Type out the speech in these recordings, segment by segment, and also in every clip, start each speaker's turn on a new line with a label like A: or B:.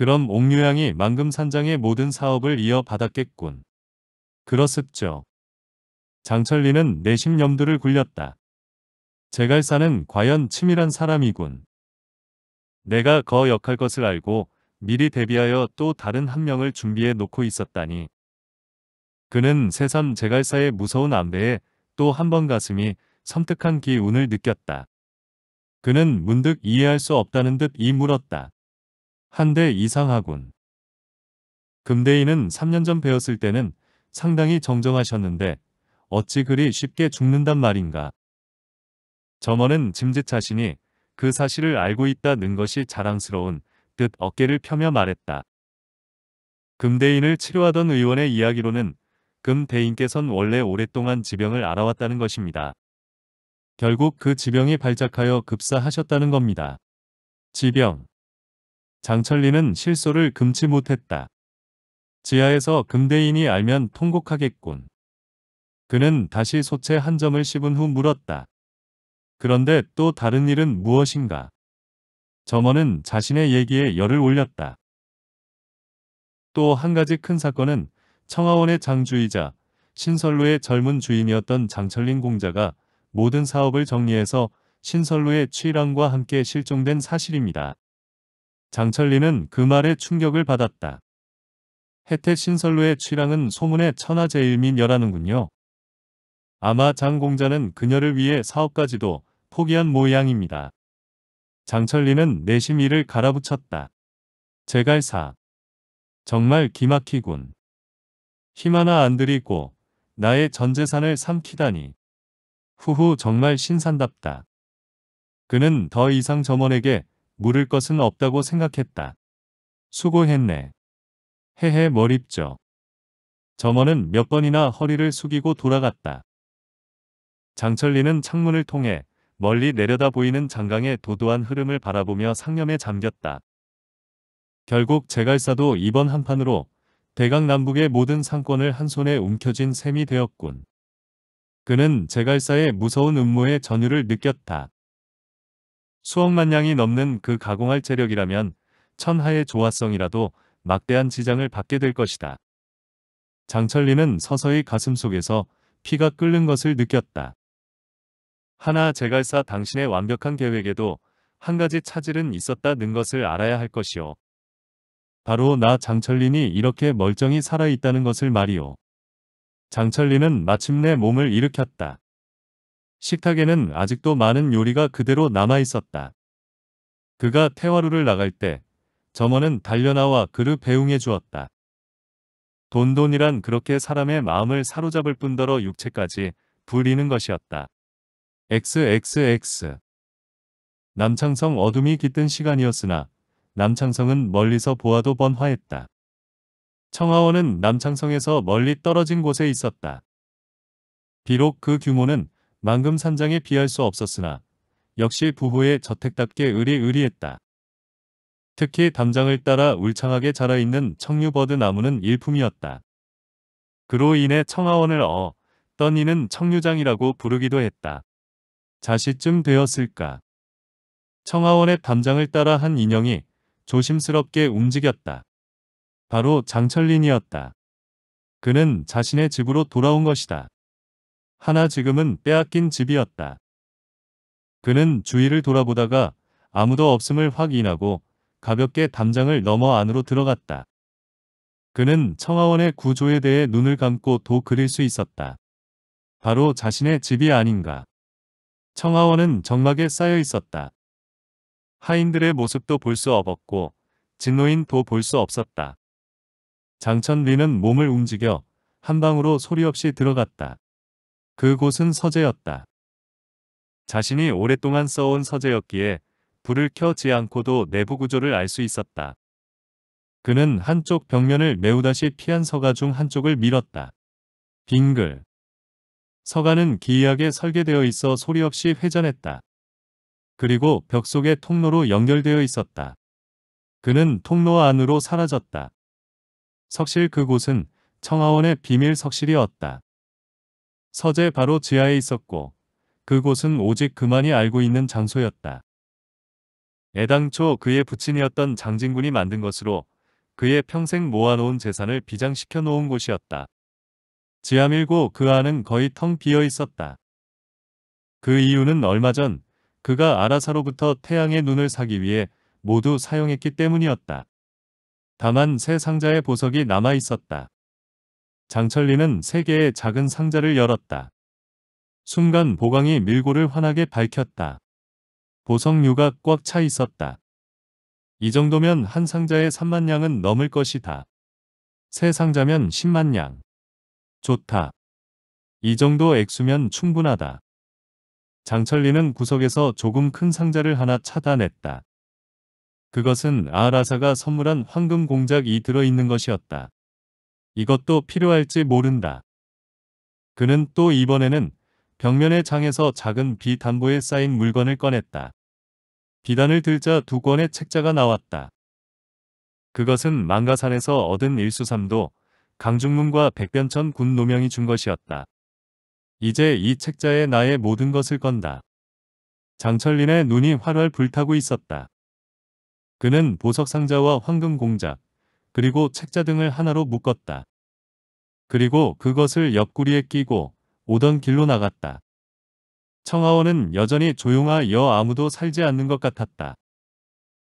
A: 그럼 옥류양이 만금산장의 모든 사업을 이어받았겠군. 그렇습죠. 장철리는 내심 염두를 굴렸다. 제갈사는 과연 치밀한 사람이군. 내가 거 역할 것을 알고 미리 대비하여 또 다른 한 명을 준비해 놓고 있었다니. 그는 새삼 제갈사의 무서운 안배에 또 한 번 가슴이 섬뜩한 기운을 느꼈다. 그는 문득 이해할 수 없다는 듯 이물었다. 한데 이상하군. 금대인은 3년 전 배웠을 때는 상당히 정정하셨는데 어찌 그리 쉽게 죽는단 말인가. 점원은 짐짓 자신이 그 사실을 알고 있다는 것이 자랑스러운 듯 어깨를 펴며 말했다. 금대인을 치료하던 의원의 이야기로는 금대인께선 원래 오랫동안 지병을 알아왔다는 것입니다. 결국 그 지병이 발작하여 급사하셨다는 겁니다. 지병 장철리는 실소를 금치 못했다. 지하에서 금대인이 알면 통곡하겠군. 그는 다시 소채 한 점을 씹은 후 물었다. 그런데 또 다른 일은 무엇인가? 점원은 자신의 얘기에 열을 올렸다. 또 한 가지 큰 사건은 청하원의 장주이자 신설로의 젊은 주인이었던 장철린 공자가 모든 사업을 정리해서 신설로의 취랑과 함께 실종된 사실입니다. 장철리는 그 말에 충격을 받았다. 해태 신설로의 취랑은 소문의 천하제일민여라는군요. 아마 장공자는 그녀를 위해 사업까지도 포기한 모양입니다. 장철리는 내심 이를 갈아붙였다. 제갈사. 정말 기막히군. 힘 하나 안 들이고 나의 전재산을 삼키다니. 후후 정말 신산답다. 그는 더 이상 점원에게 물을 것은 없다고 생각했다. 수고했네. 헤헤 머입죠 점원은 몇 번이나 허리를 숙이고 돌아갔다. 장철리는 창문을 통해 멀리 내려다 보이는 장강의 도도한 흐름을 바라보며 상념에 잠겼다. 결국 제갈사도 이번 한판으로 대강남북의 모든 상권을 한 손에 움켜쥔 셈이 되었군. 그는 제갈사의 무서운 음모의 전율을 느꼈다. 수억만 양이 넘는 그 가공할 재력이라면 천하의 조화성이라도 막대한 지장을 받게 될 것이다. 장철리는 서서히 가슴 속에서 피가 끓는 것을 느꼈다. 하나 제갈사 당신의 완벽한 계획에도 한 가지 차질은 있었다는 것을 알아야 할 것이오. 바로 나 장철린이 이렇게 멀쩡히 살아있다는 것을 말이오. 장철린은 마침내 몸을 일으켰다. 식탁에는 아직도 많은 요리가 그대로 남아 있었다. 그가 태화루를 나갈 때 점원은 달려나와 그를 배웅해 주었다. 돈돈이란 그렇게 사람의 마음을 사로잡을 뿐더러 육체까지 부리는 것이었다. XXX 남창성 어둠이 깃든 시간이었으나 남창성은 멀리서 보아도 번화했다. 청하원은 남창성에서 멀리 떨어진 곳에 있었다. 비록 그 규모는 만금 산장에 비할 수 없었으나 역시 부호의 저택답게 의리의리했다. 특히 담장을 따라 울창하게 자라있는 청류버드 나무는 일품이었다. 그로 인해 청하원을 어 떠니는 청류장이라고 부르기도 했다. 자시쯤 되었을까. 청하원의 담장을 따라 한 인형이 조심스럽게 움직였다. 바로 장철린이었다. 그는 자신의 집으로 돌아온 것이다. 하나 지금은 빼앗긴 집이었다. 그는 주위를 돌아보다가 아무도 없음을 확인하고 가볍게 담장을 넘어 안으로 들어갔다. 그는 청하원의 구조에 대해 눈을 감고 도 그릴 수 있었다. 바로 자신의 집이 아닌가. 청하원은 정막에 쌓여 있었다. 하인들의 모습도 볼 수 없었고 진노인도 볼 수 없었다. 장천리는 몸을 움직여 한 방으로 소리 없이 들어갔다. 그곳은 서재였다. 자신이 오랫동안 써온 서재였기에 불을 켜지 않고도 내부 구조를 알 수 있었다. 그는 한쪽 벽면을 메우다시 피한 서가 중 한쪽을 밀었다. 빙글. 서가는 기이하게 설계되어 있어 소리 없이 회전했다. 그리고 벽 속의 통로로 연결되어 있었다. 그는 통로 안으로 사라졌다. 석실 그곳은 청하원의 비밀 석실이었다. 서재 바로 지하에 있었고 그곳은 오직 그만이 알고 있는 장소였다. 애당초 그의 부친이었던 장진군이 만든 것으로 그의 평생 모아놓은 재산을 비장시켜 놓은 곳이었다. 지하 밀고 그 안은 거의 텅 비어 있었다. 그 이유는 얼마 전 그가 아라사로부터 태양의 눈을 사기 위해 모두 사용했기 때문이었다. 다만 새 상자의 보석이 남아 있었다. 장철리는 세 개의 작은 상자를 열었다. 순간 보강이 밀고를 환하게 밝혔다. 보석류가 꽉 차 있었다. 이 정도면 한 상자에 3만 양은 넘을 것이다. 세 상자면 10만 양. 좋다. 이 정도 액수면 충분하다. 장철리는 구석에서 조금 큰 상자를 하나 차단했다. 그것은 아라사가 선물한 황금 공작이 들어있는 것이었다. 이것도 필요할지 모른다. 그는 또 이번에는 벽면의 장에서 작은 비단보에 쌓인 물건을 꺼냈다. 비단을 들자 두 권의 책자가 나왔다. 그것은 망가산에서 얻은 일수삼도 강중문과 백변천 군 노명이 준 것이었다. 이제 이 책자에 나의 모든 것을 건다. 장철린의 눈이 활활 불타고 있었다. 그는 보석 상자와 황금 공작, 그리고 책자 등을 하나로 묶었다. 그리고 그것을 옆구리에 끼고 오던 길로 나갔다. 청하원은 여전히 조용하여 아무도 살지 않는 것 같았다.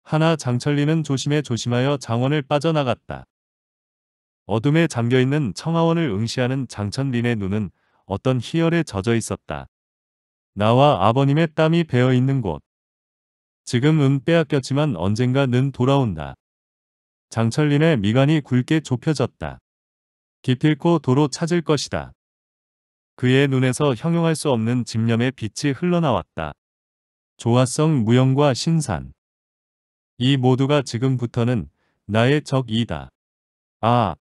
A: 하나 장철리는 조심해 조심하여 장원을 빠져나갔다. 어둠에 잠겨있는 청하원을 응시하는 장천린의 눈은 어떤 희열에 젖어 있었다. 나와 아버님의 땀이 배어있는 곳. 지금은 빼앗겼지만 언젠가 는 돌아온다. 장철린의 미간이 굵게 좁혀졌다. 기필코 도로 찾을 것이다. 그의 눈에서 형용할 수 없는 집념의 빛이 흘러나왔다. 조화성 무형과 신산. 이 모두가 지금부터는 나의 적이다. 아.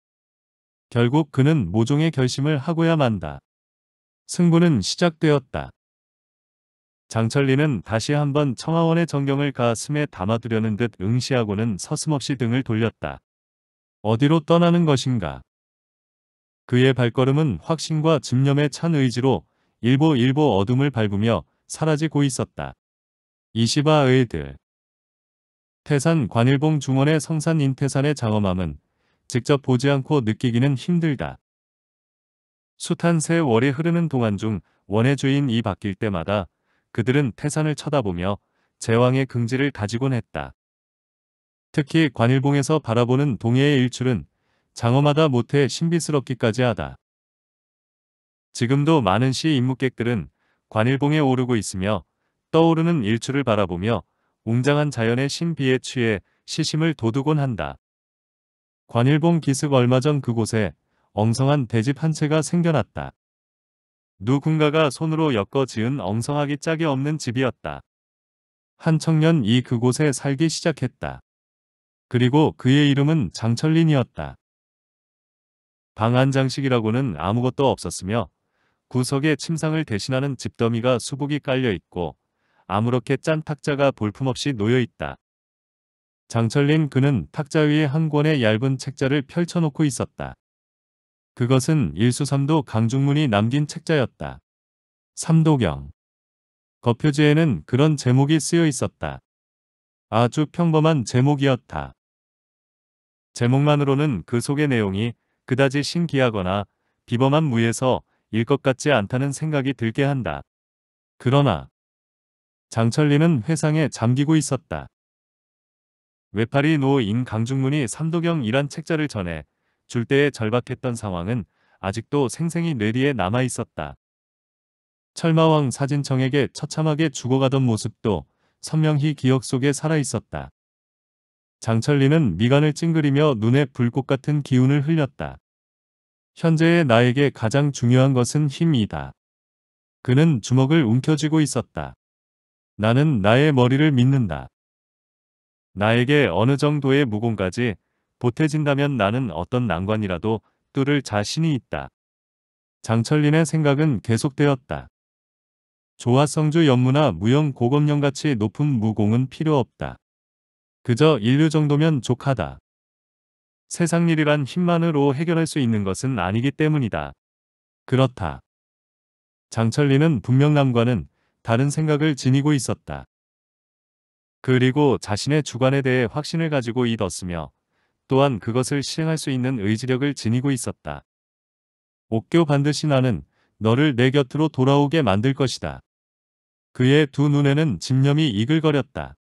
A: 결국 그는 모종의 결심을 하고야 만다. 승부는 시작되었다. 장철리는 다시 한번 청하원의 정경을 가슴에 담아두려는 듯 응시하고는 서슴없이 등을 돌렸다. 어디로 떠나는 것인가? 그의 발걸음은 확신과 집념의찬 의지로 일보 일보 어둠을 밟으며 사라지고 있었다. 이시바 의들 태산 관일봉 중원의 성산 인태산의 장엄함은 직접 보지 않고 느끼기는 힘들다. 숱한 세월이 흐르는 동안 중 원의 주인이 바뀔 때마다 그들은 태산을 쳐다보며 제왕의 긍지를 가지곤 했다. 특히 관일봉에서 바라보는 동해의 일출은 장엄하다 못해 신비스럽기까지 하다. 지금도 많은 시 입문객들은 관일봉에 오르고 있으며 떠오르는 일출을 바라보며 웅장한 자연의 신비에 취해 시심을 돋우곤 한다. 관일봉 기습 얼마 전 그곳에 엉성한 대집 한 채가 생겨났다. 누군가가 손으로 엮어 지은 엉성하기 짝이 없는 집이었다. 한 청년이 그곳에 살기 시작했다. 그리고 그의 이름은 장철린이었다. 방안 장식이라고는 아무것도 없었으며 구석에 침상을 대신하는 집더미가 수북이 깔려 있고 아무렇게 짠 탁자가 볼품없이 놓여 있다. 장철린 그는 탁자 위에 한 권의 얇은 책자를 펼쳐놓고 있었다. 그것은 일수삼도 강중문이 남긴 책자였다. 삼도경. 거표지에는 그런 제목이 쓰여 있었다. 아주 평범한 제목이었다. 제목만으로는 그 속의 내용이 그다지 신기하거나 비범한 무에서 일 것 같지 않다는 생각이 들게 한다. 그러나 장철리는 회상에 잠기고 있었다. 외팔이 노인 강중문이 삼도경이란 책자를 전해 줄 때에 절박했던 상황은 아직도 생생히 뇌리에 남아 있었다. 철마왕 사진청에게 처참하게 죽어가던 모습도 선명히 기억 속에 살아 있었다. 장철리는 미간을 찡그리며 눈에 불꽃 같은 기운을 흘렸다. 현재의 나에게 가장 중요한 것은 힘이다. 그는 주먹을 움켜쥐고 있었다. 나는 나의 머리를 믿는다. 나에게 어느 정도의 무공까지 보태진다면 나는 어떤 난관이라도 뚫을 자신이 있다. 장철린의 생각은 계속되었다. 조화성주 연무나 무형 고검령같이 높은 무공은 필요 없다. 그저 인류 정도면 족하다. 세상 일이란 힘만으로 해결할 수 있는 것은 아니기 때문이다. 그렇다. 장철리는 분명 남과는 다른 생각을 지니고 있었다. 그리고 자신의 주관에 대해 확신을 가지고 있었으며 또한 그것을 실행할 수 있는 의지력을 지니고 있었다. 옥교 반드시 나는 너를 내 곁으로 돌아오게 만들 것이다. 그의 두 눈에는 집념이 이글거렸다.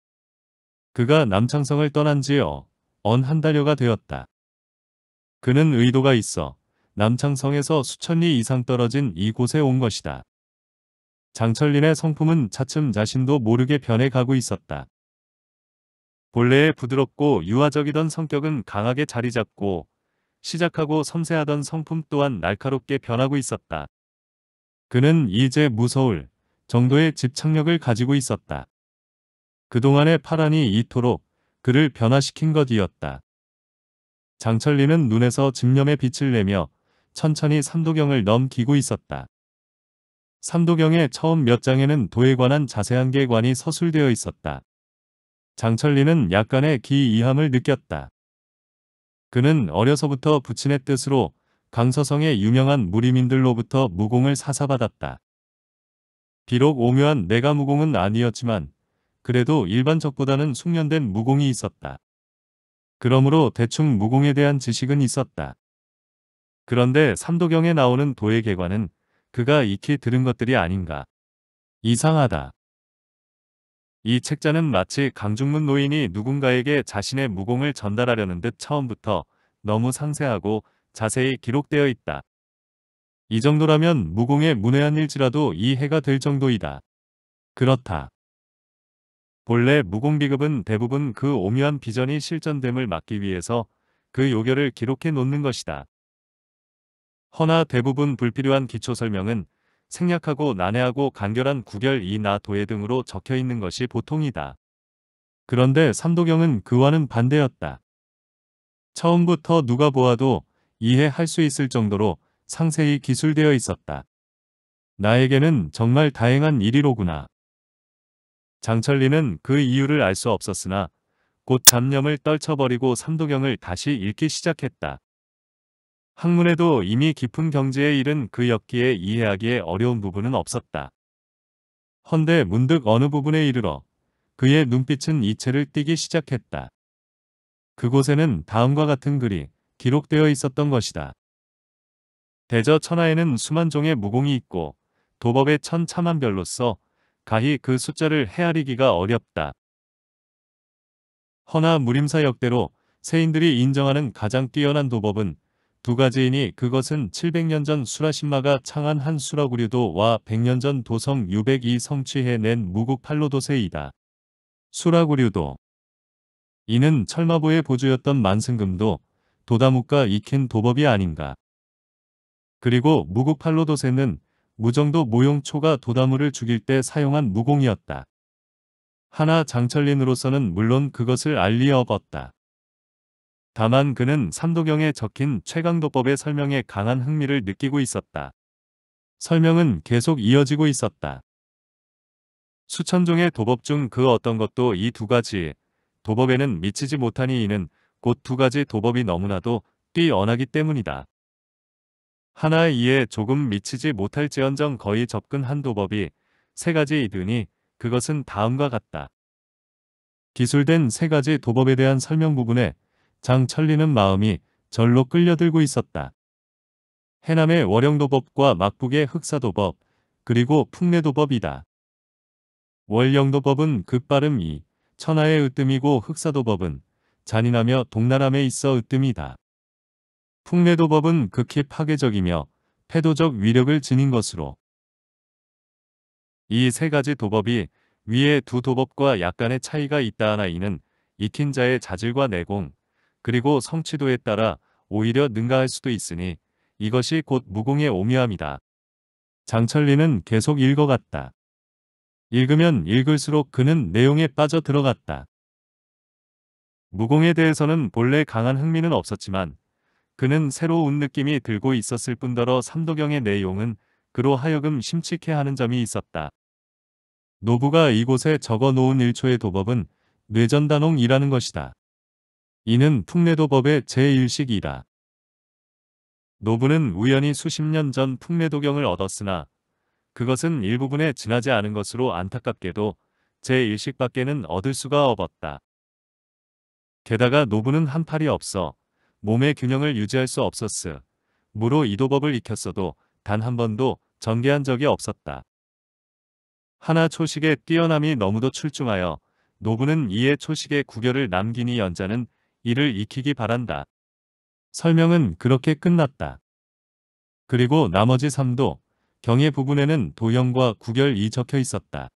A: 그가 남창성을 떠난 지언한 달여가 되었다. 그는 의도가 있어 남창성에서 수천리 이상 떨어진 이곳에 온 것이다. 장철린의 성품은 차츰 자신도 모르게 변해가고 있었다. 본래의 부드럽고 유화적이던 성격은 강하게 자리잡고 시작하고 섬세하던 성품 또한 날카롭게 변하고 있었다. 그는 이제 무서울 정도의 집착력을 가지고 있었다. 그동안의 파란이 이토록 그를 변화시킨 것이었다. 장철리는 눈에서 증념의 빛을 내며 천천히 삼도경을 넘기고 있었다. 삼도경의 처음 몇 장에는 도에 관한 자세한 계관이 서술되어 있었다. 장철리는 약간의 기이함을 느꼈다. 그는 어려서부터 부친의 뜻으로 강서성의 유명한 무리민들로부터 무공을 사사받았다. 비록 오묘한 내가 무공은 아니었지만 그래도 일반적보다는 숙련된 무공이 있었다. 그러므로 대충 무공에 대한 지식은 있었다. 그런데 삼도경에 나오는 도의 개관은 그가 익히 들은 것들이 아닌가. 이상하다. 이 책자는 마치 강중문 노인이 누군가에게 자신의 무공을 전달하려는 듯 처음부터 너무 상세하고 자세히 기록되어 있다. 이 정도라면 무공의 문외한 일지라도 이해가 될 정도이다. 그렇다. 본래 무공비급은 대부분 그 오묘한 비전이 실전됨을 막기 위해서 그 요결을 기록해 놓는 것이다. 허나 대부분 불필요한 기초 설명은 생략하고 난해하고 간결한 구결 이나 도예 등으로 적혀 있는 것이 보통이다. 그런데 삼도경은 그와는 반대였다. 처음부터 누가 보아도 이해할 수 있을 정도로 상세히 기술되어 있었다. 나에게는 정말 다행한 일이로구나. 장철리는 그 이유를 알 수 없었으나 곧 잡념을 떨쳐버리고 삼도경을 다시 읽기 시작했다. 학문에도 이미 깊은 경지에 이른 그 엽기에 이해하기에 어려운 부분은 없었다. 헌데 문득 어느 부분에 이르러 그의 눈빛은 이채를 띠기 시작했다. 그곳에는 다음과 같은 글이 기록되어 있었던 것이다. 대저 천하에는 수만 종의 무공이 있고 도법의 천차만별로서 가히 그 숫자를 헤아리기가 어렵다. 허나 무림사 역대로 세인들이 인정하는 가장 뛰어난 도법은 두 가지이니 그것은 700년 전 수라신마가 창안한 수라구류도와 100년 전 도성 602 성취해낸 무국 팔로도세이다. 수라구류도 이는 철마부의 보조였던 만승금도 도다묵과 익힌 도법이 아닌가. 그리고 무국 팔로도세는 무정도 모용초가 도다무를 죽일 때 사용한 무공이었다. 하나 장철린으로서는 물론 그것을 알리 어 업었다. 다만 그는 삼도경에 적힌 최강도법의 설명에 강한 흥미를 느끼고 있었다. 설명은 계속 이어지고 있었다. 수천 종의 도법 중 그 어떤 것도 이 두 가지 도법에는 미치지 못하니 이는 곧 두 가지 도법이 너무나도 뛰어나기 때문이다. 하나의 이에 조금 미치지 못할지언정 거의 접근 한도법이 세 가지 이드니 그것은 다음과 같다. 기술된 세 가지 도법에 대한 설명 부분에 장철리는 마음이 절로 끌려들고 있었다. 해남의 월영도법과 막북의 흑사도법, 그리고 풍내도법이다. 월영도법은 급발음 이, 천하의 으뜸이고 흑사도법은 잔인하며 동나람에 있어 으뜸이다. 풍례도법은 극히 파괴적이며 패도적 위력을 지닌 것으로 이 세 가지 도법이 위에두 도법과 약간의 차이가 있다 하나 이는 익힌 자의 자질과 내공 그리고 성취도에 따라 오히려 능가할 수도 있으니 이것이 곧 무공의 오묘함이다. 장철리는 계속 읽어갔다. 읽으면 읽을수록 그는 내용에 빠져 들어갔다. 무공에 대해서는 본래 강한 흥미는 없었지만 그는 새로운 느낌이 들고 있었을 뿐더러 삼도경의 내용은 그로 하여금 심취케 하는 점이 있었다. 노부가 이곳에 적어 놓은 일초의 도법은 뇌전단홍이라는 것이다. 이는 풍례도법의 제1식이다. 노부는 우연히 수십 년 전 풍례도경을 얻었으나 그것은 일부분에 지나지 않은 것으로 안타깝게도 제1식밖에는 얻을 수가 없었다. 게다가 노부는 한 팔이 없어 몸의 균형을 유지할 수 없었으. 무로 이도법을 익혔어도 단 한 번도 전개한 적이 없었다. 하나 초식의 뛰어남이 너무도 출중하여 노부는 이에 초식의 구결을 남기니 연자는 이를 익히기 바란다. 설명은 그렇게 끝났다. 그리고 나머지 3도 경의 부분에는 도형과 구결이 적혀 있었다.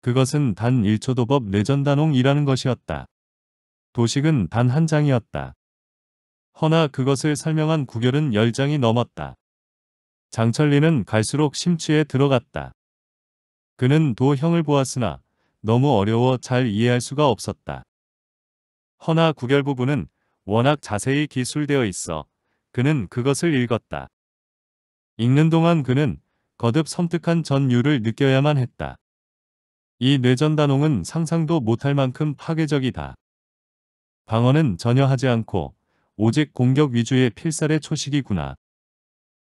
A: 그것은 단 1초도법 뇌전단홍이라는 것이었다. 도식은 단 한 장이었다. 허나 그것을 설명한 구결은 열장이 넘었다. 장철리는 갈수록 심취에 들어갔다. 그는 도형을 보았으나 너무 어려워 잘 이해할 수가 없었다. 허나 구결 부분은 워낙 자세히 기술되어 있어 그는 그것을 읽었다. 읽는 동안 그는 거듭 섬뜩한 전율을 느껴야만 했다. 이 뇌전단홍은 상상도 못할 만큼 파괴적이다. 방어는 전혀 하지 않고 오직 공격 위주의 필살의 초식이구나.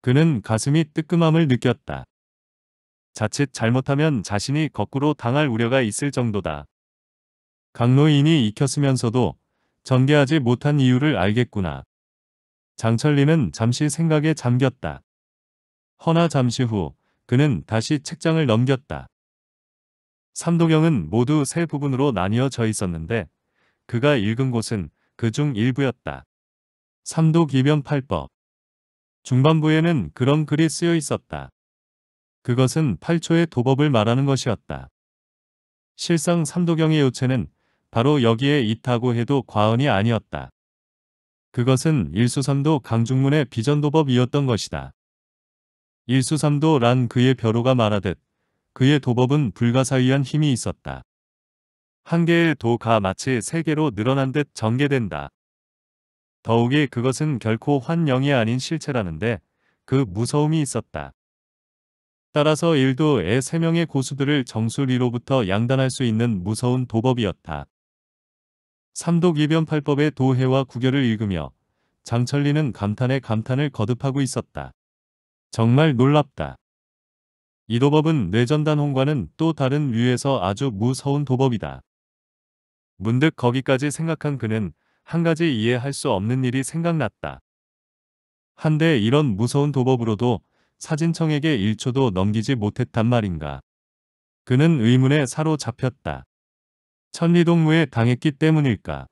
A: 그는 가슴이 뜨끔함을 느꼈다. 자칫 잘못하면 자신이 거꾸로 당할 우려가 있을 정도다. 강노인이 익혔으면서도 전개하지 못한 이유를 알겠구나. 장철리는 잠시 생각에 잠겼다. 허나 잠시 후 그는 다시 책장을 넘겼다. 삼도경은 모두 세 부분으로 나뉘어져 있었는데 그가 읽은 곳은 그 중 일부였다. 삼도기변팔법 중반부에는 그런 글이 쓰여 있었다. 그것은 8초의 도법을 말하는 것이었다. 실상 삼도경의 요체는 바로 여기에 있다고 해도 과언이 아니었다. 그것은 일수삼도 강중문의 비전도법이었던 것이다. 일수삼도란 그의 벼로가 말하듯 그의 도법은 불가사의한 힘이 있었다. 한 개의 도가 마치 세 개로 늘어난 듯 전개된다. 더욱이 그것은 결코 환영이 아닌 실체라는데 그 무서움이 있었다. 따라서 일도 애 3명의 고수들을 정수리로부터 양단할 수 있는 무서운 도법이었다. 삼독 이변팔법의 도해와 구결을 읽으며 장철리는 감탄에 감탄을 거듭하고 있었다. 정말 놀랍다. 이 도법은 뇌전단홍과는 또 다른 류에서 아주 무서운 도법이다. 문득 거기까지 생각한 그는 한 가지 이해할 수 없는 일이 생각났다. 한데 이런 무서운 도법으로도 사진청에게 1초도 넘기지 못했단 말인가. 그는 의문에 사로잡혔다. 천리동무에 당했기 때문일까.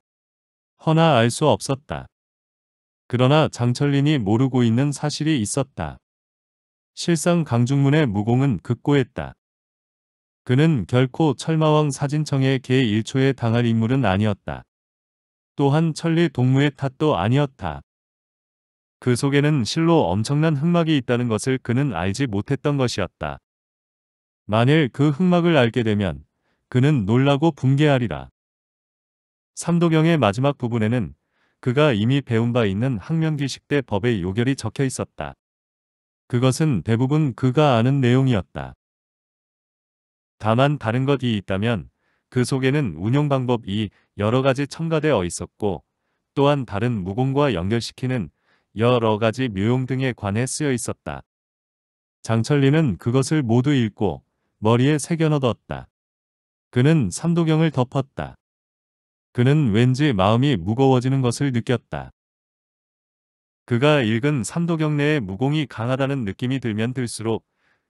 A: 허나 알 수 없었다. 그러나 장철린이 모르고 있는 사실이 있었다. 실상 강중문의 무공은 극고했다. 그는 결코 철마왕 사진청의 개 1초에 당할 인물은 아니었다. 또한 천리 동무의 탓도 아니었다. 그 속에는 실로 엄청난 흑막이 있다는 것을 그는 알지 못했던 것이었다. 만일 그 흑막을 알게 되면 그는 놀라고 붕괴하리라. 삼도경의 마지막 부분에는 그가 이미 배운 바 있는 학명기식 대 법의 요결이 적혀 있었다. 그것은 대부분 그가 아는 내용이었다. 다만 다른 것이 있다면 그 속에는 운영 방법이 여러 가지 첨가되어 있었고 또한 다른 무공과 연결시키는 여러 가지 묘용 등에 관해 쓰여 있었다. 장철리는 그것을 모두 읽고 머리에 새겨넣었다. 그는 삼도경을 덮었다. 그는 왠지 마음이 무거워지는 것을 느꼈다. 그가 읽은 삼도경 내에 무공이 강하다는 느낌이 들면 들수록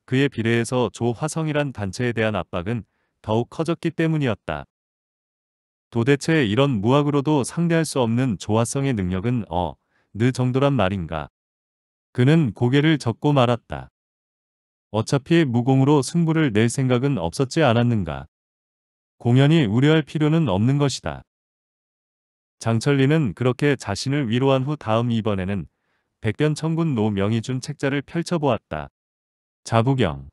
A: 그의 비례해서 조화성이란 단체에 대한 압박은 더욱 커졌기 때문이었다. 도대체 이런 무학으로도 상대할 수 없는 조화성의 능력은 어, 느 정도란 말인가. 그는 고개를 젓고 말았다. 어차피 무공으로 승부를 낼 생각은 없었지 않았는가. 공연이 우려할 필요는 없는 것이다. 장철리는 그렇게 자신을 위로한 후 다음 이번에는 백변천군 노 명희준 책자를 펼쳐보았다. 자부경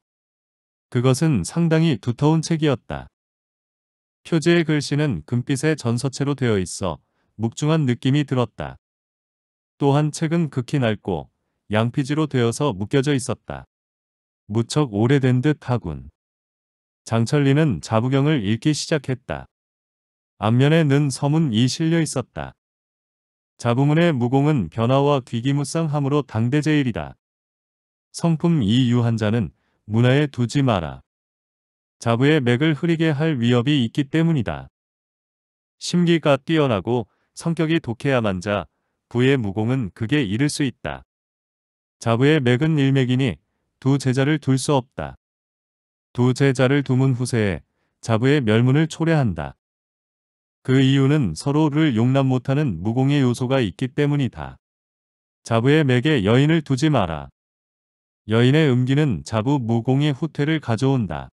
A: 그것은 상당히 두터운 책이었다. 표지의 글씨는 금빛의 전서체로 되어 있어 묵중한 느낌이 들었다. 또한 책은 극히 낡고 양피지로 되어서 묶여져 있었다. 무척 오래된 듯 하군. 장철리는 자부경을 읽기 시작했다. 앞면에 는 서문이 실려 있었다. 자부문의 무공은 변화와 귀기무쌍함으로 당대제일이다. 성품 이 유한자는 문화에 두지 마라. 자부의 맥을 흐리게 할 위협이 있기 때문이다. 심기가 뛰어나고 성격이 독해야만 자 부의 무공은 극에 이를 수 있다. 자부의 맥은 일맥이니 두 제자를 둘 수 없다. 두 제자를 두문 후세에 자부의 멸문을 초래한다. 그 이유는 서로를 용납 못하는 무공의 요소가 있기 때문이다. 자부의 맥에 여인을 두지 마라. 여인의 음기는 자부 무공의 후퇴를 가져온다.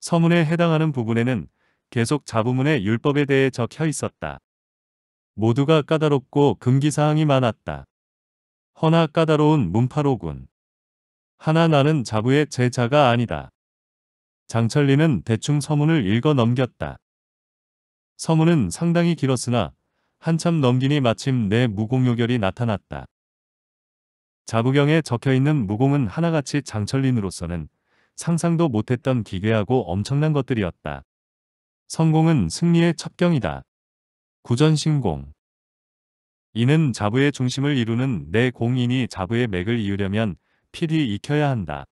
A: 서문에 해당하는 부분에는 계속 자부문의 율법에 대해 적혀 있었다. 모두가 까다롭고 금기사항이 많았다. 허나 까다로운 문파로군. 하나 나는 자부의 제자가 아니다. 장철리는 대충 서문을 읽어 넘겼다. 서문은 상당히 길었으나 한참 넘기니 마침 내 무공요결이 나타났다. 자부경에 적혀있는 무공은 하나같이 장철린으로서는 상상도 못했던 기괴하고 엄청난 것들이었다. 성공은 승리의 첩경이다. 구전신공 이는 자부의 중심을 이루는 내 공인이 자부의 맥을 이으려면 필히 익혀야 한다.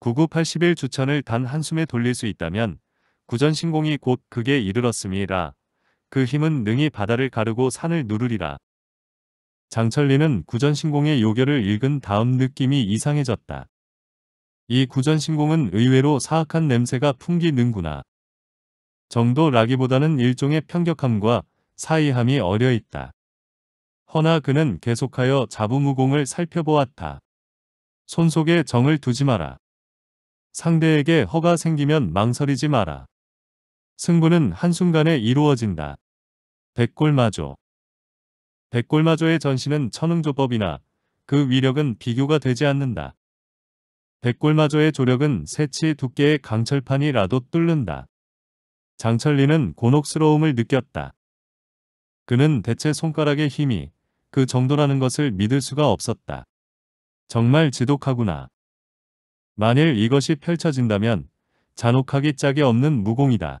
A: 9981 주천을 단 한숨에 돌릴 수 있다면 구전신공이 곧 극에 이르렀음이라 그 힘은 능히 바다를 가르고 산을 누르리라. 장철리는 구전신공의 요결을 읽은 다음 느낌이 이상해졌다. 이 구전신공은 의외로 사악한 냄새가 풍기는구나. 정도 라기보다는 일종의 편격함과 사이함이 어려있다. 허나 그는 계속하여 자부무공을 살펴보았다. 손속에 정을 두지 마라. 상대에게 허가 생기면 망설이지 마라. 승부는 한순간에 이루어진다. 백골마조 백골마조의 전신은 천흥조법이나 그 위력은 비교가 되지 않는다. 백골마조의 조력은 새치 두께의 강철판이라도 뚫는다. 장철리는 곤혹스러움을 느꼈다. 그는 대체 손가락의 힘이 그 정도라는 것을 믿을 수가 없었다. 정말 지독하구나. 만일 이것이 펼쳐진다면 잔혹하기 짝이 없는 무공이다.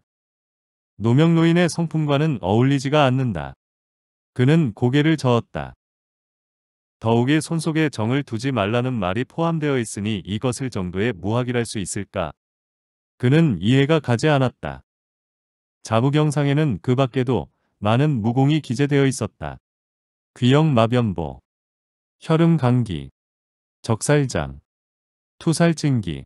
A: 노명노인의 성품과는 어울리지가 않는다. 그는 고개를 저었다. 더욱이 손속에 정을 두지 말라는 말이 포함되어 있으니 이것을 정도의 무학이랄 수 있을까? 그는 이해가 가지 않았다. 자부경상에는 그 밖에도 많은 무공이 기재되어 있었다. 귀영 마변보, 혈음 감기, 적살장, 투살증기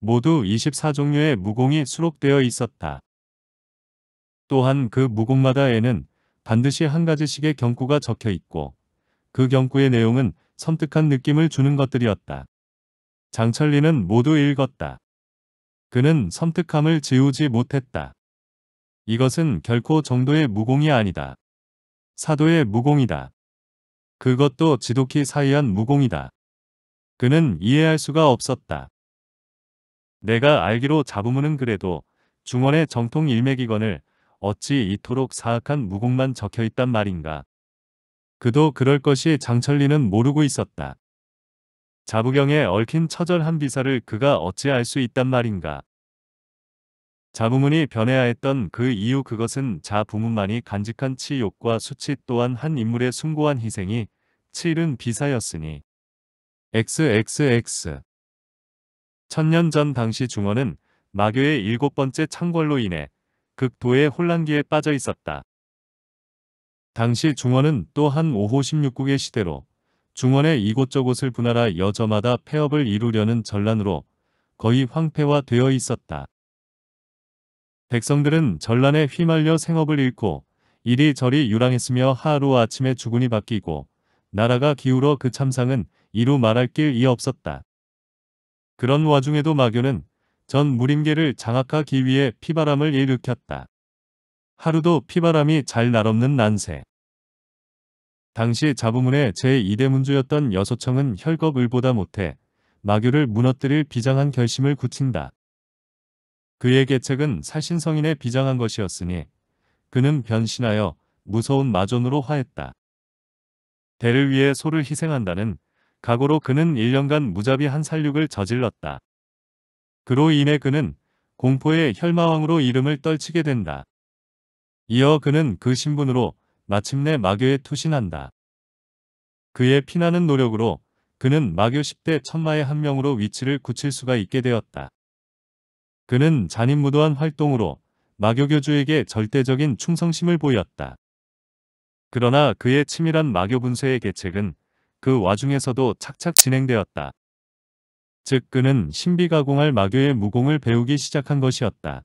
A: 모두 24종류의 무공이 수록되어 있었다. 또한 그 무공마다 에는 반드시 한 가지씩의 경구가 적혀 있고 그 경구의 내용은 섬뜩한 느낌을 주는 것들이었다. 장철리는 모두 읽었다. 그는 섬뜩함을 지우지 못했다. 이것은 결코 정도의 무공이 아니다. 사도의 무공이다. 그것도 지독히 사이한 무공이다. 그는 이해할 수가 없었다. 내가 알기로 자부문은 그래도 중원의 정통 일맥이건을 어찌 이토록 사악한 무공만 적혀있단 말인가. 그도 그럴 것이 장철리는 모르고 있었다. 자부경에 얽힌 처절한 비사를 그가 어찌 알 수 있단 말인가. 자부문이 변해야 했던 그 이유 그것은 자부문만이 간직한 치욕과 수치 또한 한 인물의 숭고한 희생이 치은 비사였으니. XXX 천년 전 당시 중원은 마교의 일곱 번째 창궐로 인해 극도의 혼란기에 빠져 있었다. 당시 중원은 또한 5호 16국의 시대로 중원의 이곳저곳을 분할하 여저마다 폐업을 이루려는 전란으로 거의 황폐화되어 있었다. 백성들은 전란에 휘말려 생업을 잃고 이리저리 유랑했으며 하루 아침에 주군이 바뀌고 나라가 기울어 그 참상은 이루 말할 길이 없었다. 그런 와중에도 마교는 전 무림계를 장악하기 위해 피바람을 일으켰다. 하루도 피바람이 잘 날없는 난세. 당시 자부문의 제2대문주였던 여소청은 혈겁을보다 못해 마교를 무너뜨릴 비장한 결심을 굳힌다. 그의 계책은 살신성인의 비장한 것이었으니 그는 변신하여 무서운 마존으로 화했다. 대를 위해 소를 희생한다는 각오로 그는 1년간 무자비한 살육을 저질렀다. 그로 인해 그는 공포의 혈마왕으로 이름을 떨치게 된다. 이어 그는 그 신분으로 마침내 마교에 투신한다. 그의 피나는 노력으로 그는 마교 10대 천마의 한 명으로 위치를 굳힐 수가 있게 되었다. 그는 잔인무도한 활동으로 마교교주에게 절대적인 충성심을 보였다. 그러나 그의 치밀한 마교 분쇄의 계책은 그 와중에서도 착착 진행되었다. 즉 그는 신비가공할 마교의 무공을 배우기 시작한 것이었다.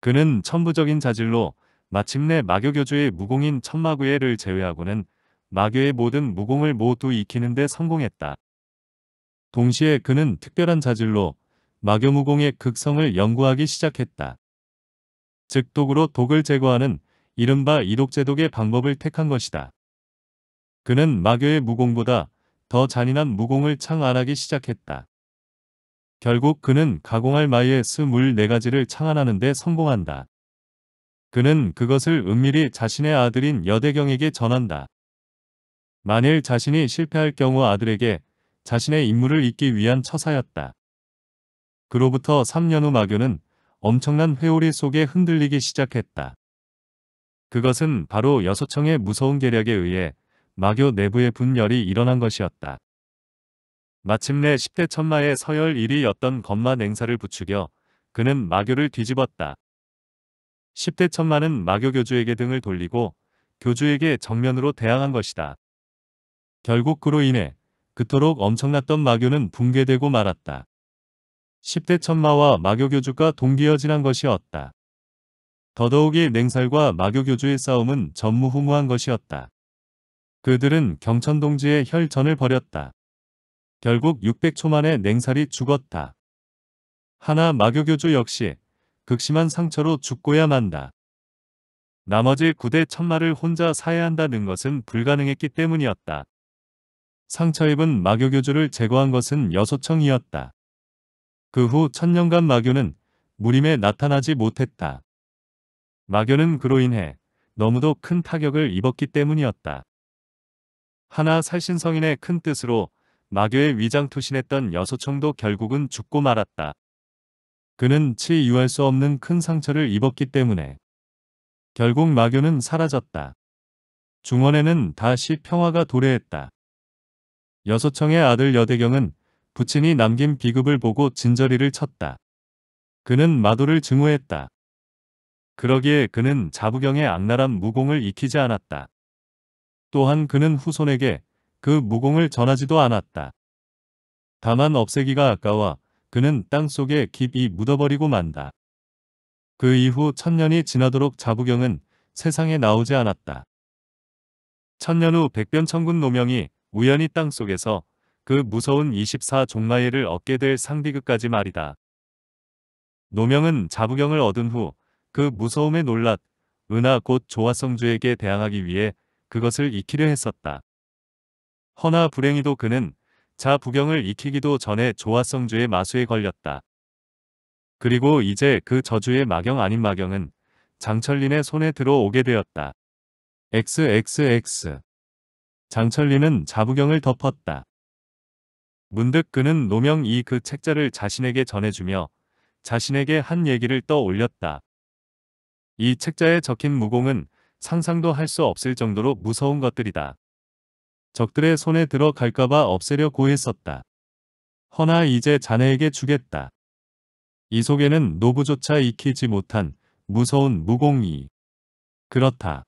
A: 그는 천부적인 자질로 마침내 마교교주의 무공인 천마구예를 제외하고는 마교의 모든 무공을 모두 익히는 데 성공했다. 동시에 그는 특별한 자질로 마교무공의 극성을 연구하기 시작했다. 즉 독으로 독을 제거하는 이른바 이독제독의 방법을 택한 것이다. 그는 마교의 무공보다 더 잔인한 무공을 창안하기 시작했다. 결국 그는 가공할 마의의 24가지를 창안하는데 성공한다. 그는 그것을 은밀히 자신의 아들인 여대경에게 전한다. 만일 자신이 실패할 경우 아들에게 자신의 임무를 잊기 위한 처사였다. 그로부터 3년 후 마교는 엄청난 회오리 속에 흔들리기 시작했다. 그것은 바로 여소청의 무서운 계략에 의해 마교 내부의 분열이 일어난 것이었다. 마침내 10대 천마의 서열 1위였던 건마 냉사를 부추겨 그는 마교를 뒤집었다. 10대 천마는 마교 교주에게 등을 돌리고 교주에게 정면으로 대항한 것이다. 결국 그로 인해 그토록 엄청났던 마교는 붕괴되고 말았다. 10대 천마와 마교 교주가 동기어진한 것이었다. 더더욱이 냉살과 마교 교주의 싸움은 전무후무한 것이었다. 그들은 경천동지에 혈전을 벌였다. 결국 600초 만에 냉살이 죽었다. 하나 마교교주 역시 극심한 상처로 죽고야 만다. 나머지 9대 천마를 혼자 사야한다는 것은 불가능했기 때문이었다. 상처 입은 마교교주를 제거한 것은 여소청이었다. 그 후 천년간 마교는 무림에 나타나지 못했다. 마교는 그로 인해 너무도 큰 타격을 입었기 때문이었다. 하나 살신성인의 큰 뜻으로 마교의 위장투신했던 여소총도 결국은 죽고 말았다. 그는 치유할 수 없는 큰 상처를 입었기 때문에 결국 마교는 사라졌다. 중원에는 다시 평화가 도래했다. 여소청의 아들 여대경은 부친이 남긴 비급을 보고 진저리를 쳤다. 그는 마도를 증오했다. 그러기에 그는 자부경의 악랄한 무공을 익히지 않았다. 또한 그는 후손에게 그 무공을 전하지도 않았다. 다만 없애기가 아까워 그는 땅 속에 깊이 묻어버리고 만다. 그 이후 천년이 지나도록 자부경은 세상에 나오지 않았다. 천년 후 백변천군 노명이 우연히 땅 속에서 그 무서운 24종마예를 얻게 될 상비극까지 말이다. 노명은 자부경을 얻은 후 그 무서움에 놀라 은하 곧 조화성주에게 대항하기 위해 그것을 익히려 했었다. 허나 불행히도 그는 자부경을 익히기도 전에 조화성주의 마수에 걸렸다. 그리고 이제 그 저주의 마경 아닌 마경은 장철린의 손에 들어오게 되었다. XXX 장철린은 자부경을 덮었다. 문득 그는 노명 이 그 책자를 자신에게 전해주며 자신에게 한 얘기를 떠올렸다. 이 책자에 적힌 무공은 상상도 할 수 없을 정도로 무서운 것들이다. 적들의 손에 들어갈까봐 없애려고 했었다. 허나 이제 자네에게 주겠다. 이 속에는 노부조차 익히지 못한 무서운 무공이. 그렇다.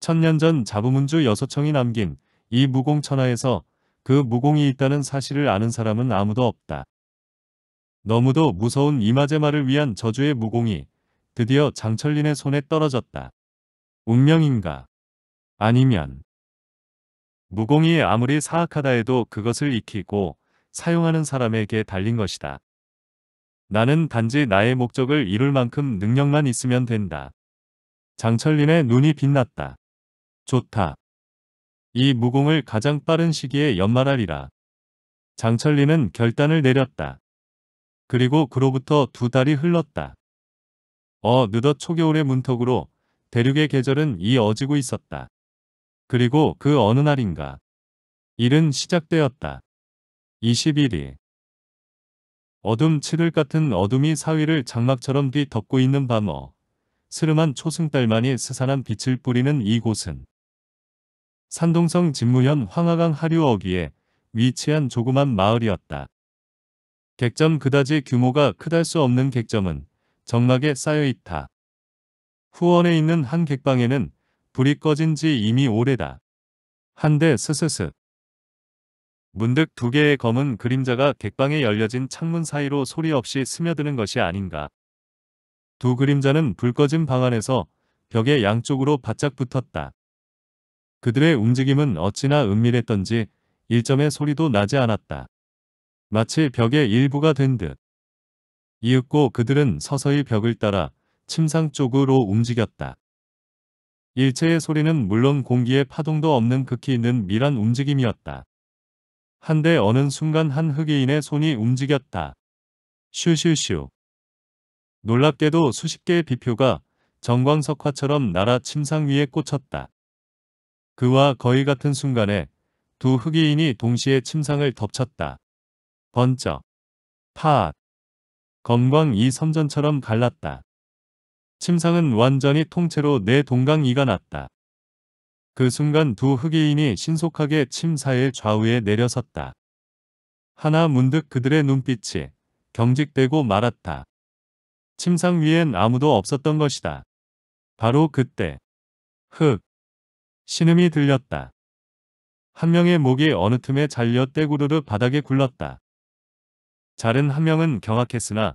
A: 천년 전 자부문주 여소청이 남긴 이 무공천하에서 그 무공이 있다는 사실을 아는 사람은 아무도 없다. 너무도 무서운 이마제마를 위한 저주의 무공이 드디어 장철린의 손에 떨어졌다. 운명인가? 아니면 무공이 아무리 사악하다 해도 그것을 익히고 사용하는 사람에게 달린 것이다. 나는 단지 나의 목적을 이룰 만큼 능력만 있으면 된다. 장철림의 눈이 빛났다. 좋다. 이 무공을 가장 빠른 시기에 연말하리라. 장철림은 결단을 내렸다. 그리고 그로부터 두 달이 흘렀다. 어 느덧 초겨울의 문턱으로 대륙의 계절은 이어지고 있었다. 그리고 그 어느 날인가 일은 시작되었다. 21일 어둠 칠흑 같은 어둠이 사위를 장막처럼 뒤덮고 있는 밤어 스름한 초승달만이 스산한 빛을 뿌리는 이곳은 산동성 진무현 황하강 하류 어귀에 위치한 조그만 마을이었다. 객점 그다지 규모가 크달 수 없는 객점은 정막에 쌓여있다. 후원에 있는 한 객방에는 불이 꺼진 지 이미 오래다. 한데 스스스. 문득 두 개의 검은 그림자가 객방에 열려진 창문 사이로 소리 없이 스며드는 것이 아닌가. 두 그림자는 불 꺼진 방 안에서 벽의 양쪽으로 바짝 붙었다. 그들의 움직임은 어찌나 은밀했던지 일점의 소리도 나지 않았다. 마치 벽의 일부가 된 듯. 이윽고 그들은 서서히 벽을 따라 침상 쪽으로 움직였다. 일체의 소리는 물론 공기의 파동도 없는 극히 있는 미란 움직임이었다. 한데 어느 순간 한 흑이인의 손이 움직였다. 슈슈슈. 놀랍게도 수십 개의 비표가 정광석화처럼 날아 침상 위에 꽂혔다. 그와 거의 같은 순간에 두 흑이인이 동시에 침상을 덮쳤다. 번쩍, 파악 검광 이 섬전처럼 갈랐다. 침상은 완전히 통째로 내 동강이가 났다. 그 순간 두 흑이인이 신속하게 침사의 좌우에 내려섰다. 하나 문득 그들의 눈빛이 경직되고 말았다. 침상 위엔 아무도 없었던 것이다. 바로 그때 흙 신음이 들렸다. 한 명의 목이 어느 틈에 잘려 떼구르르 바닥에 굴렀다. 자른 한 명은 경악했으나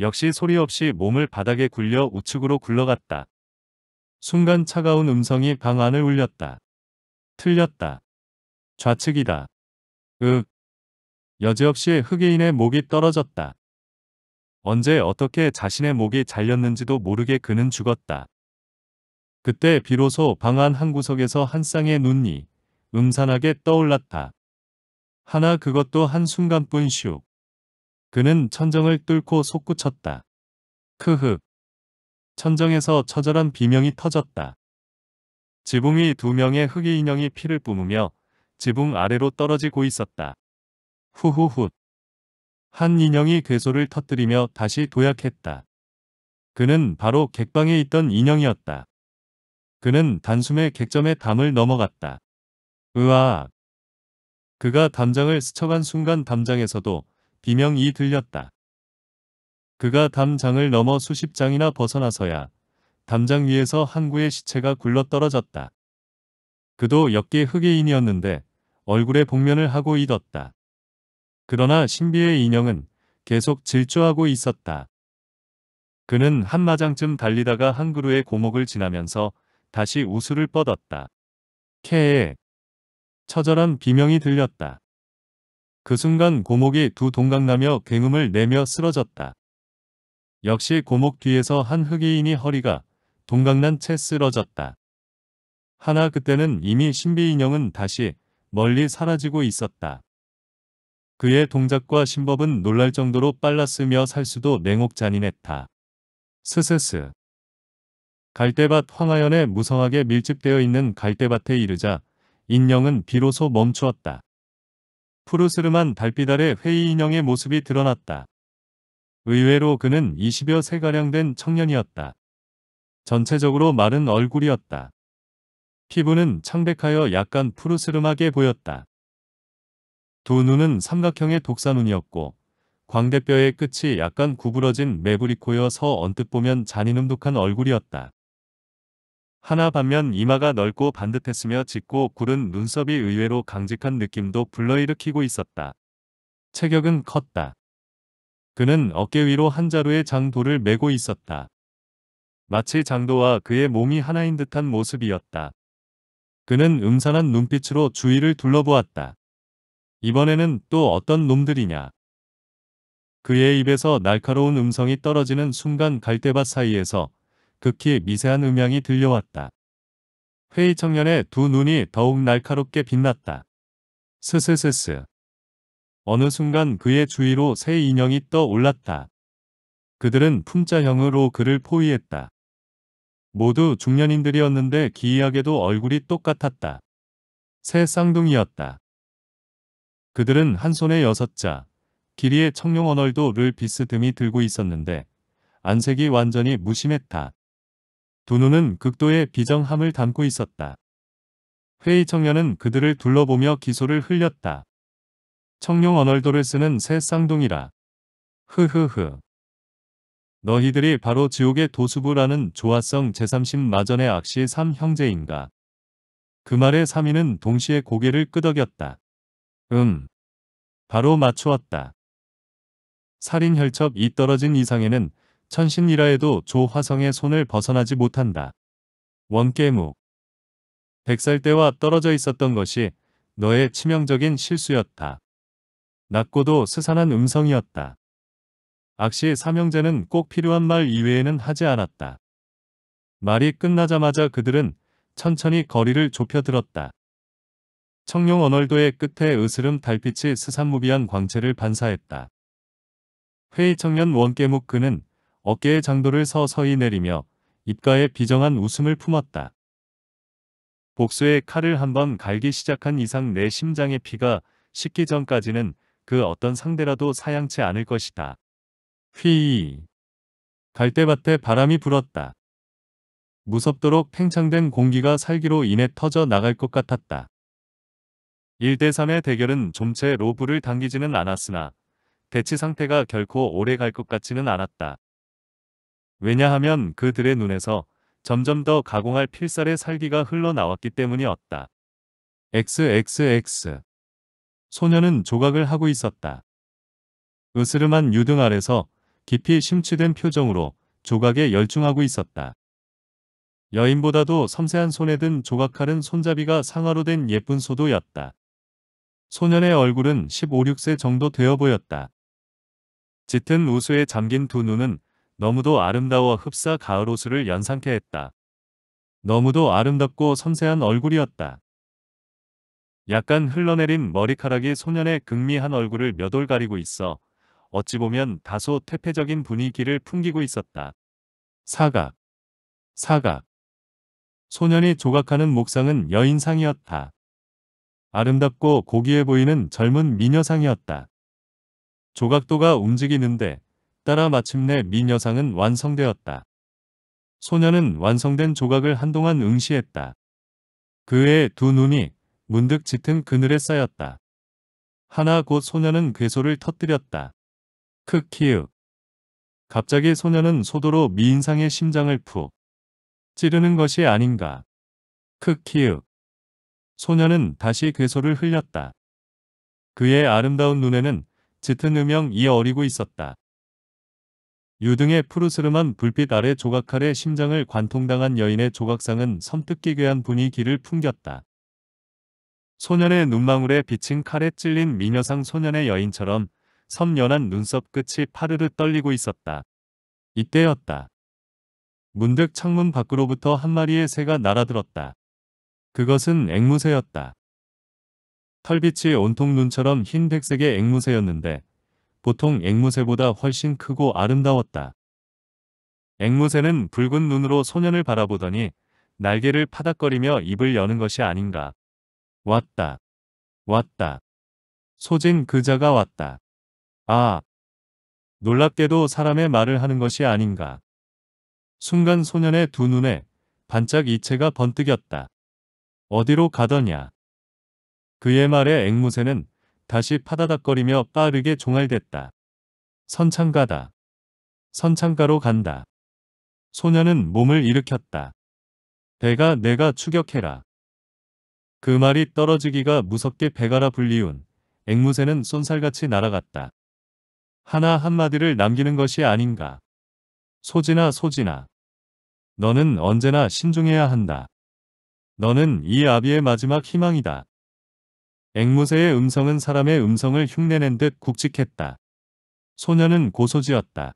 A: 역시 소리 없이 몸을 바닥에 굴려 우측으로 굴러갔다. 순간 차가운 음성이 방 안을 울렸다. 틀렸다. 좌측이다. 윽. 여지없이 흑인의 목이 떨어졌다. 언제 어떻게 자신의 목이 잘렸는지도 모르게 그는 죽었다. 그때 비로소 방안 한구석에서 한 쌍의 눈이 음산하게 떠올랐다. 하나 그것도 한순간뿐 슈. 그는 천정을 뚫고 솟구쳤다. 크흐 천정에서 처절한 비명이 터졌다. 지붕 위 두 명의 흑이 인형이 피를 뿜으며 지붕 아래로 떨어지고 있었다. 후후훗. 한 인형이 괴소를 터뜨리며 다시 도약했다. 그는 바로 객방에 있던 인형이었다. 그는 단숨에 객점의 담을 넘어갔다. 으아 그가 담장을 스쳐간 순간 담장에서도 비명이 들렸다. 그가 담장을 넘어 수십 장이나 벗어나서야 담장 위에서 항구의 시체가 굴러떨어졌다. 그도 역계 흑의인이었는데 얼굴에 복면을 하고 잊었다. 그러나 신비의 인형은 계속 질주하고 있었다. 그는 한 마장쯤 달리다가 한 그루의 고목을 지나면서 다시 우수를 뻗었다. 케에 처절한 비명이 들렸다. 그 순간 고목이 두 동강나며 굉음을 내며 쓰러졌다. 역시 고목 뒤에서 한 흑이인이 허리가 동강난 채 쓰러졌다. 하나 그때는 이미 신비인형은 다시 멀리 사라지고 있었다. 그의 동작과 신법은 놀랄 정도로 빨랐으며 살수도 냉혹잔인했다. 스스스. 갈대밭 황하연에 무성하게 밀집되어 있는 갈대밭에 이르자 인형은 비로소 멈추었다. 푸르스름한 달빛 아래 회의 인형의 모습이 드러났다. 의외로 그는 20여 세가량 된 청년이었다. 전체적으로 마른 얼굴이었다. 피부는 창백하여 약간 푸르스름하게 보였다. 두 눈은 삼각형의 독사눈이었고 광대뼈의 끝이 약간 구부러진 매부리코여서 언뜻 보면 잔인음독한 얼굴이었다. 하나 반면 이마가 넓고 반듯했으며 짙고 굵은 눈썹이 의외로 강직한 느낌도 불러일으키고 있었다. 체격은 컸다. 그는 어깨 위로 한 자루의 장도를 메고 있었다. 마치 장도와 그의 몸이 하나인 듯한 모습이었다. 그는 음산한 눈빛으로 주위를 둘러보았다. 이번에는 또 어떤 놈들이냐. 그의 입에서 날카로운 음성이 떨어지는 순간 갈대밭 사이에서 극히 미세한 음향이 들려왔다. 회의 청년의 두 눈이 더욱 날카롭게 빛났다. 스스스스. 어느 순간 그의 주위로 새 인형이 떠올랐다. 그들은 품자형으로 그를 포위했다. 모두 중년인들이었는데 기이하게도 얼굴이 똑같았다. 새 쌍둥이였다. 그들은 한 손에 여섯 자, 길이의 청룡 언얼도를 비스듬히 들고 있었는데 안색이 완전히 무심했다. 두노는 극도의 비정함을 담고 있었다. 회의 청년은 그들을 둘러보며 기소를 흘렸다. 청룡 언얼도를 쓰는 새 쌍둥이라. 흐흐흐. 너희들이 바로 지옥의 도수부라는 조화성 제30 마전의 악시 3형제인가. 그 말에 3인은 동시에 고개를 끄덕였다. 음. 바로 맞추었다. 살인 혈첩이 떨어진 이상에는 천신이라 해도 조화성의 손을 벗어나지 못한다. 원깨무 백살 때와 떨어져 있었던 것이 너의 치명적인 실수였다. 낮고도 스산한 음성이었다. 악시 사명제는꼭 필요한 말 이외에는 하지 않았다. 말이 끝나자마자 그들은 천천히 거리를 좁혀들었다. 청룡 언월도의 끝에 으스름 달빛이 스산무비한 광채를 반사했다. 회의 청년 원깨묵 그는 어깨의 장도를 서서히 내리며 입가에 비정한 웃음을 품었다. 복수의 칼을 한 번 갈기 시작한 이상 내 심장의 피가 식기 전까지는 그 어떤 상대라도 사양치 않을 것이다. 휘이 갈대밭에 바람이 불었다. 무섭도록 팽창된 공기가 살기로 인해 터져 나갈 것 같았다. 1대3의 대결은 좀채 로브를 당기지는 않았으나 대치 상태가 결코 오래 갈 것 같지는 않았다. 왜냐하면 그들의 눈에서 점점 더 가공할 필살의 살기가 흘러나왔기 때문이었다. XXX 소녀는 조각을 하고 있었다. 으스름한 유등 아래서 깊이 심취된 표정으로 조각에 열중하고 있었다. 여인보다도 섬세한 손에 든 조각칼은 손잡이가 상하로 된 예쁜 소도였다. 소년의 얼굴은 15, 6세 정도 되어 보였다. 짙은 우수에 잠긴 두 눈은 너무도 아름다워 흡사 가을 호수를 연상케 했다. 너무도 아름답고 섬세한 얼굴이었다. 약간 흘러내린 머리카락이 소년의 극미한 얼굴을 몇 올 가리고 있어 어찌 보면 다소 퇴폐적인 분위기를 풍기고 있었다. 사각, 사각. 소년이 조각하는 목상은 여인상이었다. 아름답고 고귀해 보이는 젊은 미녀상이었다. 조각도가 움직이는데 따라 마침내 민여상은 완성되었다. 소녀는 완성된 조각을 한동안 응시했다. 그의 두 눈이 문득 짙은 그늘에 쌓였다. 하나 곧 소녀는 괴소를 터뜨렸다. 크키읔. 갑자기 소녀는 소도로 미인상의 심장을 푹 찌르는 것이 아닌가. 크키읔. 소녀는 다시 괴소를 흘렸다. 그의 아름다운 눈에는 짙은 음영이 어리고 있었다. 유등의 푸르스름한 불빛 아래 조각칼에 심장을 관통당한 여인의 조각상은 섬뜩기 괴한 분위기를 풍겼다. 소년의 눈망울에 비친 칼에 찔린 미녀상 소년의 여인처럼 섬연한 눈썹 끝이 파르르 떨리고 있었다. 이때였다. 문득 창문 밖으로부터 한 마리의 새가 날아들었다. 그것은 앵무새였다. 털빛이 온통 눈처럼 흰백색의 앵무새였는데 보통 앵무새보다 훨씬 크고 아름다웠다. 앵무새는 붉은 눈으로 소년을 바라보더니 날개를 파닥거리며 입을 여는 것이 아닌가. 왔다. 왔다. 소진 그자가 왔다. 아. 놀랍게도 사람의 말을 하는 것이 아닌가. 순간 소년의 두 눈에 반짝 이체가 번뜩였다. 어디로 가더냐. 그의 말에 앵무새는 다시 파다닥거리며 빠르게 종알댔다. 선창가다. 선창가로 간다. 소녀는 몸을 일으켰다. 배가 내가 추격해라. 그 말이 떨어지기가 무섭게 배가라 불리운 앵무새는 쏜살같이 날아갔다. 하나 한마디를 남기는 것이 아닌가. 소진아 소진아. 너는 언제나 신중해야 한다. 너는 이 아비의 마지막 희망이다. 앵무새의 음성은 사람의 음성을 흉내낸 듯 굵직했다. 소녀는 고소지었다.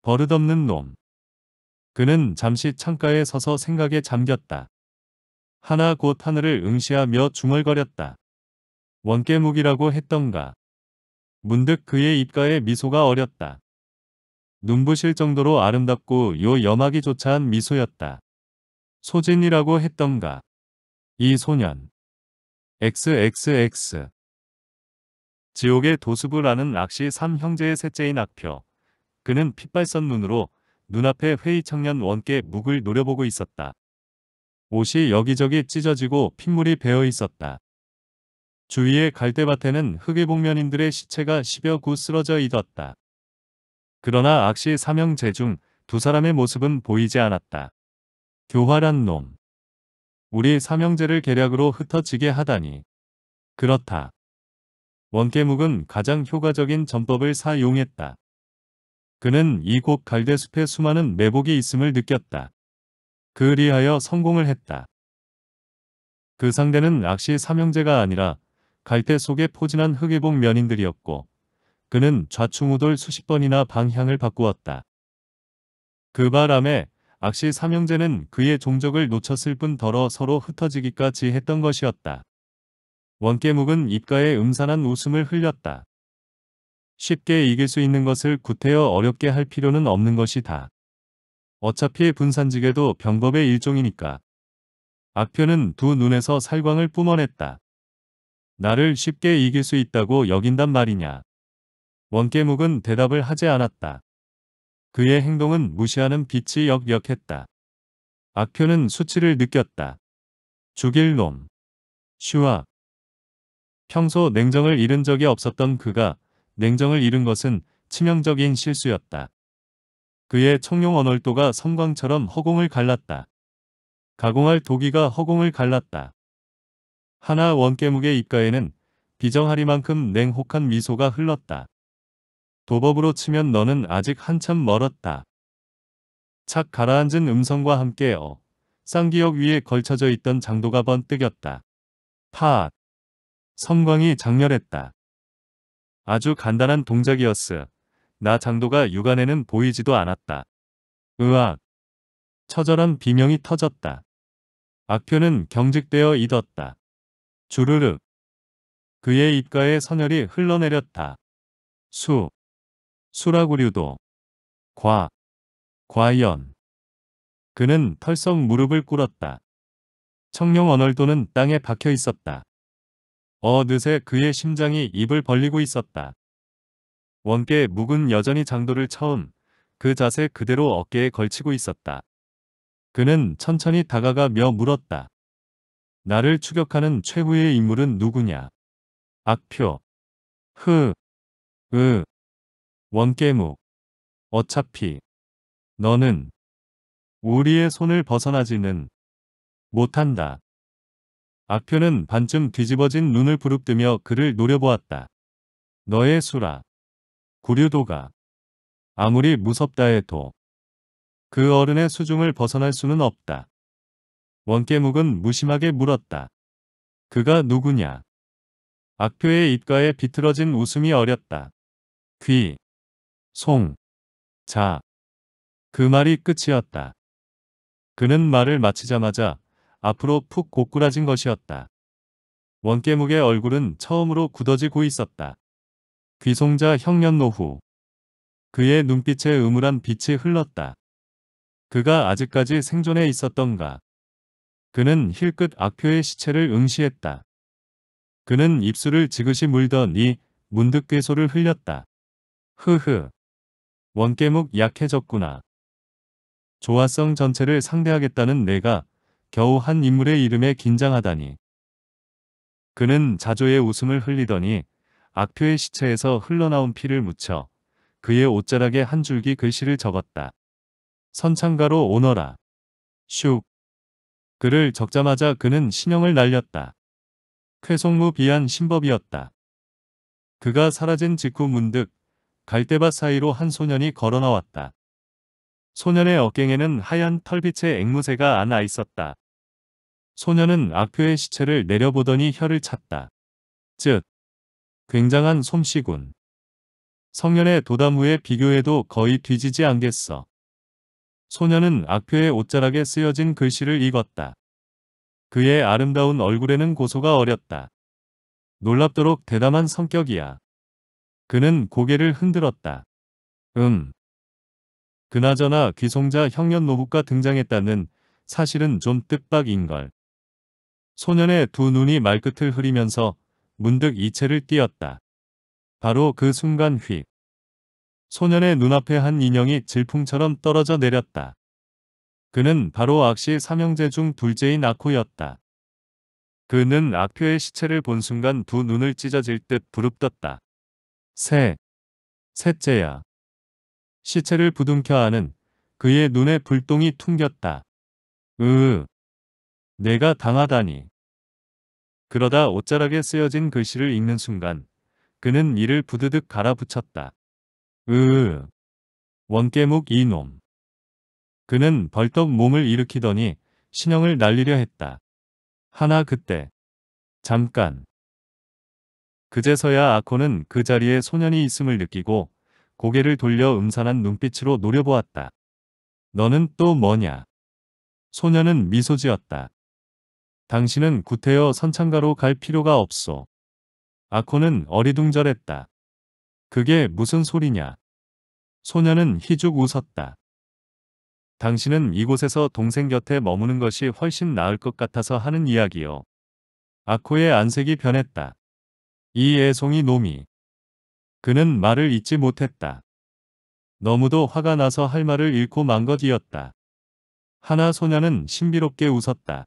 A: 버릇없는 놈. 그는 잠시 창가에 서서 생각에 잠겼다. 하나 곧 하늘을 응시하며 중얼거렸다. 원깨묵이라고 했던가. 문득 그의 입가에 미소가 어렸다. 눈부실 정도로 아름답고 요염하기조차한 미소였다. 소진이라고 했던가. 이 소년. XXX 지옥의 도수부라는 악시 3형제의 셋째인 악표. 그는 핏발선 눈으로 눈앞에 회의 청년 원께 묵을 노려보고 있었다. 옷이 여기저기 찢어지고 핏물이 배어 있었다. 주위의 갈대밭에는 흙의복면인들의 시체가 10여 구 쓰러져 있었다. 그러나 악시 3형제 중 두 사람의 모습은 보이지 않았다. 교활한 놈. 우리 삼형제를 계략으로 흩어지게 하다니. 그렇다. 원깨묵은 가장 효과적인 전법을 사용했다. 그는 이곳 갈대숲에 수많은 매복이 있음을 느꼈다. 그리하여 성공을 했다. 그 상대는 악시 삼형제가 아니라 갈대 속에 포진한 흑의봉 면인들이었고 그는 좌충우돌 수십 번이나 방향을 바꾸었다. 그 바람에 악시 삼형제는 그의 종적을 놓쳤을 뿐더러 서로 흩어지기까지 했던 것이었다. 원깨묵은 입가에 음산한 웃음을 흘렸다. 쉽게 이길 수 있는 것을 구태여 어렵게 할 필요는 없는 것이다. 어차피 분산직에도 병법의 일종이니까. 악표는 두 눈에서 살광을 뿜어냈다. 나를 쉽게 이길 수 있다고 여긴단 말이냐. 원깨묵은 대답을 하지 않았다. 그의 행동은 무시하는 빛이 역력했다. 악표는 수치를 느꼈다. 죽일 놈. 슈아. 평소 냉정을 잃은 적이 없었던 그가 냉정을 잃은 것은 치명적인 실수였다. 그의 청룡 언월도가 섬광처럼 허공을 갈랐다. 가공할 도기가 허공을 갈랐다. 하나 원깨묵의 입가에는 비정하리만큼 냉혹한 미소가 흘렀다. 도법으로 치면 너는 아직 한참 멀었다. 착 가라앉은 음성과 함께 어. 쌍기역 위에 걸쳐져 있던 장도가 번뜩였다. 파악. 성광이 장렬했다. 아주 간단한 동작이었어. 나 장도가 육안에는 보이지도 않았다. 으악. 처절한 비명이 터졌다. 악표는 경직되어 잊었다. 주르륵. 그의 입가에 선혈이 흘러내렸다. 수. 수라구류도 과 과연 그는 털썩 무릎을 꿇었다. 청룡 언얼도는 땅에 박혀 있었다. 어느새 그의 심장이 입을 벌리고 있었다. 원께 묵은 여전히 장도를 처음 그 자세 그대로 어깨에 걸치고 있었다. 그는 천천히 다가가며 물었다. 나를 추격하는 최후의 인물은 누구냐? 악표. 흐. 으. 원깨무. 어차피 너는 우리의 손을 벗어나지는 못한다. 악표는 반쯤 뒤집어진 눈을 부릅뜨며 그를 노려보았다. 너의 수라. 구류도가 아무리 무섭다 해도 그 어른의 수중을 벗어날 수는 없다. 원깨묵은 무심하게 물었다. 그가 누구냐? 악표의 입가에 비틀어진 웃음이 어렸다. 귀. 송, 자. 그 말이 끝이었다. 그는 말을 마치자마자 앞으로 푹 고꾸라진 것이었다. 원깨묵의 얼굴은 처음으로 굳어지고 있었다. 귀송자 형년노후. 그의 눈빛에 음울한 빛이 흘렀다. 그가 아직까지 생존해 있었던가. 그는 힐끗 악표의 시체를 응시했다. 그는 입술을 지그시 물던 이 문득 괴소를 흘렸다. 흐흐. 원깨묵 약해졌구나. 조화성 전체를 상대하겠다는 내가 겨우 한 인물의 이름에 긴장하다니. 그는 자조의 웃음을 흘리더니 악표의 시체에서 흘러나온 피를 묻혀 그의 옷자락에 한 줄기 글씨를 적었다. 선창가로 오너라. 슉. 그를 적자마자 그는 신형을 날렸다. 쾌속무 비한 신법이었다. 그가 사라진 직후 문득 갈대밭 사이로 한 소년이 걸어나왔다. 소년의 어깽에는 하얀 털빛의 앵무새가 안아 있었다. 소년은 악표의 시체를 내려보더니 혀를 찼다. 즉, 굉장한 솜씨군. 성년의 도담무에 비교해도 거의 뒤지지 않겠어. 소년은 악표의 옷자락에 쓰여진 글씨를 읽었다. 그의 아름다운 얼굴에는 고소가 어렸다. 놀랍도록 대담한 성격이야. 그는 고개를 흔들었다. 음. 그나저나 귀송자 형년노부가 등장했다는 사실은 좀 뜻밖인걸. 소년의 두 눈이 말끝을 흐리면서 문득 이체를 띄었다. 바로 그 순간 휙. 소년의 눈앞에 한 인형이 질풍처럼 떨어져 내렸다. 그는 바로 악시 삼형제 중 둘째인 아코였다. 그는 악표의 시체를 본 순간 두 눈을 찢어질 듯 부릅떴다. 셋. 셋째야. 시체를 부둥켜 안은 그의 눈에 불똥이 퉁겼다. 으으. 내가 당하다니. 그러다 옷자락에 쓰여진 글씨를 읽는 순간 그는 이를 부드득 갈아붙였다. 으으. 원깨묵 이놈. 그는 벌떡 몸을 일으키더니 신형을 날리려 했다. 하나 그때. 잠깐. 그제서야 아코는 그 자리에 소년이 있음을 느끼고 고개를 돌려 음산한 눈빛으로 노려보았다. 너는 또 뭐냐? 소년은 미소 지었다. 당신은 구태여 선창가로 갈 필요가 없소. 아코는 어리둥절했다. 그게 무슨 소리냐? 소년은 희죽 웃었다. 당신은 이곳에서 동생 곁에 머무는 것이 훨씬 나을 것 같아서 하는 이야기요. 아코의 안색이 변했다. 이 애송이 놈이. 그는 말을 잊지 못했다. 너무도 화가 나서 할 말을 잃고 망거지였다. 하나 소녀는 신비롭게 웃었다.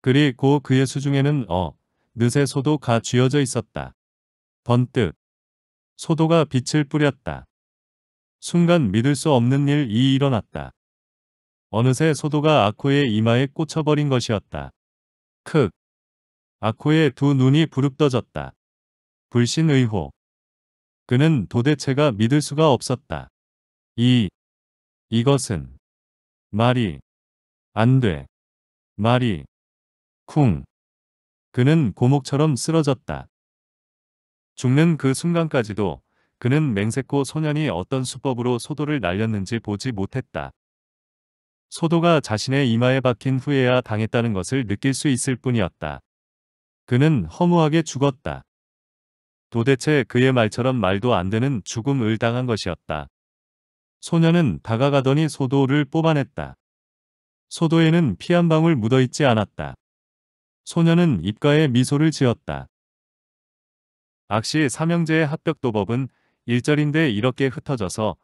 A: 그리고 그의 수중에는 어, 느새 소도가 쥐어져 있었다. 번뜩 소도가 빛을 뿌렸다. 순간 믿을 수 없는 일이 일어났다. 어느새 소도가 아코의 이마에 꽂혀버린 것이었다. 크. 아코의 두 눈이 부릅떠졌다. 불신의혹 그는 도대체가 믿을 수가 없었다. 이, 이것은 말이 안 돼. 말이 쿵. 그는 고목처럼 쓰러졌다. 죽는 그 순간까지도 그는 맹세코 소년이 어떤 수법으로 소도를 날렸는지 보지 못했다. 소도가 자신의 이마에 박힌 후에야 당했다는 것을 느낄 수 있을 뿐이었다. 그는 허무하게 죽었다. 도대체 그의 말처럼 말도 안 되는 죽음을 당한 것이었다. 소녀는 다가가더니 소도를 뽑아냈다. 소도에는 피 한 방울 묻어있지 않았다. 소녀는 입가에 미소를 지었다. 악시 삼형제의 합격도법은 일절인데 이렇게 흩어져서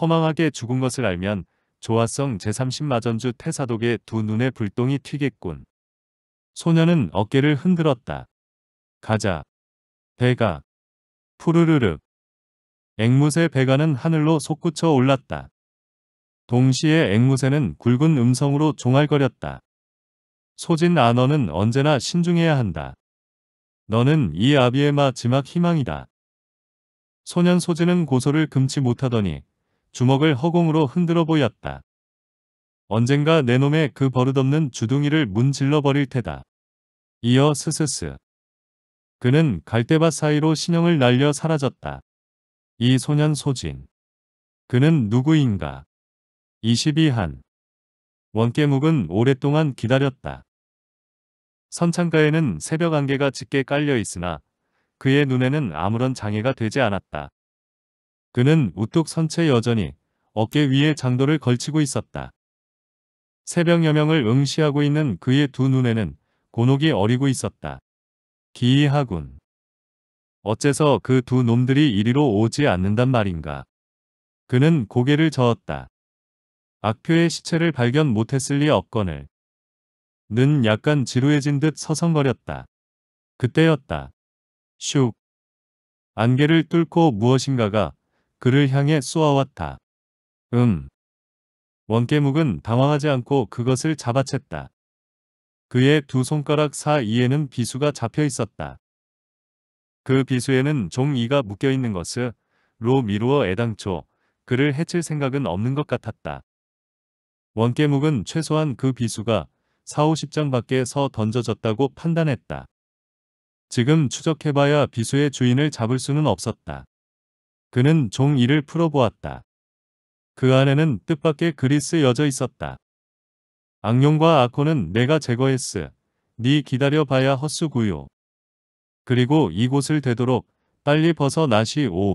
A: 허망하게 죽은 것을 알면 조화성 제30마전주 태사독의 두 눈에 불똥이 튀겠군. 소녀는 어깨를 흔들었다. 가자. 배가. 푸르르륵. 앵무새 배가는 하늘로 솟구쳐 올랐다. 동시에 앵무새는 굵은 음성으로 종알거렸다. 소진 아너는 언제나 신중해야 한다. 너는 이아비의마 지막 희망이다. 소년 소진은 고소를 금치 못하더니 주먹을 허공으로 흔들어 보였다. 언젠가 내 놈의 그 버릇없는 주둥이를 문질러 버릴 테다. 이어 스스스. 그는 갈대밭 사이로 신형을 날려 사라졌다. 이 소년 소진. 그는 누구인가? 22한. 원깨묵은 오랫동안 기다렸다. 선창가에는 새벽 안개가 짙게 깔려 있으나 그의 눈에는 아무런 장애가 되지 않았다. 그는 우뚝 선 채 여전히 어깨 위에 장도를 걸치고 있었다. 새벽 여명을 응시하고 있는 그의 두 눈에는 곤혹이 어리고 있었다. 기이하군. 어째서 그 두 놈들이 이리로 오지 않는단 말인가. 그는 고개를 저었다. 악표의 시체를 발견 못했을 리없거늘는 약간 지루해진 듯 서성거렸다. 그때였다. 슉. 안개를 뚫고 무엇인가가 그를 향해 쏘아왔다. 음. 원깨묵은 당황하지 않고 그것을 잡아챘다. 그의 두 손가락 사이에는 비수가 잡혀 있었다. 그 비수에는 종이가 묶여 있는 것을 로 미루어 애당초 그를 해칠 생각은 없는 것 같았다. 원깨묵은 최소한 그 비수가 4, 50장 밖에 서 던져졌다고 판단했다. 지금 추적해봐야 비수의 주인을 잡을 수는 없었다. 그는 종이를 풀어보았다. 그 안에는 뜻밖의 그리스 여져 있었다. 악령과 아코는 내가 제거했으. 니 기다려봐야 헛수구요. 그리고 이곳을 되도록 빨리 벗어나시 오.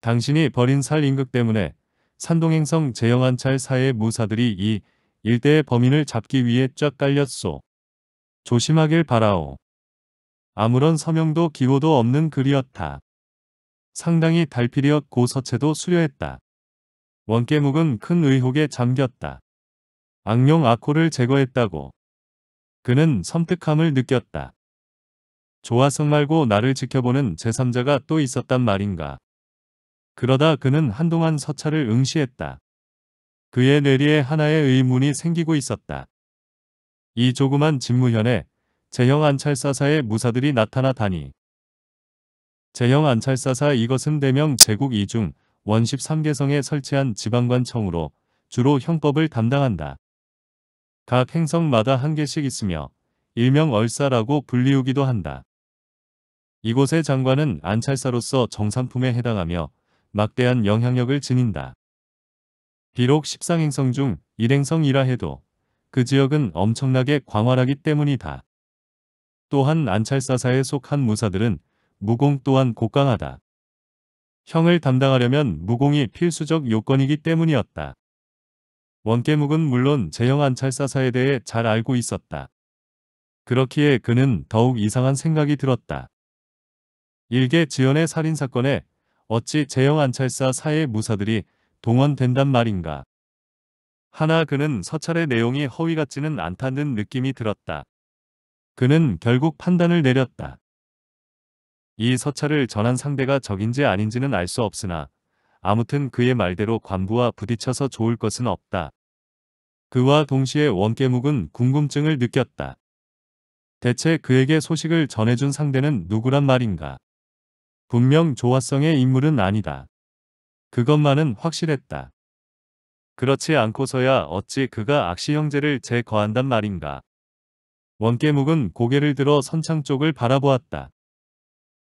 A: 당신이 버린 살인극 때문에 산동행성 제영한찰 사의 무사들이 이 일대의 범인을 잡기 위해 쫙 깔렸소. 조심하길 바라오. 아무런 서명도 기호도 없는 글이었다. 상당히 달필이었고 서체도 수려했다. 원깨묵은 큰 의혹에 잠겼다. 악룡아코를 제거했다고. 그는 섬뜩함을 느꼈다. 조화성 말고 나를 지켜보는 제3자가 또 있었단 말인가. 그러다 그는 한동안 서찰을 응시했다. 그의 내리에 하나의 의문이 생기고 있었다. 이 조그만 집무현에 제형 안찰사사의 무사들이 나타나다니. 제형 안찰사사 이것은 대명 제국 이중 원1 3개성에 설치한 지방관청으로 주로 형법을 담당한다. 각 행성마다 한 개씩 있으며 일명 얼사라고 불리우기도 한다. 이곳의 장관은 안찰사로서 정상품에 해당하며 막대한 영향력을 지닌다. 비록 13행성 중 1행성이라 해도 그 지역은 엄청나게 광활하기 때문이다. 또한 안찰사사에 속한 무사들은 무공 또한 곡강하다. 형을 담당하려면 무공이 필수적 요건이기 때문이었다. 원깨묵은 물론 재형 안찰사사에 대해 잘 알고 있었다. 그렇기에 그는 더욱 이상한 생각이 들었다. 일개 지연의 살인사건에 어찌 재형 안찰사 사의 무사들이 동원된단 말인가. 하나 그는 서찰의 내용이 허위 같지는 않다는 느낌이 들었다. 그는 결국 판단을 내렸다. 이 서찰을 전한 상대가 적인지 아닌지는 알 수 없으나 아무튼 그의 말대로 관부와 부딪혀서 좋을 것은 없다. 그와 동시에 원깨묵은 궁금증을 느꼈다. 대체 그에게 소식을 전해준 상대는 누구란 말인가? 분명 조화성의 인물은 아니다. 그것만은 확실했다. 그렇지 않고서야 어찌 그가 악시 형제를 제거한단 말인가. 원깨묵은 고개를 들어 선창 쪽을 바라보았다.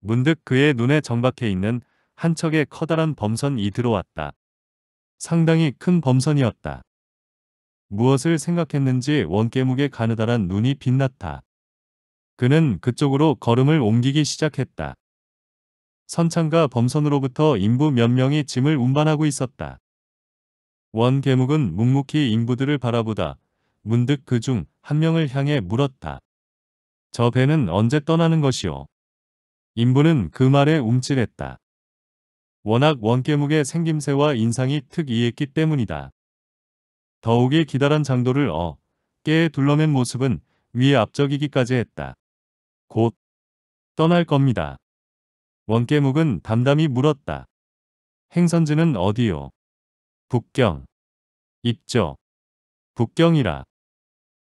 A: 문득 그의 눈에 정박해 있는 한 척의 커다란 범선이 들어왔다. 상당히 큰 범선이었다. 무엇을 생각했는지 원깨묵의 가느다란 눈이 빛났다. 그는 그쪽으로 걸음을 옮기기 시작했다. 선창과 범선으로부터 인부 몇 명이 짐을 운반하고 있었다. 원계묵은 묵묵히 인부들을 바라보다 문득 그 중 한 명을 향해 물었다. 저 배는 언제 떠나는 것이오? 인부는 그 말에 움찔했다. 워낙 원깨묵의 생김새와 인상이 특이했기 때문이다. 더욱이 기다란 장도를 어 깨에 둘러맨 모습은 위에 앞적이기까지 했다. 곧 떠날 겁니다. 원깨묵은 담담히 물었다. 행선지는 어디요? 북경. 입죠. 북경이라.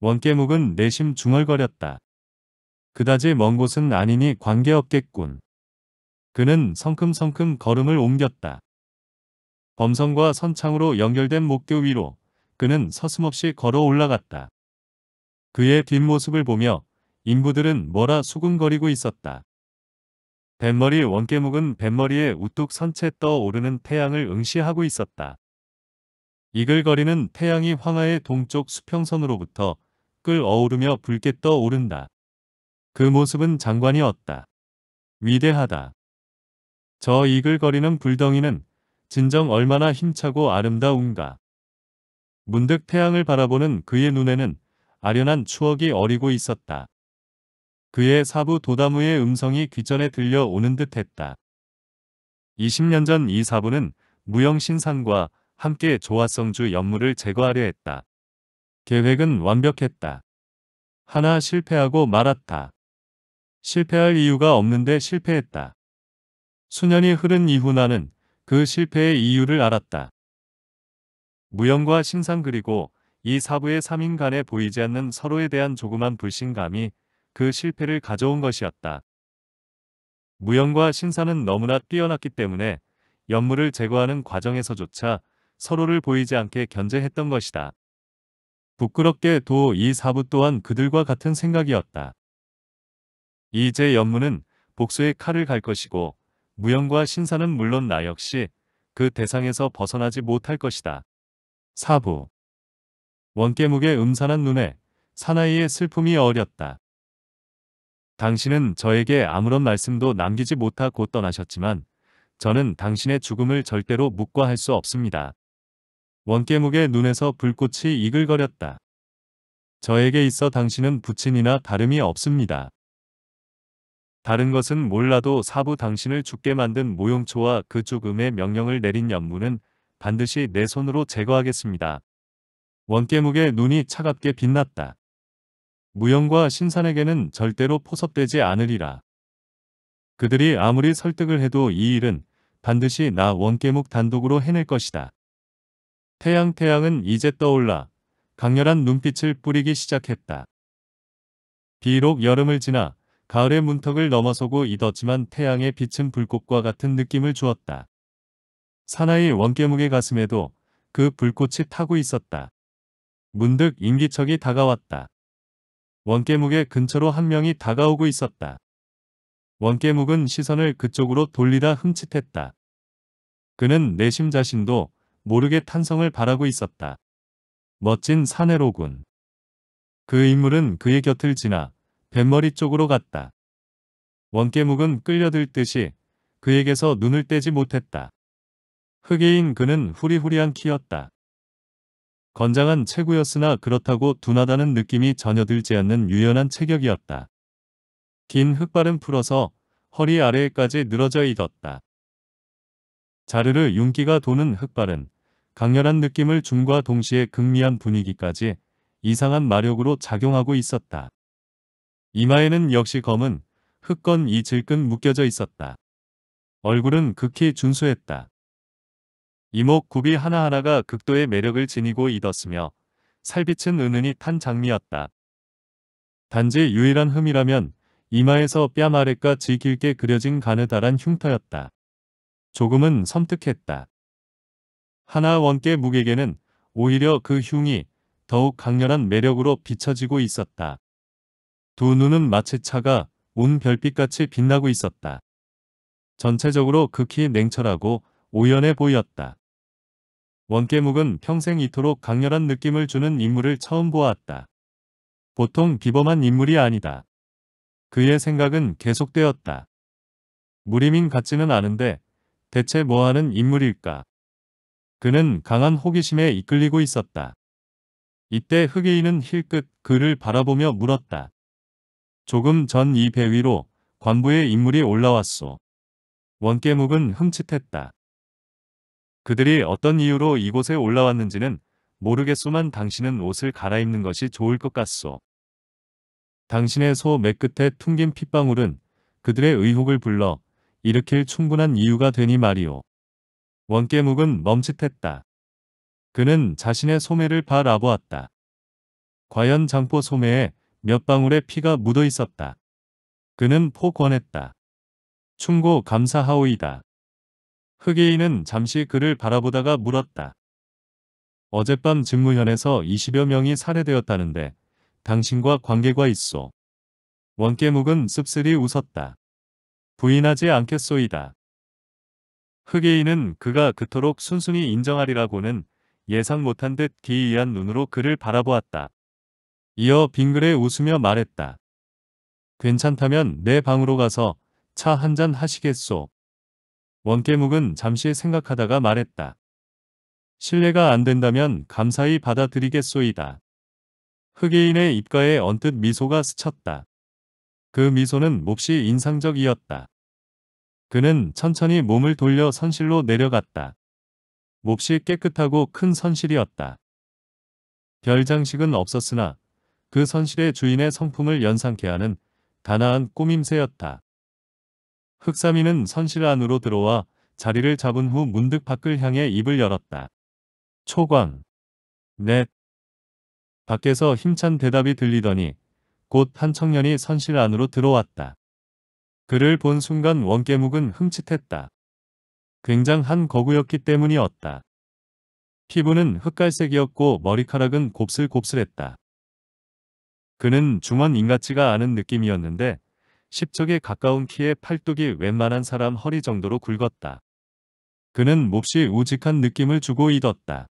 A: 원깨묵은 내심 중얼거렸다. 그다지 먼 곳은 아니니 관계없겠군. 그는 성큼성큼 걸음을 옮겼다. 범성과 선창으로 연결된 목교 위로 그는 서슴없이 걸어 올라갔다. 그의 뒷모습을 보며 인부들은 뭐라 수군거리고 있었다. 뱃머리 원깨묵은 뱃머리에 우뚝 선채 떠오르는 태양을 응시하고 있었다. 이글거리는 태양이 황하의 동쪽 수평선으로부터 끌 어오르며 붉게 떠오른다. 그 모습은 장관이었다. 위대하다. 저 이글거리는 불덩이는 진정 얼마나 힘차고 아름다운가. 문득 태양을 바라보는 그의 눈에는 아련한 추억이 어리고 있었다. 그의 사부 도다무의 음성이 귀전에 들려오는 듯했다. 20년 전 이 사부는 무영신상과 함께 조화성주 연무를 제거하려 했다. 계획은 완벽했다. 하나 실패하고 말았다. 실패할 이유가 없는데 실패했다. 수년이 흐른 이후 나는 그 실패의 이유를 알았다. 무형과 신상 그리고 이 사부의 3인간에 보이지 않는 서로에 대한 조그만 불신감이 그 실패를 가져온 것이었다. 무형과 신사는 너무나 뛰어났기 때문에 연물을 제거하는 과정에서조차 서로를 보이지 않게 견제했던 것이다. 부끄럽게도 이 사부 또한 그들과 같은 생각이었다. 이제 연무는 복수의 칼을 갈 것이고 무영과 신사는 물론 나 역시 그 대상에서 벗어나지 못할 것이다. 4부 원깨묵의 음산한 눈에 사나이의 슬픔이 어렸다. 당신은 저에게 아무런 말씀도 남기지 못하고 떠나셨지만 저는 당신의 죽음을 절대로 묵과할 수 없습니다. 원깨묵의 눈에서 불꽃이 이글거렸다. 저에게 있어 당신은 부친이나 다름이 없습니다. 다른 것은 몰라도 사부 당신을 죽게 만든 모용초와 그쪽 음의 명령을 내린 연무는 반드시 내 손으로 제거하겠습니다. 원깨묵의 눈이 차갑게 빛났다. 무영과 신산에게는 절대로 포섭되지 않으리라. 그들이 아무리 설득을 해도 이 일은 반드시 나 원깨묵 단독으로 해낼 것이다. 태양 태양은 이제 떠올라 강렬한 눈빛을 뿌리기 시작했다. 비록 여름을 지나 가을의 문턱을 넘어서고 잊었지만 태양의 빛은 불꽃과 같은 느낌을 주었다. 사나이 원깨묵의 가슴에도 그 불꽃이 타고 있었다. 문득 임기척이 다가왔다. 원깨묵의 근처로 한 명이 다가오고 있었다. 원깨묵은 시선을 그쪽으로 돌리다 흠칫했다. 그는 내심 자신도 모르게 탄성을 바라고 있었다. 멋진 사내로군. 그 인물은 그의 곁을 지나 뱃머리 쪽으로 갔다. 원깨묵은 끌려들듯이 그에게서 눈을 떼지 못했다. 흑이인 그는 후리후리한 키였다. 건장한 체구였으나 그렇다고 둔하다는 느낌이 전혀 들지 않는 유연한 체격이었다. 긴 흑발은 풀어서 허리 아래까지 늘어져 있었다. 자르르 윤기가 도는 흑발은 강렬한 느낌을 줌과 동시에 극미한 분위기까지 이상한 마력으로 작용하고 있었다. 이마에는 역시 검은 흑건 이 질끈 묶여져 있었다. 얼굴은 극히 준수했다. 이목 굽이 하나하나가 극도의 매력을 지니고 있었으며 살빛은 은은히 탄 장미였다. 단지 유일한 흠이라면 이마에서 뺨아래까지 길게 그려진 가느다란 흉터였다. 조금은 섬뜩했다. 하나 원께 무게에는 오히려 그 흉이 더욱 강렬한 매력으로 비춰지고 있었다. 두 눈은 마치 차가 온 별빛같이 빛나고 있었다. 전체적으로 극히 냉철하고 오연해 보였다. 원깨묵은 평생 이토록 강렬한 느낌을 주는 인물을 처음 보았다. 보통 비범한 인물이 아니다. 그의 생각은 계속되었다. 무림인 같지는 않은데 대체 뭐하는 인물일까? 그는 강한 호기심에 이끌리고 있었다. 이때 흑인은 힐끗 그를 바라보며 물었다. 조금 전 이 배 위로 관부의 인물이 올라왔소. 원깨묵은 흠칫했다. 그들이 어떤 이유로 이곳에 올라왔는지는 모르겠소만 당신은 옷을 갈아입는 것이 좋을 것 같소. 당신의 소 맥끝에 퉁긴 핏방울은 그들의 의혹을 불러 일으킬 충분한 이유가 되니 말이오. 원깨묵은 멈칫했다. 그는 자신의 소매를 바라보았다. 과연 장포 소매에 몇 방울의 피가 묻어 있었다. 그는 포권했다. 충고 감사하오이다. 흑예인은 잠시 그를 바라보다가 물었다. 어젯밤 증무현에서 20여 명이 살해되었다는데 당신과 관계가 있소. 원깨묵은 씁쓸히 웃었다. 부인하지 않겠소이다. 흑예인은 그가 그토록 순순히 인정하리라고는 예상 못한 듯 기이한 눈으로 그를 바라보았다. 이어 빙그레 웃으며 말했다. 괜찮다면 내 방으로 가서 차 한 잔 하시겠소. 원깨묵은 잠시 생각하다가 말했다. 신뢰가 안 된다면 감사히 받아들이겠소이다. 흑예인의 입가에 언뜻 미소가 스쳤다. 그 미소는 몹시 인상적이었다. 그는 천천히 몸을 돌려 선실로 내려갔다. 몹시 깨끗하고 큰 선실이었다. 별 장식은 없었으나 그 선실의 주인의 성품을 연상케 하는 가아한꾸밈새였다 흑삼이는 선실 안으로 들어와 자리를 잡은 후 문득 밖을 향해 입을 열었다. 초광. 넷. 밖에서 힘찬 대답이 들리더니 곧 한 청년이 선실 안으로 들어왔다. 그를 본 순간 원깨묵은 흠칫했다. 굉장한 거구였기 때문이었다. 피부는 흑갈색이었고 머리카락은 곱슬곱슬했다. 그는 중원인 같지가 않은 느낌이었는데 10척에 가까운 키에 팔뚝이 웬만한 사람 허리 정도로 굵었다. 그는 몹시 우직한 느낌을 주고 잊었다.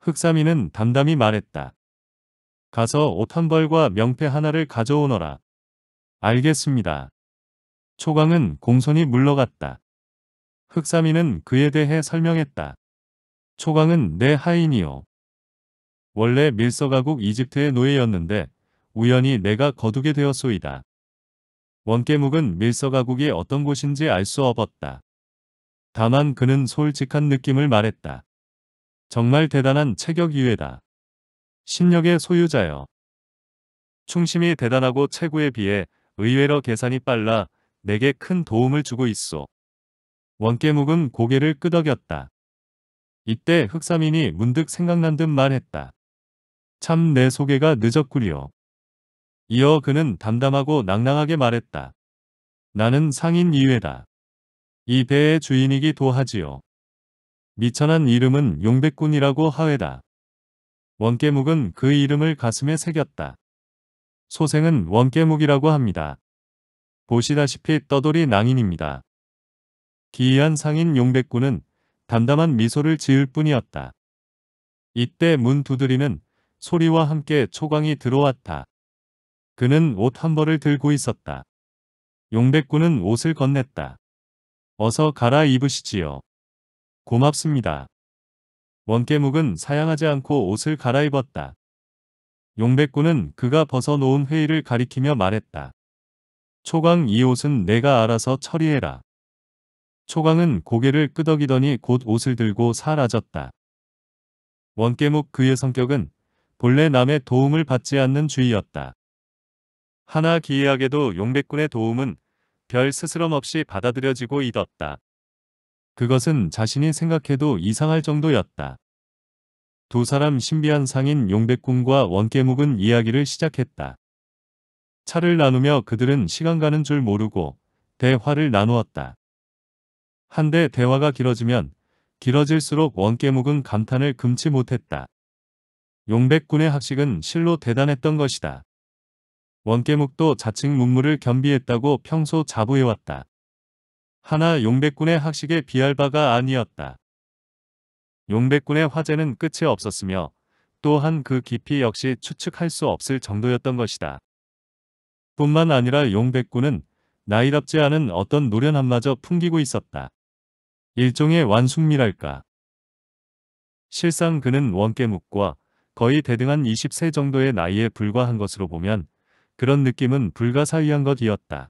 A: 흑삼이는 담담히 말했다. 가서 옷 한 벌과 명패 하나를 가져오너라. 알겠습니다. 초강은 공손히 물러갔다. 흑삼이는 그에 대해 설명했다. 초강은 내 하인이요. 원래 밀서가국 이집트의 노예였는데 우연히 내가 거두게 되었소이다. 원깨묵은 밀서가국이 어떤 곳인지 알 수 없었다. 다만 그는 솔직한 느낌을 말했다. 정말 대단한 체격 유예다. 신력의 소유자여. 충심이 대단하고 체구에 비해 의외로 계산이 빨라 내게 큰 도움을 주고 있어. 원깨묵은 고개를 끄덕였다. 이때 흑사민이 문득 생각난 듯 말했다. 참 내 소개가 늦었구려. 이어 그는 담담하고 낭낭하게 말했다. 나는 상인 이외다이 배의 주인이기도 하지요. 미천한 이름은 용백군이라고 하외다 원깨묵은 그 이름을 가슴에 새겼다. 소생은 원깨묵이라고 합니다. 보시다시피 떠돌이 낭인입니다. 기이한 상인 용백군은 담담한 미소를 지을 뿐이었다. 이때 문 두드리는 소리와 함께 초광이 들어왔다. 그는 옷 한 벌을 들고 있었다. 용백구는 옷을 건넸다. 어서 갈아입으시지요. 고맙습니다. 원깨묵은 사양하지 않고 옷을 갈아입었다. 용백구는 그가 벗어놓은 회의를 가리키며 말했다. 초강 이 옷은 내가 알아서 처리해라. 초강은 고개를 끄덕이더니 곧 옷을 들고 사라졌다. 원깨묵 그의 성격은 본래 남의 도움을 받지 않는 주의였다. 하나 기이하게도 용백군의 도움은 별 스스럼 없이 받아들여지고 잊었다. 그것은 자신이 생각해도 이상할 정도였다. 두 사람 신비한 상인 용백군과 원깨묵은 이야기를 시작했다. 차를 나누며 그들은 시간 가는 줄 모르고 대화를 나누었다. 한데 대화가 길어지면 길어질수록 원깨묵은 감탄을 금치 못했다. 용백군의 학식은 실로 대단했던 것이다. 원계묵도 자칭 문물을 겸비했다고 평소 자부해왔다. 하나 용백군의 학식에 비할 바가 아니었다. 용백군의 화제는 끝이 없었으며 또한 그 깊이 역시 추측할 수 없을 정도였던 것이다. 뿐만 아니라 용백군은 나이답지 않은 어떤 노련함마저 풍기고 있었다. 일종의 완숙미랄까. 실상 그는 원계묵과 거의 대등한 20세 정도의 나이에 불과한 것으로 보면 그런 느낌은 불가사의한 것이었다.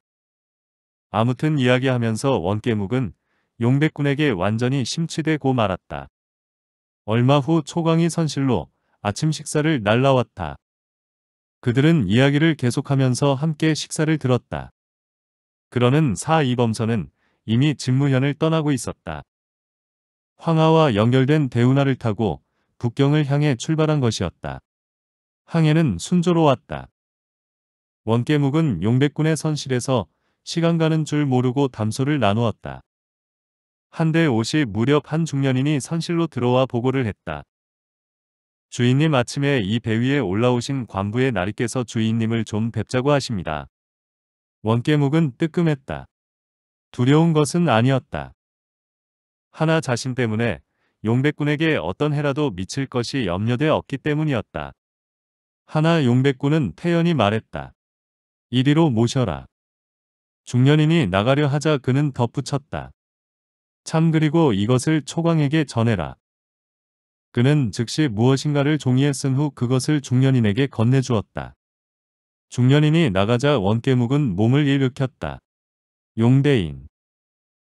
A: 아무튼 이야기하면서 원깨묵은 용백군에게 완전히 심취되고 말았다. 얼마 후 초광이 선실로 아침 식사를 날라왔다. 그들은 이야기를 계속하면서 함께 식사를 들었다. 그러는 사이범선은 이미 진무현을 떠나고 있었다. 황하와 연결된 대운하를 타고 북경을 향해 출발한 것이었다. 항해는 순조로왔다 원깨묵은 용백군의 선실에서 시간 가는 줄 모르고 담소를 나누었다. 한대 옷이 무렵 한 중년인이 선실로 들어와 보고를 했다. 주인님 아침에 이 배 위에 올라오신 관부의 나리께서 주인님을 좀 뵙자고 하십니다. 원깨묵은 뜨끔했다. 두려운 것은 아니었다. 하나 자신 때문에 용백군에게 어떤 해라도 미칠 것이 염려돼 없기 때문이었다. 하나 용백군은 태연히 말했다. 이리로 모셔라. 중년인이 나가려 하자 그는 덧붙였다. 참 그리고 이것을 초광에게 전해라. 그는 즉시 무엇인가를 종이에 쓴 후 그것을 중년인에게 건네주었다. 중년인이 나가자 원깨묵은 몸을 일으켰다. 용대인.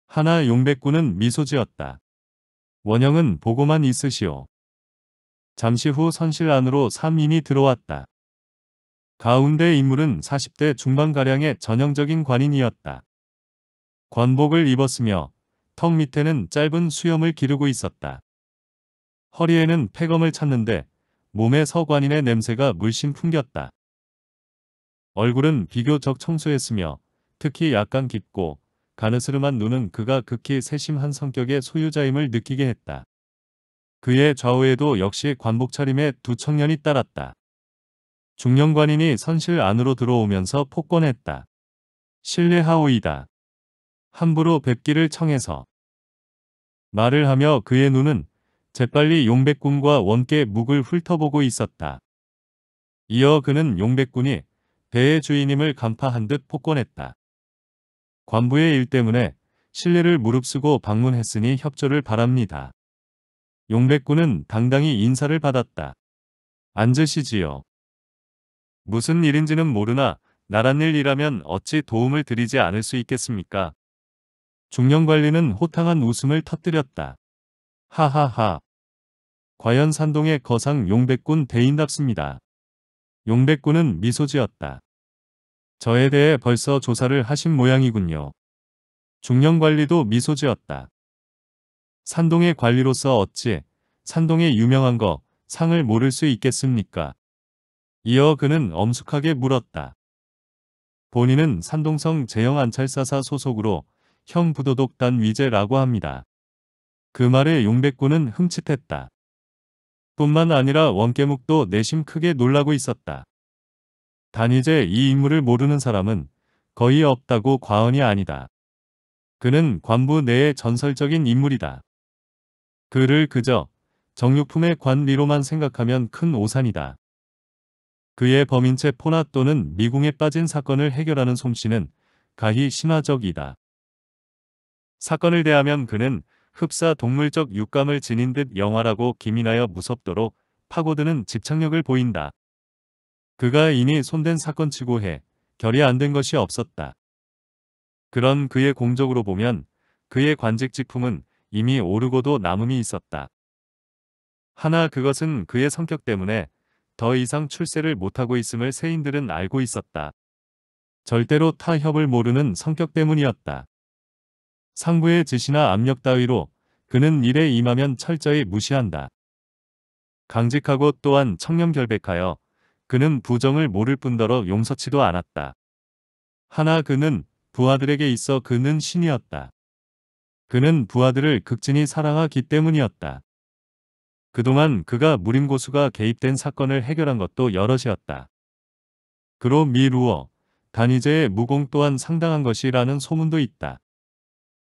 A: 하나 용백구는 미소 지었다. 원형은 보고만 있으시오. 잠시 후 선실 안으로 3인이 들어왔다. 가운데 인물은 40대 중반가량의 전형적인 관인이었다. 관복을 입었으며 턱 밑에는 짧은 수염을 기르고 있었다. 허리에는 폐검을 찾는데 몸에 서관인의 냄새가 물씬 풍겼다. 얼굴은 비교적 청소했으며 특히 약간 깊고 가느스름한 눈은 그가 극히 세심한 성격의 소유자임을 느끼게 했다. 그의 좌우에도 역시 관복 차림의두 청년이 따랐다. 중령관인이 선실 안으로 들어오면서 폭권했다. 신뢰하오이다. 함부로 뵙기를 청해서 말을 하며 그의 눈은 재빨리 용백군과 원께 묵을 훑어보고 있었다. 이어 그는 용백군이 배의 주인임을 간파한 듯 폭권했다. 관부의 일 때문에 신뢰를 무릅쓰고 방문했으니 협조를 바랍니다. 용백군은 당당히 인사를 받았다. 앉으시지요. 무슨 일인지는 모르나 나란 일이라면 어찌 도움을 드리지 않을 수 있겠습니까? 중령관리는 호탕한 웃음을 터뜨렸다. 하하하. 과연 산동의 거상 용백군 대인답습니다. 용백군은 미소 지었다. 저에 대해 벌써 조사를 하신 모양이군요. 중령관리도 미소 지었다. 산동의 관리로서 어찌 산동의 유명한 거 상을 모를 수 있겠습니까? 이어 그는 엄숙하게 물었다. 본인은 산동성 재영안찰사사 소속으로 형부도독단 위제라고 합니다. 그 말에 용백군은 흠칫했다. 뿐만 아니라 원깨묵도 내심 크게 놀라고 있었다. 단위제 이 인물을 모르는 사람은 거의 없다고 과언이 아니다. 그는 관부 내의 전설적인 인물이다. 그를 그저 정육품의 관리로만 생각하면 큰 오산이다. 그의 범인체 포나 또는 미궁에 빠진 사건을 해결하는 솜씨는 가히 신화적이다. 사건을 대하면 그는 흡사 동물적 육감을 지닌 듯 영화라고 기민하여 무섭도록 파고드는 집착력을 보인다. 그가 이미 손댄 사건치고 해 결이 안 된 것이 없었다. 그런 그의 공적으로 보면 그의 관직 직품은 이미 오르고도 남음이 있었다. 하나 그것은 그의 성격 때문에 더 이상 출세를 못하고 있음을 세인들은 알고 있었다. 절대로 타협을 모르는 성격 때문이었다. 상부의 지시나 압력 따위로 그는 일에 임하면 철저히 무시한다. 강직하고 또한 청렴결백하여 그는 부정을 모를 뿐더러 용서치도 않았다. 하나 그는 부하들에게 있어 그는 신이었다. 그는 부하들을 극진히 사랑하기 때문이었다. 그동안 그가 무림고수가 개입된 사건을 해결한 것도 여럿이었다. 그로 미루어 단위제의 무공 또한 상당한 것이라는 소문도 있다.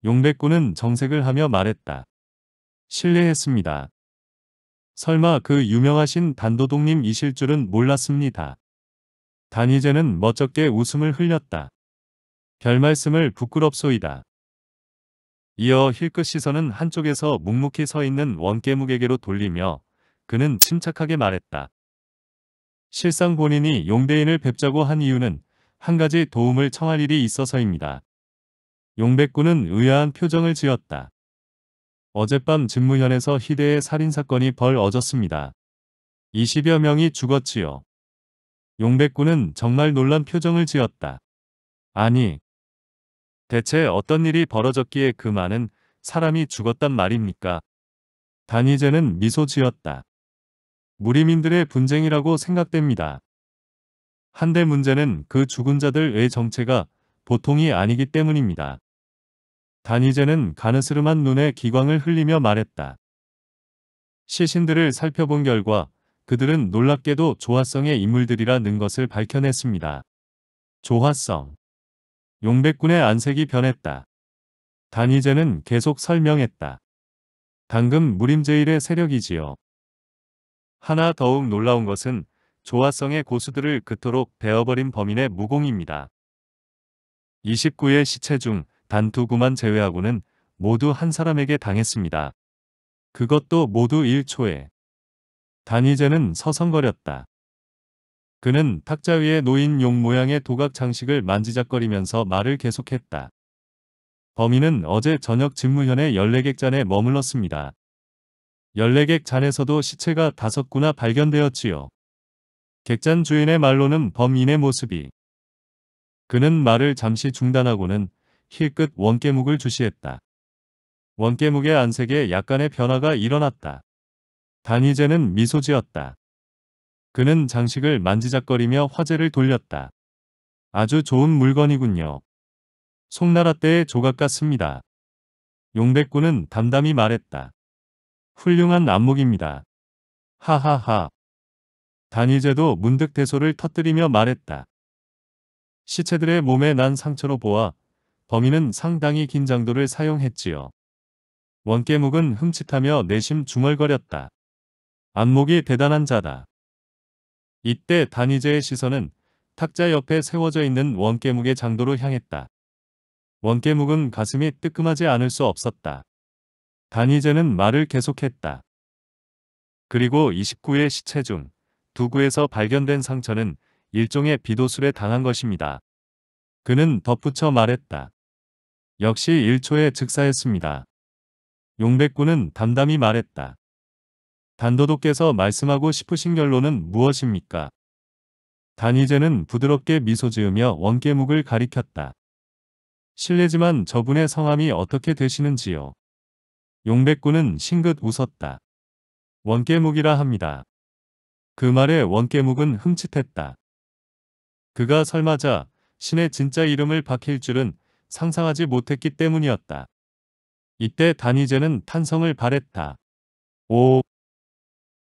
A: 용백군은 정색을 하며 말했다. 신뢰했습니다 설마 그 유명하신 단도독님이실 줄은 몰랐습니다. 단희재는 멋쩍게 웃음을 흘렸다. 별 말씀을 부끄럽소이다. 이어 힐끗 시선은 한쪽에서 묵묵히 서 있는 원깨무에게로 돌리며 그는 침착하게 말했다. 실상 본인이 용대인을 뵙자고 한 이유는 한 가지 도움을 청할 일이 있어서입니다. 용백군은 의아한 표정을 지었다. 어젯밤 진무현에서 희대의 살인사건이 벌어졌습니다. 20여 명이 죽었지요. 용백군은 정말 놀란 표정을 지었다. 아니, 대체 어떤 일이 벌어졌기에 그 많은 사람이 죽었단 말입니까? 단희제는 미소 지었다. 무리민들의 분쟁이라고 생각됩니다. 한대 문제는 그 죽은 자들의 정체가 보통이 아니기 때문입니다. 단희제는 가느스름한 눈에 기광을 흘리며 말했다. 시신들을 살펴본 결과 그들은 놀랍게도 조화성의 인물들이라는 것을 밝혀냈습니다. 조화성 용백군의 안색이 변했다. 단희재는 계속 설명했다. 당금 무림제일의 세력이지요. 하나 더욱 놀라운 것은 조화성의 고수들을 그토록 베어버린 범인의 무공입니다. 29의 시체 중단투구만 제외하고는 모두 한 사람에게 당했습니다. 그것도 모두 1초에. 단희재는 서성거렸다. 그는 탁자 위에 놓인 용 모양의 도각 장식을 만지작거리면서 말을 계속했다. 범인은 어제 저녁 집무현의 14객 잔에 머물렀습니다. 14객 잔에서도 시체가 다섯구나 발견되었지요. 객잔 주인의 말로는 범인의 모습이 그는 말을 잠시 중단하고는 힐끗 원깨묵을 주시했다. 원깨묵의 안색에 약간의 변화가 일어났다. 단위제는 미소 지었다. 그는 장식을 만지작거리며 화제를 돌렸다. 아주 좋은 물건이군요. 송나라 때의 조각 같습니다. 용백군은 담담히 말했다. 훌륭한 안목입니다. 하하하. 단위제도 문득 대소를 터뜨리며 말했다. 시체들의 몸에 난 상처로 보아 범인은 상당히 긴 장도를 사용했지요. 원깨묵은 흠칫하며 내심 중얼거렸다. 안목이 대단한 자다. 이때 다니제의 시선은 탁자 옆에 세워져 있는 원깨묵의 장도로 향했다. 원깨묵은 가슴이 뜨끔하지 않을 수 없었다. 다니제는 말을 계속했다. 그리고 29의 시체 중 두구에서 발견된 상처는 일종의 비도술에 당한 것입니다. 그는 덧붙여 말했다. 역시 1초에 즉사했습니다. 용백구는 담담히 말했다. 단도독께서 말씀하고 싶으신 결론은 무엇입니까? 단이제는 부드럽게 미소 지으며 원깨묵을 가리켰다. 실례지만 저분의 성함이 어떻게 되시는지요? 용백군은 싱긋 웃었다. 원깨묵이라 합니다. 그 말에 원깨묵은 흠칫했다. 그가 설마자 신의 진짜 이름을 박힐 줄은 상상하지 못했기 때문이었다. 이때 단이제는 탄성을 발했다. 오,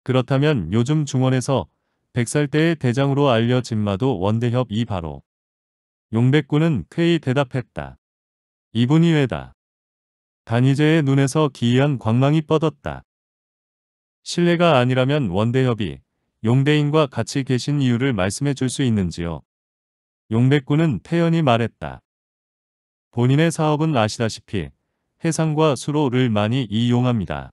A: 그렇다면 요즘 중원에서 100살 때의 대장으로 알려진 마도 원대협 이바로. 용백군은 쾌히 대답했다. 이분이 왜다. 단희제의 눈에서 기이한 광망이 뻗었다. 신뢰가 아니라면 원대협이 용대인과 같이 계신 이유를 말씀해 줄 수 있는지요? 용백군은 태연히 말했다. 본인의 사업은 아시다시피 해상과 수로를 많이 이용합니다.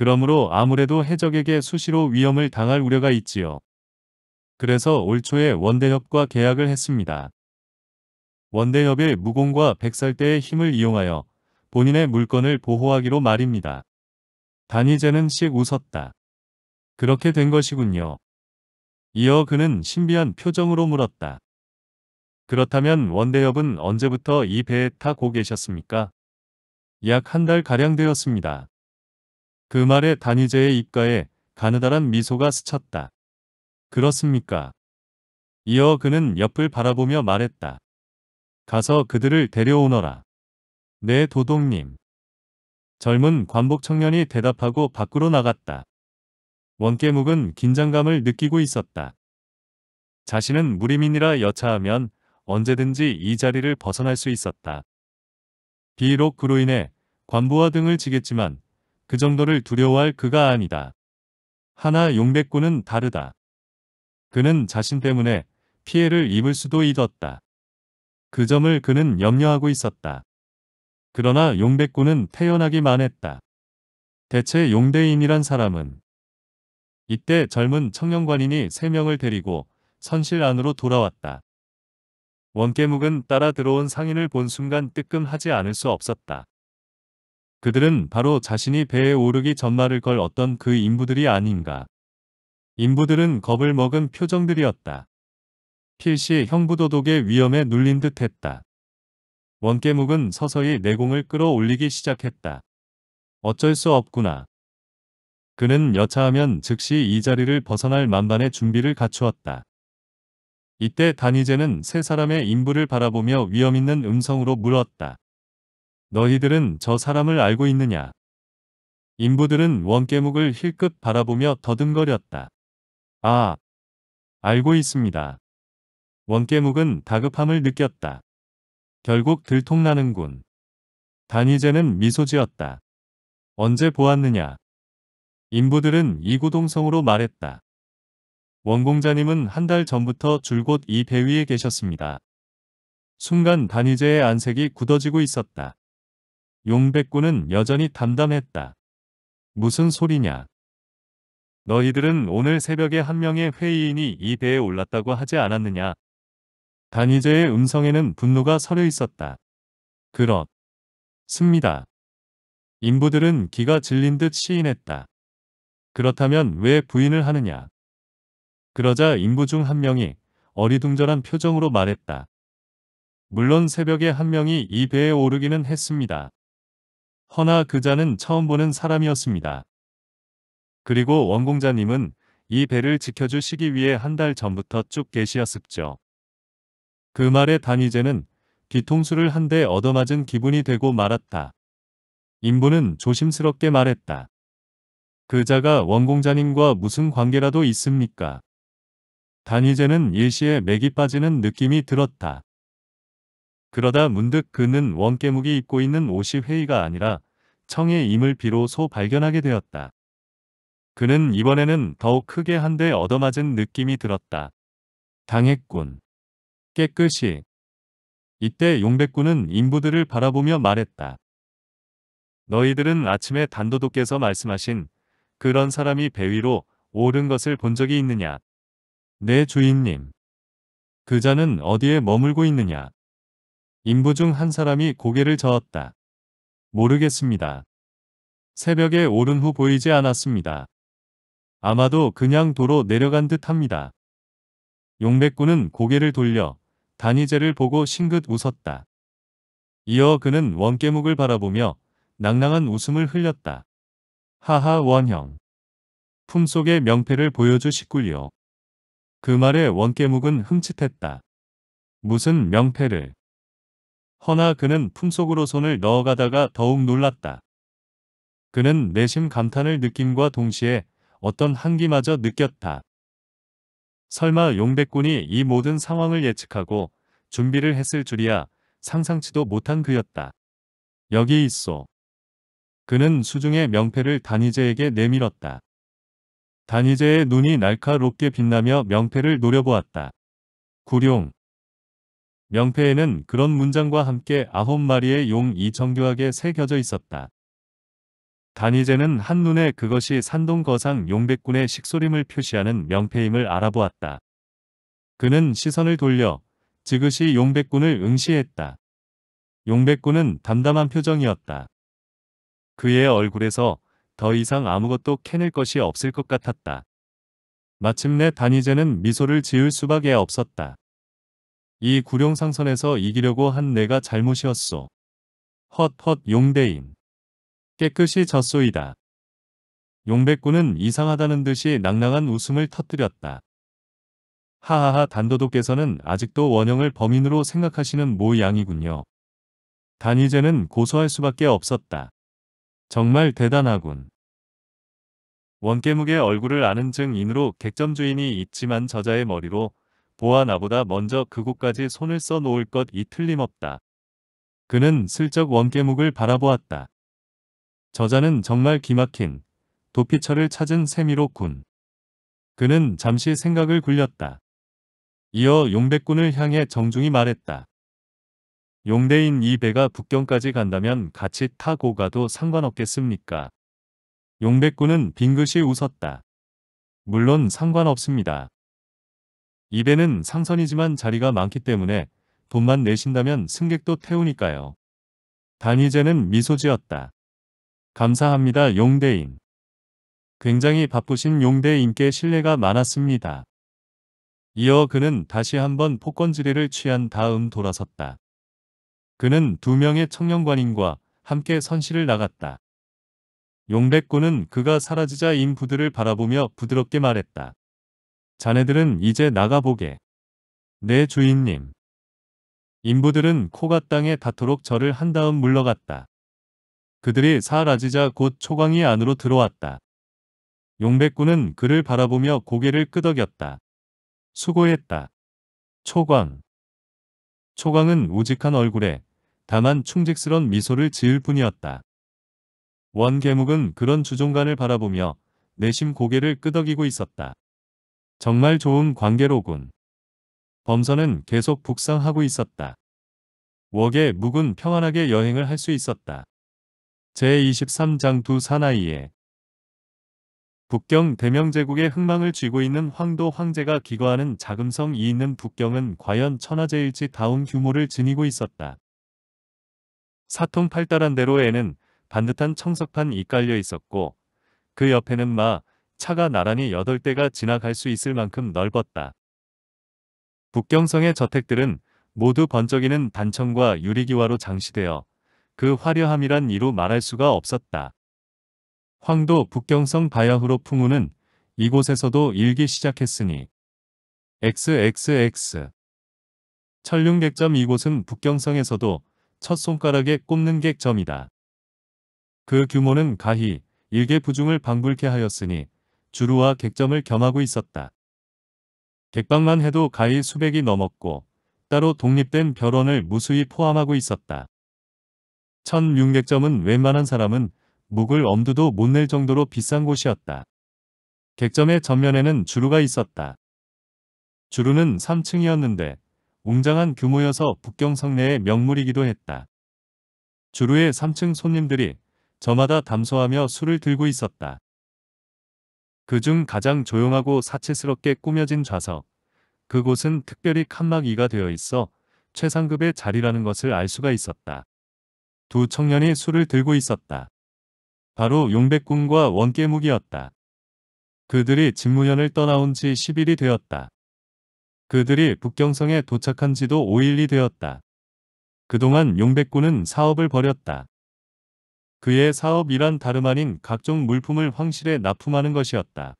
A: 그러므로 아무래도 해적에게 수시로 위험을 당할 우려가 있지요. 그래서 올 초에 원대협과 계약을 했습니다. 원대협의 무공과 백살대의 힘을 이용하여 본인의 물건을 보호하기로 말입니다. 단이제는 씩 웃었다. 그렇게 된 것이군요. 이어 그는 신비한 표정으로 물었다. 그렇다면 원대협은 언제부터 이 배에 타고 계셨습니까? 약 한 달가량 되었습니다. 그 말에 다니제의 입가에 가느다란 미소가 스쳤다. 그렇습니까? 이어 그는 옆을 바라보며 말했다. 가서 그들을 데려오너라. 네 도독님. 젊은 관복 청년이 대답하고 밖으로 나갔다. 원깨묵은 긴장감을 느끼고 있었다. 자신은 무리민이라 여차하면 언제든지 이 자리를 벗어날 수 있었다. 비록 그로 인해 관부와 등을 지겠지만 그 정도를 두려워할 그가 아니다. 하나 용백구는 다르다. 그는 자신 때문에 피해를 입을 수도 있었다. 그 점을 그는 염려하고 있었다. 그러나 용백구는 태어나기만 했다. 대체 용대인이란 사람은 이때 젊은 청년관인이 세명을 데리고 선실 안으로 돌아왔다. 원깨묵은 따라 들어온 상인을 본 순간 뜨끔하지 않을 수 없었다. 그들은 바로 자신이 배에 오르기 전말을 걸 어떤 그 인부들이 아닌가. 인부들은 겁을 먹은 표정들이었다. 필시 형부도독의 위험에 눌린 듯 했다. 원깨묵은 서서히 내공을 끌어올리기 시작했다. 어쩔 수 없구나. 그는 여차하면 즉시 이 자리를 벗어날 만반의 준비를 갖추었다. 이때 단희제는세 사람의 인부를 바라보며 위험있는 음성으로 물었다. 너희들은 저 사람을 알고 있느냐? 인부들은 원깨묵을 힐끗 바라보며 더듬거렸다. 아, 알고 있습니다. 원깨묵은 다급함을 느꼈다. 결국 들통나는군. 단위제는 미소 지었다. 언제 보았느냐? 인부들은 이구동성으로 말했다. 원공자님은 한 달 전부터 줄곧 이 배 위에 계셨습니다. 순간 단위제의 안색이 굳어지고 있었다. 용백구는 여전히 담담했다. 무슨 소리냐? 너희들은 오늘 새벽에 한 명의 회의인이 이 배에 올랐다고 하지 않았느냐? 단위제의 음성에는 분노가 서려 있었다. 그렇. 습니다. 인부들은 기가 질린 듯 시인했다. 그렇다면 왜 부인을 하느냐? 그러자 인부 중 한 명이 어리둥절한 표정으로 말했다. 물론 새벽에 한 명이 이 배에 오르기는 했습니다. 허나 그자는 처음 보는 사람이었습니다. 그리고 원공자님은 이 배를 지켜주시기 위해 한 달 전부터 쭉 계시었습죠. 그 말에 단위제는 뒤통수를 한 대 얻어맞은 기분이 되고 말았다. 인부는 조심스럽게 말했다. 그자가 원공자님과 무슨 관계라도 있습니까? 단위제는 일시에 맥이 빠지는 느낌이 들었다. 그러다 문득 그는 원깨묵이 입고 있는 옷이 회의가 아니라 청의 임을 비로소 발견하게 되었다. 그는 이번에는 더욱 크게 한 대 얻어맞은 느낌이 들었다. 당했군. 깨끗이. 이때 용백군은 인부들을 바라보며 말했다. 너희들은 아침에 단도독께서 말씀하신 그런 사람이 배 위로 오른 것을 본 적이 있느냐? 내 네, 주인님. 그 자는 어디에 머물고 있느냐? 인부 중 한 사람이 고개를 저었다. 모르겠습니다. 새벽에 오른 후 보이지 않았습니다. 아마도 그냥 도로 내려간 듯 합니다. 용백군은 고개를 돌려 단위제를 보고 싱긋 웃었다. 이어 그는 원깨묵을 바라보며 낭낭한 웃음을 흘렸다. 하하 원형. 품속의 명패를 보여주시꿀요. 그 말에 원깨묵은 흠칫했다. 무슨 명패를. 허나 그는 품속으로 손을 넣어가다가 더욱 놀랐다. 그는 내심 감탄을 느낌과 동시에 어떤 한기마저 느꼈다. 설마 용백군이 이 모든 상황을 예측하고 준비를 했을 줄이야 상상치도 못한 그였다. 여기 있어 그는 수중의 명패를 단희재에게 내밀었다. 단희재의 눈이 날카롭게 빛나며 명패를 노려보았다. 구룡. 명패에는 그런 문장과 함께 아홉 마리의 용이 정교하게 새겨져 있었다. 단이제는 한눈에 그것이 산동 거상 용백군의 식소림을 표시하는 명패임을 알아보았다. 그는 시선을 돌려 지그시 용백군을 응시했다. 용백군은 담담한 표정이었다. 그의 얼굴에서 더 이상 아무것도 캐낼 것이 없을 것 같았다. 마침내 단이제는 미소를 지을 수밖에 없었다. 이 구룡상선에서 이기려고 한 내가 잘못이었소. 헛헛 용대인. 깨끗이 졌소이다. 용백군은 이상하다는 듯이 낭낭한 웃음을 터뜨렸다. 하하하 단도독께서는 아직도 원형을 범인으로 생각하시는 모양이군요. 단위제는 고소할 수밖에 없었다. 정말 대단하군. 원깨묵의 얼굴을 아는 증인으로 객점 주인이 있지만 저자의 머리로 보아 나보다 먼저 그곳까지 손을 써 놓을 것 이 틀림없다. 그는 슬쩍 원깨묵을 바라보았다. 저자는 정말 기막힌 도피처를 찾은 세미로군 그는 잠시 생각을 굴렸다. 이어 용백군을 향해 정중히 말했다. 용대인 이 배가 북경까지 간다면 같이 타고 가도 상관없겠습니까? 용백군은 빙긋이 웃었다. 물론 상관없습니다. 입에는 상선이지만 자리가 많기 때문에 돈만 내신다면 승객도 태우니까요. 단위제는 미소 지었다. 감사합니다 용대인. 굉장히 바쁘신 용대인께 신뢰가 많았습니다. 이어 그는 다시 한번 폭권지뢰를 취한 다음 돌아섰다. 그는 두 명의 청년관인과 함께 선실을 나갔다. 용백군은 그가 사라지자 인부들을 바라보며 부드럽게 말했다. 자네들은 이제 나가보게. 내 네, 주인님. 인부들은 코가 땅에 닿도록 절을 한 다음 물러갔다. 그들이 사라지자 곧 초광이 안으로 들어왔다. 용백군은 그를 바라보며 고개를 끄덕였다. 수고했다. 초광. 초광은 우직한 얼굴에 다만 충직스런 미소를 지을 뿐이었다. 원계묵은 그런 주종관을 바라보며 내심 고개를 끄덕이고 있었다. 정말 좋은 관계로군. 범선은 계속 북상하고 있었다. 웍의 묵은 평안하게 여행을 할 수 있었다. 제23장 두 사나이에 북경 대명제국의 흥망을 쥐고 있는 황도 황제가 기거하는 자금성이 있는 북경은 과연 천하제일지 다운 규모를 지니고 있었다. 사통팔달한 대로에는 반듯한 청석판이 깔려 있었고 그 옆에는 마, 차가 나란히 8대가 지나갈 수 있을 만큼 넓었다. 북경성의 저택들은 모두 번쩍이는 단청과 유리기와로 장시되어 그 화려함이란 이로 말할 수가 없었다. 황도 북경성 바야흐로 풍우는 이곳에서도 일기 시작했으니 XXX 천륜객점 이곳은 북경성에서도 첫 손가락에 꼽는 객점이다. 그 규모는 가히 일개 부중을 방불케 하였으니 주루와 객점을 겸하고 있었다. 객방만 해도 가히 수백이 넘었고 따로 독립된 별원을 무수히 포함하고 있었다. 1600점은 웬만한 사람은 묵을 엄두도 못 낼 정도로 비싼 곳이었다. 객점의 전면에는 주루가 있었다. 주루는 3층이었는데 웅장한 규모여서 북경 성내의 명물이기도 했다. 주루의 3층 손님들이 저마다 담소하며 술을 들고 있었다. 그중 가장 조용하고 사치스럽게 꾸며진 좌석. 그곳은 특별히 칸막이가 되어 있어 최상급의 자리라는 것을 알 수가 있었다. 두 청년이 술을 들고 있었다. 바로 용백군과 원깨묵이었다. 그들이 진무현을 떠나온 지 10일이 되었다. 그들이 북경성에 도착한 지도 5일이 되었다. 그동안 용백군은 사업을 벌였다. 그의 사업이란 다름 아닌 각종 물품을 황실에 납품하는 것이었다.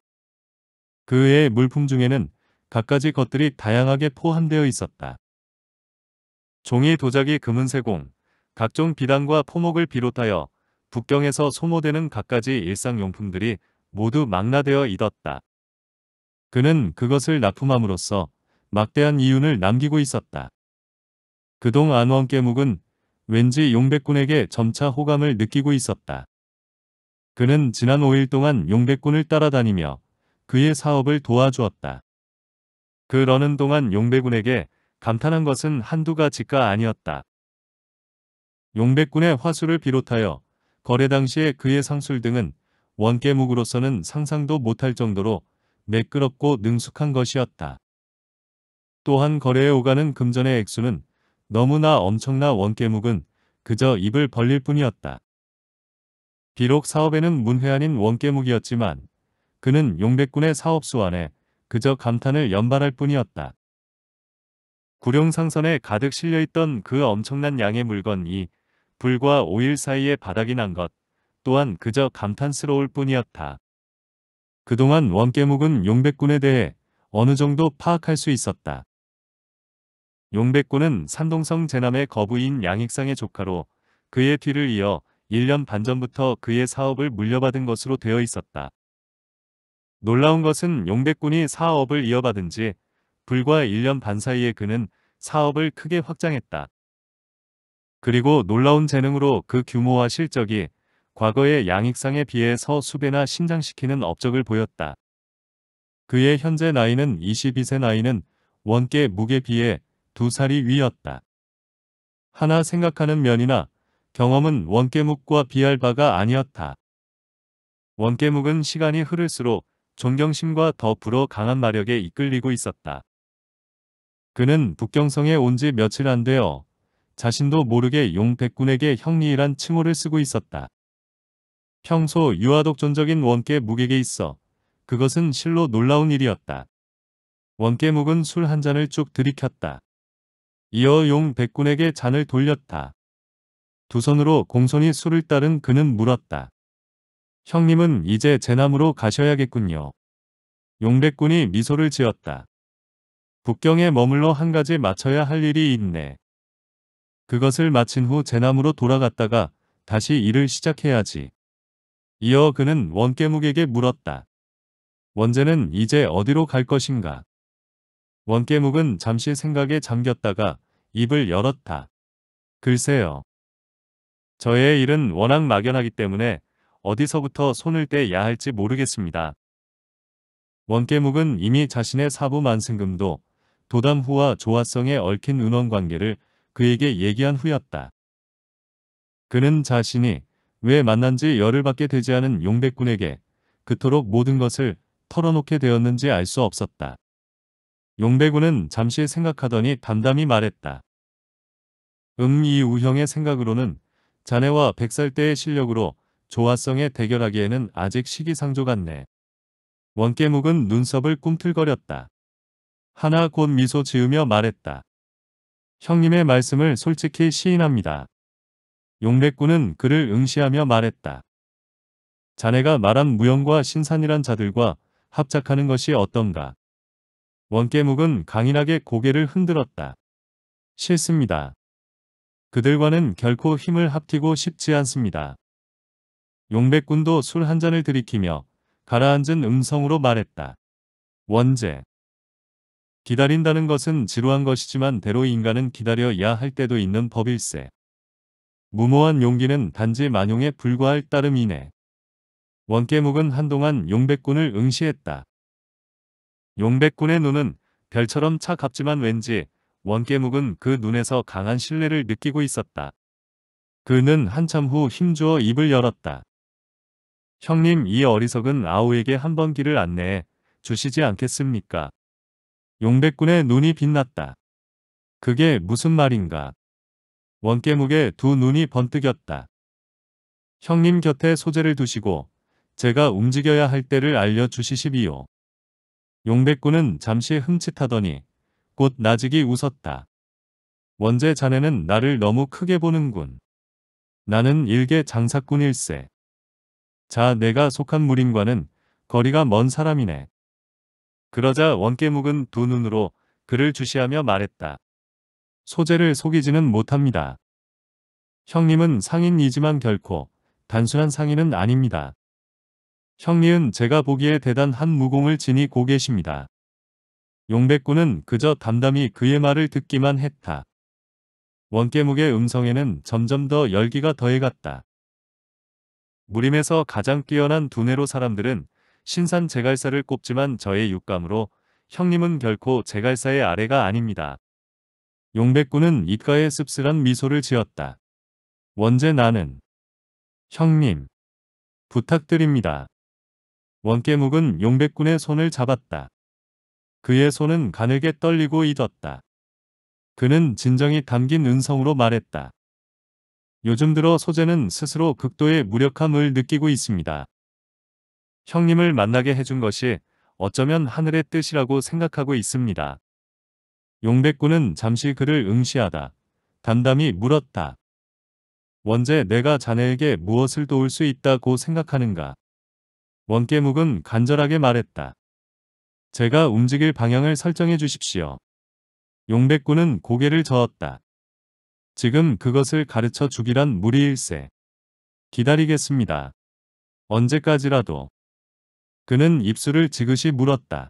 A: 그의 물품 중에는 갖가지 것들이 다양하게 포함되어 있었다. 종이 도자기 금은세공, 각종 비단과 포목을 비롯하여 북경에서 소모되는 갖가지 일상용품들이 모두 망라되어 있었다. 그는 그것을 납품함으로써 막대한 이윤을 남기고 있었다. 그동 안원 깨묵은 왠지 용백군에게 점차 호감을 느끼고 있었다. 그는 지난 5일 동안 용백군을 따라다니며 그의 사업을 도와주었다. 그러는 동안 용백군에게 감탄한 것은 한두 가지가 아니었다. 용백군의 화수를 비롯하여 거래 당시의 그의 상술 등은 원개묵으로서는 상상도 못할 정도로 매끄럽고 능숙한 것이었다. 또한 거래에 오가는 금전의 액수는 너무나 엄청나 원깨묵은 그저 입을 벌릴 뿐이었다. 비록 사업에는 문회한인 원깨묵이었지만 그는 용백군의 사업수완에 그저 감탄을 연발할 뿐이었다. 구룡상선에 가득 실려있던 그 엄청난 양의 물건이 불과 5일 사이에 바닥이 난 것 또한 그저 감탄스러울 뿐이었다. 그동안 원깨묵은 용백군에 대해 어느 정도 파악할 수 있었다. 용백군은 산동성 제남의 거부인 양익상의 조카로 그의 뒤를 이어 1년 반 전부터 그의 사업을 물려받은 것으로 되어 있었다. 놀라운 것은 용백군이 사업을 이어받은 지 불과 1년 반 사이에 그는 사업을 크게 확장했다. 그리고 놀라운 재능으로 그 규모와 실적이 과거의 양익상에 비해 서 수배나 신장시키는 업적을 보였다. 그의 현재 나이는 22세 나이는 원께 무게 비해 두 살이 위였다. 하나 생각하는 면이나 경험은 원깨묵과 비할 바가 아니었다. 원깨묵은 시간이 흐를수록 존경심과 더불어 강한 마력에 이끌리고 있었다. 그는 북경성에 온 지 며칠 안 되어 자신도 모르게 용백군에게 형리이란 칭호를 쓰고 있었다. 평소 유아독존적인 원깨묵에게 있어 그것은 실로 놀라운 일이었다. 원깨묵은 술 한 잔을 쭉 들이켰다. 이어 용 백군에게 잔을 돌렸다. 두 손으로 공손히 술을 따른 그는 물었다. 형님은 이제 제남으로 가셔야겠군요. 용백군이 미소를 지었다. 북경에 머물러 한 가지 마쳐야 할 일이 있네. 그것을 마친 후 제남으로 돌아갔다가 다시 일을 시작해야지. 이어 그는 원깨묵에게 물었다. 원제는 이제 어디로 갈 것인가? 원깨묵은 잠시 생각에 잠겼다가 입을 열었다. 글쎄요. 저의 일은 워낙 막연하기 때문에 어디서부터 손을 떼야 할지 모르겠습니다. 원깨묵은 이미 자신의 사부 만승금도 도담 후와 조화성에 얽힌 은원관계를 그에게 얘기한 후였다. 그는 자신이 왜 만난 지 열흘밖에 되지 않은 용백군에게 그토록 모든 것을 털어놓게 되었는지 알 수 없었다. 용배군은 잠시 생각하더니 담담히 말했다. 음 이 우형의 생각으로는 자네와 백살 때의 실력으로 조화성에 대결하기에는 아직 시기상조 같네. 원깨묵은 눈썹을 꿈틀거렸다. 하나 곧 미소 지으며 말했다. 형님의 말씀을 솔직히 시인합니다. 용백군은 그를 응시하며 말했다. 자네가 말한 무형과 신산이란 자들과 합작하는 것이 어떤가? 원깨묵은 강인하게 고개를 흔들었다. 싫습니다. 그들과는 결코 힘을 합치고 싶지 않습니다. 용백군도 술 한 잔을 들이키며 가라앉은 음성으로 말했다. 원제. 기다린다는 것은 지루한 것이지만 대로 인간은 기다려야 할 때도 있는 법일세. 무모한 용기는 단지 만용에 불과할 따름이네. 원깨묵은 한동안 용백군을 응시했다. 용백군의 눈은 별처럼 차갑지만 왠지 원깨묵은 그 눈에서 강한 신뢰를 느끼고 있었다. 그는 한참 후 힘주어 입을 열었다. 형님 이 어리석은 아우에게 한 번 길을 안내해 주시지 않겠습니까? 용백군의 눈이 빛났다. 그게 무슨 말인가? 원깨묵의 두 눈이 번뜩였다. 형님 곁에 소재를 두시고 제가 움직여야 할 때를 알려주시십이오. 용백군은 잠시 흠칫하더니 곧 나직이 웃었다. 원제 자네는 나를 너무 크게 보는군. 나는 일개 장사꾼일세. 자 내가 속한 무림과는 거리가 먼 사람이네. 그러자 원깨묵은 두 눈으로 그를 주시하며 말했다. 소재를 속이지는 못합니다. 형님은 상인이지만 결코 단순한 상인은 아닙니다. 형리은 제가 보기에 대단한 무공을 지니고 계십니다. 용백군은 그저 담담히 그의 말을 듣기만 했다. 원깨묵의 음성에는 점점 더 열기가 더해갔다. 무림에서 가장 뛰어난 두뇌로 사람들은 신산 제갈사를 꼽지만 저의 육감으로 형님은 결코 제갈사의 아래가 아닙니다. 용백군은 입가에 씁쓸한 미소를 지었다. 원제 나는 형님 부탁드립니다. 원깨묵은 용백군의 손을 잡았다. 그의 손은 가늘게 떨리고 잊었다. 그는 진정이 담긴 은성으로 말했다. 요즘 들어 소재는 스스로 극도의 무력함을 느끼고 있습니다. 형님을 만나게 해준 것이 어쩌면 하늘의 뜻이라고 생각하고 있습니다. 용백군은 잠시 그를 응시하다. 담담히 물었다. 원제 내가 자네에게 무엇을 도울 수 있다고 생각하는가? 원깨묵은 간절하게 말했다. 제가 움직일 방향을 설정해 주십시오. 용백군은 고개를 저었다. 지금 그것을 가르쳐 주기란 무리일세. 기다리겠습니다. 언제까지라도. 그는 입술을 지그시 물었다.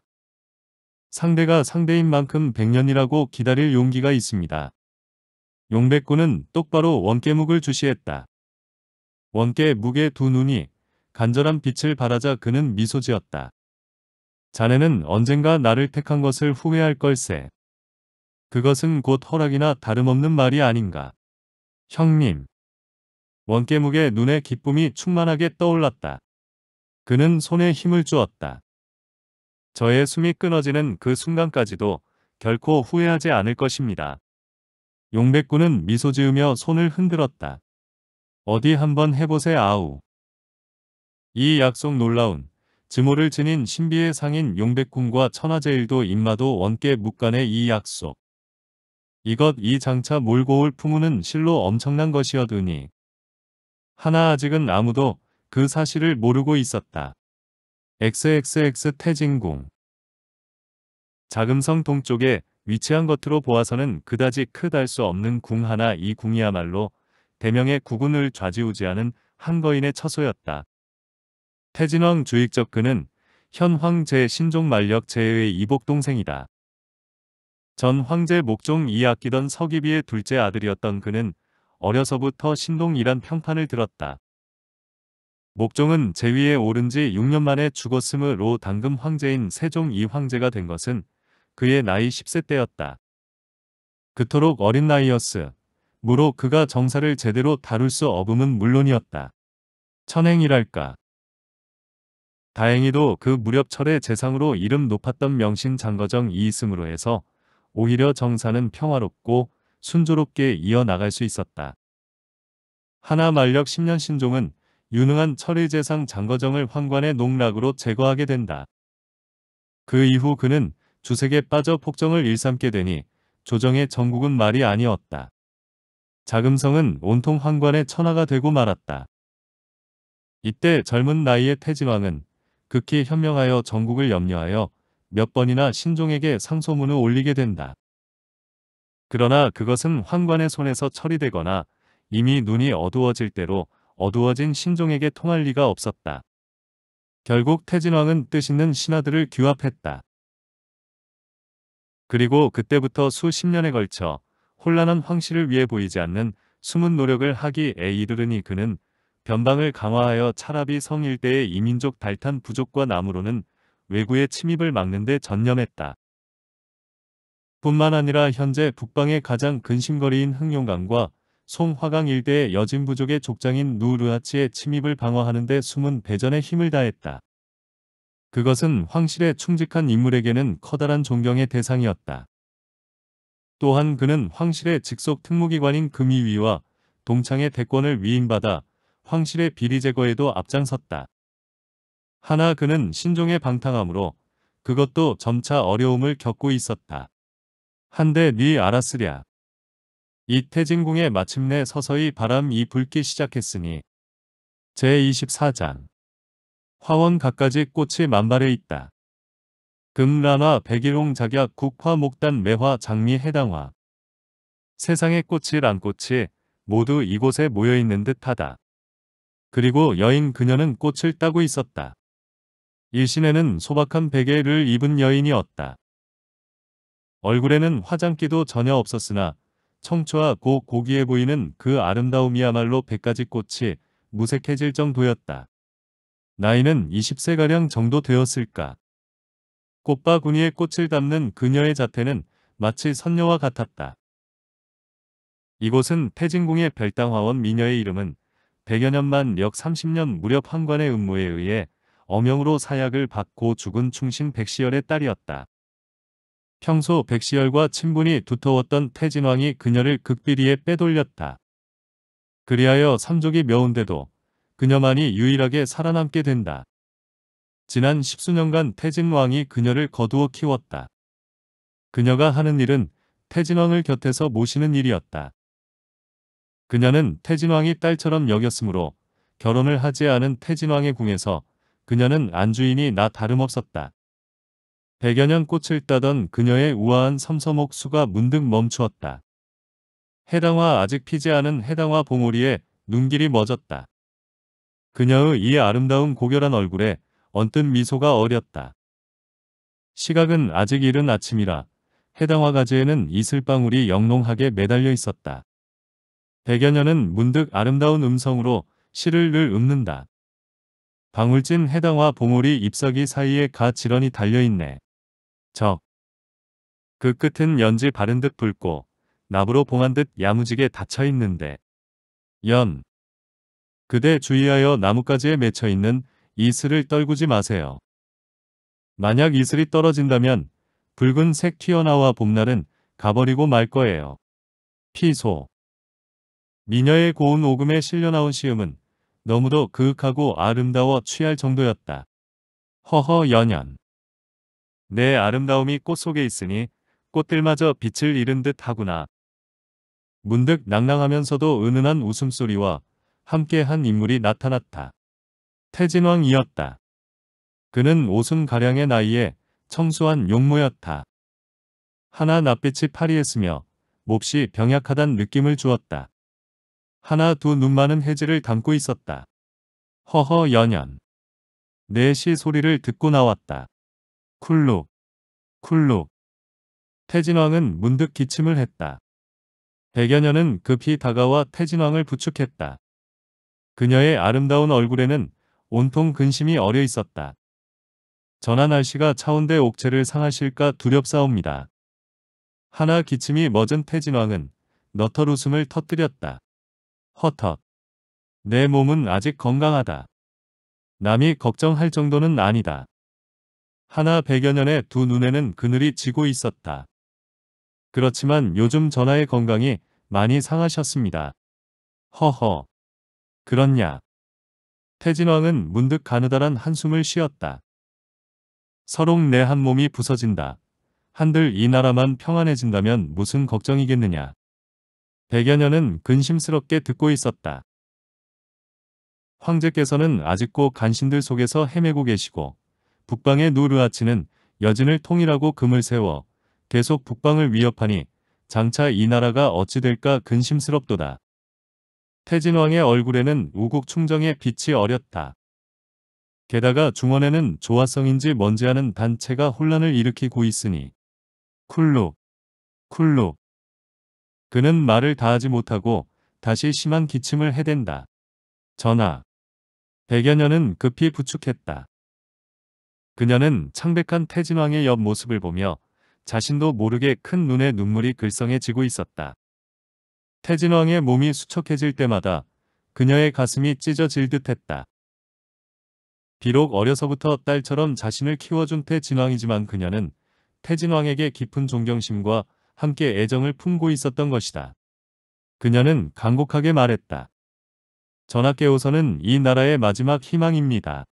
A: 상대가 상대인 만큼 백년이라고 기다릴 용기가 있습니다. 용백군은 똑바로 원깨묵을 주시했다. 원깨묵의 두 눈이 간절한 빛을 바라자 그는 미소 지었다. 자네는 언젠가 나를 택한 것을 후회할 걸세. 그것은 곧 허락이나 다름없는 말이 아닌가. 형님. 원깨묵의 눈에 기쁨이 충만하게 떠올랐다. 그는 손에 힘을 주었다. 저의 숨이 끊어지는 그 순간까지도 결코 후회하지 않을 것입니다. 용백구는 미소 지으며 손을 흔들었다. 어디 한번 해보세 아우. 이 약속 놀라운 증오를 지닌 신비의 상인 용백궁과 천하제일도 임마도 원께 묵간의 이 약속. 이것 이 장차 몰고 올품우는 실로 엄청난 것이어드니 하나 아직은 아무도 그 사실을 모르고 있었다. XXX 태진궁 자금성 동쪽에 위치한 것으로 보아서는 그다지 크달 수 없는 궁 하나 이 궁이야말로 대명의 구군을 좌지우지하는 한거인의 처소였다. 태진왕 주익적 그는 현 황제 신종 만력 제의 이복 동생이다. 전 황제 목종 이아끼던 서기비의 둘째 아들이었던 그는 어려서부터 신동이란 평판을 들었다. 목종은 제위에 오른 지 6년 만에 죽었으므로 당금 황제인 세종 이황제가 된 것은 그의 나이 10세 때였다. 그토록 어린 나이였으. 무로 그가 정사를 제대로 다룰 수 없음은 물론이었다. 천행이랄까. 다행히도 그무렵철의 재상으로 이름 높았던 명신 장거정 이이승으로 해서 오히려 정사는 평화롭고 순조롭게 이어나갈 수 있었다. 하나 만력 10년 신종은 유능한 철의재상 장거정을 황관의 농락으로 제거하게 된다. 그 이후 그는 주색에 빠져 폭정을 일삼게 되니 조정의 전국은 말이 아니었다. 자금성은 온통 황관의 천하가 되고 말았다. 이때 젊은 나이의 태진왕은 극히 현명하여 전국을 염려하여 몇 번이나 신종에게 상소문을 올리게 된다. 그러나 그것은 환관의 손에서 처리되거나 이미 눈이 어두워질 대로 어두워진 신종에게 통할 리가 없었다. 결국 태진왕은 뜻있는 신하들을 규합했다. 그리고 그때부터 수십 년에 걸쳐 혼란한 황실을 위해 보이지 않는 숨은 노력을 하기에 이르르니 그는 변방을 강화하여 차라비 성 일대의 이민족 달탄 부족과 남으로는 외구의 침입을 막는 데 전념했다. 뿐만 아니라 현재 북방의 가장 근심거리인 흑룡강과 송화강 일대의 여진 부족의 족장인 누르하치의 침입을 방어하는 데 숨은 배전의 힘을 다했다. 그것은 황실의 충직한 인물에게는 커다란 존경의 대상이었다. 또한 그는 황실의 직속 특무기관인 금위위와 동창의 대권을 위임받아 황실의 비리 제거에도 앞장섰다. 하나 그는 신종의 방탕함으로 그것도 점차 어려움을 겪고 있었다. 한데 네 알았으랴. 이태진궁에 마침내 서서히 바람이 불기 시작했으니 제24장 화원 갖가지 꽃이 만발해 있다. 금란화 백일홍 작약 국화 목단 매화 장미 해당화 세상의 꽃이란 꽃이 모두 이곳에 모여있는 듯하다. 그리고 여인 그녀는 꽃을 따고 있었다. 일신에는 소박한 베개를 입은 여인이었다. 얼굴에는 화장기도 전혀 없었으나 청초와고고기에 보이는 그 아름다움이야말로 백가지 꽃이 무색해질 정도였다. 나이는 20세가량 정도 되었을까. 꽃바구니에 꽃을 담는 그녀의 자태는 마치 선녀와 같았다. 이곳은 태진궁의 별당화원 미녀의 이름은 100여 년만 역 30년 무렵 황관의 음모에 의해 어명으로 사약을 받고 죽은 충신 백시열의 딸이었다. 평소 백시열과 친분이 두터웠던 태진왕이 그녀를 극비리에 빼돌렸다. 그리하여 삼족이 며운데도 그녀만이 유일하게 살아남게 된다. 지난 십수년간 태진왕이 그녀를 거두어 키웠다. 그녀가 하는 일은 태진왕을 곁에서 모시는 일이었다. 그녀는 태진왕이 딸처럼 여겼으므로 결혼을 하지 않은 태진왕의 궁에서 그녀는 안주인이 나 다름없었다. 백여 년 꽃을 따던 그녀의 우아한 섬섬옥 수가 문득 멈추었다. 해당화 아직 피지 않은 해당화 봉오리에 눈길이 멎었다. 그녀의 이 아름다운 고결한 얼굴에 언뜻 미소가 어렸다. 시각은 아직 이른 아침이라 해당화 가지에는 이슬방울이 영롱하게 매달려 있었다. 백여 년은 문득 아름다운 음성으로 시를 늘 읊는다. 방울진 해당화 봉오리 잎사귀 사이에 가 지런이 달려있네. 적. 그 끝은 연지 바른 듯 붉고 나부로 봉한 듯 야무지게 닫혀있는데. 연. 그대 주의하여 나뭇가지에 맺혀있는 이슬을 떨구지 마세요. 만약 이슬이 떨어진다면 붉은색 튀어나와 봄날은 가버리고 말 거예요. 피소. 미녀의 고운 오금에 실려나온 시음은 너무도 그윽하고 아름다워 취할 정도였다. 허허 연연. 내 아름다움이 꽃 속에 있으니 꽃들마저 빛을 잃은 듯 하구나. 문득 낭랑하면서도 은은한 웃음소리와 함께 한 인물이 나타났다. 태진왕이었다. 그는 오순 가량의 나이에 청소한 용모였다. 하나 낯빛이 파리했으며 몹시 병약하단 느낌을 주었다. 하나 두눈 많은 해지를 담고 있었다. 허허 연연. 내시 소리를 듣고 나왔다. 쿨룩. 쿨룩. 태진왕은 문득 기침을 했다. 백여년은 급히 다가와 태진왕을 부축했다. 그녀의 아름다운 얼굴에는 온통 근심이 어려 있었다. 전하 날씨가 차운데 옥체를 상하실까 두렵사옵니다. 하나 기침이 멎은 태진왕은 너털 웃음을 터뜨렸다. 허터. 내 몸은 아직 건강하다. 남이 걱정할 정도는 아니다. 하나 백여 년의 두 눈에는 그늘이 지고 있었다. 그렇지만 요즘 전하의 건강이 많이 상하셨습니다. 허허. 그렇냐. 태진왕은 문득 가느다란 한숨을 쉬었다. 서롱 내한 몸이 부서진다. 한들 이 나라만 평안해진다면 무슨 걱정이겠느냐. 백여 년은 근심스럽게 듣고 있었다. 황제께서는 아직도 간신들 속에서 헤매고 계시고 북방의 누르아치는 여진을 통일하고 금을 세워 계속 북방을 위협하니 장차 이 나라가 어찌 될까 근심스럽도다. 태진왕의 얼굴에는 우국 충정의 빛이 어렸다. 게다가 중원에는 조화성인지 뭔지 하는 단체가 혼란을 일으키고 있으니 쿨룩 쿨룩 그는 말을 다하지 못하고 다시 심한 기침을 해댄다. 전하. 백여년은 급히 부축했다. 그녀는 창백한 태진왕의 옆 모습을 보며 자신도 모르게 큰 눈에 눈물이 글썽해지고 있었다. 태진왕의 몸이 수척해질 때마다 그녀의 가슴이 찢어질 듯했다. 비록 어려서부터 딸처럼 자신을 키워준 태진왕이지만 그녀는 태진왕에게 깊은 존경심과 함께 애정을 품고 있었던 것이다. 그녀는 간곡하게 말했다. 전하개호선은이 나라의 마지막 희망입니다.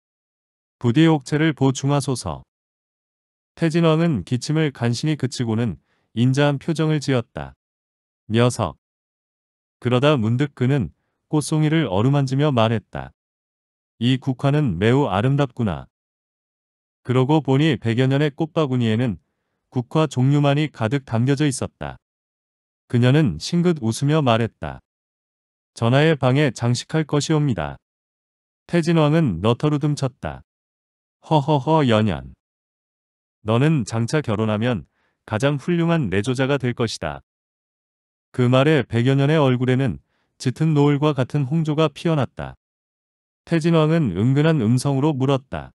A: 부디 옥체를 보충하소서. 태진왕은 기침을 간신히 그치고는 인자한 표정을 지었다. 녀석. 그러다 문득 그는 꽃송이를 어루만지며 말했다. 이 국화는 매우 아름답구나. 그러고 보니 백여 년의 꽃바구니에는 국화 종류만이 가득 담겨져 있었다. 그녀는 싱긋 웃으며 말했다. 전하의 방에 장식할 것이옵니다. 태진왕은 너터루듬 쳤다. 허허허 연연. 너는 장차 결혼하면 가장 훌륭한 내조자가 될 것이다. 그 말에 백여년의 얼굴에는 짙은 노을과 같은 홍조가 피어났다. 태진왕은 은근한 음성으로 물었다.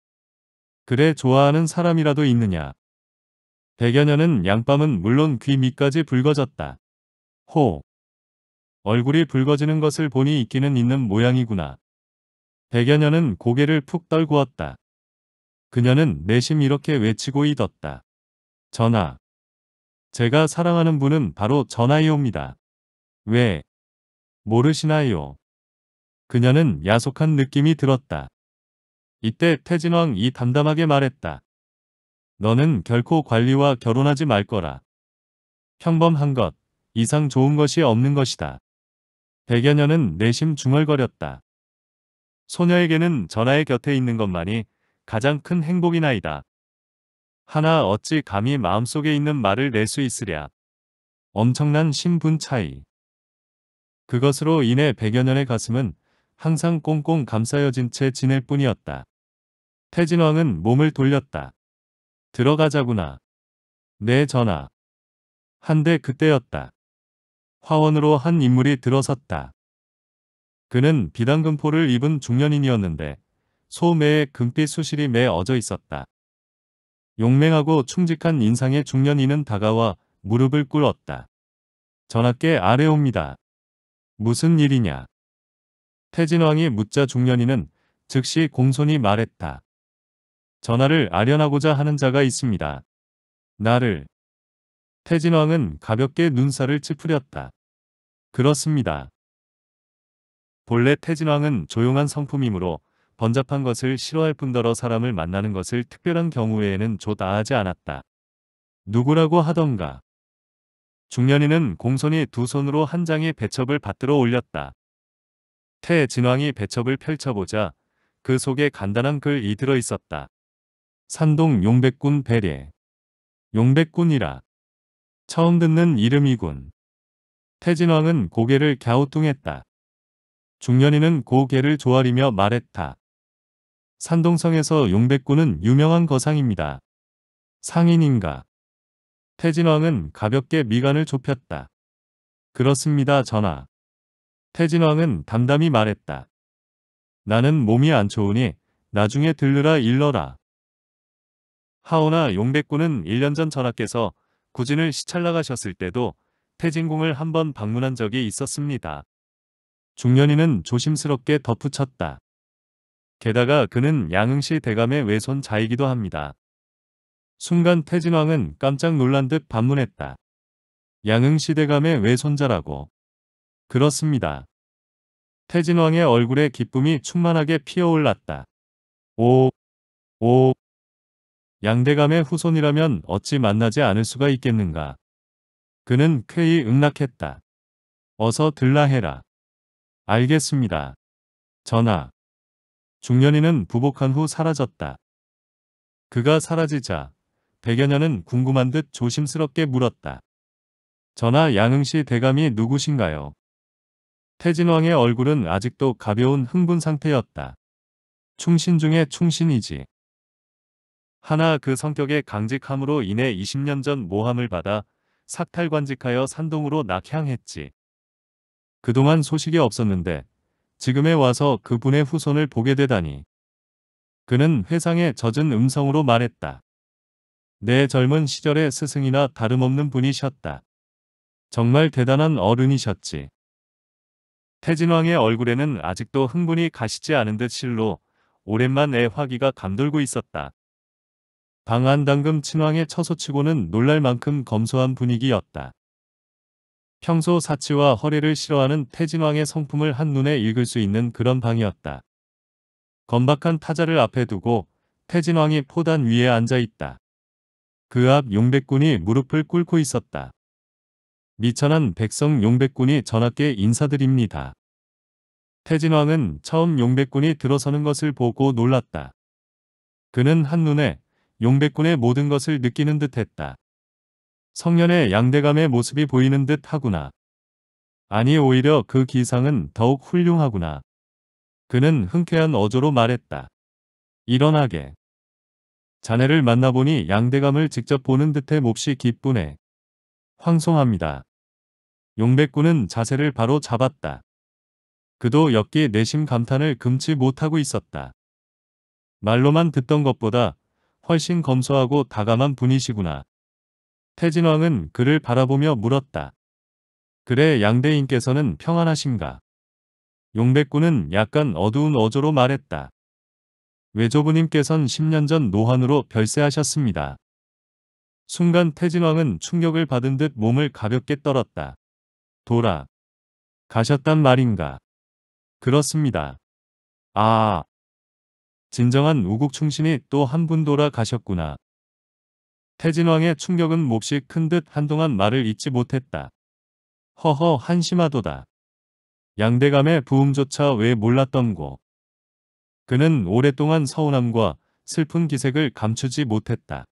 A: 그래 좋아하는 사람이라도 있느냐? 백여 년은 양밤은 물론 귀 밑까지 붉어졌다. 호. 얼굴이 붉어지는 것을 보니 있기는 있는 모양이구나. 백여 년은 고개를 푹 떨구었다. 그녀는 내심 이렇게 외치고 있었다. 전하. 제가 사랑하는 분은 바로 전하이옵니다. 왜? 모르시나요? 그녀는 야속한 느낌이 들었다. 이때 태진왕이 담담하게 말했다. 너는 결코 관리와 결혼하지 말 거라. 평범한 것, 이상 좋은 것이 없는 것이다. 백여년은 내심 중얼거렸다. 소녀에게는 전하의 곁에 있는 것만이 가장 큰 행복이나이다. 하나 어찌 감히 마음속에 있는 말을 낼 수 있으랴. 엄청난 신분 차이. 그것으로 인해 백여년의 가슴은 항상 꽁꽁 감싸여진 채 지낼 뿐이었다. 태진왕은 몸을 돌렸다. 들어가자구나. 네전하 한데 그때였다. 화원으로 한 인물이 들어섰다. 그는 비단금포를 입은 중년인이었는데 소매에 금빛 수실이 매어져 있었다. 용맹하고 충직한 인상의 중년인은 다가와 무릎을 꿇었다. 전하께 아래옵니다. 무슨 일이냐? 태진왕이 묻자 중년인은 즉시 공손히 말했다. 전하를 아련하고자 하는 자가 있습니다. 나를 태진왕은 가볍게 눈살을 찌푸렸다. 그렇습니다. 본래 태진왕은 조용한 성품이므로 번잡한 것을 싫어할 뿐더러 사람을 만나는 것을 특별한 경우에는 조다하지 않았다. 누구라고 하던가. 중년이는 공손히 두 손으로 한 장의 배첩을 받들어 올렸다. 태진왕이 배첩을 펼쳐보자 그 속에 간단한 글이 들어 있었다. 산동 용백군 배례. 용백군이라. 처음 듣는 이름이군. 태진왕은 고개를 갸우뚱했다. 중년이는 고개를 조아리며 말했다. 산동성에서 용백군은 유명한 거상입니다. 상인인가? 태진왕은 가볍게 미간을 좁혔다. 그렇습니다 전하. 태진왕은 담담히 말했다. 나는 몸이 안 좋으니 나중에 들르라 일러라. 하오나 용백군은 1년 전 전하께서 구진을 시찰나 가셨을 때도 태진궁을 한번 방문한 적이 있었습니다. 중년이는 조심스럽게 덧붙였다. 게다가 그는 양흥시 대감의 외손자이기도 합니다. 순간 태진왕은 깜짝 놀란 듯 반문했다. 양흥시 대감의 외손자라고. 그렇습니다. 태진왕의 얼굴에 기쁨이 충만하게 피어올랐다. 오, 오, 양대감의 후손이라면 어찌 만나지 않을 수가 있겠는가. 그는 쾌히 응낙했다. 어서 들라 해라. 알겠습니다. 전하. 중년이는 부복한 후 사라졌다. 그가 사라지자 백여년은 궁금한 듯 조심스럽게 물었다. 전하 양흥시 대감이 누구신가요? 태진왕의 얼굴은 아직도 가벼운 흥분 상태였다. 충신 중에 충신이지. 하나 그 성격의 강직함으로 인해 20년 전 모함을 받아 삭탈관직하여 산동으로 낙향했지. 그동안 소식이 없었는데 지금에 와서 그분의 후손을 보게 되다니. 그는 회상에 젖은 음성으로 말했다. 내 젊은 시절의 스승이나 다름없는 분이셨다. 정말 대단한 어른이셨지. 태진왕의 얼굴에는 아직도 흥분이 가시지 않은 듯 실로 오랜만 에화기가 감돌고 있었다. 방한당금 친왕의 처소치고는 놀랄 만큼 검소한 분위기였다. 평소 사치와 허리를 싫어하는 태진왕의 성품을 한눈에 읽을 수 있는 그런 방이었다. 건박한 타자를 앞에 두고 태진왕이 포단 위에 앉아 있다. 그 앞 용백군이 무릎을 꿇고 있었다. 미천한 백성 용백군이 전하께 인사드립니다. 태진왕은 처음 용백군이 들어서는 것을 보고 놀랐다. 그는 한눈에 용백군의 모든 것을 느끼는 듯했다. 성년의 양대감의 모습이 보이는 듯 하구나. 아니 오히려 그 기상은 더욱 훌륭하구나. 그는 흔쾌한 어조로 말했다. 일어나게. 자네를 만나보니 양대감을 직접 보는 듯해 몹시 기쁘네. 황송합니다. 용백군은 자세를 바로 잡았다. 그도 엽기 내심 감탄을 금치 못하고 있었다. 말로만 듣던 것보다 훨씬 검소하고 다감한 분이시구나. 태진왕은 그를 바라보며 물었다. 그래 양대인께서는 평안하신가? 용백군은 약간 어두운 어조로 말했다. 외조부님께선 10년 전 노환으로 별세하셨습니다. 순간 태진왕은 충격을 받은 듯 몸을 가볍게 떨었다. 돌아 가셨단 말인가? 그렇습니다. 아, 아 진정한 우국 충신이 또 한 분 돌아가셨구나. 태진왕의 충격은 몹시 큰 듯 한동안 말을 잇지 못했다. 허허 한심하도다. 양대감의 부음조차 왜 몰랐던고. 그는 오랫동안 서운함과 슬픈 기색을 감추지 못했다.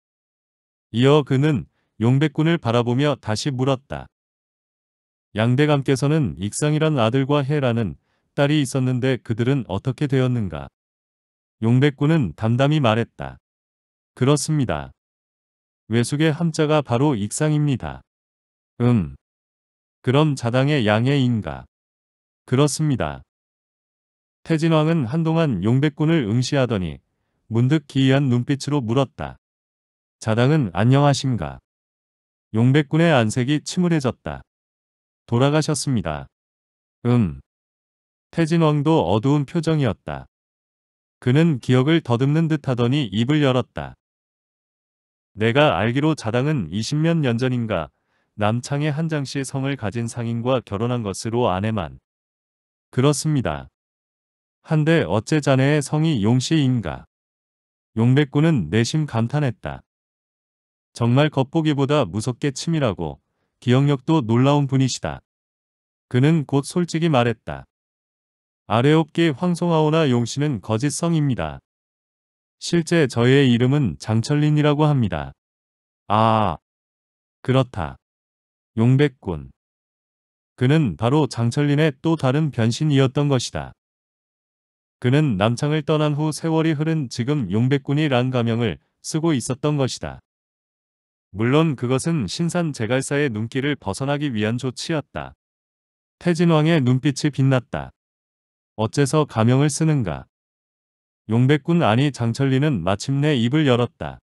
A: 이어 그는 용백군을 바라보며 다시 물었다. 양대감께서는 익상이란 아들과 해라는 딸이 있었는데 그들은 어떻게 되었는가? 용백군은 담담히 말했다. 그렇습니다. 외숙의 함자가 바로 익상입니다. 음. 그럼 자당의 양해인가? 그렇습니다. 태진왕은 한동안 용백군을 응시하더니 문득 기이한 눈빛으로 물었다. 자당은 안녕하신가? 용백군의 안색이 침울해졌다. 돌아가셨습니다. 음. 태진왕도 어두운 표정이었다. 그는 기억을 더듬는 듯 하더니 입을 열었다. 내가 알기로 자당은 20몇 년 전인가 남창의 한장씨 성을 가진 상인과 결혼한 것으로 아내만. 그렇습니다. 한데 어째 자네의 성이 용씨인가. 용백구는 내심 감탄했다. 정말 겉보기보다 무섭게 치밀하고 기억력도 놀라운 분이시다. 그는 곧 솔직히 말했다. 아래 업계 황송하오나 용씨는 거짓성입니다. 실제 저의 이름은 장철린이라고 합니다. 아, 그렇다. 용백군. 그는 바로 장철린의 또 다른 변신이었던 것이다. 그는 남창을 떠난 후 세월이 흐른 지금 용백군이란 가명을 쓰고 있었던 것이다. 물론 그것은 신산 제갈사의 눈길을 벗어나기 위한 조치였다. 태진왕의 눈빛이 빛났다. 어째서 가명을 쓰는가. 용백군 아니 장철리는 마침내 입을 열었다.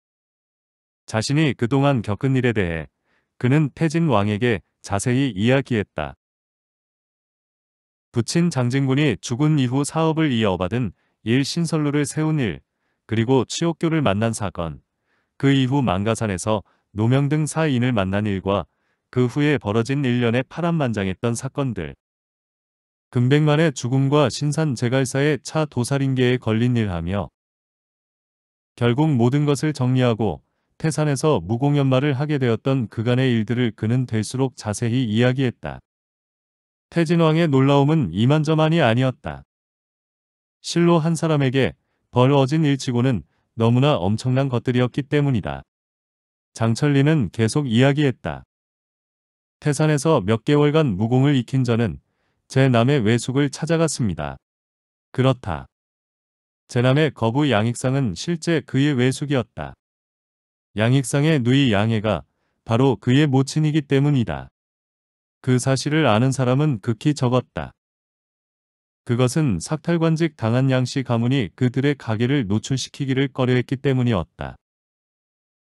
A: 자신이 그동안 겪은 일에 대해 그는 태진 왕에게 자세히 이야기했다. 부친 장진군이 죽은 이후 사업을 이어받은 일 신설루를 세운 일, 그리고 치옥교를 만난 사건, 그 이후 망가산에서 노명 등 사인을 만난 일과 그 후에 벌어진 일련의 파란만장했던 사건들. 금백만의 죽음과 신산 제갈사의 차 도살인계에 걸린 일하며 결국 모든 것을 정리하고 태산에서 무공연말을 하게 되었던 그간의 일들을 그는 될수록 자세히 이야기했다. 태진왕의 놀라움은 이만저만이 아니었다. 실로 한 사람에게 벌어진 일치고는 너무나 엄청난 것들이었기 때문이다. 장철리는 계속 이야기했다. 태산에서 몇 개월간 무공을 익힌 저는 제 남의 외숙을 찾아갔습니다. 그렇다. 제 남의 거부 양익상은 실제 그의 외숙이었다. 양익상의 누이 양해가 바로 그의 모친이기 때문이다. 그 사실을 아는 사람은 극히 적었다. 그것은 삭탈관직 당한 양씨 가문이 그들의 가게를 노출시키기를 꺼려했기 때문이었다.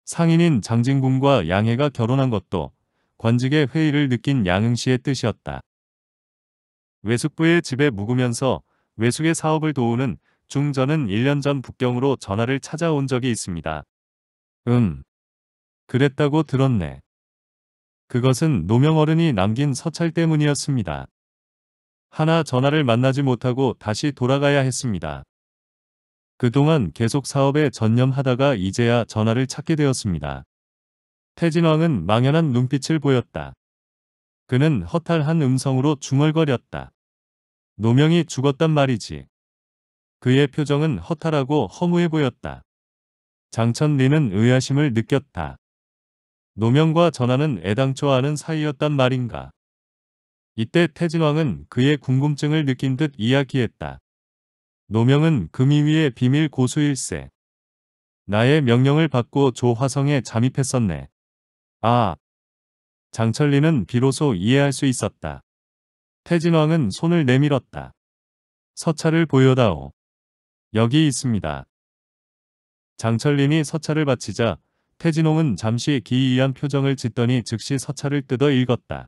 A: 상인인 장진군과 양해가 결혼한 것도 관직의 회의를 느낀 양흥씨의 뜻이었다. 외숙부의 집에 묵으면서 외숙의 사업을 도우는 중전은 1년 전 북경으로 전화를 찾아온 적이 있습니다. 음. 그랬다고 들었네. 그것은 노명 어른이 남긴 서찰 때문이었습니다. 하나 전화를 만나지 못하고 다시 돌아가야 했습니다. 그동안 계속 사업에 전념하다가 이제야 전화를 찾게 되었습니다. 태진왕은 망연한 눈빛을 보였다. 그는 허탈한 음성으로 중얼거렸다. 노명이 죽었단 말이지. 그의 표정은 허탈하고 허무해 보였다. 장천리는 의아심을 느꼈다. 노명과 전하는 애당초 아는 사이였단 말인가. 이때 태진왕은 그의 궁금증을 느낀 듯 이야기했다. 노명은 금이위의 비밀 고수일세. 나의 명령을 받고 조화성에 잠입했었네. 아. 장천리는 비로소 이해할 수 있었다. 태진왕은 손을 내밀었다. 서차를 보여다오. 여기 있습니다. 장철린이 서차를 바치자 태진홍은 잠시 기이한 표정을 짓더니 즉시 서차를 뜯어 읽었다.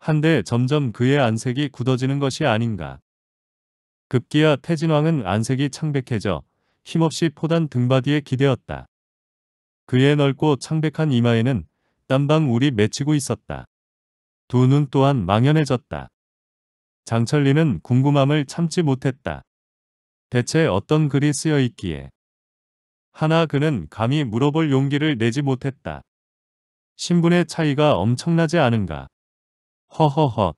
A: 한데 점점 그의 안색이 굳어지는 것이 아닌가. 급기야 태진왕은 안색이 창백해져 힘없이 포단 등받이에 기대었다. 그의 넓고 창백한 이마에는 땀방 울이 맺히고 있었다. 두눈 또한 망연해졌다. 장철리는 궁금함을 참지 못했다. 대체 어떤 글이 쓰여 있기에. 하나 그는 감히 물어볼 용기를 내지 못했다. 신분의 차이가 엄청나지 않은가. 허허허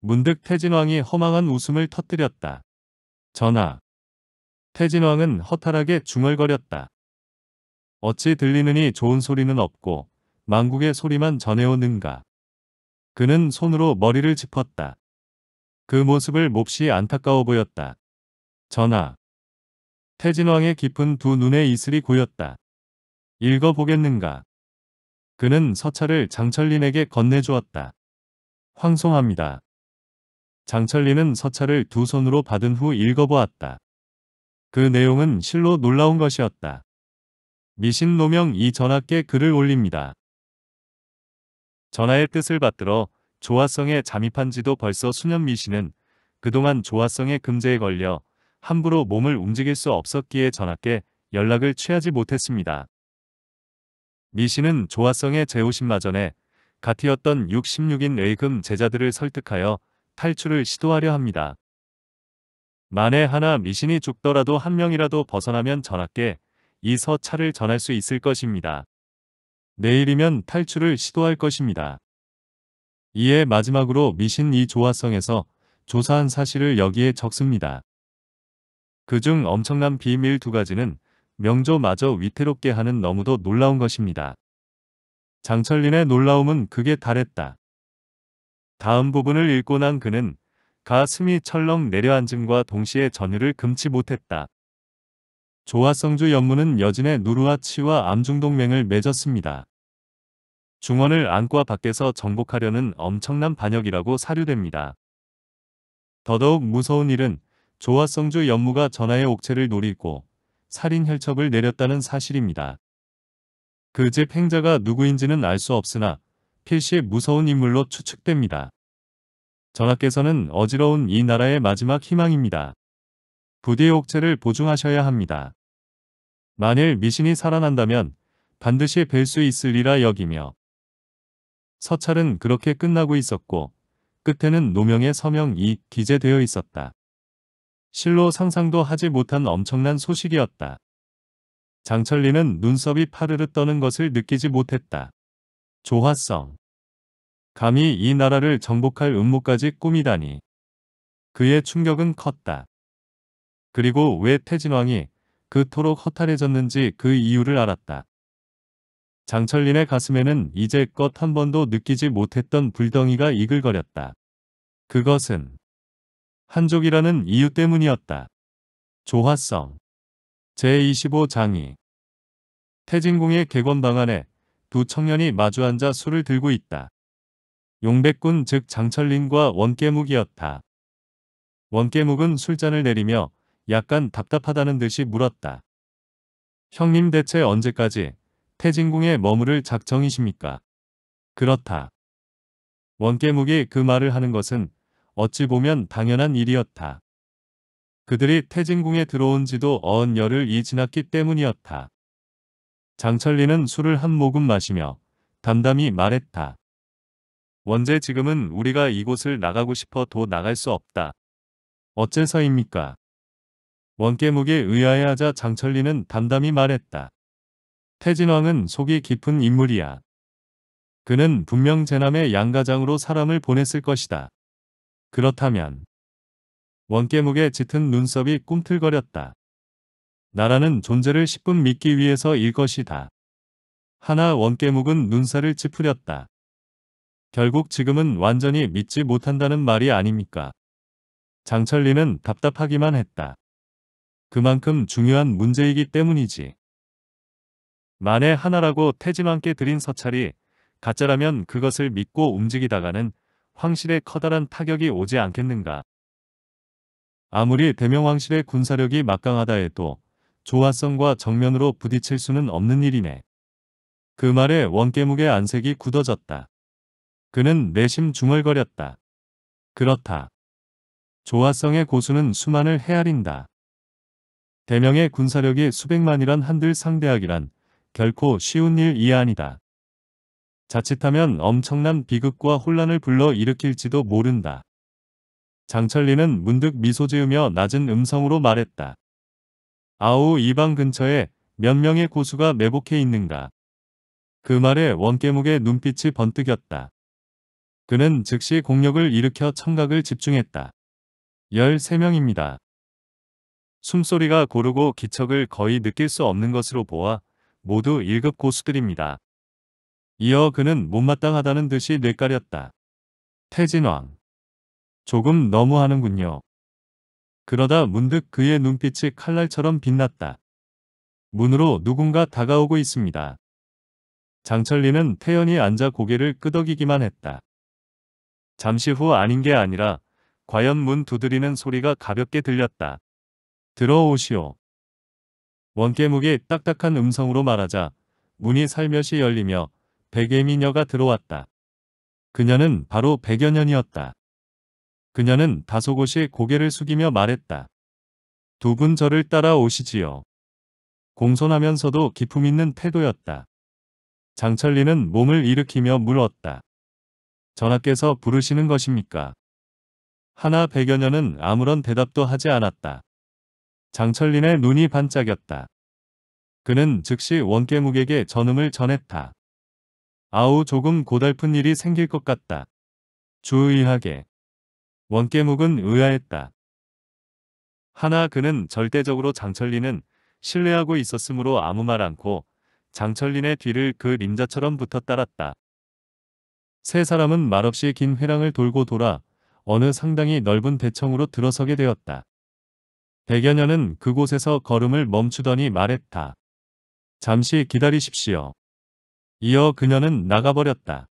A: 문득 태진왕이 허망한 웃음을 터뜨렸다. 전하. 태진왕은 허탈하게 중얼거렸다. 어찌 들리느니 좋은 소리는 없고 망국의 소리만 전해오는가. 그는 손으로 머리를 짚었다. 그 모습을 몹시 안타까워 보였다. 전하. 태진왕의 깊은 두 눈에 이슬이 고였다. 읽어보겠는가. 그는 서찰을 장철린에게 건네주었다. 황송합니다. 장철린은 서찰을 두 손으로 받은 후 읽어보았다. 그 내용은 실로 놀라운 것이었다. 미신 노명 이전하께 글을 올립니다. 전하의 뜻을 받들어 조화성에 잠입한 지도 벌써 수년 미씨는 그동안 조화성의 금제에 걸려 함부로 몸을 움직일 수 없었기에 전하께 연락을 취하지 못했습니다. 미씨는 조화성의 제우신마전에 가티였던 66인 의금 제자들을 설득하여 탈출을 시도하려 합니다. 만에 하나 미신이 죽더라도 한 명이라도 벗어나면 전하께 이 서차를 전할 수 있을 것입니다. 내일이면 탈출을 시도할 것입니다. 이에 마지막으로 미신 이 조화성에서 조사한 사실을 여기에 적습니다. 그 중 엄청난 비밀 두 가지는 명조마저 위태롭게 하는 너무도 놀라운 것입니다. 장철린의 놀라움은 그게 달했다. 다음 부분을 읽고 난 그는 가슴이 철렁 내려앉음과 동시에 전율을 금치 못했다. 조화성주 연문은 여진의 누르와 치와 암중동맹을 맺었습니다. 중원을 안과 밖에서 정복하려는 엄청난 반역이라고 사료됩니다. 더더욱 무서운 일은 조화성주 연무가 전하의 옥체를 노리고 살인 혈첩을 내렸다는 사실입니다. 그 집 행자가 누구인지는 알 수 없으나 필시 무서운 인물로 추측됩니다. 전하께서는 어지러운 이 나라의 마지막 희망입니다. 부디 옥체를 보증하셔야 합니다. 만일 미신이 살아난다면 반드시 뵐 수 있으리라 여기며 서찰은 그렇게 끝나고 있었고 끝에는 노명의 서명이 기재되어 있었다. 실로 상상도 하지 못한 엄청난 소식이었다. 장철리는 눈썹이 파르르 떠는 것을 느끼지 못했다. 조화성. 감히 이 나라를 정복할 음모까지 꾸미다니. 그의 충격은 컸다. 그리고 왜 태진왕이 그토록 허탈해졌는지 그 이유를 알았다. 장철린의 가슴에는 이제껏 한 번도 느끼지 못했던 불덩이가 이글거렸다. 그것은 한족이라는 이유 때문이었다. 조화성 제25장이 태진궁의 개건방 안에 두 청년이 마주 앉아 술을 들고 있다. 용백군 즉 장철린과 원깨묵이었다. 원깨묵은 술잔을 내리며 약간 답답하다는 듯이 물었다. 형님 대체 언제까지 태진궁에 머무를 작정이십니까? 그렇다. 원깨묵이 그 말을 하는 것은 어찌 보면 당연한 일이었다. 그들이 태진궁에 들어온 지도 어언 열흘이 지났기 때문이었다. 장철리는 술을 한 모금 마시며 담담히 말했다. 원제 지금은 우리가 이곳을 나가고 싶어도 나갈 수 없다. 어째서입니까? 원깨묵에 의아해하자 장철리는 담담히 말했다. 태진왕은 속이 깊은 인물이야. 그는 분명 제남의 양가장으로 사람을 보냈을 것이다. 그렇다면 원깨묵의 짙은 눈썹이 꿈틀거렸다. 나라는 존재를 10분 믿기 위해서 일 것이다. 하나 원깨묵은 눈살을 찌푸렸다. 결국 지금은 완전히 믿지 못한다는 말이 아닙니까? 장철리는 답답하기만 했다. 그만큼 중요한 문제이기 때문이지. 만에 하나라고 태진왕께 드린 서찰이 가짜라면 그것을 믿고 움직이다가는 황실에 커다란 타격이 오지 않겠는가. 아무리 대명황실의 군사력이 막강하다 해도 조화성과 정면으로 부딪힐 수는 없는 일이네. 그 말에 원깨묵의 안색이 굳어졌다. 그는 내심 중얼거렸다. 그렇다. 조화성의 고수는 수만을 헤아린다. 대명의 군사력이 수백만이란 한들 상대하기란 결코 쉬운 일이 아니다. 자칫하면 엄청난 비극과 혼란을 불러 일으킬지도 모른다. 장철리는 문득 미소 지으며 낮은 음성으로 말했다. 아우 이방 근처에 몇 명의 고수가 매복해 있는가. 그 말에 원깨묵의 눈빛이 번뜩였다. 그는 즉시 공력을 일으켜 청각을 집중했다. 13명입니다. 숨소리가 고르고 기척을 거의 느낄 수 없는 것으로 보아 모두 1급 고수들입니다. 이어 그는 못마땅하다는 듯이 뇌까렸다. 태진왕. 조금 너무하는군요. 그러다 문득 그의 눈빛이 칼날처럼 빛났다. 문으로 누군가 다가오고 있습니다. 장철리는 태연이 앉아 고개를 끄덕이기만 했다. 잠시 후 아닌 게 아니라 과연 문 두드리는 소리가 가볍게 들렸다. 들어오시오. 원깨묵이 딱딱한 음성으로 말하자 문이 살며시 열리며 백예 미녀가 들어왔다. 그녀는 바로 백여년이었다 그녀는 다소곳이 고개를 숙이며 말했다. 두 분 저를 따라오시지요. 공손하면서도 기품 있는 태도였다. 장철리는 몸을 일으키며 물었다. 전하께서 부르시는 것입니까? 하나 백여년은 아무런 대답도 하지 않았다. 장철린의 눈이 반짝였다. 그는 즉시 원깨묵에게 전음을 전했다. 아우 조금 고달픈 일이 생길 것 같다. 주의하게. 원깨묵은 의아했다. 하나 그는 절대적으로 장철린은 신뢰하고 있었으므로 아무 말 않고 장철린의 뒤를 그 림자처럼 붙어 따랐다. 세 사람은 말없이 긴 회랑을 돌고 돌아 어느 상당히 넓은 대청으로 들어서게 되었다. 백여년은 그곳에서 걸음을 멈추더니 말했다. 잠시 기다리십시오. 이어 그녀는 나가버렸다.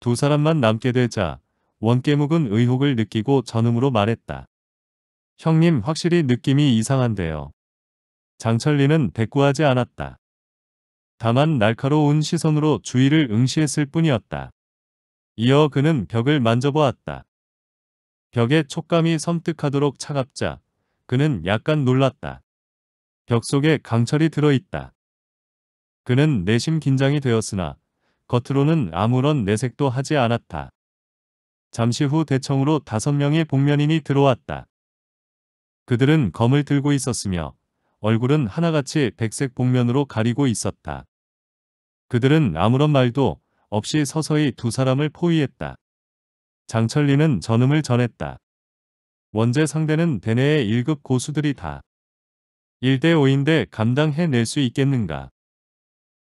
A: 두 사람만 남게 되자 원깨묵은 의혹을 느끼고 전음으로 말했다. 형님 확실히 느낌이 이상한데요. 장철리는 대꾸하지 않았다. 다만 날카로운 시선으로 주의를 응시했을 뿐이었다. 이어 그는 벽을 만져보았다. 벽의 촉감이 섬뜩하도록 차갑자 그는 약간 놀랐다. 벽 속에 강철이 들어있다. 그는 내심 긴장이 되었으나 겉으로는 아무런 내색도 하지 않았다. 잠시 후 대청으로 다섯 명의 복면인이 들어왔다. 그들은 검을 들고 있었으며 얼굴은 하나같이 백색 복면으로 가리고 있었다. 그들은 아무런 말도 없이 서서히 두 사람을 포위했다. 장철리는 전음을 전했다. 원제 상대는 대내의 1급 고수들이 다 1대5인데 감당해낼 수 있겠는가.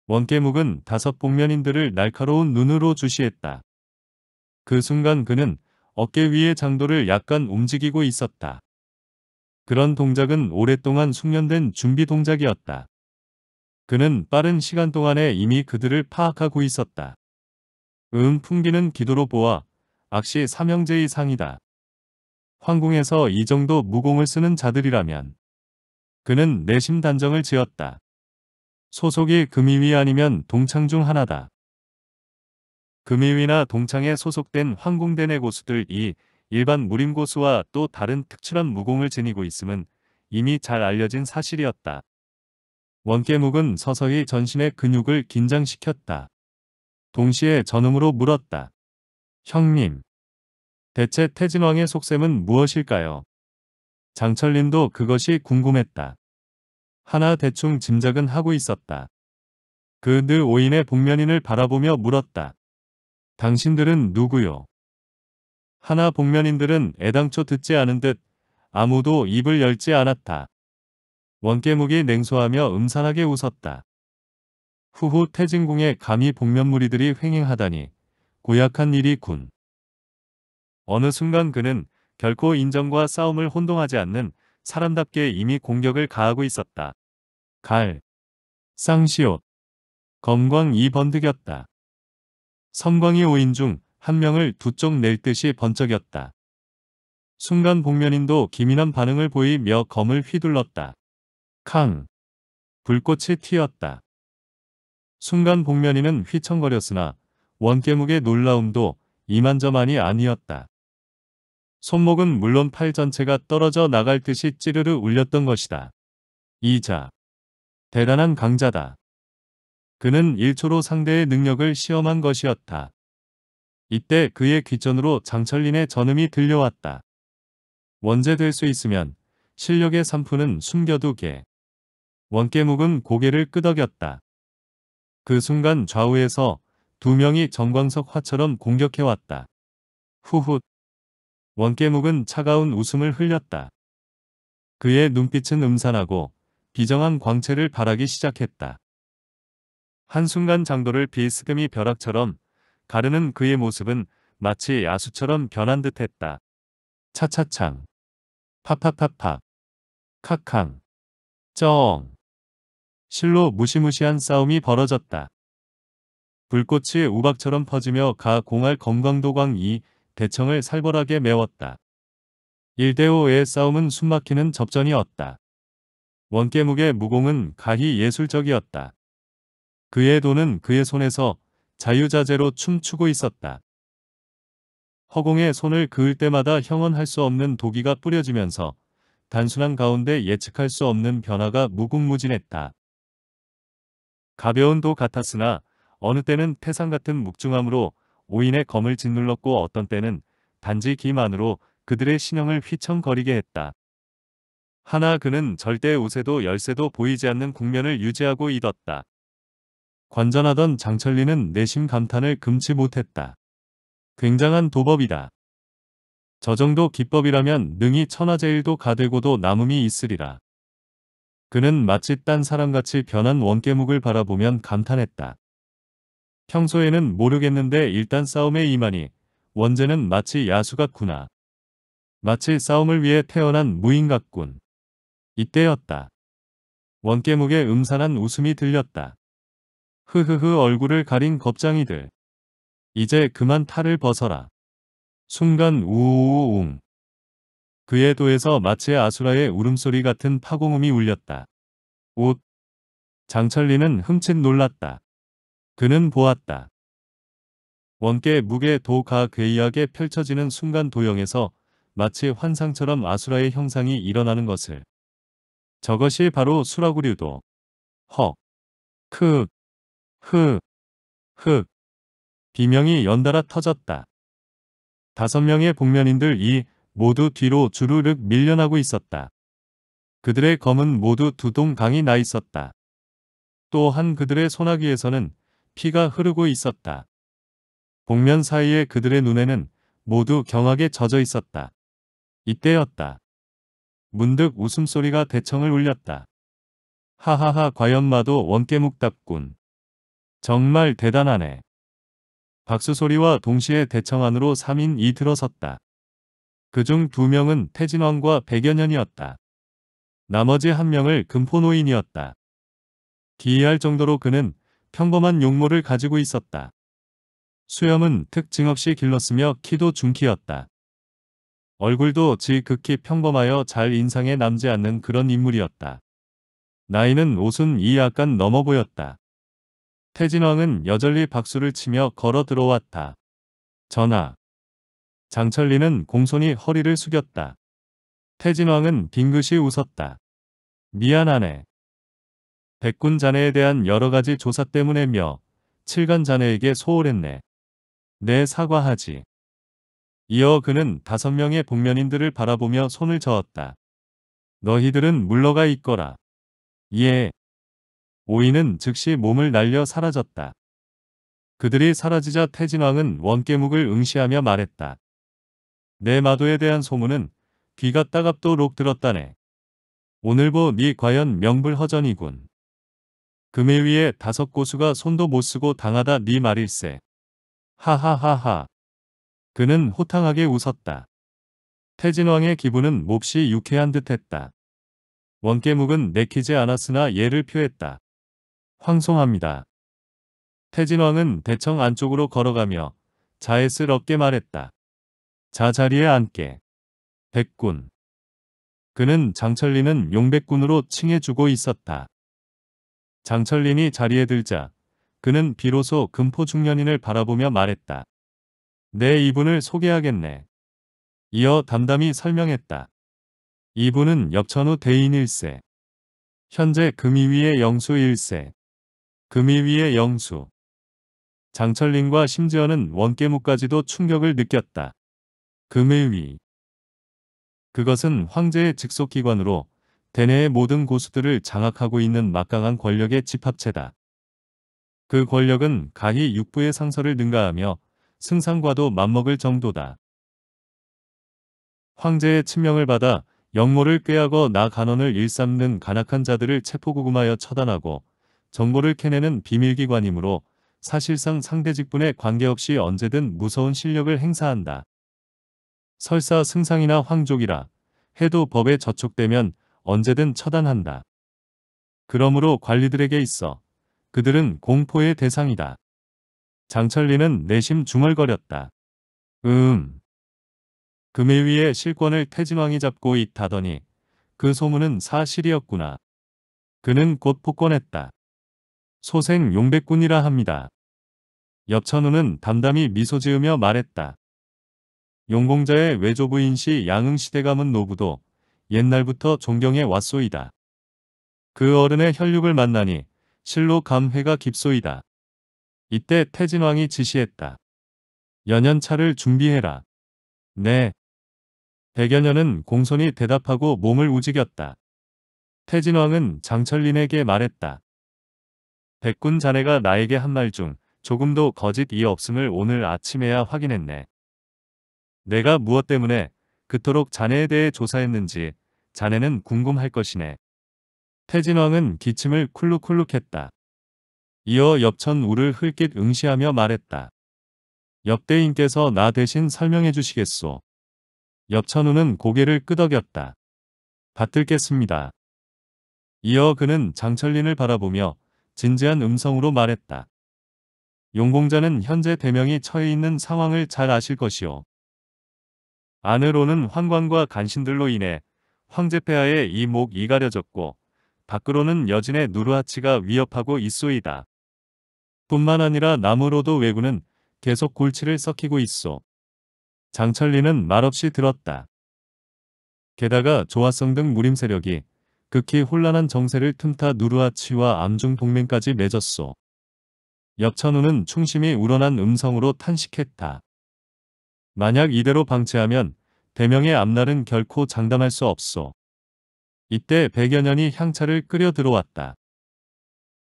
A: 원깨묵은 다섯 복면인들을 날카로운 눈으로 주시했다. 그 순간 그는 어깨 위의 장도를 약간 움직이고 있었다. 그런 동작은 오랫동안 숙련된 준비 동작이었다. 그는 빠른 시간 동안에 이미 그들을 파악하고 있었다. 음 풍기는 기도로 보아 악시 삼형제의 상이다. 황궁에서 이 정도 무공을 쓰는 자들이라면 그는 내심 단정을 지었다. 소속이 금이위 아니면 동창 중 하나다. 금이위나 동창에 소속된 황궁대내 고수들이 일반 무림고수와 또 다른 특출한 무공을 지니고 있음은 이미 잘 알려진 사실이었다. 원깨묵은 서서히 전신의 근육을 긴장시켰다. 동시에 전음으로 물었다. 형님, 대체 태진왕의 속셈은 무엇일까요? 장철린도 그것이 궁금했다. 하나 대충 짐작은 하고 있었다. 그 늘 오인의 복면인을 바라보며 물었다. 당신들은 누구요? 하나 복면인들은 애당초 듣지 않은 듯 아무도 입을 열지 않았다. 원깨묵이 냉소하며 음산하게 웃었다. 후후 태진궁에 감히 복면 무리들이 횡행하다니 고약한 일이군. 어느 순간 그는 결코 인정과 싸움을 혼동하지 않는 사람답게 이미 공격을 가하고 있었다. 갈, 쌍시옷, 검광이 번득였다. 성광이 5인 중 한 명을 두 쪽 낼 듯이 번쩍였다. 순간 복면인도 기민한 반응을 보이며 검을 휘둘렀다. 캉! 불꽃이 튀었다. 순간 복면인은 휘청거렸으나 원깨묵의 놀라움도 이만저만이 아니었다. 손목은 물론 팔 전체가 떨어져 나갈 듯이 찌르르 울렸던 것이다. 이자. 대단한 강자다. 그는 1초로 상대의 능력을 시험한 것이었다. 이때 그의 귀전으로 장철린의 전음이 들려왔다. 원제될 수 있으면 실력의 산푸는 숨겨두게. 원깨묵은 고개를 끄덕였다. 그 순간 좌우에서 두 명이 정광석 화처럼 공격해왔다. 후훗. 원깨묵은 차가운 웃음을 흘렸다. 그의 눈빛은 음산하고 비정한 광채를 바라기 시작했다. 한순간 장도를 비스듬히 벼락처럼 가르는 그의 모습은 마치 야수처럼 변한 듯했다. 차차창 팍팍팍팍 칵캉 쩡 실로 무시무시한 싸움이 벌어졌다. 불꽃이 우박처럼 퍼지며 가 공할 건강도광이 대청을 살벌하게 메웠다. 1대5의 싸움은 숨막히는 접전이었다. 원깨묵의 무공은 가히 예술적이었다. 그의 돈은 그의 손에서 자유자재로 춤추고 있었다. 허공에 손을 그을 때마다 형언할 수 없는 도기가 뿌려지면서 단순한 가운데 예측할 수 없는 변화가 무궁무진했다. 가벼운 도 같았으나 어느 때는 태상 같은 묵중함으로 오인의 검을 짓눌렀고 어떤 때는 단지 기만으로 그들의 신형을 휘청거리게 했다. 하나 그는 절대 우세도 열세도 보이지 않는 국면을 유지하고 있었다. 관전하던 장철리는 내심 감탄을 금치 못했다. 굉장한 도법이다. 저 정도 기법이라면 능히 천하제일도 가되고도 남음이 있으리라. 그는 마치 딴 사람같이 변한 원깨묵을 바라보면 감탄했다. 평소에는 모르겠는데 일단 싸움에 임하니 원제는 마치 야수 같구나. 마치 싸움을 위해 태어난 무인 같군. 이때였다. 원깨묵에 음산한 웃음이 들렸다. 흐흐흐 얼굴을 가린 겁장이들. 이제 그만 탈을 벗어라. 순간 우우웅 그의 도에서 마치 아수라의 울음소리 같은 파공음이 울렸다. 옷. 장철리는 흠칫 놀랐다. 그는 보았다. 원께 무게 도가 괴이하게 펼쳐지는 순간 도형에서 마치 환상처럼 아수라의 형상이 일어나는 것을. 저것이 바로 수라구류도. 헉, 크, 흐, 흑. 비명이 연달아 터졌다. 다섯 명의 복면인들이 모두 뒤로 주르륵 밀려나고 있었다. 그들의 검은 모두 두동 강이 나 있었다. 또한 그들의 소나기에서는 피가 흐르고 있었다. 복면 사이에 그들의 눈에는 모두 경악에 젖어 있었다. 이때였다. 문득 웃음소리가 대청을 울렸다. 하하하 과연 마도 원깨묵답군. 정말 대단하네. 박수소리와 동시에 대청 안으로 3인이 들어섰다. 그중 2명은 태진왕과 백여년이었다 나머지 1명을 금포노인이었다. 기이할 정도로 그는 평범한 용모를 가지고 있었다. 수염은 특징 없이 길렀으며 키도 중키였다. 얼굴도 지극히 평범하여 잘 인상에 남지 않는 그런 인물이었다. 나이는 옷은 이 약간 넘어 보였다. 태진왕은 여전히 박수를 치며 걸어 들어왔다. 전하. 장철리는 공손히 허리를 숙였다. 태진왕은 빙긋이 웃었다. 미안하네. 백군 자네에 대한 여러 가지 조사 때문에며 칠간 자네에게 소홀했네. 내 네, 사과하지. 이어 그는 다섯 명의 복면인들을 바라보며 손을 저었다. 너희들은 물러가 있거라. 예. 오인은 즉시 몸을 날려 사라졌다. 그들이 사라지자 태진왕은 원깨묵을 응시하며 말했다. 내 마도에 대한 소문은 귀가 따갑도록 들었다네. 오늘 보니 네 과연 명불허전이군. 금에 위에 다섯 고수가 손도 못 쓰고 당하다 네 말일세. 하하하하. 그는 호탕하게 웃었다. 태진왕의 기분은 몹시 유쾌한 듯했다. 원깨묵은 내키지 않았으나 예를 표했다. 황송합니다. 태진왕은 대청 안쪽으로 걸어가며 자애스럽게 말했다. 자자리에 앉게. 백군. 그는 장철리는 용백군으로 칭해주고 있었다. 장철린이 자리에 들자 그는 비로소 금포 중년인을 바라보며 말했다. 내 네, 이분을 소개하겠네. 이어 담담히 설명했다. 이분은 엽천후 대인 1세. 현재 금이위의 영수 1세. 금이위의 영수. 장철린과 심지어는 원깨무까지도 충격을 느꼈다. 금의위. 그것은 황제의 직속기관으로 대내의 모든 고수들을 장악하고 있는 막강한 권력의 집합체다. 그 권력은 가히 육부의 상서를 능가하며 승상과도 맞먹을 정도다. 황제의 친명을 받아 영모를 꾀하고 나 간원을 일삼는 간악한 자들을 체포구금하여 처단하고 정보를 캐내는 비밀기관이므로 사실상 상대 직분에 관계없이 언제든 무서운 실력을 행사한다. 설사 승상이나 황족이라 해도 법에 저촉되면 언제든 처단한다. 그러므로 관리들에게 있어 그들은 공포의 대상이다. 장철리는 내심 중얼거렸다. 음. 금의 위에 실권을 태진왕이 잡고 있다더니 그 소문은 사실이었구나. 그는 곧 폭권했다. 소생 용백군이라 합니다. 엽천우는 담담히 미소 지으며 말했다. 용공자의 외조부인 시 양흥시대감은 노부도 옛날부터 존경해 왔소이다. 그 어른의 혈육을 만나니 실로 감회가 깊소이다. 이때 태진왕이 지시했다. 연연차를 준비해라. 네. 백연연은 공손히 대답하고 몸을 우직였다. 태진왕은 장철린에게 말했다. 백군 자네가 나에게 한 말 중 조금도 거짓 이 없음을 오늘 아침에야 확인했네. 내가 무엇 때문에 그토록 자네에 대해 조사했는지 자네는 궁금할 것이네. 태진왕은 기침을 쿨룩쿨룩했다. 이어 엽천 우를 흘낏 응시하며 말했다. 엽대인께서 나 대신 설명해 주시겠소. 엽천우는 고개를 끄덕였다. 받들겠습니다. 이어 그는 장철린을 바라보며 진지한 음성으로 말했다. 용공자는 현재 대명이 처해 있는 상황을 잘 아실 것이오. 안으로는 환관과 간신들로 인해 황제 폐하의 이 목이 가려졌고 밖으로는 여진의 누르하치가 위협하고 있소이다. 뿐만 아니라 남으로도 왜구는 계속 골치를 썩히고 있소. 장철리는 말없이 들었다. 게다가 조화성 등 무림 세력이 극히 혼란한 정세를 틈타 누르하치와 암중 동맹까지 맺었소. 엽천우는 충심이 우러난 음성으로 탄식했다. 만약 이대로 방치하면 대명의 앞날은 결코 장담할 수 없소. 이때 백여 년이 향차를 끌여 들어왔다.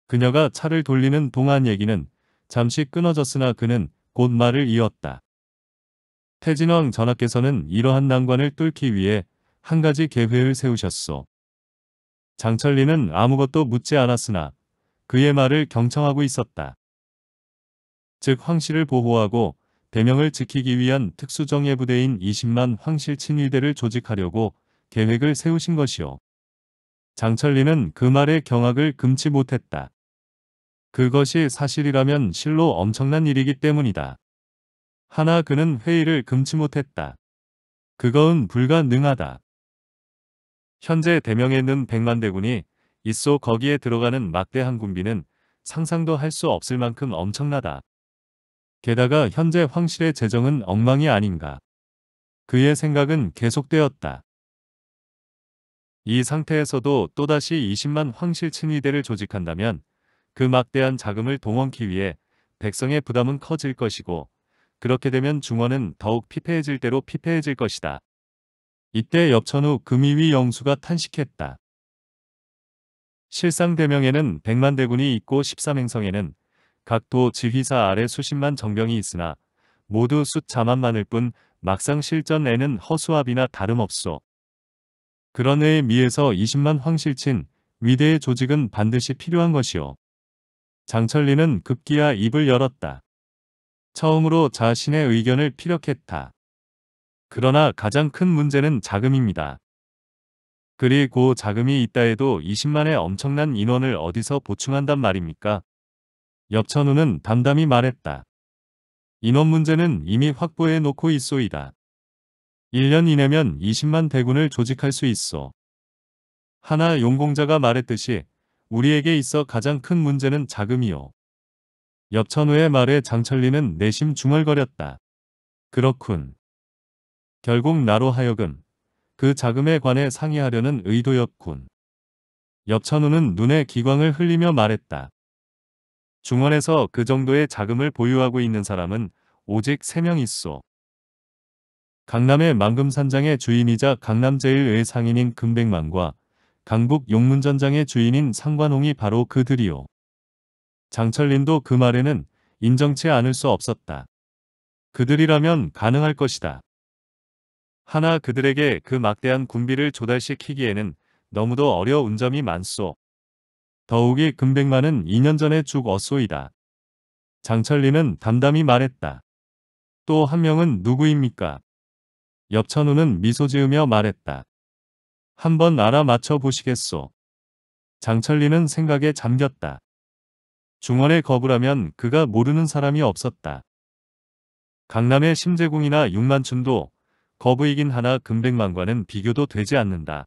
A: 그녀가 차를 돌리는 동안 얘기는 잠시 끊어졌으나 그는 곧 말을 이었다. 태진왕 전하께서는 이러한 난관을 뚫기 위해 한 가지 계획을 세우셨소. 장철리는 아무것도 묻지 않았으나 그의 말을 경청하고 있었다. 즉 황씨를 보호하고 대명을 지키기 위한 특수정예 부대인 20만 황실 친위대를 조직하려고 계획을 세우신 것이요. 장철리는 그 말에 경악을 금치 못했다. 그것이 사실이라면 실로 엄청난 일이기 때문이다. 하나 그는 회의를 금치 못했다. 그건 불가능하다. 현재 대명에 있는 백만 대군이 있소 거기에 들어가는 막대 항군비는 상상도 할 수 없을 만큼 엄청나다. 게다가 현재 황실의 재정은 엉망이 아닌가. 그의 생각은 계속되었다. 이 상태에서도 또다시 20만 황실 친위대를 조직한다면 그 막대한 자금을 동원키 위해 백성의 부담은 커질 것이고 그렇게 되면 중원은 더욱 피폐해질 대로 피폐해질 것이다. 이때 엽천후 금이위 영수가 탄식했다. 실상 대명에는 100만 대군이 있고 13행성에는 각도 지휘사 아래 수십만 정병이 있으나 모두 숫자만많을뿐 막상 실전에는 허수아비나 다름없소. 그런 의에 미에서 20만 황실친 위대의 조직은 반드시 필요한 것이요. 장철리는 급기야 입을 열었다. 처음으로 자신의 의견을 피력했다. 그러나 가장 큰 문제는 자금입니다. 그리고 자금이 있다 해도 20만의 엄청난 인원을 어디서 보충한단 말입니까? 엽천우는 담담히 말했다. 인원 문제는 이미 확보해 놓고 있소이다. 1년 이내면 20만 대군을 조직할 수 있어. 하나 용공자가 말했듯이 우리에게 있어 가장 큰 문제는 자금이요. 엽천우의 말에 장철리는 내심 중얼거렸다. 그렇군. 결국 나로 하여금 그 자금에 관해 상의하려는 의도였군. 엽천우는 눈에 기광을 흘리며 말했다. 중원에서 그 정도의 자금을 보유하고 있는 사람은 오직 3명 있소. 강남의 만금산장의 주인이자 강남제일의 상인인 금백만과 강북 용문전장의 주인인 상관홍이 바로 그들이요. 장철린도 그 말에는 인정치 않을 수 없었다. 그들이라면 가능할 것이다. 하나 그들에게 그 막대한 군비를 조달시키기에는 너무도 어려운 점이 많소. 더욱이 금백만은 2년 전에 죽었소이다. 장철리는 담담히 말했다. 또 한 명은 누구입니까? 엽천우는 미소 지으며 말했다. 한번 알아맞혀 보시겠소. 장철리는 생각에 잠겼다. 중원의 거부라면 그가 모르는 사람이 없었다. 강남의 심재궁이나 육만춘도 거부이긴 하나 금백만과는 비교도 되지 않는다.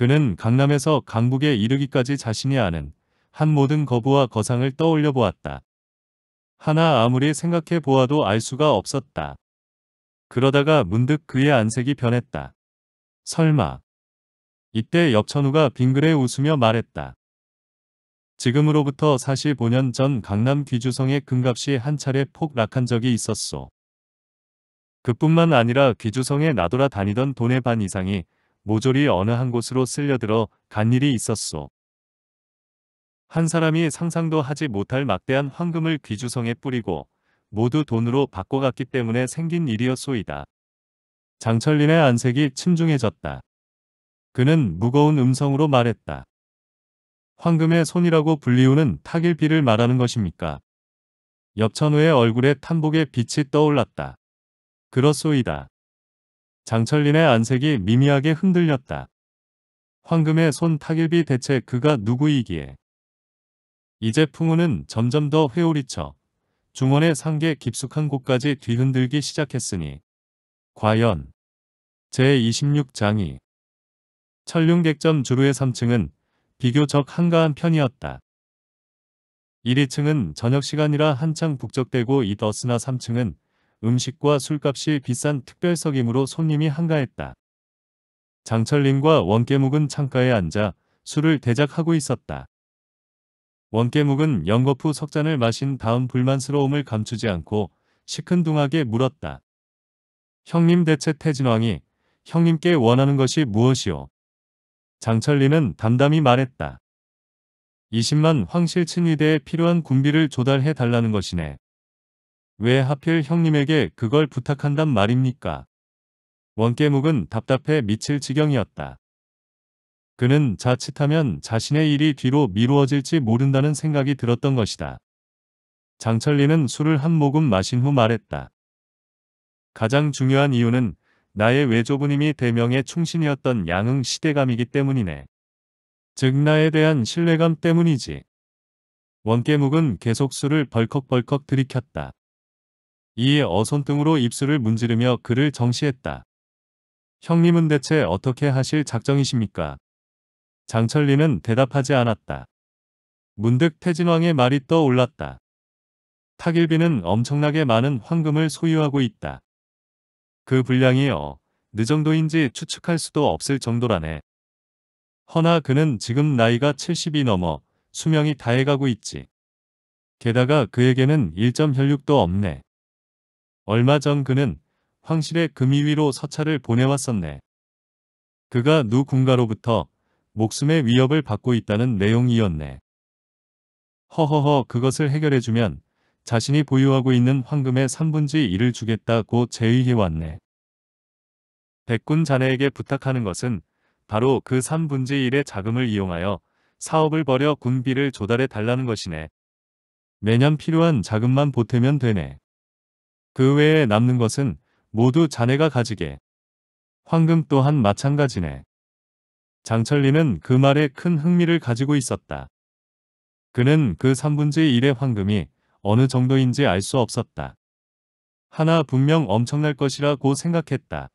A: 그는 강남에서 강북에 이르기까지 자신이 아는 한 모든 거부와 거상을 떠올려 보았다. 하나 아무리 생각해 보아도 알 수가 없었다. 그러다가 문득 그의 안색이 변했다. 설마. 이때 엽천우가 빙그레 웃으며 말했다. 지금으로부터 45년 전 강남 귀주성의 금값이 한 차례 폭락한 적이 있었소. 그뿐만 아니라 귀주성에 나돌아 다니던 돈의 반 이상이 모조리 어느 한 곳으로 쓸려들어 간 일이 있었소. 한 사람이 상상도 하지 못할 막대한 황금을 귀주성에 뿌리고 모두 돈으로 바꿔갔기 때문에 생긴 일이었소이다. 장철린의 안색이 침중해졌다. 그는 무거운 음성으로 말했다. 황금의 손이라고 불리우는 타길비를 말하는 것입니까? 엽천우의 얼굴에 탄복의 빛이 떠올랐다. 그렇소이다. 장철린의 안색이 미미하게 흔들렸다. 황금의 손 타길비 대체 그가 누구이기에. 이제 풍우는 점점 더 회오리쳐 중원의 상계 깊숙한 곳까지 뒤흔들기 시작했으니 과연 제26장이 천륜객점 주루의 3층은 비교적 한가한 편이었다. 1, 2층은 저녁시간이라 한창 북적대고 있었으나 3층은 음식과 술값이 비싼 특별석이므로 손님이 한가했다. 장철림과 원깨묵은 창가에 앉아 술을 대작하고 있었다. 원깨묵은 연거푸 석잔을 마신 다음 불만스러움을 감추지 않고 시큰둥하게 물었다. 형님 대체 태진왕이 형님께 원하는 것이 무엇이오? 장철리는 담담히 말했다. 20만 황실 친위대에 필요한 군비를 조달해 달라는 것이네. 왜 하필 형님에게 그걸 부탁한단 말입니까? 원깨묵은 답답해 미칠 지경이었다. 그는 자칫하면 자신의 일이 뒤로 미루어질지 모른다는 생각이 들었던 것이다. 장철리는 술을 한 모금 마신 후 말했다. 가장 중요한 이유는 나의 외조부님이 대명의 충신이었던 양흥 시대감이기 때문이네. 즉 나에 대한 신뢰감 때문이지. 원깨묵은 계속 술을 벌컥벌컥 들이켰다. 이에 어손등으로 입술을 문지르며 그를 정시했다. 형님은 대체 어떻게 하실 작정이십니까? 장철리는 대답하지 않았다. 문득 태진왕의 말이 떠올랐다. 타길비는 엄청나게 많은 황금을 소유하고 있다. 그 분량이 어, 느 정도인지 추측할 수도 없을 정도라네. 허나 그는 지금 나이가 70이 넘어 수명이 다해가고 있지. 게다가 그에게는 일점 혈육도 없네. 얼마 전 그는 황실의 금위위로 서찰을 보내왔었네. 그가 누군가로부터 목숨의 위협을 받고 있다는 내용이었네. 허허허 그것을 해결해주면 자신이 보유하고 있는 황금의 3분지 1을 주겠다고 제의해왔네. 백군 자네에게 부탁하는 것은 바로 그 3분지 1의 자금을 이용하여 사업을 벌여 군비를 조달해 달라는 것이네. 매년 필요한 자금만 보태면 되네. 그 외에 남는 것은 모두 자네가 가지게. 황금 또한 마찬가지네. 장철리는 그 말에 큰 흥미를 가지고 있었다. 그는 그 3분의 1의 황금이 어느 정도인지 알 수 없었다. 하나 분명 엄청날 것이라고 생각했다.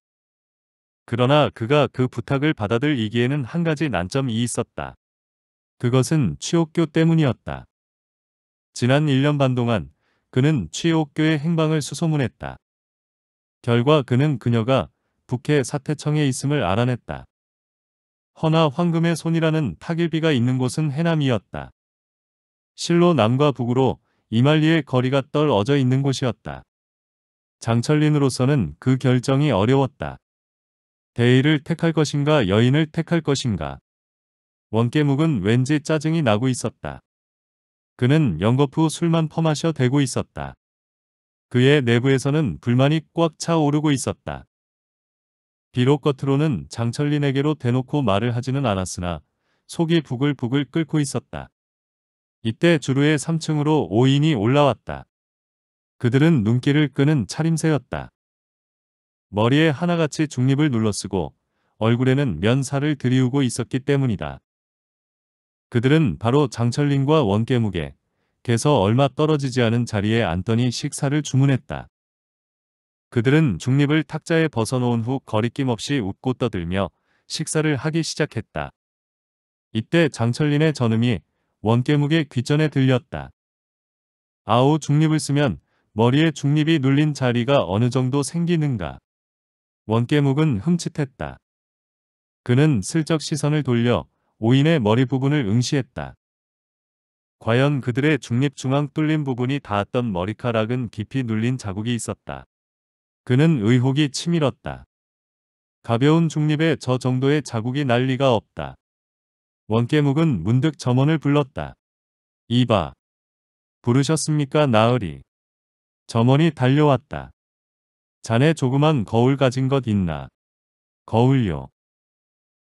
A: 그러나 그가 그 부탁을 받아들이기에는 한 가지 난점이 있었다. 그것은 취옥교 때문이었다. 지난 1년 반 동안 그는 취옥교의 행방을 수소문했다. 결과 그는 그녀가 북해 사태청에 있음을 알아냈다. 허나 황금의 손이라는 타길비가 있는 곳은 해남이었다. 실로 남과 북으로 이말리의 거리가 떨어져 있는 곳이었다. 장철린으로서는 그 결정이 어려웠다. 대의를 택할 것인가 여인을 택할 것인가. 원깨묵은 왠지 짜증이 나고 있었다. 그는 영거후 술만 퍼마셔 대고 있었다. 그의 내부에서는 불만이 꽉 차오르고 있었다. 비록 겉으로는 장철린에게로 대놓고 말을 하지는 않았으나 속이 부글부글 끓고 있었다. 이때 주루의 3층으로 5인이 올라왔다. 그들은 눈길을 끄는 차림새였다. 머리에 하나같이 중립을 눌러쓰고 얼굴에는 면사를 들이우고 있었기 때문이다. 그들은 바로 장철림과 원깨무게, 개서 얼마 떨어지지 않은 자리에 앉더니 식사를 주문했다. 그들은 중립을 탁자에 벗어놓은 후 거리낌 없이 웃고 떠들며 식사를 하기 시작했다. 이때 장철린의 전음이 원깨묵의 귀전에 들렸다. 아우 중립을 쓰면 머리에 중립이 눌린 자리가 어느 정도 생기는가. 원깨묵은 흠칫했다. 그는 슬쩍 시선을 돌려 오인의 머리 부분을 응시했다. 과연 그들의 중립 중앙 뚫린 부분이 닿았던 머리카락은 깊이 눌린 자국이 있었다. 그는 의혹이 치밀었다. 가벼운 중립에 저 정도의 자국이 날 리가 없다. 원깨묵은 문득 점원을 불렀다. 이봐. 부르셨습니까 나으리. 점원이 달려왔다. 자네 조그만 거울 가진 것 있나? 거울요.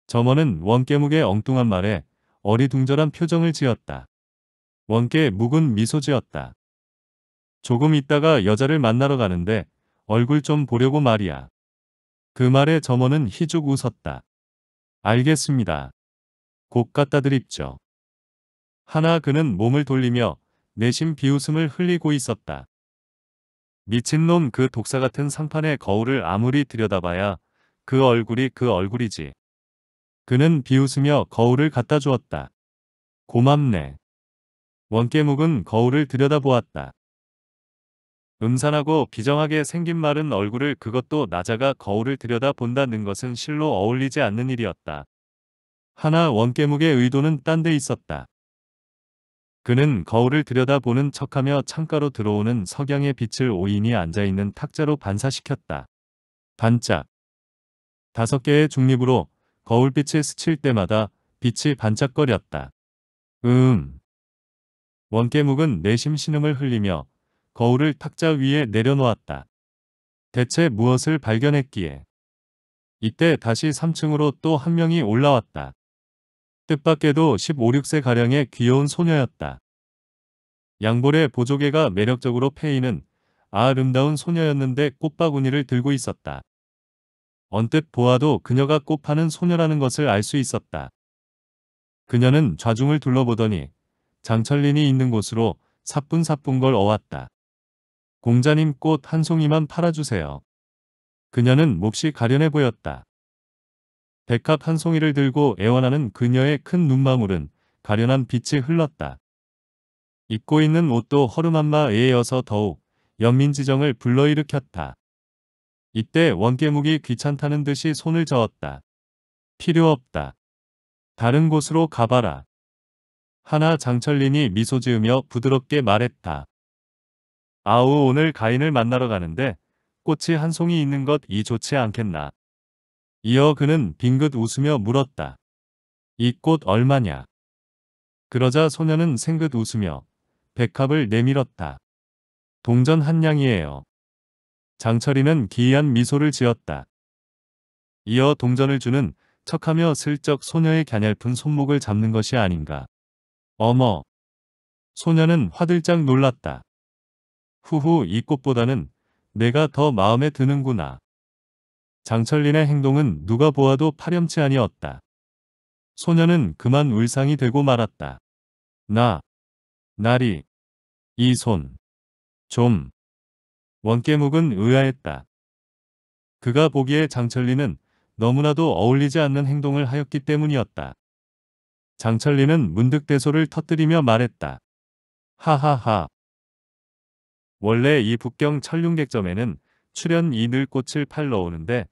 A: 점원은 원깨묵의 엉뚱한 말에 어리둥절한 표정을 지었다. 원깨 묵은 미소 지었다. 조금 있다가 여자를 만나러 가는데 얼굴 좀 보려고 말이야. 그 말에 점원은 희죽 웃었다. 알겠습니다. 곧 갖다 드립죠. 하나 그는 몸을 돌리며 내심 비웃음을 흘리고 있었다. 미친놈 그 독사 같은 상판의 거울을 아무리 들여다봐야 그 얼굴이 그 얼굴이지. 그는 비웃으며 거울을 갖다 주었다. 고맙네. 원깨묵은 거울을 들여다보았다. 음산하고 비정하게 생긴 마른 얼굴을 그것도 나자가 거울을 들여다본다는 것은 실로 어울리지 않는 일이었다. 하나 원깨묵의 의도는 딴 데 있었다. 그는 거울을 들여다보는 척하며 창가로 들어오는 석양의 빛을 오인이 앉아있는 탁자로 반사시켰다. 반짝. 다섯 개의 중립으로 거울빛을 스칠 때마다 빛이 반짝거렸다. 음. 원깨묵은 내심 신음을 흘리며 거울을 탁자 위에 내려놓았다. 대체 무엇을 발견했기에. 이때 다시 3층으로 또 한 명이 올라왔다. 뜻밖에도 15, 6세가량의 귀여운 소녀였다. 양볼의 보조개가 매력적으로 패이는 아름다운 소녀였는데 꽃바구니를 들고 있었다. 언뜻 보아도 그녀가 꽃파는 소녀라는 것을 알 수 있었다. 그녀는 좌중을 둘러보더니 장철린이 있는 곳으로 사뿐사뿐걸 어왔다. 공자님 꽃 한 송이만 팔아주세요. 그녀는 몹시 가련해 보였다. 백합 한 송이를 들고 애원하는 그녀의 큰 눈망울은 가련한 빛이 흘렀다. 입고 있는 옷도 허름한 마에이어서 더욱 연민지정을 불러일으켰다. 이때 원계묵이 귀찮다는 듯이 손을 저었다. 필요 없다. 다른 곳으로 가봐라. 하나 장철린이 미소 지으며 부드럽게 말했다. 아우 오늘 가인을 만나러 가는데 꽃이 한 송이 있는 것 이 좋지 않겠나. 이어 그는 빙긋 웃으며 물었다. 이 꽃 얼마냐. 그러자 소녀는 생긋 웃으며 백합을 내밀었다. 동전 한 냥이에요. 장철이는 기이한 미소를 지었다. 이어 동전을 주는 척하며 슬쩍 소녀의 갸냘픈 손목을 잡는 것이 아닌가. 어머. 소녀는 화들짝 놀랐다. 후후 이 꽃보다는 내가 더 마음에 드는구나. 장철린의 행동은 누가 보아도 파렴치 아니었다. 소녀는 그만 울상이 되고 말았다. 나, 나리, 이 손, 좀, 원깨묵은 의아했다. 그가 보기에 장철리는 너무나도 어울리지 않는 행동을 하였기 때문이었다. 장철리는 문득 대소를 터뜨리며 말했다. 하하하. 원래 이 북경 철륜객점에는 출연 이늘 꽃을 팔러 오는데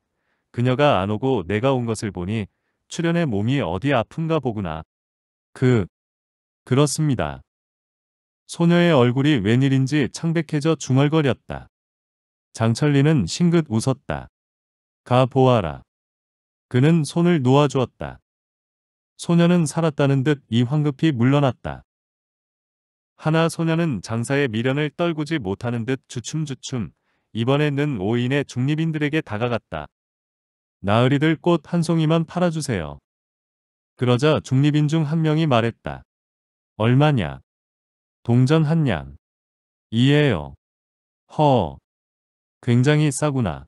A: 그녀가 안 오고 내가 온 것을 보니 출연의 몸이 어디 아픈가 보구나. 그, 그렇습니다. 소녀의 얼굴이 웬일인지 창백해져 중얼거렸다. 장철리는 싱긋 웃었다. 가 보아라. 그는 손을 놓아주었다. 소녀는 살았다는 듯 이 황급히 물러났다. 하나 소녀는 장사의 미련을 떨구지 못하는 듯 주춤주춤 이번에는 오인의 중립인들에게 다가갔다. 나으리들 꽃 한 송이만 팔아주세요. 그러자 중립인 중 한 명이 말했다. 얼마냐? 동전 한 냥. 이에요. 허. 굉장히 싸구나.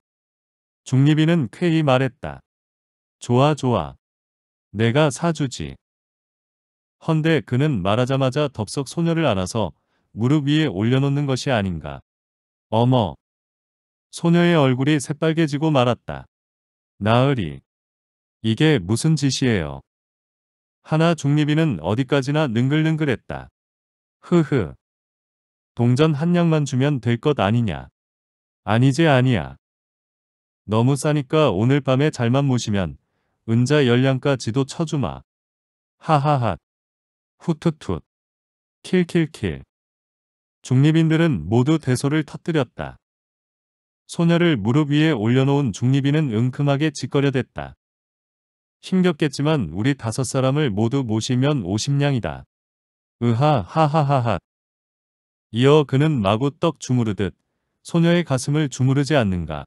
A: 중립이는 쾌히 말했다. 좋아 좋아. 내가 사주지. 헌데 그는 말하자마자 덥석 소녀를 안아서 무릎 위에 올려놓는 것이 아닌가. 어머. 소녀의 얼굴이 새빨개지고 말았다. 나으리. 이게 무슨 짓이에요. 하나 중립이는 어디까지나 능글능글했다. 흐흐. 동전 한 양만 주면 될 것 아니냐. 아니지 아니야. 너무 싸니까 오늘 밤에 잘만 모시면 은자 열량가 지도 쳐주마. 하하하. 후투투. 킬킬킬. 중립인들은 모두 대소를 터뜨렸다. 소녀를 무릎 위에 올려놓은 중립인은 은큼하게 짓거려댔다. 힘겹겠지만 우리 다섯 사람을 모두 모시면 오십냥이다. 으하 하하하하. 이어 그는 마구 떡 주무르듯 소녀의 가슴을 주무르지 않는가.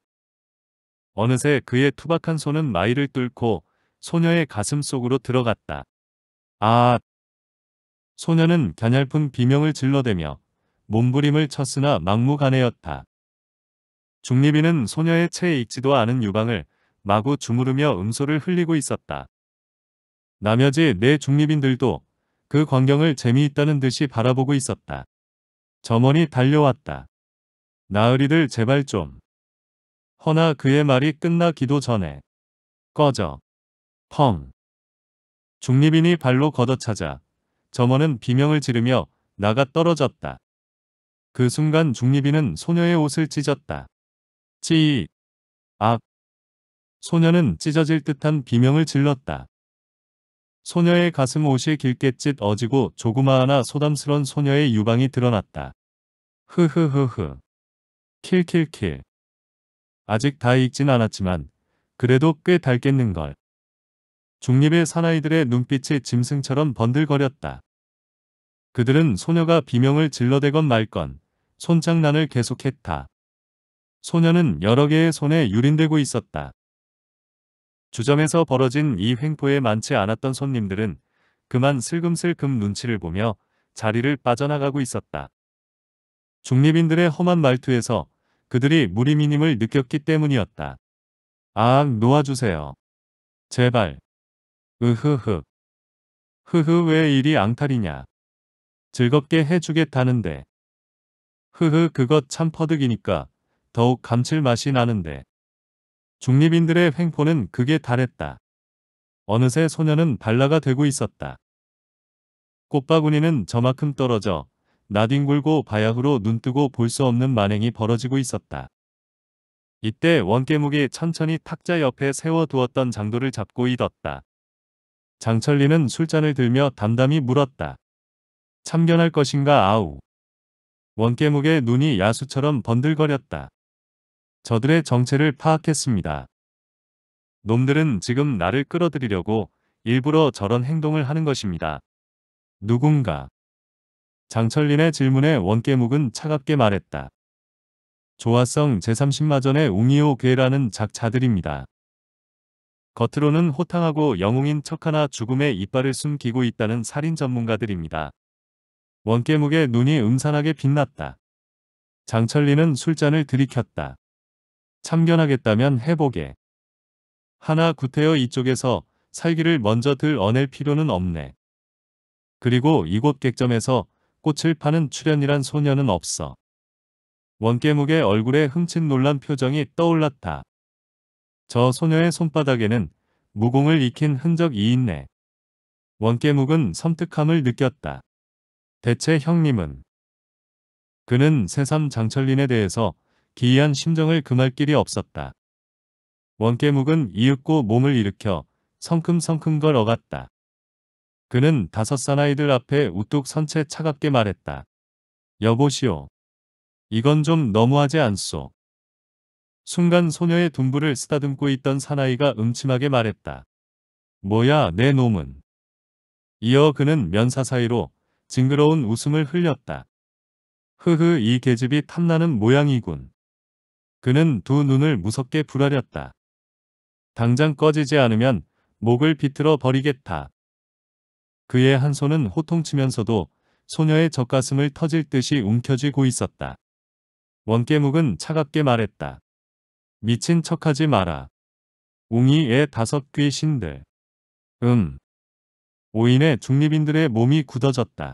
A: 어느새 그의 투박한 손은 마이를 뚫고 소녀의 가슴 속으로 들어갔다. 아! 소녀는 갸냘픈 비명을 질러대며 몸부림을 쳤으나 막무가내였다. 중립이는 소녀의 채에 익지도 않은 유방을 마구 주무르며 음소를 흘리고 있었다. 남여지 내 네 중립인들도 그 광경을 재미있다는 듯이 바라보고 있었다. 점원이 달려왔다. 나으리들 제발 좀. 허나 그의 말이 끝나기도 전에 꺼져. 펑. 중립인이 발로 걷어차자 점원은 비명을 지르며 나가 떨어졌다. 그 순간 중립인은 소녀의 옷을 찢었다. 찌. 악. 소녀는 찢어질 듯한 비명을 질렀다. 소녀의 가슴 옷이 길게 찢어지고 조그마하나 소담스런 소녀의 유방이 드러났다. 흐흐흐흐. 킬킬킬. 아직 다 익진 않았지만 그래도 꽤 달겠는걸. 중립의 사나이들의 눈빛이 짐승처럼 번들거렸다. 그들은 소녀가 비명을 질러대건 말건 손장난을 계속했다. 소녀는 여러 개의 손에 유린되고 있었다. 주점에서 벌어진 이 횡포에 많지 않았던 손님들은 그만 슬금슬금 눈치를 보며 자리를 빠져나가고 있었다. 중립인들의 험한 말투에서 그들이 무리민임을 느꼈기 때문이었다. 아, 놓아주세요. 제발. 으흐흐. 흐흐 왜 이리 앙탈이냐. 즐겁게 해주겠다는데. 흐흐 그것 참 퍼득이니까 더욱 감칠맛이 나는데. 중립인들의 횡포는 그게 달했다. 어느새 소녀는 발라가 되고 있었다. 꽃바구니는 저만큼 떨어져 나뒹굴고 바야흐로 눈뜨고 볼 수 없는 만행이 벌어지고 있었다. 이때 원깨묵이 천천히 탁자 옆에 세워두었던 장도를 잡고 이었다 장철리는 술잔을 들며 담담히 물었다. 참견할 것인가 아우. 원깨묵의 눈이 야수처럼 번들거렸다. 저들의 정체를 파악했습니다. 놈들은 지금 나를 끌어들이려고 일부러 저런 행동을 하는 것입니다. 누군가 장철린의 질문에 원깨묵은 차갑게 말했다. 조화성 제30마전의 웅이오 괴라는 작자들입니다. 겉으로는 호탕하고 영웅인 척하나 죽음의 이빨을 숨기고 있다는 살인 전문가들입니다. 원깨묵의 눈이 음산하게 빛났다. 장철리는 술잔을 들이켰다. 참견하겠다면 해보게. 하나 구태여 이쪽에서 살기를 먼저 들 어낼 필요는 없네. 그리고 이곳 객점에서 꽃을 파는 출연이란 소년은 없어. 원깨묵의 얼굴에 흠칫 놀란 표정이 떠올랐다. 저 소녀의 손바닥에는 무공을 익힌 흔적이 있네. 원깨묵은 섬뜩함을 느꼈다. 대체 형님은? 그는 새삼 장철린에 대해서 기이한 심정을 금할 길이 없었다. 원깨묵은 이윽고 몸을 일으켜 성큼성큼 걸어갔다. 그는 다섯 사나이들 앞에 우뚝 선 채 차갑게 말했다. 여보시오. 이건 좀 너무하지 않소. 순간 소녀의 둔부를 쓰다듬고 있던 사나이가 음침하게 말했다. 뭐야 내 놈은. 이어 그는 면사 사이로 징그러운 웃음을 흘렸다. 흐흐 이 계집이 탐나는 모양이군. 그는 두 눈을 무섭게 부라렸다. 당장 꺼지지 않으면 목을 비틀어 버리겠다. 그의 한 손은 호통치면서도 소녀의 젖가슴을 터질 듯이 움켜쥐고 있었다. 원깨묵은 차갑게 말했다. 미친 척하지 마라. 웅이의 다섯 귀 신들. 음. 오인의 중립인들의 몸이 굳어졌다.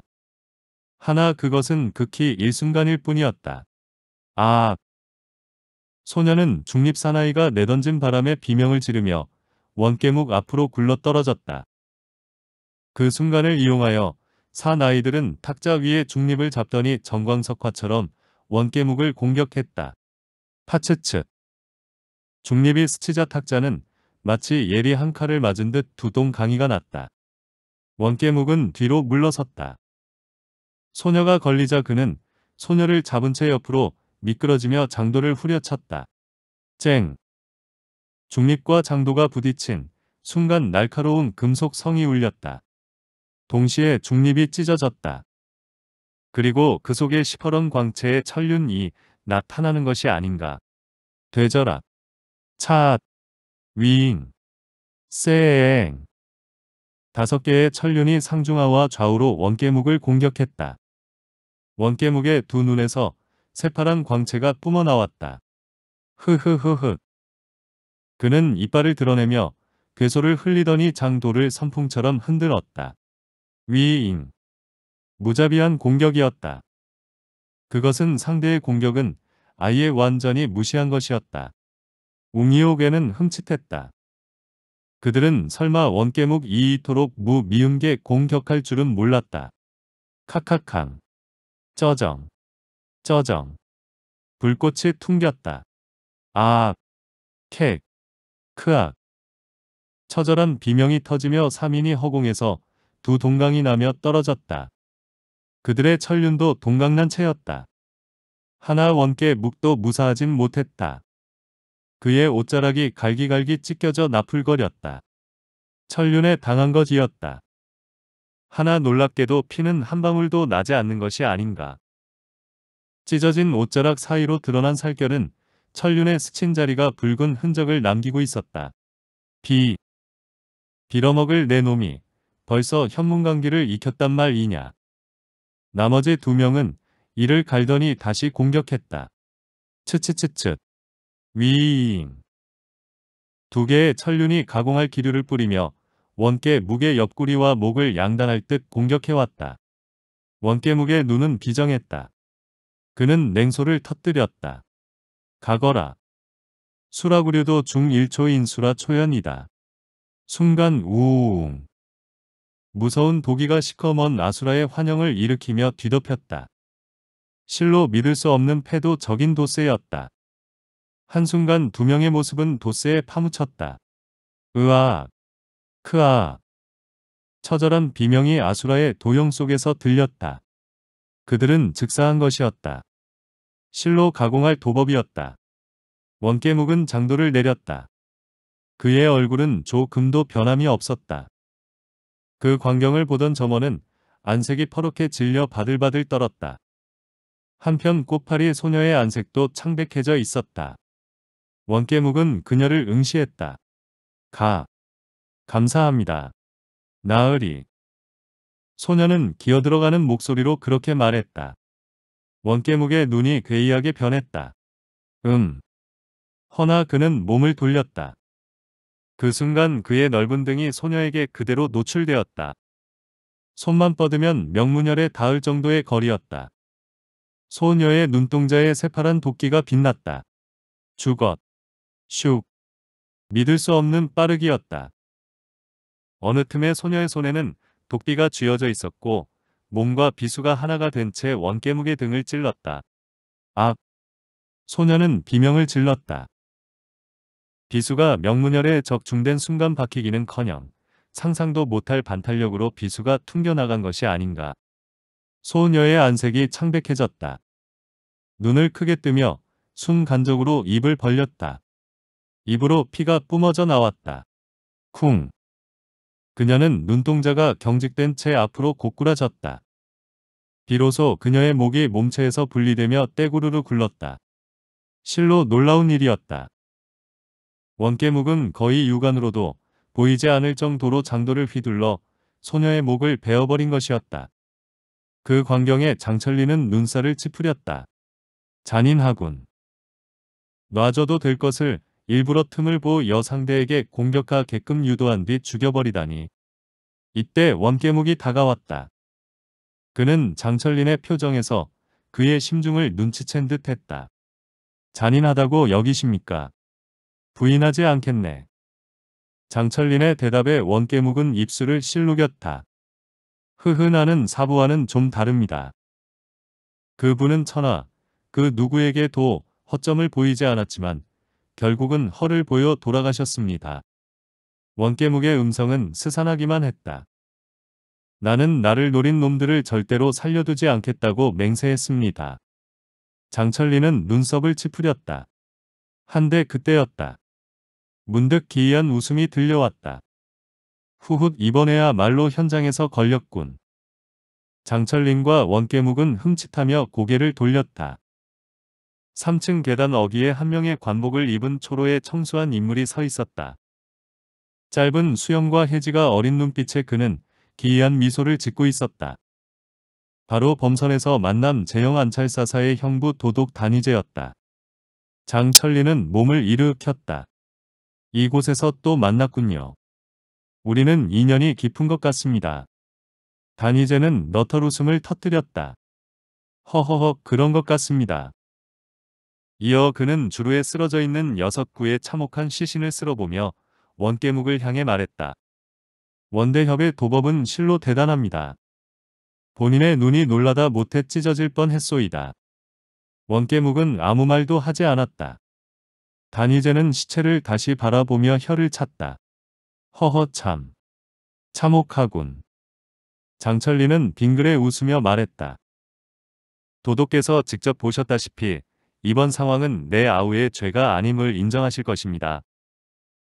A: 하나 그것은 극히 일순간일 뿐이었다. 아. 소녀는 중립사나이가 내던진 바람에 비명을 지르며 원깨묵 앞으로 굴러떨어졌다. 그 순간을 이용하여 사나이들은 탁자 위에 중립을 잡더니 정광석화처럼 원깨묵을 공격했다. 파츠츠 중립이 스치자 탁자는 마치 예리 한 칼을 맞은 듯 두동 강이가 났다. 원깨묵은 뒤로 물러섰다. 소녀가 걸리자 그는 소녀를 잡은 채 옆으로 미끄러지며 장도를 후려쳤다. 쨍! 중립과 장도가 부딪힌 순간 날카로운 금속 성이 울렸다. 동시에 중립이 찢어졌다. 그리고 그 속에 시퍼런 광채의 철륜이 나타나는 것이 아닌가. 되절압, 차앗, 위잉, 쌩. 다섯 개의 철륜이 상중하와 좌우로 원깨묵을 공격했다. 원깨묵의 두 눈에서 새파란 광채가 뿜어나왔다. 흐흐흐흐. 그는 이빨을 드러내며 괴소를 흘리더니 장도를 선풍처럼 흔들었다. 위인. 무자비한 공격이었다. 그것은 상대의 공격은 아예 완전히 무시한 것이었다. 웅이옥에는 흠칫했다. 그들은 설마 원깨묵 이이토록 무미음게 공격할 줄은 몰랐다. 카카캉. 쩌정. 쩌정. 불꽃이 퉁겼다. 아악. 캑. 크악. 처절한 비명이 터지며 3인이 허공에서 두 동강이 나며 떨어졌다. 그들의 철륜도동강난채였다 하나 원께 묵도 무사하진 못했다. 그의 옷자락이 갈기갈기 찢겨져 나풀거렸다. 철륜에 당한 것이었다. 하나 놀랍게도 피는 한 방울도 나지 않는 것이 아닌가. 찢어진 옷자락 사이로 드러난 살결은 철륜의 스친 자리가 붉은 흔적을 남기고 있었다. 비. 빌어먹을 내 놈이 벌써 현문관기를 익혔단 말이냐. 나머지 두 명은 이를 갈더니 다시 공격했다. 츠츠츠츠. 위잉. 두 개의 천륜이 가공할 기류를 뿌리며 원께 무게 옆구리와 목을 양단할 듯 공격해왔다. 원께 무게 눈은 비정했다. 그는 냉소를 터뜨렸다. 가거라. 수라구류도 중1초인 수라 초연이다. 순간 우웅. 무서운 도기가 시커먼 아수라의 환영을 일으키며 뒤덮였다. 실로 믿을 수 없는 패도 적인 도세였다. 한순간 두 명의 모습은 도스에 파묻혔다. 으아, 크아. 처절한 비명이 아수라의 도형 속에서 들렸다. 그들은 즉사한 것이었다. 실로 가공할 도법이었다. 원깨묵은 장도를 내렸다. 그의 얼굴은 조금도 변함이 없었다. 그 광경을 보던 점원은 안색이 퍼렇게 질려 바들바들 떨었다. 한편 꽃파리 소녀의 안색도 창백해져 있었다. 원깨묵은 그녀를 응시했다. 가. 감사합니다. 나으리. 소녀는 기어들어가는 목소리로 그렇게 말했다. 원깨묵의 눈이 괴이하게 변했다. 음. 허나 그는 몸을 돌렸다. 그 순간 그의 넓은 등이 소녀에게 그대로 노출되었다. 손만 뻗으면 명문열에 닿을 정도의 거리였다. 소녀의 눈동자에 새파란 도끼가 빛났다. 죽었. 슉. 믿을 수 없는 빠르기였다. 어느 틈에 소녀의 손에는 도끼가 쥐어져 있었고 몸과 비수가 하나가 된 채 원깨무게 등을 찔렀다. 악! 소녀는 비명을 질렀다. 비수가 명문열에 적중된 순간 박히기는커녕 상상도 못할 반탄력으로 비수가 튕겨나간 것이 아닌가. 소녀의 안색이 창백해졌다. 눈을 크게 뜨며 순간적으로 입을 벌렸다. 입으로 피가 뿜어져 나왔다. 쿵. 그녀는 눈동자가 경직된 채 앞으로 고꾸라졌다. 비로소 그녀의 목이 몸체에서 분리되며 떼구르르 굴렀다. 실로 놀라운 일이었다. 원깨묵은 거의 육안으로도 보이지 않을 정도로 장도를 휘둘러 소녀의 목을 베어버린 것이었다. 그 광경에 장철리는 눈살을 찌푸렸다. 잔인하군. 놔줘도 될 것을 일부러 틈을 보여 상대에게 공격하게끔 유도한 뒤 죽여버리다니. 이때 원깨묵이 다가왔다. 그는 장철린의 표정에서 그의 심중을 눈치챈 듯 했다. 잔인하다고 여기십니까? 부인하지 않겠네. 장철린의 대답에 원깨묵은 입술을 실룩였다. 흐흐 나는 사부와는 좀 다릅니다. 그분은 천하, 그 누구에게도 허점을 보이지 않았지만 결국은 허를 보여 돌아가셨습니다. 원깨묵의 음성은 스산하기만 했다. 나는 나를 노린 놈들을 절대로 살려두지 않겠다고 맹세했습니다. 장철리는 눈썹을 찌푸렸다. 한데 그때였다. 문득 기이한 웃음이 들려왔다. 후훗 이번에야 말로 현장에서 걸렸군. 장철림과 원깨묵은 흠칫하며 고개를 돌렸다. 3층 계단 어귀에 한 명의 관복을 입은 초로의 청소한 인물이 서 있었다. 짧은 수염과 해지가 어린 눈빛에 그는 기이한 미소를 짓고 있었다. 바로 범선에서 만남 재영 안찰사사의 형부 도독 단위제였다 장철리는 몸을 일으켰다. 이곳에서 또 만났군요. 우리는 인연이 깊은 것 같습니다. 단이제는 너털 웃음을 터뜨렸다. 허허허 그런 것 같습니다. 이어 그는 주루에 쓰러져 있는 여섯 구의 참혹한 시신을 쓸어보며 원깨묵을 향해 말했다. 원대협의 도법은 실로 대단합니다. 본인의 눈이 놀라다 못해 찢어질 뻔 했소이다. 원깨묵은 아무 말도 하지 않았다. 단이제는 시체를 다시 바라보며 혀를 찼다. 허허 참. 참혹하군. 장철리는 빙그레 웃으며 말했다. 도도께서 직접 보셨다시피 이번 상황은 내 아우의 죄가 아님을 인정하실 것입니다.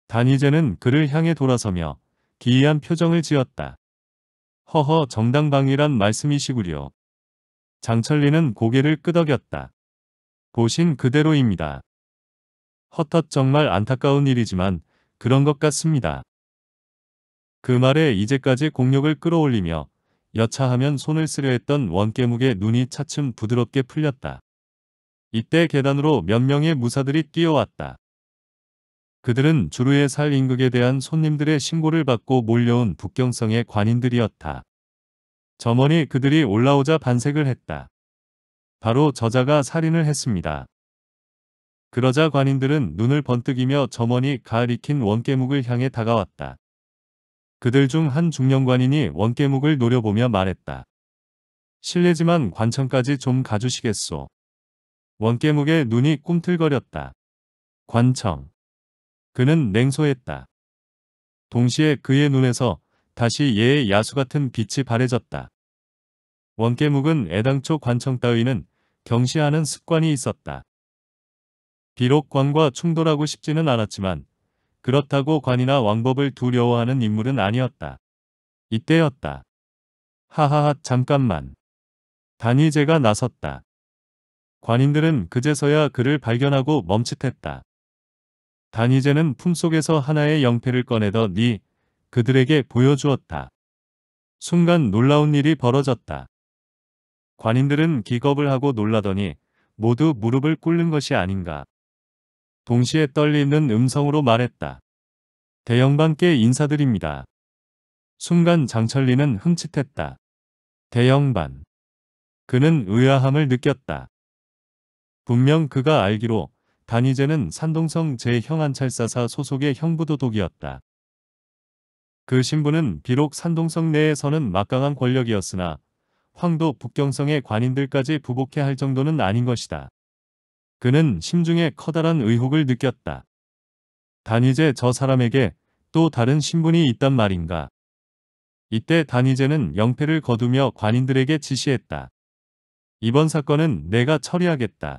A: 단이제는 그를 향해 돌아서며 기이한 표정을 지었다. 허허 정당방위란 말씀이시구려. 장철리는 고개를 끄덕였다. 보신 그대로입니다. 헛헛 정말 안타까운 일이지만 그런 것 같습니다. 그 말에 이제까지 공력을 끌어올리며 여차하면 손을 쓰려 했던 원깨묵의 눈이 차츰 부드럽게 풀렸다. 이때 계단으로 몇 명의 무사들이 뛰어왔다. 그들은 주루의살 인극에 대한 손님들의 신고를 받고 몰려온 북경성의 관인들이었다. 점원이 그들이 올라오자 반색을 했다. 바로 저자가 살인을 했습니다. 그러자 관인들은 눈을 번뜩이며 점원이 가을 익힌 원깨묵을 향해 다가왔다. 그들 중 한 중년관인이 원깨묵을 노려보며 말했다. 실례지만 관청까지 좀 가주시겠소. 원깨묵의 눈이 꿈틀거렸다. 관청. 그는 냉소했다. 동시에 그의 눈에서 다시 예의 야수 같은 빛이 바래졌다 원깨묵은 애당초 관청 따위는 경시하는 습관이 있었다. 비록 관과 충돌하고 싶지는 않았지만 그렇다고 관이나 왕법을 두려워하는 인물은 아니었다. 이때였다. 하하하 잠깐만. 단위제가 나섰다. 관인들은 그제서야 그를 발견하고 멈칫했다. 단위제는 품속에서 하나의 영패를 꺼내더니 그들에게 보여주었다. 순간 놀라운 일이 벌어졌다. 관인들은 기겁을 하고 놀라더니 모두 무릎을 꿇는 것이 아닌가. 동시에 떨리는 음성으로 말했다. 대영반께 인사드립니다. 순간 장철리는 흠칫했다. 대영반 그는 의아함을 느꼈다. 분명 그가 알기로 단희제는 산동성 제형안찰사사 소속의 형부도독이었다. 그 신부는 비록 산동성 내에서는 막강한 권력이었으나 황도 북경성의 관인들까지 부복해 할 정도는 아닌 것이다. 그는 심중에 커다란 의혹을 느꼈다. 단이제 저 사람에게 또 다른 신분이 있단 말인가. 이때 단이제는 영패를 거두며 관인들에게 지시했다. 이번 사건은 내가 처리하겠다.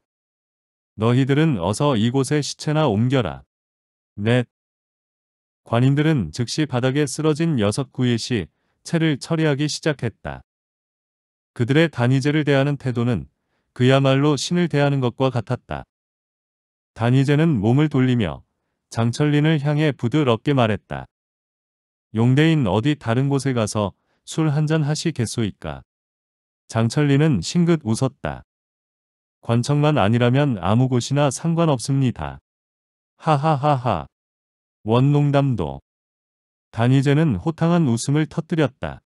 A: 너희들은 어서 이곳에 시체나 옮겨라. 넷. 관인들은 즉시 바닥에 쓰러진 여섯 구의시 채를 처리하기 시작했다. 그들의 단위제를 대하는 태도는 그야말로 신을 대하는 것과 같았다. 단희재는 몸을 돌리며 장철린을 향해 부드럽게 말했다. 용대인 어디 다른 곳에 가서 술 한 잔 하시겠소이까. 장철린은 싱긋 웃었다. 관청만 아니라면 아무 곳이나 상관없습니다. 하하하하. 원농담도. 단희재는 호탕한 웃음을 터뜨렸다.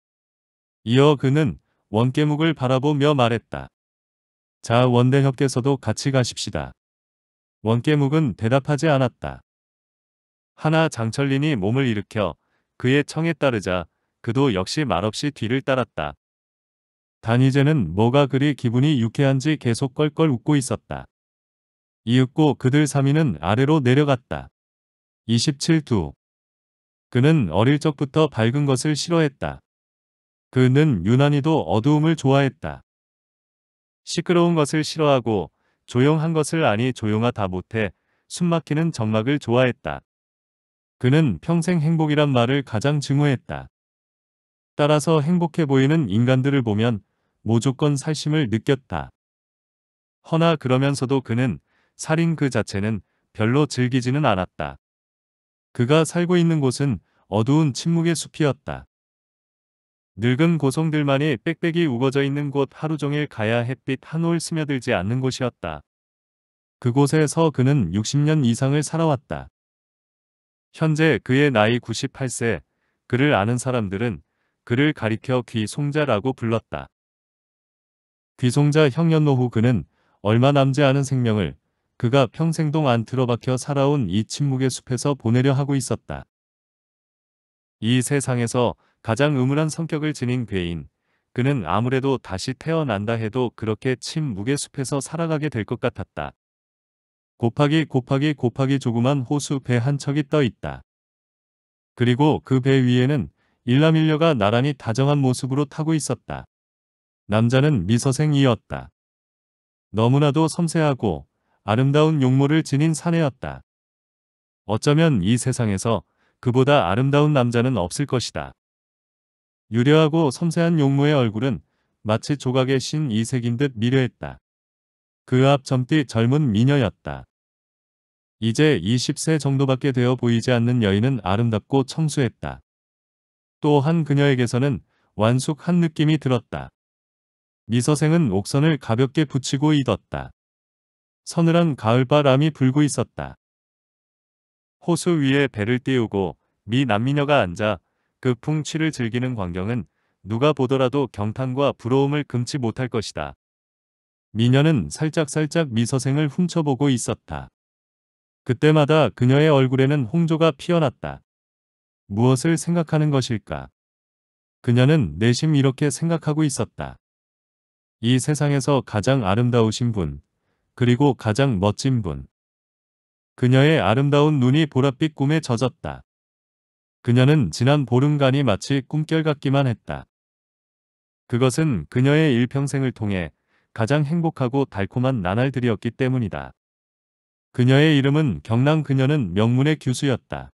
A: 이어 그는 원깨묵을 바라보며 말했다. 자 원대협께서도 같이 가십시다. 원깨묵은 대답하지 않았다. 하나 장철린이 몸을 일으켜 그의 청에 따르자 그도 역시 말없이 뒤를 따랐다. 단이제는 뭐가 그리 기분이 유쾌한지 계속 껄껄 웃고 있었다. 이윽고 그들 3인은 아래로 내려갔다. 27두 그는 어릴 적부터 밝은 것을 싫어했다. 그는 유난히도 어두움을 좋아했다. 시끄러운 것을 싫어하고 조용한 것을 아니 조용하다 못해 숨막히는 정막을 좋아했다. 그는 평생 행복이란 말을 가장 증오했다. 따라서 행복해 보이는 인간들을 보면 무조건 살심을 느꼈다. 허나 그러면서도 그는 살인 그 자체는 별로 즐기지는 않았다. 그가 살고 있는 곳은 어두운 침묵의 숲이었다. 늙은 고성들만이 빽빽이 우거져 있는 곳 하루 종일 가야 햇빛 한 올 스며들지 않는 곳이었다. 그곳에서 그는 60년 이상을 살아왔다. 현재 그의 나이 98세, 그를 아는 사람들은 그를 가리켜 귀송자라고 불렀다. 귀송자 형년노후 그는 얼마 남지 않은 생명을 그가 평생동 안 틀어박혀 살아온 이 침묵의 숲에서 보내려 하고 있었다. 이 세상에서 가장 음울한 성격을 지닌 괴인. 그는 아무래도 다시 태어난다 해도 그렇게 침 무게 숲에서 살아가게 될 것 같았다. 곱하기 곱하기 곱하기 조그만 호수 배 한 척이 떠 있다. 그리고 그 배 위에는 일남일녀가 나란히 다정한 모습으로 타고 있었다. 남자는 미서생이었다. 너무나도 섬세하고 아름다운 용모를 지닌 사내였다. 어쩌면 이 세상에서 그보다 아름다운 남자는 없을 것이다. 유려하고 섬세한 용모의 얼굴은 마치 조각의 신 이색인 듯 미려했다. 그앞 젊디 젊은 미녀였다. 이제 20세 정도밖에 되어 보이지 않는 여인은 아름답고 청수했다. 또한 그녀에게서는 완숙한 느낌이 들었다. 미서생은 옥선을 가볍게 붙이고 잊었다. 서늘한 가을바람이 불고 있었다. 호수 위에 배를 띄우고 미 남미녀가 앉아 그 풍취를 즐기는 광경은 누가 보더라도 경탄과 부러움을 금치 못할 것이다. 미녀는 살짝살짝 미서생을 훔쳐보고 있었다. 그때마다 그녀의 얼굴에는 홍조가 피어났다. 무엇을 생각하는 것일까? 그녀는 내심 이렇게 생각하고 있었다. 이 세상에서 가장 아름다우신 분, 그리고 가장 멋진 분. 그녀의 아름다운 눈이 보랏빛 꿈에 젖었다. 그녀는 지난 보름간이 마치 꿈결 같기만 했다. 그것은 그녀의 일평생을 통해 가장 행복하고 달콤한 나날들이었기 때문이다. 그녀의 이름은 경남 그녀는 명문의 교수였다.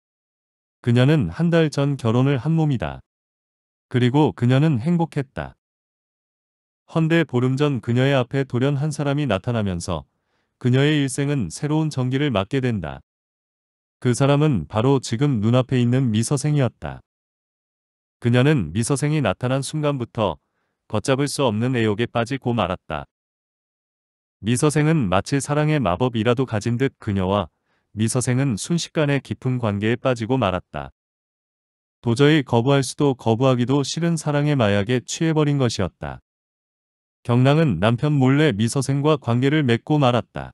A: 그녀는 한 달 전 결혼을 한 몸이다. 그리고 그녀는 행복했다. 헌데 보름 전 그녀의 앞에 돌연 한 사람이 나타나면서 그녀의 일생은 새로운 전기를 맞게 된다. 그 사람은 바로 지금 눈앞에 있는 미서생이었다. 그녀는 미서생이 나타난 순간부터 걷잡을 수 없는 애욕에 빠지고 말았다. 미서생은 마치 사랑의 마법이라도 가진 듯 그녀와 미서생은 순식간에 깊은 관계에 빠지고 말았다. 도저히 거부할 수도 거부하기도 싫은 사랑의 마약에 취해버린 것이었다. 경랑은 남편 몰래 미서생과 관계를 맺고 말았다.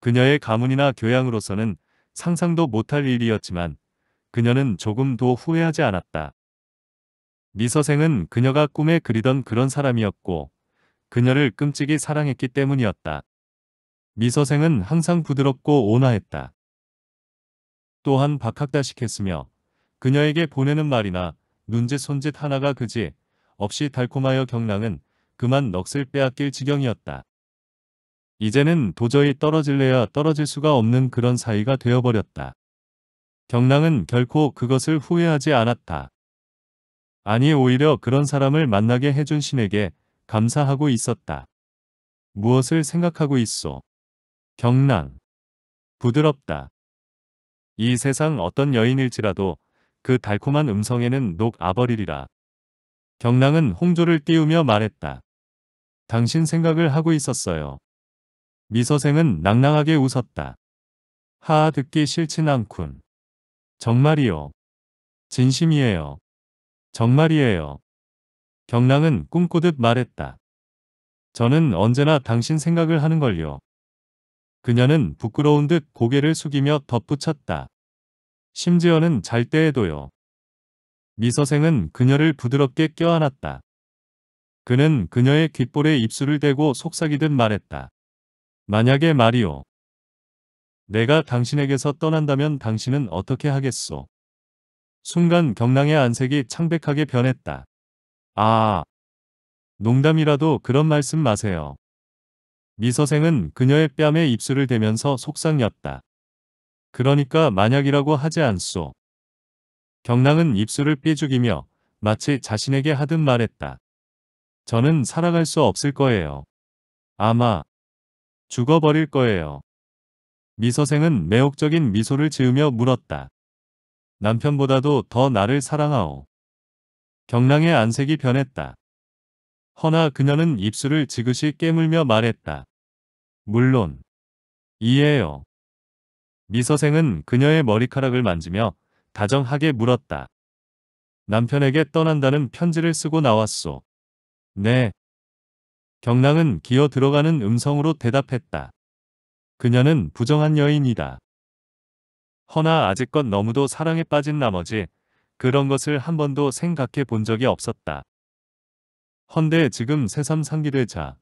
A: 그녀의 가문이나 교양으로서는 상상도 못할 일이었지만 그녀는 조금도 후회하지 않았다. 미서생은 그녀가 꿈에 그리던 그런 사람이었고 그녀를 끔찍이 사랑했기 때문이었다. 미서생은 항상 부드럽고 온화했다. 또한 박학다식했으며 그녀에게 보내는 말이나 눈짓 손짓 하나가 그지 없이 달콤하여 경랑은 그만 넋을 빼앗길 지경이었다. 이제는 도저히 떨어질래야 떨어질 수가 없는 그런 사이가 되어버렸다. 경랑은 결코 그것을 후회하지 않았다. 아니 오히려 그런 사람을 만나게 해준 신에게 감사하고 있었다. 무엇을 생각하고 있어? 경랑. 부드럽다. 이 세상 어떤 여인일지라도 그 달콤한 음성에는 녹아버리리라. 경랑은 홍조를 띄우며 말했다. 당신 생각을 하고 있었어요. 미서생은 낭낭하게 웃었다. 하아 듣기 싫진 않군. 정말이요. 진심이에요. 정말이에요. 경랑은 꿈꾸듯 말했다. 저는 언제나 당신 생각을 하는걸요. 그녀는 부끄러운 듯 고개를 숙이며 덧붙였다. 심지어는 잘 때에도요. 미서생은 그녀를 부드럽게 껴안았다. 그는 그녀의 귓볼에 입술을 대고 속삭이듯 말했다. 만약에 말이오. 내가 당신에게서 떠난다면 당신은 어떻게 하겠소? 순간 경랑의 안색이 창백하게 변했다. 아, 농담이라도 그런 말씀 마세요. 미서생은 그녀의 뺨에 입술을 대면서 속삭였다. 그러니까 만약이라고 하지 않소. 경랑은 입술을 삐죽이며 마치 자신에게 하듯 말했다. 저는 살아갈 수 없을 거예요. 아마 죽어버릴 거예요. 미서생은 매혹적인 미소를 지으며 물었다. 남편보다도 더 나를 사랑하오. 경랑의 안색이 변했다. 허나 그녀는 입술을 지그시 깨물며 말했다. 물론 이해해요. 미서생은 그녀의 머리카락을 만지며 다정하게 물었다. 남편에게 떠난다는 편지를 쓰고 나왔소. 네, 경랑은 기어 들어가는 음성으로 대답했다. 그녀는 부정한 여인이다. 허나 아직껏 너무도 사랑에 빠진 나머지 그런 것을 한 번도 생각해 본 적이 없었다. 헌데 지금 새삼 상기를 자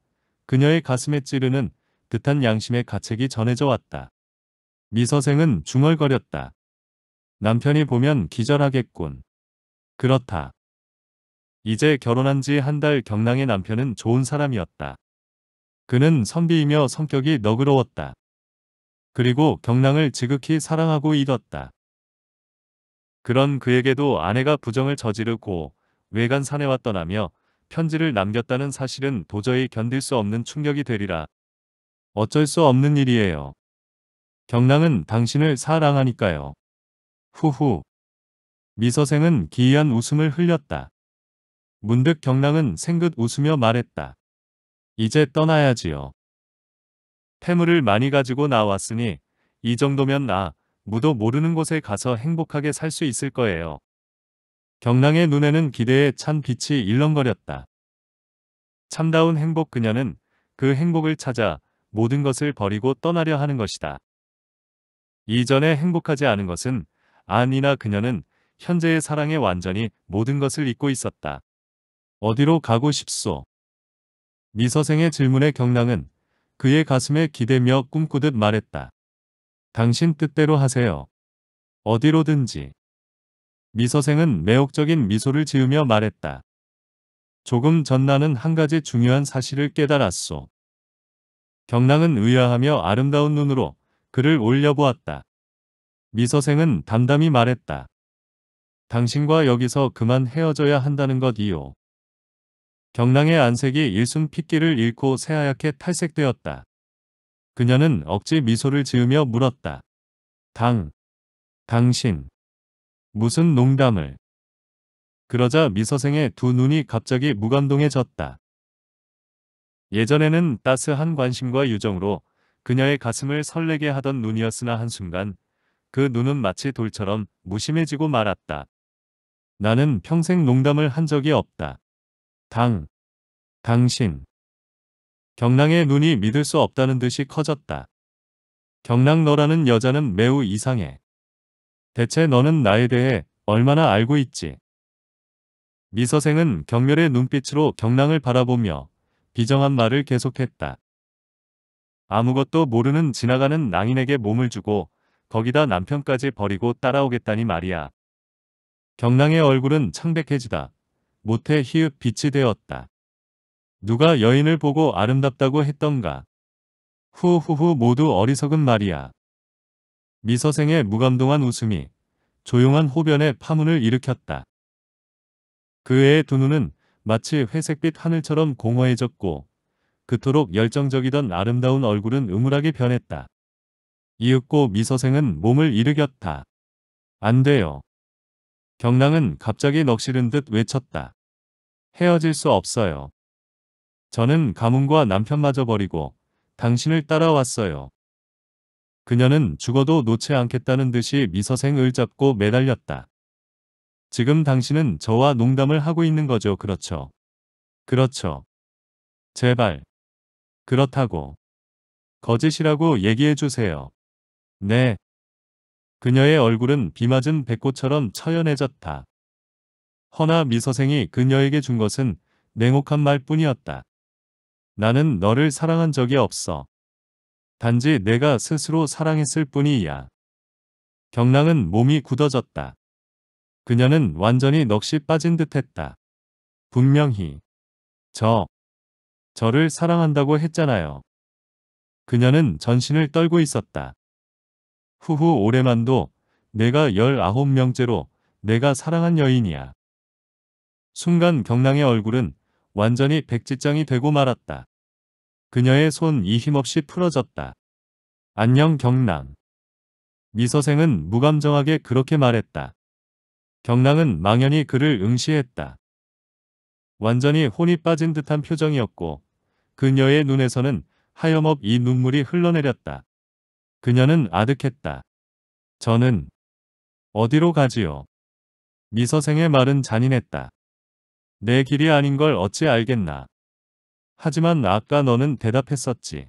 A: 그녀의 가슴에 찌르는 듯한 양심의 가책이 전해져 왔다. 미서생은 중얼거렸다. 남편이 보면 기절하겠군. 그렇다. 이제 결혼한 지 한 달 경랑의 남편은 좋은 사람이었다. 그는 선비이며 성격이 너그러웠다. 그리고 경랑을 지극히 사랑하고 잃었다. 그런 그에게도 아내가 부정을 저지르고 외간 산에와 떠나며 편지를 남겼다는 사실은 도저히 견딜 수 없는 충격이 되리라. 어쩔 수 없는 일이에요. 경랑은 당신을 사랑하니까요. 후후. 미서생은 기이한 웃음을 흘렸다. 문득 경랑은 생긋 웃으며 말했다. 이제 떠나야지요. 태물을 많이 가지고 나왔으니 이 정도면 나 무도 모르는 곳에 가서 행복하게 살 수 있을 거예요. 경랑의 눈에는 기대에 찬 빛이 일렁거렸다. 참다운 행복 그녀는 그 행복을 찾아 모든 것을 버리고 떠나려 하는 것이다. 이전에 행복하지 않은 것은 안이나 그녀는 현재의 사랑에 완전히 모든 것을 잊고 있었다. 어디로 가고 싶소? 미서생의 질문에 경랑은 그의 가슴에 기대며 꿈꾸듯 말했다. 당신 뜻대로 하세요. 어디로든지. 미서생은 매혹적인 미소를 지으며 말했다. 조금 전 나는 한 가지 중요한 사실을 깨달았소. 경랑은 의아하며 아름다운 눈으로 그를 올려보았다. 미서생은 담담히 말했다. 당신과 여기서 그만 헤어져야 한다는 것이요. 경랑의 안색이 일순 핏기를 잃고 새하얗게 탈색되었다. 그녀는 억지 미소를 지으며 물었다. 당, 당신, 무슨 농담을. 그러자 미서생의 두 눈이 갑자기 무감동해졌다. 예전에는 따스한 관심과 유정으로 그녀의 가슴을 설레게 하던 눈이었으나 한순간 그 눈은 마치 돌처럼 무심해지고 말았다. 나는 평생 농담을 한 적이 없다. 당, 당신. 경랑의 눈이 믿을 수 없다는 듯이 커졌다. 경랑 너라는 여자는 매우 이상해. 대체 너는 나에 대해 얼마나 알고 있지? 미서생은 경멸의 눈빛으로 경랑을 바라보며 비정한 말을 계속했다. 아무것도 모르는 지나가는 낭인에게 몸을 주고 거기다 남편까지 버리고 따라오겠다니 말이야. 경랑의 얼굴은 창백해지다. 못해 희읍 빛이 되었다. 누가 여인을 보고 아름답다고 했던가. 후후후 모두 어리석은 말이야. 미서생의 무감동한 웃음이 조용한 호변에 파문을 일으켰다. 그의 두 눈은 마치 회색빛 하늘처럼 공허해졌고 그토록 열정적이던 아름다운 얼굴은 음울하게 변했다. 이윽고 미서생은 몸을 일으켰다. 안 돼요. 경랑은 갑자기 넋이른 듯 외쳤다. 헤어질 수 없어요. 저는 가문과 남편마저 버리고 당신을 따라왔어요. 그녀는 죽어도 놓지 않겠다는 듯이 미서생을 잡고 매달렸다. 지금 당신은 저와 농담을 하고 있는 거죠. 그렇죠. 그렇죠. 제발. 그렇다고. 거짓이라고 얘기해 주세요. 네. 그녀의 얼굴은 비 맞은 백꽃처럼 처연해졌다. 허나 미서생이 그녀에게 준 것은 냉혹한 말뿐이었다. 나는 너를 사랑한 적이 없어. 단지 내가 스스로 사랑했을 뿐이야. 경랑은 몸이 굳어졌다. 그녀는 완전히 넋이 빠진 듯했다. 분명히 저 저를 사랑한다고 했잖아요. 그녀는 전신을 떨고 있었다. 후후 오래만도 내가 19명째로 내가 사랑한 여인이야. 순간 경랑의 얼굴은 완전히 백지장이 되고 말았다. 그녀의 손이 힘없이 풀어졌다. 안녕 경랑. 미서생은 무감정하게 그렇게 말했다. 경랑은 망연히 그를 응시했다. 완전히 혼이 빠진 듯한 표정이었고 그녀의 눈에서는 하염없 이 눈물이 흘러내렸다. 그녀는 아득했다. 저는 어디로 가지요? 미서생의 말은 잔인했다. 내 길이 아닌 걸 어찌 알겠나. 하지만 아까 너는 대답했었지.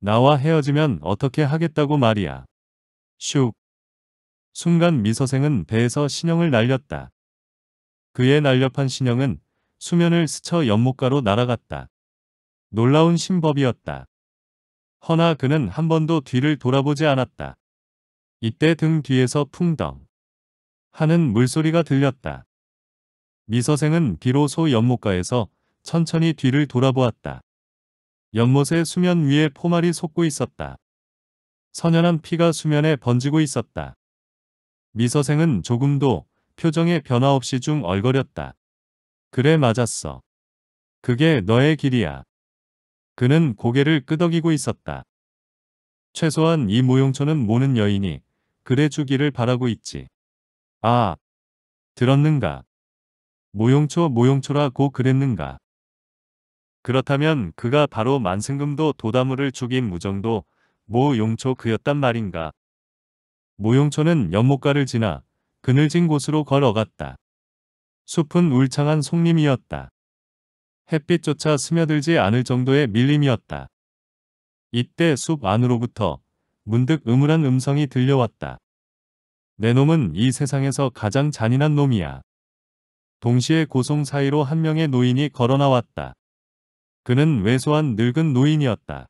A: 나와 헤어지면 어떻게 하겠다고 말이야. 슉. 순간 미서생은 배에서 신형을 날렸다. 그의 날렵한 신형은 수면을 스쳐 연못가로 날아갔다. 놀라운 신법이었다. 허나 그는 한 번도 뒤를 돌아보지 않았다. 이때 등 뒤에서 풍덩 하는 물소리가 들렸다. 미서생은 비로소 연못가에서 천천히 뒤를 돌아보았다. 연못의 수면 위에 포말이 솟고 있었다. 선연한 피가 수면에 번지고 있었다. 미서생은 조금도 표정에 변화 없이 중 얼거렸다. 그래 맞았어. 그게 너의 길이야. 그는 고개를 끄덕이고 있었다. 최소한 이 모용초는 모는 여인이 그래 주기를 바라고 있지. 아, 들었는가? 모용초 모용초라 고 그랬는가. 그렇다면 그가 바로 만승금도 도다무을 죽인 무정도 모용초 그였단 말인가. 모용초는 연못가를 지나 그늘진 곳으로 걸어갔다. 숲은 울창한 송림이었다 햇빛조차 스며들지 않을 정도의 밀림이었다. 이때 숲 안으로부터 문득 음울한 음성이 들려왔다. 내 놈은 이 세상에서 가장 잔인한 놈이야. 동시에 고송 사이로 한 명의 노인이 걸어나왔다. 그는 왜소한 늙은 노인이었다.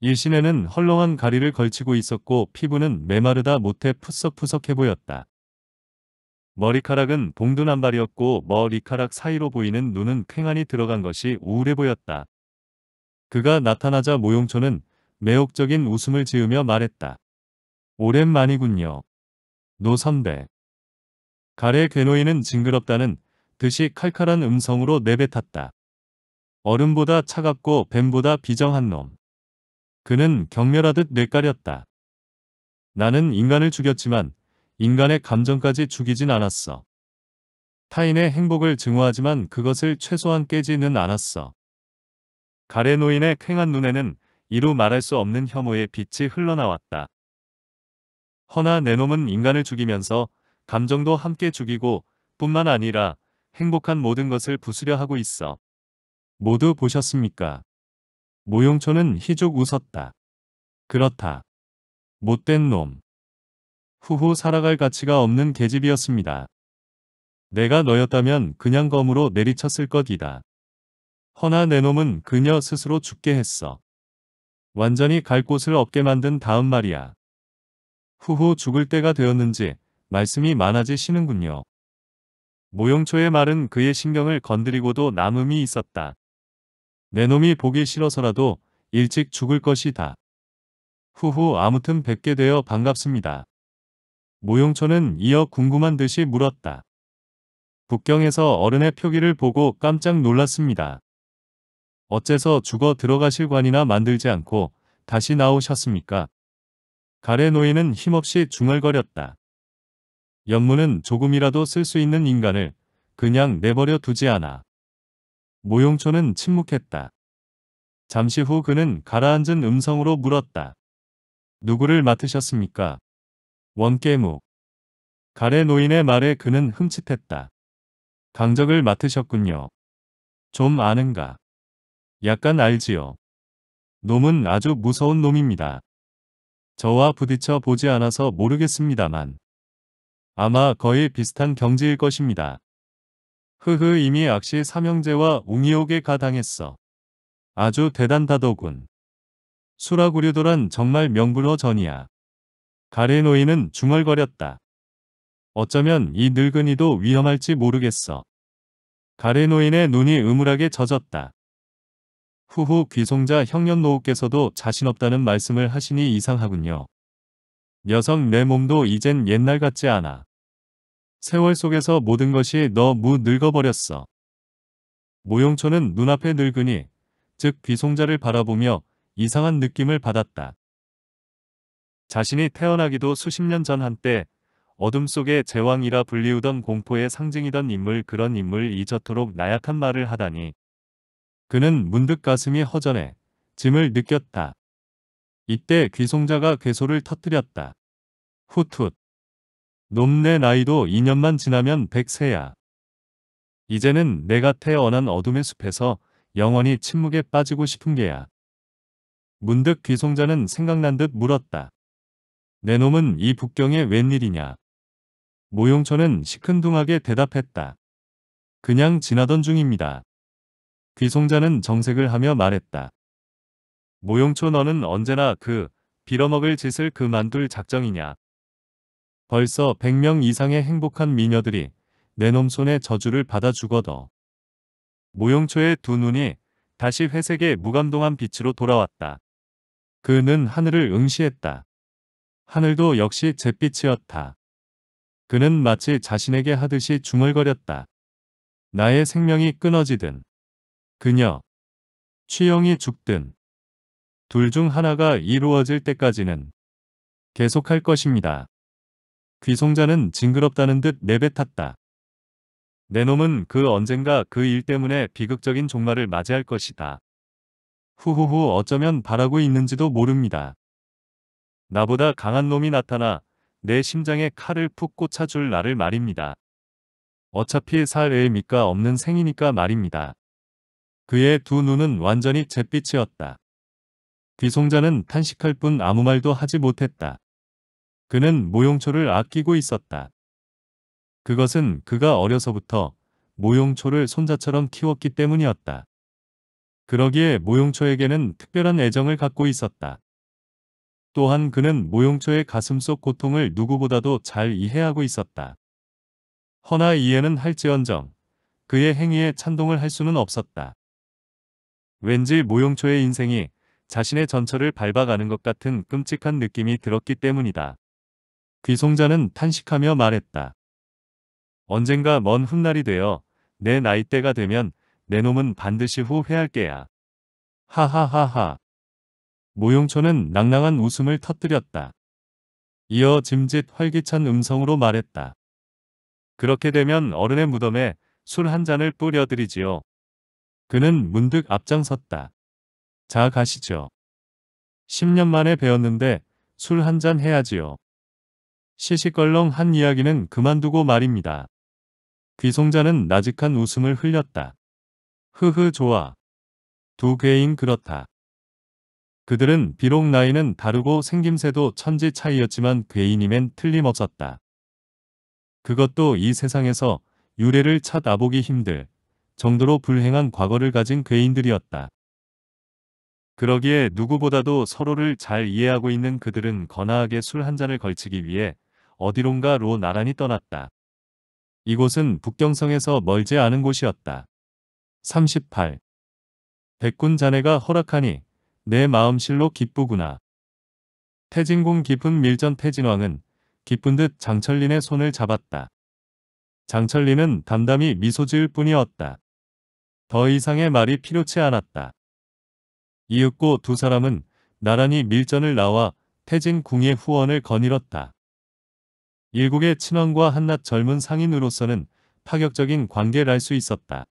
A: 일신에는 헐렁한 가리를 걸치고 있었고 피부는 메마르다 못해 푸석푸석해 보였다. 머리카락은 봉두난 발이었고 머리카락 사이로 보이는 눈은 팽안이 들어간 것이 우울해 보였다. 그가 나타나자 모용초는 매혹적인 웃음을 지으며 말했다. 오랜만이군요. 노 선배. 가래 괴노이는 징그럽다는 듯이 칼칼한 음성으로 내뱉었다. 얼음보다 차갑고 뱀보다 비정한 놈. 그는 경멸하듯 뇌까렸다. 나는 인간을 죽였지만 인간의 감정까지 죽이진 않았어. 타인의 행복을 증오하지만 그것을 최소한 깨지는 않았어. 가래 노인의 쾌한 눈에는 이루 말할 수 없는 혐오의 빛이 흘러나왔다. 허나 내 놈은 인간을 죽이면서 감정도 함께 죽이고 뿐만 아니라 행복한 모든 것을 부수려 하고 있어. 모두 보셨습니까? 모용초는 희죽 웃었다. 그렇다. 못된 놈. 후후 살아갈 가치가 없는 계집이었습니다. 내가 너였다면 그냥 검으로 내리쳤을 것이다. 허나 내 놈은 그녀 스스로 죽게 했어. 완전히 갈 곳을 없게 만든 다음 말이야. 후후 죽을 때가 되었는지 말씀이 많아지시는군요. 모용초의 말은 그의 신경을 건드리고도 남음이 있었다. 내 놈이 보기 싫어서라도 일찍 죽을 것이다. 후후 아무튼 뵙게 되어 반갑습니다. 모용초는 이어 궁금한 듯이 물었다. 북경에서 어른의 표기를 보고 깜짝 놀랐습니다. 어째서 죽어 들어가실 관이나 만들지 않고 다시 나오셨습니까? 가래 노인은 힘없이 중얼거렸다. 연문은 조금이라도 쓸 수 있는 인간을 그냥 내버려 두지 않아. 모용초는 침묵했다. 잠시 후 그는 가라앉은 음성으로 물었다. 누구를 맡으셨습니까? 원깨무. 가래 노인의 말에 그는 흠칫했다. 강적을 맡으셨군요. 좀 아는가? 약간 알지요. 놈은 아주 무서운 놈입니다. 저와 부딪혀 보지 않아서 모르겠습니다만. 아마 거의 비슷한 경지일 것입니다. 흐흐 이미 악시 삼형제와 웅이옥에 가당했어. 아주 대단다더군. 수라구류도란 정말 명불허 전이야. 가레노이는 중얼거렸다. 어쩌면 이 늙은이도 위험할지 모르겠어. 가레노인의 눈이 음울하게 젖었다. 후후 귀송자 형년노후께서도 자신없다는 말씀을 하시니 이상하군요. 여성 내 몸도 이젠 옛날 같지 않아. 세월 속에서 모든 것이 너무 늙어버렸어. 모용초는 눈앞에늙으니즉 귀송자를 바라보며 이상한 느낌을 받았다. 자신이 태어나기도 수십 년 전 한때 어둠 속의 제왕이라 불리우던 공포의 상징이던 인물 그런 인물 이저토록 나약한 말을 하다니. 그는 문득 가슴이 허전해 짐을 느꼈다. 이때 귀송자가 괴소를 터뜨렸다. 후훗. 놈네 나이도 2년만 지나면 100세야. 이제는 내가 태어난 어둠의 숲에서 영원히 침묵에 빠지고 싶은 게야. 문득 귀송자는 생각난 듯 물었다. 내 놈은 이 북경에 웬일이냐. 모용초는 시큰둥하게 대답했다. 그냥 지나던 중입니다. 귀송자는 정색을 하며 말했다. 모용초 너는 언제나 그 빌어먹을 짓을 그만둘 작정이냐. 벌써 100명 이상의 행복한 미녀들이 내 놈 손에 저주를 받아 죽어도 모용초의 두 눈이 다시 회색의 무감동한 빛으로 돌아왔다. 그는 하늘을 응시했다. 하늘도 역시 잿빛이었다. 그는 마치 자신에게 하듯이 중얼거렸다. 나의 생명이 끊어지든 그녀 취영이 죽든 둘 중 하나가 이루어질 때까지는 계속할 것입니다. 귀송자는 징그럽다는 듯 내뱉었다. 내 놈은 그 언젠가 그 일 때문에 비극적인 종말을 맞이할 것이다. 후후후 어쩌면 바라고 있는지도 모릅니다. 나보다 강한 놈이 나타나 내 심장에 칼을 푹 꽂아줄 나를 말입니다. 어차피 살 애의 밑가 없는 생이니까 말입니다. 그의 두 눈은 완전히 잿빛이었다. 귀송자는 탄식할 뿐 아무 말도 하지 못했다. 그는 모용초를 아끼고 있었다. 그것은 그가 어려서부터 모용초를 손자처럼 키웠기 때문이었다. 그러기에 모용초에게는 특별한 애정을 갖고 있었다. 또한 그는 모용초의 가슴속 고통을 누구보다도 잘 이해하고 있었다. 허나 이해는 할지언정 그의 행위에 찬동을 할 수는 없었다. 왠지 모용초의 인생이 자신의 전철을 밟아가는 것 같은 끔찍한 느낌이 들었기 때문이다. 귀송자는 탄식하며 말했다. 언젠가 먼 훗날이 되어 내 나이대가 되면 내 놈은 반드시 후회할 게야. 하하하하. 모용초는 낭낭한 웃음을 터뜨렸다. 이어 짐짓 활기찬 음성으로 말했다. 그렇게 되면 어른의 무덤에 술 한 잔을 뿌려드리지요. 그는 문득 앞장섰다. 자 가시죠. 10년 만에 배웠는데 술 한 잔 해야지요. 시시껄렁한 이야기는 그만두고 말입니다. 귀송자는 나직한 웃음을 흘렸다. 흐흐 좋아. 두 괴인 그렇다. 그들은 비록 나이는 다르고 생김새도 천지 차이였지만 괴인임엔 틀림없었다. 그것도 이 세상에서 유래를 찾아보기 힘들 정도로 불행한 과거를 가진 괴인들이었다. 그러기에 누구보다도 서로를 잘 이해하고 있는 그들은 거나하게 술 한 잔을 걸치기 위해 어디론가로 나란히 떠났다. 이곳은 북경성에서 멀지 않은 곳이었다. 38. 백군 자네가 허락하니 내 마음실로 기쁘구나. 태진궁 깊은 밀전 태진왕은 기쁜 듯 장철린의 손을 잡았다. 장철린은 담담히 미소 지을 뿐이었다. 더 이상의 말이 필요치 않았다. 이윽고 두 사람은 나란히 밀전을 나와 태진궁의 후원을 거닐었다. 일국의 친원과 한낱 젊은 상인으로서는 파격적인 관계를 알 수 있었다.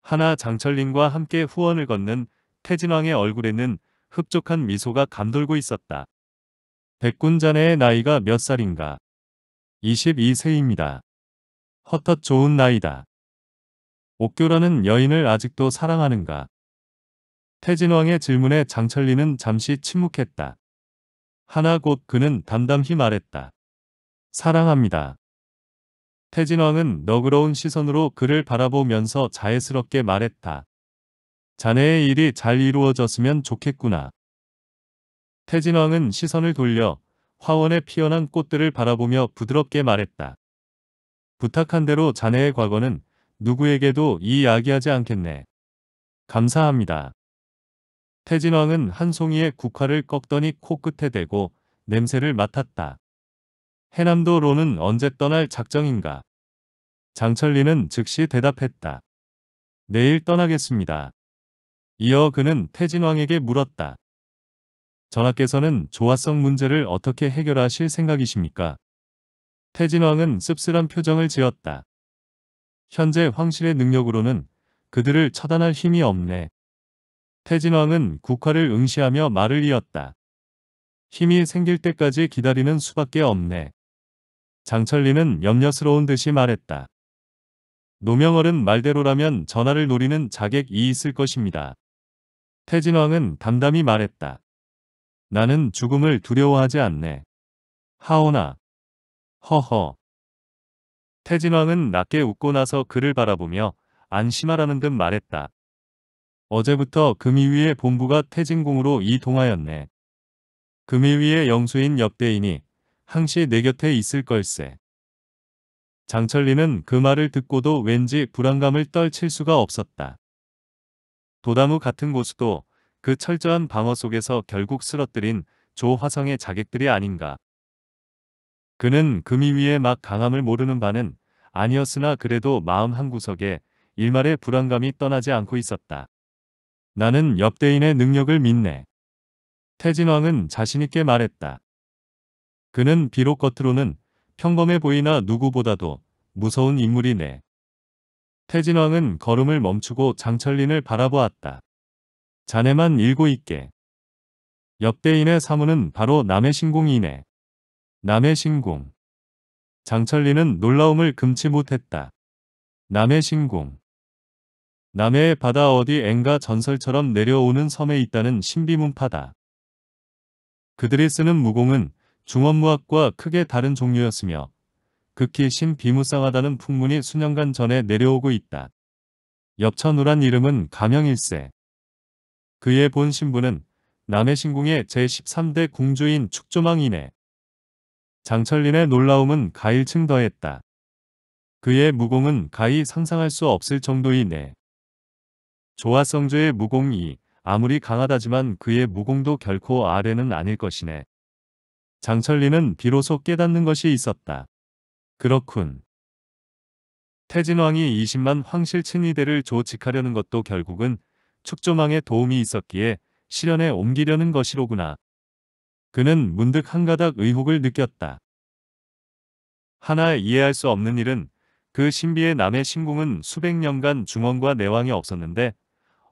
A: 하나 장철린과 함께 후원을 걷는 태진왕의 얼굴에는 흡족한 미소가 감돌고 있었다. 백군 자네의 나이가 몇 살인가? 22세입니다. 헛헛 좋은 나이다. 옥교라는 여인을 아직도 사랑하는가? 태진왕의 질문에 장철리는 잠시 침묵했다. 하나 곧 그는 담담히 말했다. 사랑합니다. 태진왕은 너그러운 시선으로 그를 바라보면서 자애스럽게 말했다. 자네의 일이 잘 이루어졌으면 좋겠구나. 태진왕은 시선을 돌려 화원에 피어난 꽃들을 바라보며 부드럽게 말했다. 부탁한 대로 자네의 과거는 누구에게도 이야기하지 않겠네. 감사합니다. 태진왕은 한 송이의 국화를 꺾더니 코끝에 대고 냄새를 맡았다. 해남도 로는 언제 떠날 작정인가? 장철리는 즉시 대답했다. 내일 떠나겠습니다. 이어 그는 태진왕에게 물었다. 전하께서는 조화성 문제를 어떻게 해결하실 생각이십니까? 태진왕은 씁쓸한 표정을 지었다. 현재 황실의 능력으로는 그들을 처단할 힘이 없네. 태진왕은 국화를 응시하며 말을 이었다. 힘이 생길 때까지 기다리는 수밖에 없네. 장철리는 염려스러운 듯이 말했다. 노명어른 말대로라면 전화를 노리는 자객이 있을 것입니다. 태진왕은 담담히 말했다. 나는 죽음을 두려워하지 않네. 하오나. 허허. 태진왕은 낮게 웃고 나서 그를 바라보며 안심하라는 듯 말했다. 어제부터 금이위의 본부가 태진궁으로 이동하였네. 금이위의 영수인 역대인이 항시 내 곁에 있을 걸세. 장철리는 그 말을 듣고도 왠지 불안감을 떨칠 수가 없었다. 도다무 같은 고수도 그 철저한 방어 속에서 결국 쓰러뜨린 조화성의 자객들이 아닌가. 그는 금이 위에 막 강함을 모르는 바는 아니었으나 그래도 마음 한구석에 일말의 불안감이 떠나지 않고 있었다. 나는 옆대인의 능력을 믿네. 태진왕은 자신있게 말했다. 그는 비록 겉으로는 평범해 보이나 누구보다도 무서운 인물이네. 태진왕은 걸음을 멈추고 장철린을 바라보았다. 자네만 일고 있게. 역대인의 사문은 바로 남의 신공이네. 남의 신공. 장철린은 놀라움을 금치 못했다. 남해 신공. 남해의 바다 어디엔가 전설처럼 내려오는 섬에 있다는 신비문파다. 그들이 쓰는 무공은 중원무학과 크게 다른 종류였으며 극히 신비무쌍하다는 풍문이 수년간 전에 내려오고 있다. 엽천우란 이름은 가명 1세. 그의 본 신부는 남해신궁의 제13대 궁주인 축조망이네. 장철린의 놀라움은 가일층 더했다. 그의 무공은 가히 상상할 수 없을 정도이네. 조화성조의 무공이 아무리 강하다지만 그의 무공도 결코 아래는 아닐 것이네. 장철리는 비로소 깨닫는 것이 있었다. 그렇군. 태진왕이 20만 황실 친위대를 조직하려는 것도 결국은 축조망의 도움이 있었기에 실현에 옮기려는 것이로구나. 그는 문득 한가닥 의혹을 느꼈다. 하나 이해할 수 없는 일은 그 신비의 남의 신궁은 수백 년간 중원과 내왕이 없었는데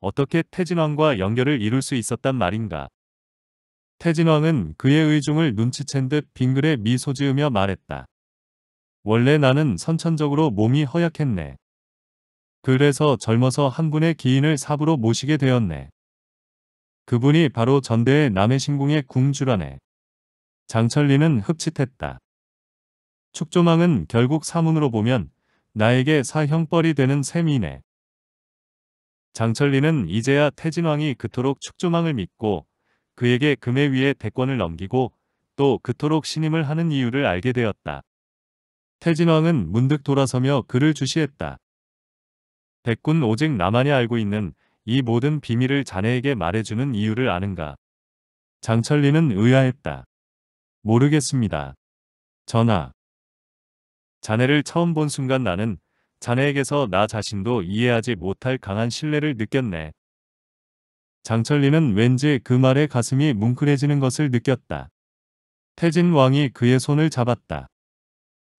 A: 어떻게 태진왕과 연결을 이룰 수 있었단 말인가. 태진왕은 그의 의중을 눈치챈 듯 빙그레 미소 지으며 말했다. 원래 나는 선천적으로 몸이 허약했네. 그래서 젊어서 한 분의 기인을 사부로 모시게 되었네. 그분이 바로 전대의 남해신궁의 궁주라네. 장철리는 흡칫했다. 축조망은 결국 사문으로 보면 나에게 사형벌이 되는 셈이네. 장철리는 이제야 태진왕이 그토록 축조망을 믿고 그에게 금에 위에 대권을 넘기고 또 그토록 신임을 하는 이유를 알게 되었다. 태진왕은 문득 돌아서며 그를 주시했다. 백군 오직 나만이 알고 있는 이 모든 비밀을 자네에게 말해주는 이유를 아는가? 장철리는 의아했다. 모르겠습니다. 전하. 자네를 처음 본 순간 나는 자네에게서 나 자신도 이해하지 못할 강한 신뢰를 느꼈네. 장철리는 왠지 그 말에 가슴이 뭉클해지는 것을 느꼈다. 태진 왕이 그의 손을 잡았다.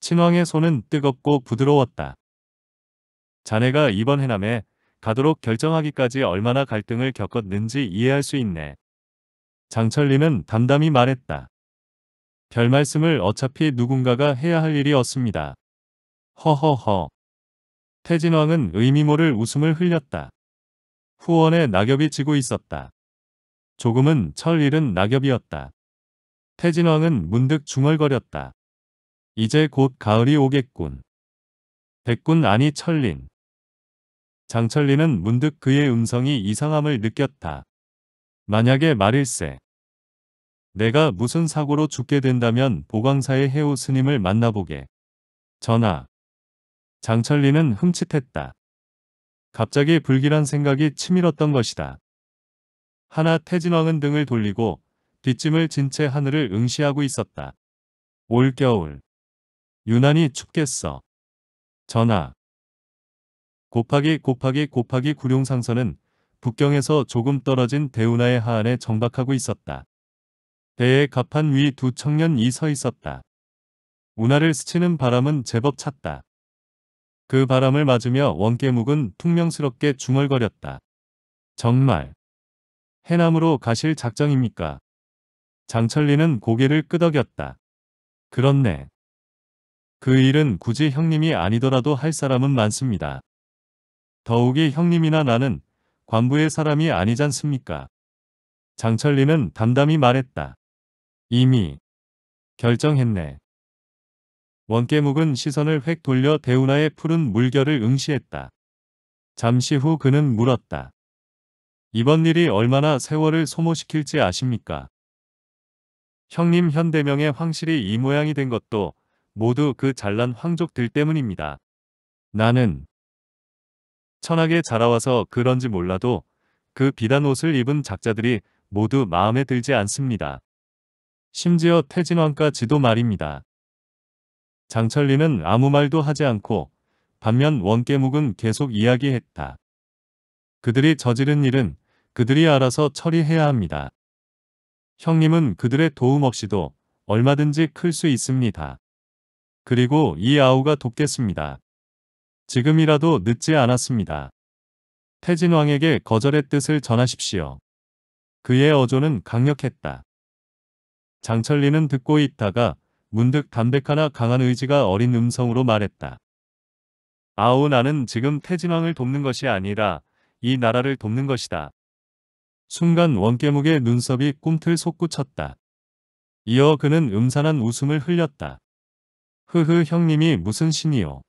A: 친왕의 손은 뜨겁고 부드러웠다. 자네가 이번 해남에 가도록 결정하기까지 얼마나 갈등을 겪었는지 이해할 수 있네. 장철리는 담담히 말했다. 별 말씀을 어차피 누군가가 해야 할일이없습니다 허허허. 태진왕은 의미모를 웃음을 흘렸다. 후원에 낙엽이 지고 있었다. 조금은 철 잃은 낙엽이었다. 태진왕은 문득 중얼거렸다. 이제 곧 가을이 오겠군. 백군 아니 철린. 장철린은 문득 그의 음성이 이상함을 느꼈다. 만약에 말일세. 내가 무슨 사고로 죽게 된다면 보광사의 해오 스님을 만나보게. 전하. 장철리는 흠칫했다. 갑자기 불길한 생각이 치밀었던 것이다. 하나 태진왕은 등을 돌리고 뒷짐을 진 채 하늘을 응시하고 있었다. 올겨울. 유난히 춥겠어. 전하. 곱하기 곱하기 곱하기 구룡상선은 북경에서 조금 떨어진 대운하의 하안에 정박하고 있었다. 대에 갑판 위 두 청년이 서 있었다. 운하를 스치는 바람은 제법 찼다. 그 바람을 맞으며 원깨묵은 퉁명스럽게 중얼거렸다. 정말 해남으로 가실 작정입니까? 장철리는 고개를 끄덕였다. 그렇네. 그 일은 굳이 형님이 아니더라도 할 사람은 많습니다. 더욱이 형님이나 나는 관부의 사람이 아니잖습니까? 장철리는 담담히 말했다. 이미 결정했네. 원깨묵은 시선을 획 돌려 대우나의 푸른 물결을 응시했다. 잠시 후 그는 물었다. 이번 일이 얼마나 세월을 소모시킬지 아십니까? 형님 현대명의 황실이 이 모양이 된 것도 모두 그 잘난 황족들 때문입니다. 나는 천하게 자라와서 그런지 몰라도 그 비단 옷을 입은 작자들이 모두 마음에 들지 않습니다. 심지어 태진왕과 지도 말입니다. 장철리는 아무 말도 하지 않고 반면 원깨묵은 계속 이야기했다. 그들이 저지른 일은 그들이 알아서 처리해야 합니다. 형님은 그들의 도움 없이도 얼마든지 클 수 있습니다. 그리고 이 아우가 돕겠습니다. 지금이라도 늦지 않았습니다. 태진왕에게 거절의 뜻을 전하십시오. 그의 어조는 강력했다. 장철리는 듣고 있다가 문득 담백하나 강한 의지가 어린 음성으로 말했다. 아우 나는 지금 태진왕을 돕는 것이 아니라 이 나라를 돕는 것이다. 순간 원깨묵의 눈썹이 꿈틀 솟구쳤다. 이어 그는 음산한 웃음을 흘렸다. 흐흐 형님이 무슨 신이요.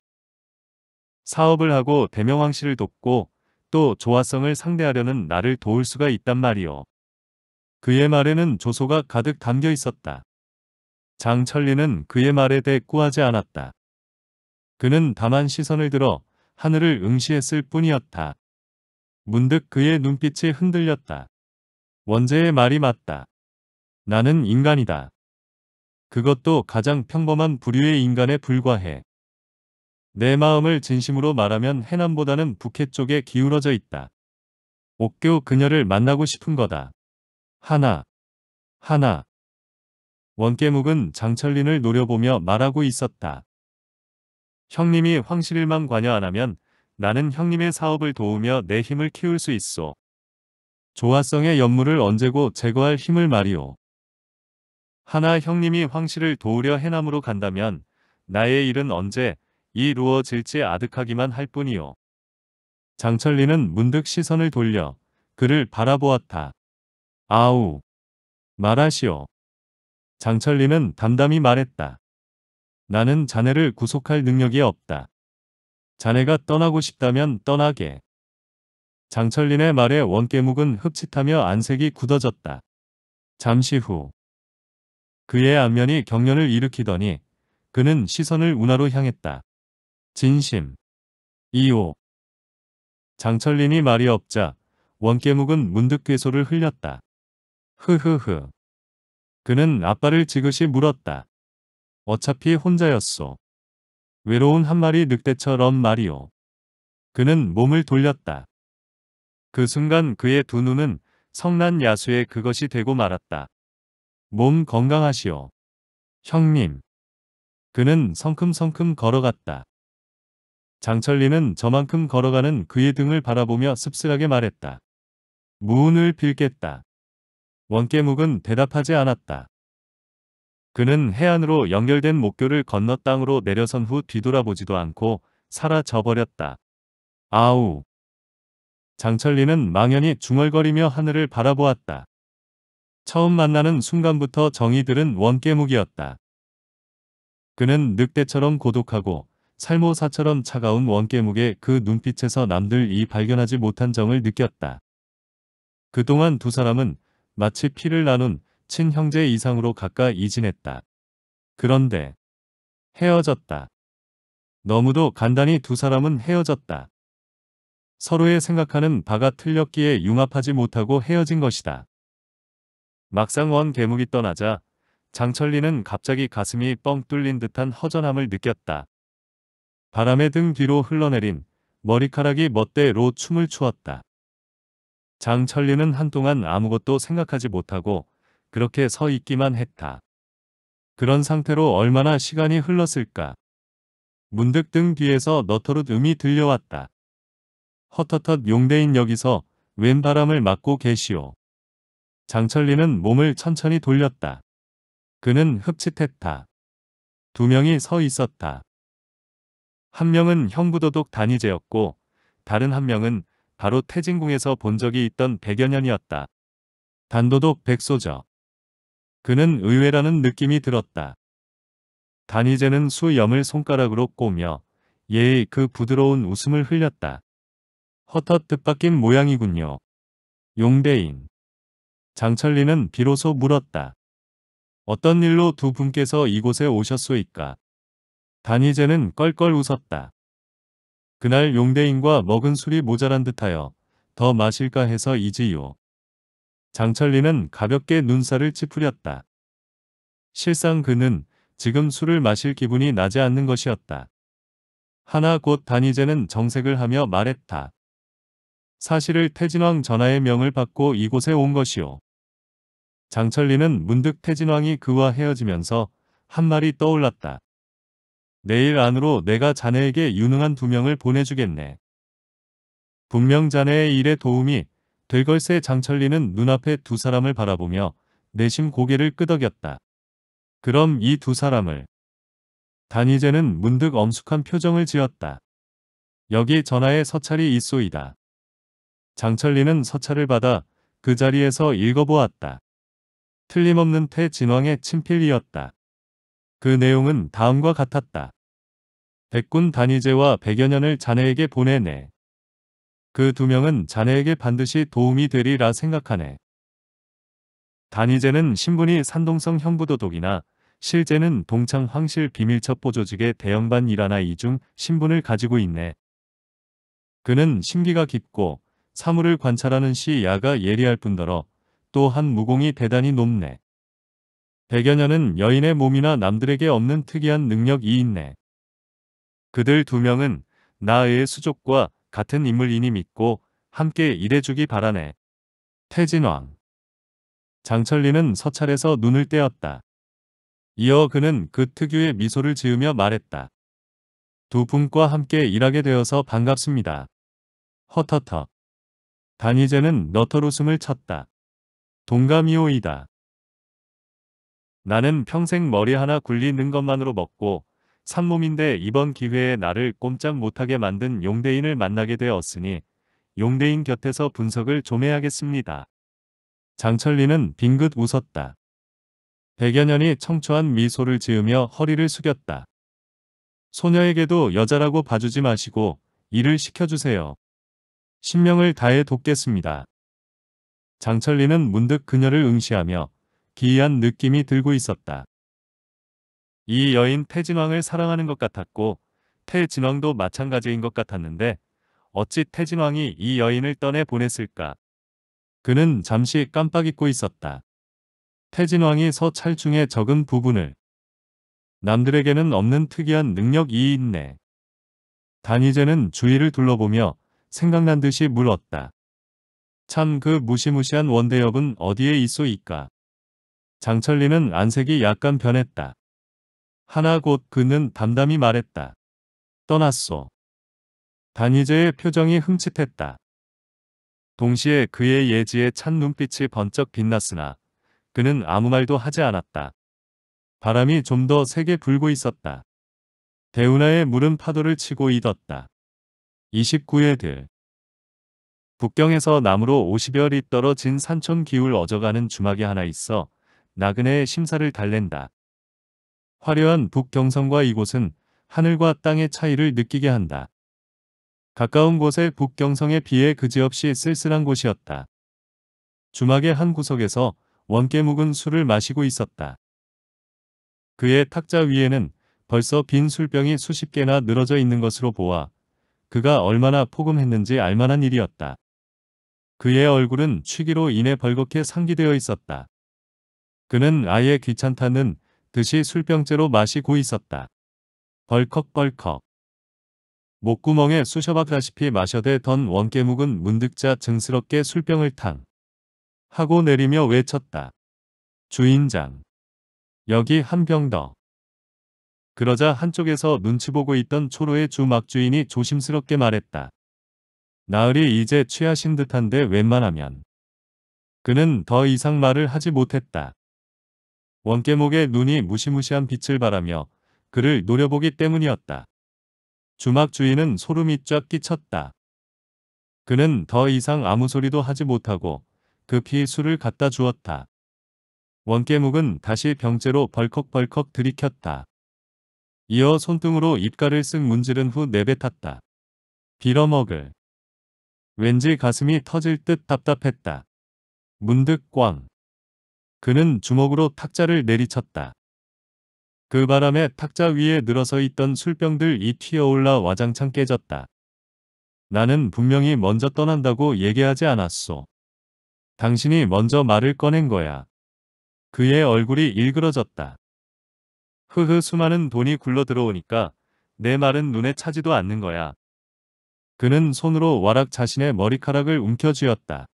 A: 사업을 하고 대명왕실을 돕고 또 조화성을 상대하려는 나를 도울 수가 있단 말이오. 그의 말에는 조소가 가득 담겨 있었다. 장철리는 그의 말에 대꾸하지 않았다. 그는 다만 시선을 들어 하늘을 응시했을 뿐이었다. 문득 그의 눈빛이 흔들렸다. 원재의 말이 맞다. 나는 인간이다. 그것도 가장 평범한 부류의 인간에 불과해. 내 마음을 진심으로 말하면 해남보다는 북해 쪽에 기울어져 있다. 옥교 그녀를 만나고 싶은 거다. 하나, 하나, 원깨묵은 장철린을 노려보며 말하고 있었다. 형님이 황실일만 관여 안 하면 나는 형님의 사업을 도우며 내 힘을 키울 수 있소. 조화성의 연물을 언제고 제거할 힘을 말이오. 하나 형님이 황실을 도우려 해남으로 간다면 나의 일은 언제 이 루어질지 아득하기만 할 뿐이오. 장철리는 문득 시선을 돌려 그를 바라보았다. 아우. 말하시오. 장철리는 담담히 말했다. 나는 자네를 구속할 능력이 없다. 자네가 떠나고 싶다면 떠나게. 장철린의 말에 원깨묵은 흡칫하며 안색이 굳어졌다. 잠시 후 그의 안면이 경련을 일으키더니 그는 시선을 운하로 향했다. 진심 2호 장철린이 말이 없자 원깨묵은 문득 괴소를 흘렸다. 흐흐흐 그는 아빠를 지그시 물었다. 어차피 혼자였소. 외로운 한 마리 늑대처럼 말이오. 그는 몸을 돌렸다. 그 순간 그의 두 눈은 성난 야수의 그것이 되고 말았다. 몸 건강하시오. 형님. 그는 성큼성큼 걸어갔다. 장철리는 저만큼 걸어가는 그의 등을 바라보며 씁쓸하게 말했다. 무운을 빌겠다. 원깨묵은 대답하지 않았다. 그는 해안으로 연결된 목교를 건너 땅으로 내려선 후 뒤돌아보지도 않고 사라져버렸다. 아우. 장철리는 망연히 중얼거리며 하늘을 바라보았다. 처음 만나는 순간부터 정이들은 원깨묵이었다. 그는 늑대처럼 고독하고 살모사처럼 차가운 원깨묵의 그 눈빛에서 남들이 발견하지 못한 정을 느꼈다. 그동안 두 사람은 마치 피를 나눈 친형제 이상으로 가까이 지냈다. 그런데 헤어졌다. 너무도 간단히 두 사람은 헤어졌다. 서로의 생각하는 바가 틀렸기에 융합하지 못하고 헤어진 것이다. 막상 원개목이 떠나자 장철리는 갑자기 가슴이 뻥 뚫린 듯한 허전함을 느꼈다. 바람에 등 뒤로 흘러내린 머리카락이 멋대로 춤을 추었다. 장철리는 한동안 아무것도 생각하지 못하고 그렇게 서 있기만 했다. 그런 상태로 얼마나 시간이 흘렀을까. 문득 등 뒤에서 너터릇 음이 들려왔다. 헛헛헛 용대인 여기서 웬 바람을 맞고 계시오. 장철리는 몸을 천천히 돌렸다. 그는 흡칫했다. 두 명이 서 있었다. 한 명은 형부도독 단위제였고 다른 한 명은 바로 태진궁에서 본 적이 있던 백여년이었다. 단도독 백소저. 그는 의외라는 느낌이 들었다. 단이제는 수염을 손가락으로 꼬며 예의 그 부드러운 웃음을 흘렸다. 헛헛 뜻밖인 모양이군요. 용대인. 장철리는 비로소 물었다. 어떤 일로 두 분께서 이곳에 오셨소이까? 단이제는 껄껄 웃었다. 그날 용대인과 먹은 술이 모자란 듯하여 더 마실까 해서 이지요. 장철리는 가볍게 눈살을 찌푸렸다. 실상 그는 지금 술을 마실 기분이 나지 않는 것이었다. 하나 곧단위제는 정색을 하며 말했다. 사실을 태진왕 전하의 명을 받고 이곳에 온 것이오. 장철리는 문득 태진왕이 그와 헤어지면서 한 말이 떠올랐다. 내일 안으로 내가 자네에게 유능한 두 명을 보내주겠네. 분명 자네의 일에 도움이 될 걸세 장철리는 눈앞에 두 사람을 바라보며 내심 고개를 끄덕였다. 그럼 이 두 사람을. 단이제는 문득 엄숙한 표정을 지었다. 여기 전하의 서찰이 있소이다. 장철리는 서찰을 받아 그 자리에서 읽어보았다. 틀림없는 태진왕의 친필이었다. 그 내용은 다음과 같았다. 백군 단위제와 백여 년을 자네에게 보내네. 그 두 명은 자네에게 반드시 도움이 되리라 생각하네. 단위제는 신분이 산동성 형부도독이나 실제는 동창 황실 비밀첩보 조직의 대형반 일하나 이중 신분을 가지고 있네. 그는 심기가 깊고 사물을 관찰하는 시야가 예리할 뿐더러 또한 무공이 대단히 높네. 백여년은 여인의 몸이나 남들에게 없는 특이한 능력이 있네. 그들 두 명은 나의 수족과 같은 인물이니 믿고 함께 일해주기 바라네. 태진왕 장철리는 서찰에서 눈을 떼었다. 이어 그는 그 특유의 미소를 지으며 말했다. 두 분과 함께 일하게 되어서 반갑습니다. 허터터. 단위제는 너털 웃음을 쳤다. 동감이오이다. 나는 평생 머리 하나 굴리는 것만으로 먹고 산몸인데 이번 기회에 나를 꼼짝 못하게 만든 용대인을 만나게 되었으니 용대인 곁에서 분석을 좀 해야겠습니다. 장철리는 빙긋 웃었다. 백여년이 청초한 미소를 지으며 허리를 숙였다. 소녀에게도 여자라고 봐주지 마시고 일을 시켜주세요. 신명을 다해 돕겠습니다. 장철리는 문득 그녀를 응시하며 기이한 느낌이 들고 있었다. 이 여인 태진왕을 사랑하는 것 같았고 태진왕도 마찬가지인 것 같았는데 어찌 태진왕이 이 여인을 떠내 보냈을까? 그는 잠시 깜빡 잊고 있었다. 태진왕이 서찰 중에 적은 부분을 남들에게는 없는 특이한 능력이 있네. 단이제는 주위를 둘러보며 생각난 듯이 물었다. 참 그 무시무시한 원대협은 어디에 있소이까? 장철리는 안색이 약간 변했다. 하나 곧 그는 담담히 말했다. 떠났소. 단희재의 표정이 흠칫했다. 동시에 그의 예지에 찬 눈빛이 번쩍 빛났으나 그는 아무 말도 하지 않았다. 바람이 좀 더 세게 불고 있었다. 대운하의 물은 파도를 치고 잊었다. 29회들 북경에서 남으로 50여리 떨어진 산촌 기울 어져가는 주막이 하나 있어 나그네의 심사를 달랜다. 화려한 북경성과 이곳은 하늘과 땅의 차이를 느끼게 한다. 가까운 곳의 북경성에 비해 그지없이 쓸쓸한 곳이었다. 주막의 한 구석에서 원깨 묵은 술을 마시고 있었다. 그의 탁자 위에는 벌써 빈 술병이 수십 개나 늘어져 있는 것으로 보아 그가 얼마나 포금했는지 알만한 일이었다. 그의 얼굴은 취기로 인해 벌겋게 상기되어 있었다. 그는 아예 귀찮다는 듯이 술병째로 마시고 있었다. 벌컥벌컥. 목구멍에 쑤셔박다시피 마셔대 던 원깨묵은 문득자 증스럽게 술병을 탕 하고 내리며 외쳤다. 주인장. 여기 한 병 더. 그러자 한쪽에서 눈치 보고 있던 초로의 주막주인이 조심스럽게 말했다. 나으리 이제 취하신 듯한데 웬만하면. 그는 더 이상 말을 하지 못했다. 원깨목의 눈이 무시무시한 빛을 바라며 그를 노려보기 때문이었다. 주막 주인은 소름이 쫙 끼쳤다. 그는 더 이상 아무 소리도 하지 못하고 급히 술을 갖다 주었다. 원깨묵은 다시 병째로 벌컥벌컥 들이켰다. 이어 손등으로 입가를 쓱 문지른 후 내뱉었다. 빌어먹을. 왠지 가슴이 터질 듯 답답했다. 문득 꽝. 그는 주먹으로 탁자를 내리쳤다. 그 바람에 탁자 위에 늘어서 있던 술병들이 튀어올라 와장창 깨졌다. 나는 분명히 먼저 떠난다고 얘기하지 않았소. 당신이 먼저 말을 꺼낸 거야. 그의 얼굴이 일그러졌다. 흐흐 수많은 돈이 굴러 들어오니까 내 말은 눈에 차지도 않는 거야. 그는 손으로 와락 자신의 머리카락을 움켜쥐었다.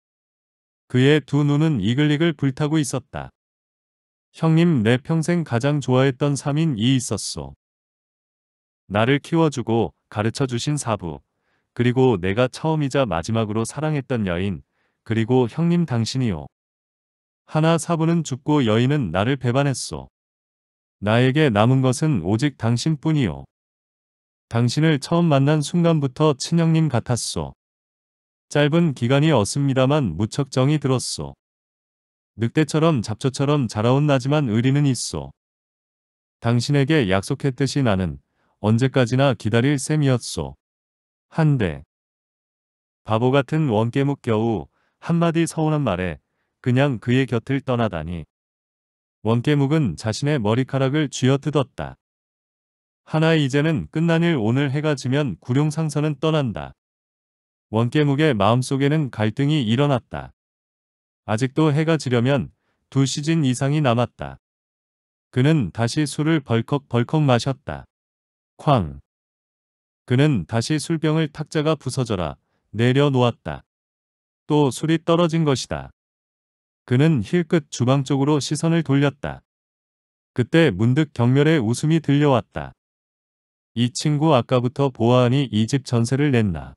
A: 그의 두 눈은 이글이글 불타고 있었다. 형님 내 평생 가장 좋아했던 3인이 있었소. 나를 키워주고 가르쳐주신 사부, 그리고 내가 처음이자 마지막으로 사랑했던 여인, 그리고 형님 당신이요. 하나 사부는 죽고 여인은 나를 배반했소. 나에게 남은 것은 오직 당신뿐이요. 당신을 처음 만난 순간부터 친형님 같았소. 짧은 기간이었습니다만 무척 정이 들었소. 늑대처럼 잡초처럼 자라온 나지만 의리는 있소. 당신에게 약속했듯이 나는 언제까지나 기다릴 셈이었소. 한데 바보 같은 원깨묵 겨우 한마디 서운한 말에 그냥 그의 곁을 떠나다니. 원깨묵은 자신의 머리카락을 쥐어뜯었다. 하나 이제는 끝난 일 오늘 해가 지면 구룡상선은 떠난다. 원깨묵의 마음속에는 갈등이 일어났다. 아직도 해가 지려면 두 시즌 이상이 남았다. 그는 다시 술을 벌컥벌컥 벌컥 마셨다. 쾅. 그는 다시 술병을 탁자가 부서져라 내려놓았다. 또 술이 떨어진 것이다. 그는 힐끗 주방 쪽으로 시선을 돌렸다. 그때 문득 경멸의 웃음이 들려왔다. 이 친구 아까부터 보아하니 이 집 전세를 냈나.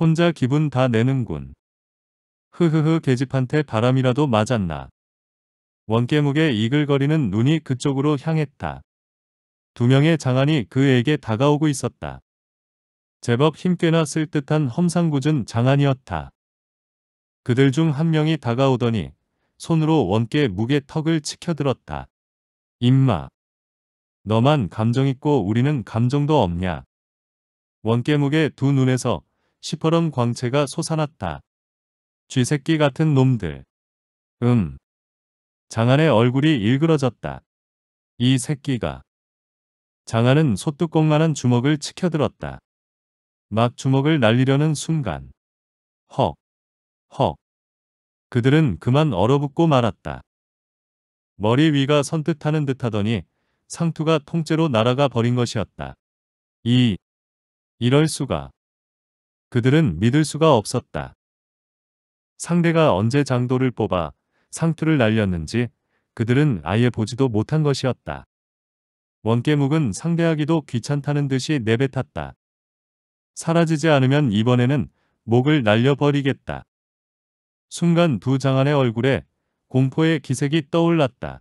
A: 혼자 기분 다 내는군. 흐흐흐 계집한테 바람이라도 맞았나. 원깨묵의 이글거리는 눈이 그쪽으로 향했다. 두 명의 장안이 그에게 다가오고 있었다. 제법 힘께나 쓸듯한 험상궂은 장안이었다. 그들 중 한 명이 다가오더니 손으로 원깨 무게 턱을 치켜들었다. 임마. 너만 감정있고 우리는 감정도 없냐. 원깨 무게 두 눈에서 시퍼런 광채가 솟아났다. 쥐새끼 같은 놈들. 음. 장안의 얼굴이 일그러졌다. 이 새끼가. 장안은 소뚜껑만한 주먹을 치켜들었다. 막 주먹을 날리려는 순간. 헉. 헉. 그들은 그만 얼어붙고 말았다. 머리 위가 선뜻하는 듯하더니 상투가 통째로 날아가 버린 것이었다. 이 이럴 수가 그들은 믿을 수가 없었다. 상대가 언제 장도를 뽑아 상투를 날렸는지 그들은 아예 보지도 못한 것이었다. 원깨묵은 상대하기도 귀찮다는 듯이 내뱉었다. 사라지지 않으면 이번에는 목을 날려버리겠다. 순간 두 장안의 얼굴에 공포의 기색이 떠올랐다.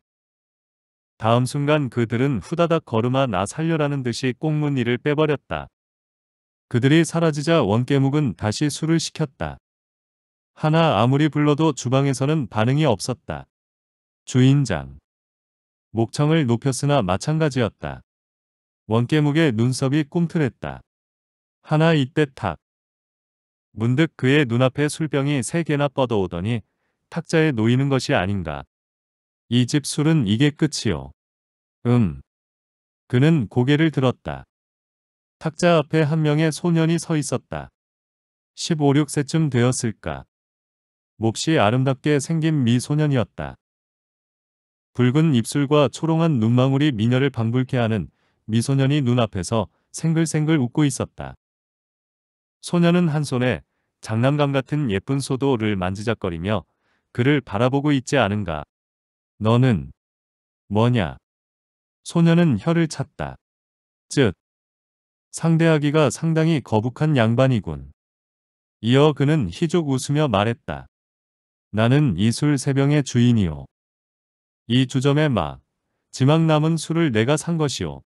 A: 다음 순간 그들은 후다닥 걸음아 나 살려라는 듯이 꽁무니를 빼버렸다. 그들이 사라지자 원깨묵은 다시 술을 시켰다. 하나 아무리 불러도 주방에서는 반응이 없었다. 주인장. 목청을 높였으나 마찬가지였다. 원깨묵의 눈썹이 꿈틀했다. 하나 이때 탁. 문득 그의 눈앞에 술병이 세 개나 뻗어오더니 탁자에 놓이는 것이 아닌가. 이 집 술은 이게 끝이요. 음. 그는 고개를 들었다. 탁자 앞에 한 명의 소년이 서 있었다. 15, 6세쯤 되었을까. 몹시 아름답게 생긴 미소년이었다. 붉은 입술과 초롱한 눈망울이 미녀를 방불케 하는 미소년이 눈앞에서 생글생글 웃고 있었다. 소년은 한 손에 장난감 같은 예쁜 소도를 만지작거리며 그를 바라보고 있지 않은가. 너는 뭐냐? 소년은 혀를 찼다. 쯧. 상대하기가 상당히 거북한 양반이군. 이어 그는 희족 웃으며 말했다. 나는 이 술 세병의 주인이오. 이 주점에 마, 지막 남은 술을 내가 산 것이오.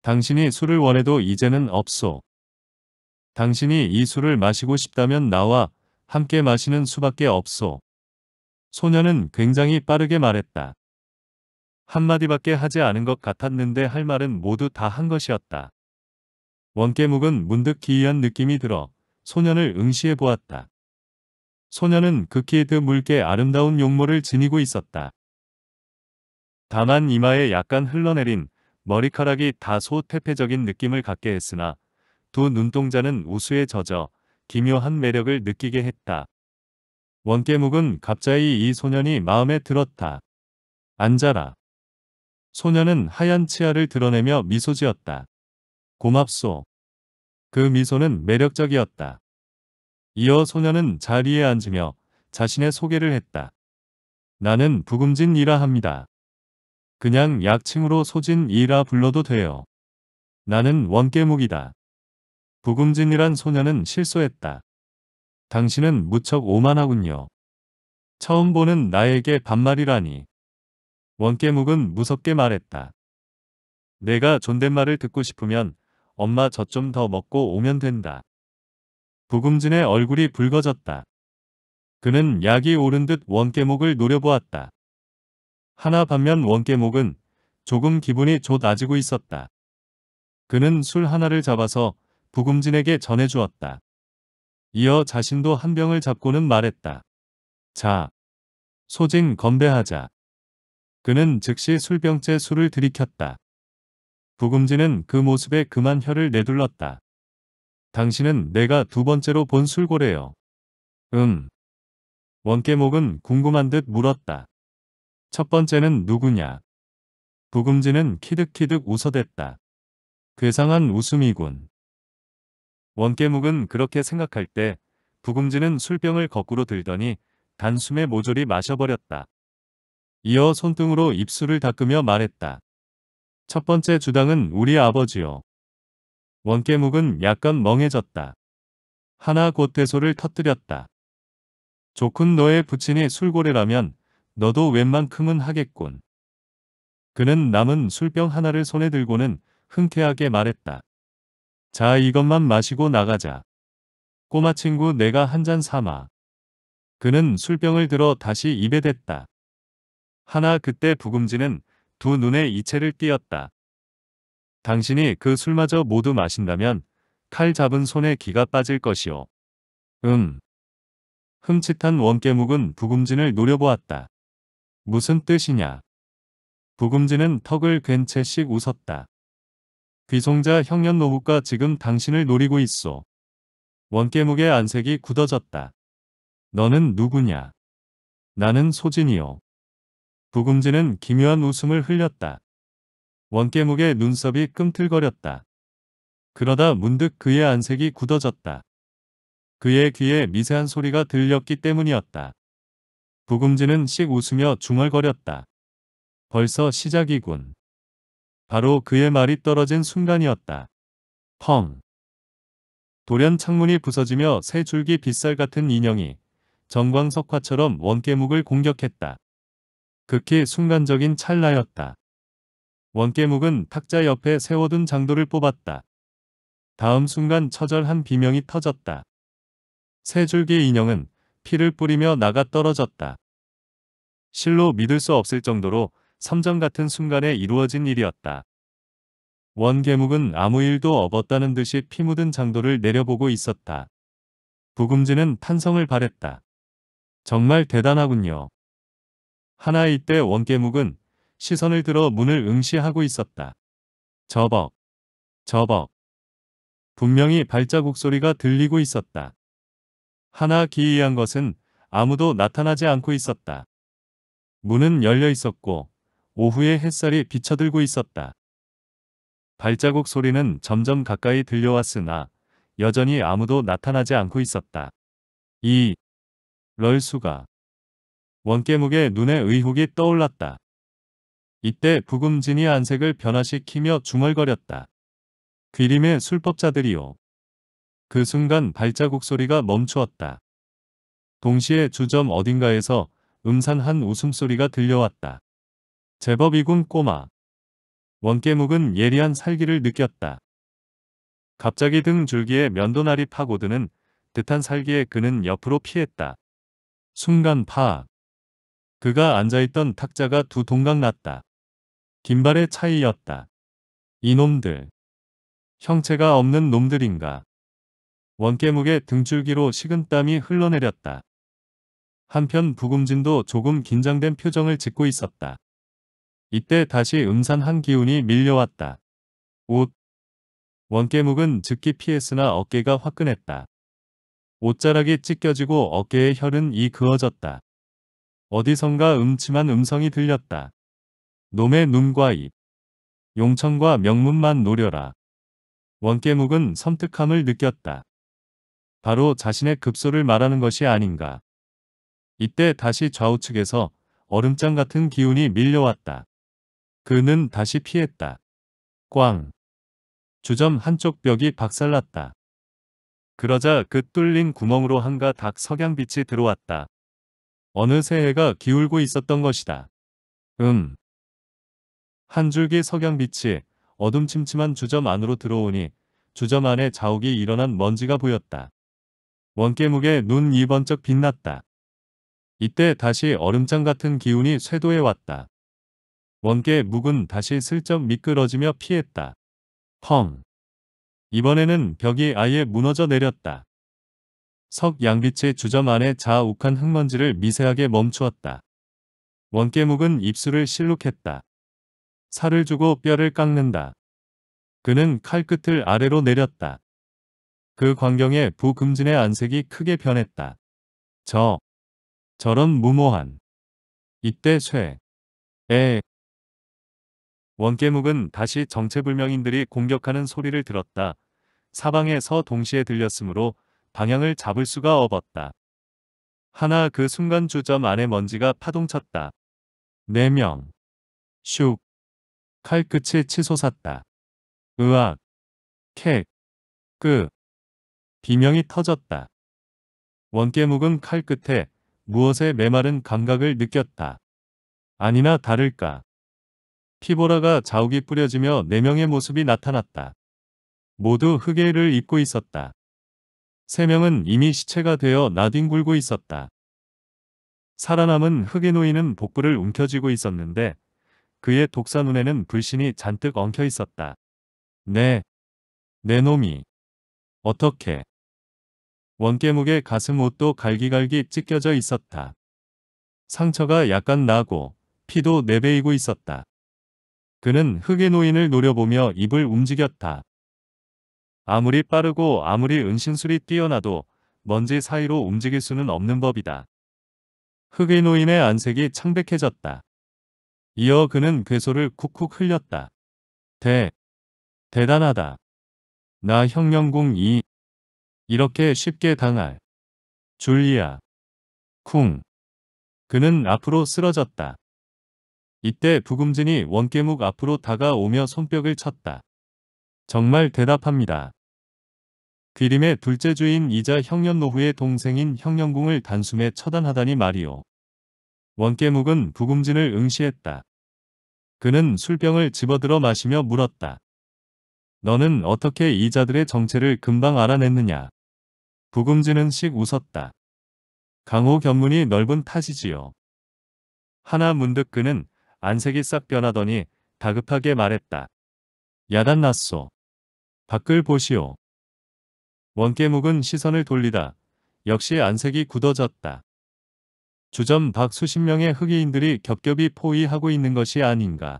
A: 당신이 술을 원해도 이제는 없소. 당신이 이 술을 마시고 싶다면 나와 함께 마시는 수밖에 없소. 소녀는 굉장히 빠르게 말했다. 한마디밖에 하지 않은 것 같았는데 할 말은 모두 다 한 것이었다. 원깨묵은 문득 기이한 느낌이 들어 소년을 응시해 보았다. 소년은 극히 드물게 아름다운 용모를 지니고 있었다. 다만 이마에 약간 흘러내린 머리카락이 다소 퇴폐적인 느낌을 갖게 했으나 두 눈동자는 우수에 젖어 기묘한 매력을 느끼게 했다. 원깨묵은 갑자기 이 소년이 마음에 들었다. 앉아라. 소년은 하얀 치아를 드러내며 미소 지었다. 고맙소. 그 미소는 매력적이었다. 이어 소녀는 자리에 앉으며 자신의 소개를 했다. 나는 부금진이라 합니다. 그냥 약칭으로 소진이라 불러도 돼요. 나는 원깨묵이다. 부금진이란 소녀는 실소했다. 당신은 무척 오만하군요. 처음 보는 나에게 반말이라니. 원깨묵은 무섭게 말했다. 내가 존댓말을 듣고 싶으면 엄마 저 좀 더 먹고 오면 된다. 부금진의 얼굴이 붉어졌다. 그는 약이 오른 듯 원깨목을 노려보았다. 하나 반면 원깨목은 조금 기분이 좆아지고 있었다. 그는 술 하나를 잡아서 부금진에게 전해주었다. 이어 자신도 한 병을 잡고는 말했다. 자, 소진 건배하자. 그는 즉시 술병째 술을 들이켰다. 부금지는그 모습에 그만 혀를 내둘렀다. 당신은 내가 두 번째로 본 술고래요. 음. 원깨목은 궁금한 듯 물었다. 첫 번째는 누구냐? 부금지는 키득키득 웃어댔다. 괴상한 웃음이군. 원깨목은 그렇게 생각할 때 부금지는 술병을 거꾸로 들더니 단숨에 모조리 마셔버렸다. 이어 손등으로 입술을 닦으며 말했다. 첫 번째 주당은 우리 아버지요. 원깨묵은 약간 멍해졌다. 하나 곧 대소를 터뜨렸다. 좋군 너의 부친이 술고래라면 너도 웬만큼은 하겠군. 그는 남은 술병 하나를 손에 들고는 흔쾌하게 말했다. 자 이것만 마시고 나가자. 꼬마 친구 내가 한 잔 삼아. 그는 술병을 들어 다시 입에 댔다. 하나 그때 부금지는 두 눈에 이채를 띄었다. 당신이 그 술마저 모두 마신다면 칼 잡은 손에 기가 빠질 것이오. 음. 흠칫한 원깨묵은 부금진을 노려보았다. 무슨 뜻이냐. 부금진은 턱을 괜 채씩 웃었다. 귀송자 형년노부가 지금 당신을 노리고 있어. 원깨묵의 안색이 굳어졌다. 너는 누구냐? 나는 소진이요. 부금지는 기묘한 웃음을 흘렸다. 원깨묵의 눈썹이 끔틀거렸다. 그러다 문득 그의 안색이 굳어졌다. 그의 귀에 미세한 소리가 들렸기 때문이었다. 부금지는 씩 웃으며 중얼거렸다. 벌써 시작이군. 바로 그의 말이 떨어진 순간이었다. 펑. 돌연 창문이 부서지며 새 줄기 빗살 같은 인형이 정광석화처럼 원깨묵을 공격했다. 극히 순간적인 찰나였다. 원깨묵은 탁자 옆에 세워둔 장도를 뽑았다. 다음 순간 처절한 비명이 터졌다. 세 줄기 인형은 피를 뿌리며 나가 떨어졌다. 실로 믿을 수 없을 정도로 섬전 같은 순간에 이루어진 일이었다. 원계묵은 아무 일도 없었다는 듯이 피 묻은 장도를 내려보고 있었다. 부금지는 탄성을 바랬다. 정말 대단하군요. 하나 이때 원깨묵은 시선을 들어 문을 응시하고 있었다. 저벅, 저벅. 분명히 발자국 소리가 들리고 있었다. 하나 기이한 것은 아무도 나타나지 않고 있었다. 문은 열려 있었고 오후에 햇살이 비쳐들고 있었다. 발자국 소리는 점점 가까이 들려왔으나 여전히 아무도 나타나지 않고 있었다. 이 럴수가 원깨묵의 눈에 의혹이 떠올랐다. 이때 부금진이 안색을 변화시키며 중얼거렸다. 귀림의 술법자들이요. 그 순간 발자국 소리가 멈추었다. 동시에 주점 어딘가에서 음산한 웃음소리가 들려왔다. 제법이군 꼬마. 원깨묵은 예리한 살기를 느꼈다. 갑자기 등 줄기에 면도날이 파고드는 듯한 살기에 그는 옆으로 피했다. 순간 파악. 그가 앉아있던 탁자가 두 동강 났다. 긴발의 차이였다. 이놈들. 형체가 없는 놈들인가. 원깨묵의 등줄기로 식은땀이 흘러내렸다. 한편 부금진도 조금 긴장된 표정을 짓고 있었다. 이때 다시 음산한 기운이 밀려왔다. 옷. 원깨묵은 즉기 피했으나 어깨가 화끈했다. 옷자락이 찢겨지고 어깨의 혈은 이 그어졌다. 어디선가 음침한 음성이 들렸다. 놈의 눈과 입. 용천과 명문만 노려라. 원깨묵은 섬뜩함을 느꼈다. 바로 자신의 급소를 말하는 것이 아닌가. 이때 다시 좌우측에서 얼음장 같은 기운이 밀려왔다. 그는 다시 피했다. 꽝. 주점 한쪽 벽이 박살났다. 그러자 그 뚫린 구멍으로 한가 닭 석양빛이 들어왔다. 어느 새해가 기울고 있었던 것이다. 음. 한 줄기 석양빛이 어둠침침한 주점 안으로 들어오니 주점 안에 자욱이 일어난 먼지가 보였다. 원깨묵에 눈이 번쩍 빛났다. 이때 다시 얼음장 같은 기운이 쇄도해 왔다. 원깨묵은 다시 슬쩍 미끄러지며 피했다. 펑. 이번에는 벽이 아예 무너져 내렸다. 석 양빛의 주점 안에 자욱한 흙먼지를 미세하게 멈추었다. 원깨묵은 입술을 실룩했다. 살을 주고 뼈를 깎는다. 그는 칼끝을 아래로 내렸다. 그 광경에 부금진의 안색이 크게 변했다. 저, 저런 무모한. 이때 쇠, 에. 원깨묵은 다시 정체불명인들이 공격하는 소리를 들었다. 사방에서 동시에 들렸으므로 방향을 잡을 수가 없었다. 하나 그 순간 주점 안에 먼지가 파동쳤다. 네 명. 슉. 칼끝이 치솟았다. 으악. 캣. 끄. 비명이 터졌다. 원깨 묵은 칼끝에 무엇에 메마른 감각을 느꼈다. 아니나 다를까. 피보라가 자욱이 뿌려지며 네 명의 모습이 나타났다. 모두 흑해를 입고 있었다. 세 명은 이미 시체가 되어 나뒹굴고 있었다. 살아남은 흑에노인은 복부를 움켜쥐고 있었는데 그의 독사 눈에는 불신이 잔뜩 엉켜 있었다. 네, 내 놈이 어떻게 원깨묵의 가슴 옷도 갈기갈기 찢겨져 있었다. 상처가 약간 나고 피도 내베이고 있었다. 그는 흑의 노인을 노려보며 입을 움직였다. 아무리 빠르고 아무리 은신술이 뛰어나도 먼지 사이로 움직일 수는 없는 법이다. 흑의노인의 안색이 창백해졌다. 이어 그는 괴소를 쿡쿡 흘렸다. 대, 대단하다. 나 혁명궁 2. 이렇게 쉽게 당할. 줄리아. 쿵. 그는 앞으로 쓰러졌다. 이때 부금진이 원깨묵 앞으로 다가오며 손뼉을 쳤다. 정말 대답합니다. 귀림의 둘째 주인이자 형년노후의 동생인 형년궁을 단숨에 처단하다니 말이오. 원깨묵은 부금진을 응시했다. 그는 술병을 집어들어 마시며 물었다. 너는 어떻게 이자들의 정체를 금방 알아냈느냐. 부금진은 씩 웃었다. 강호 견문이 넓은 탓이지요. 하나 문득 그는 안색이 싹 변하더니 다급하게 말했다. 야단났소. 밖을 보시오. 원깨묵은 시선을 돌리다 역시 안색이 굳어졌다. 주점 밖 수십 명의 흑이인들이 겹겹이 포위하고 있는 것이 아닌가.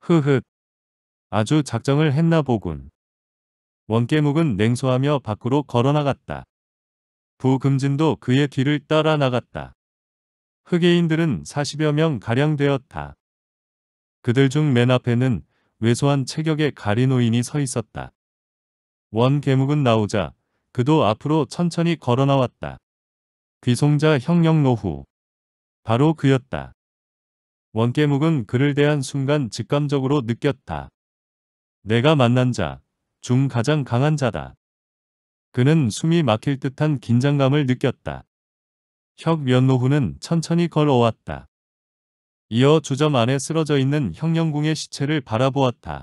A: 흐흐. 아주 작정을 했나 보군. 원깨묵은 냉소하며 밖으로 걸어나갔다. 부금진도 그의 뒤를 따라 나갔다. 흑예인들은 40여 명 가량 되었다. 그들 중 맨 앞에는 왜소한 체격의 가리노인이 서 있었다. 원계묵은 나오자 그도 앞으로 천천히 걸어나왔다. 귀송자 형령노후. 바로 그였다. 원계묵은 그를 대한 순간 직감적으로 느꼈다. 내가 만난 자, 중 가장 강한 자다. 그는 숨이 막힐 듯한 긴장감을 느꼈다. 혁면노후는 천천히 걸어왔다. 이어 주점 안에 쓰러져 있는 형령궁의 시체를 바라보았다.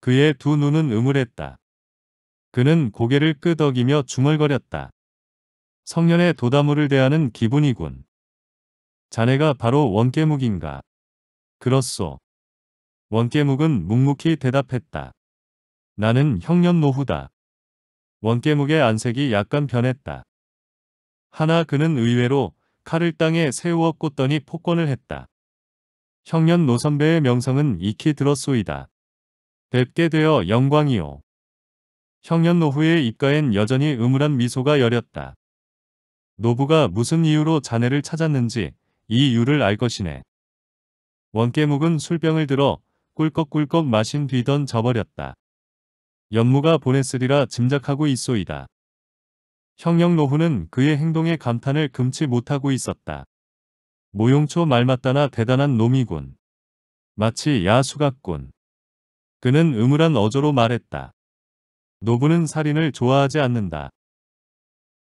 A: 그의 두 눈은 음울했다. 그는 고개를 끄덕이며 중얼거렸다. 성년의 도다무를 대하는 기분이군. 자네가 바로 원깨묵인가? 그렇소. 원깨묵은 묵묵히 대답했다. 나는 형년노후다. 원깨묵의 안색이 약간 변했다. 하나 그는 의외로 칼을 땅에 세워 꽂더니 폭권을 했다. 형년 노선배의 명성은 익히 들었소이다. 뵙게 되어 영광이오. 형년노후의 입가엔 여전히 음울한 미소가 여렸다. 노부가 무슨 이유로 자네를 찾았는지 이 이유를 알 것이네. 원깨묵은 술병을 들어 꿀꺽꿀꺽 마신 뒤던 저버렸다. 연무가 보냈으리라 짐작하고 있소이다. 형령노후는 그의 행동에 감탄을 금치 못하고 있었다. 모용초 말마따나 대단한 놈이군. 마치 야수 같군. 그는 음울한 어조로 말했다. 노부는 살인을 좋아하지 않는다.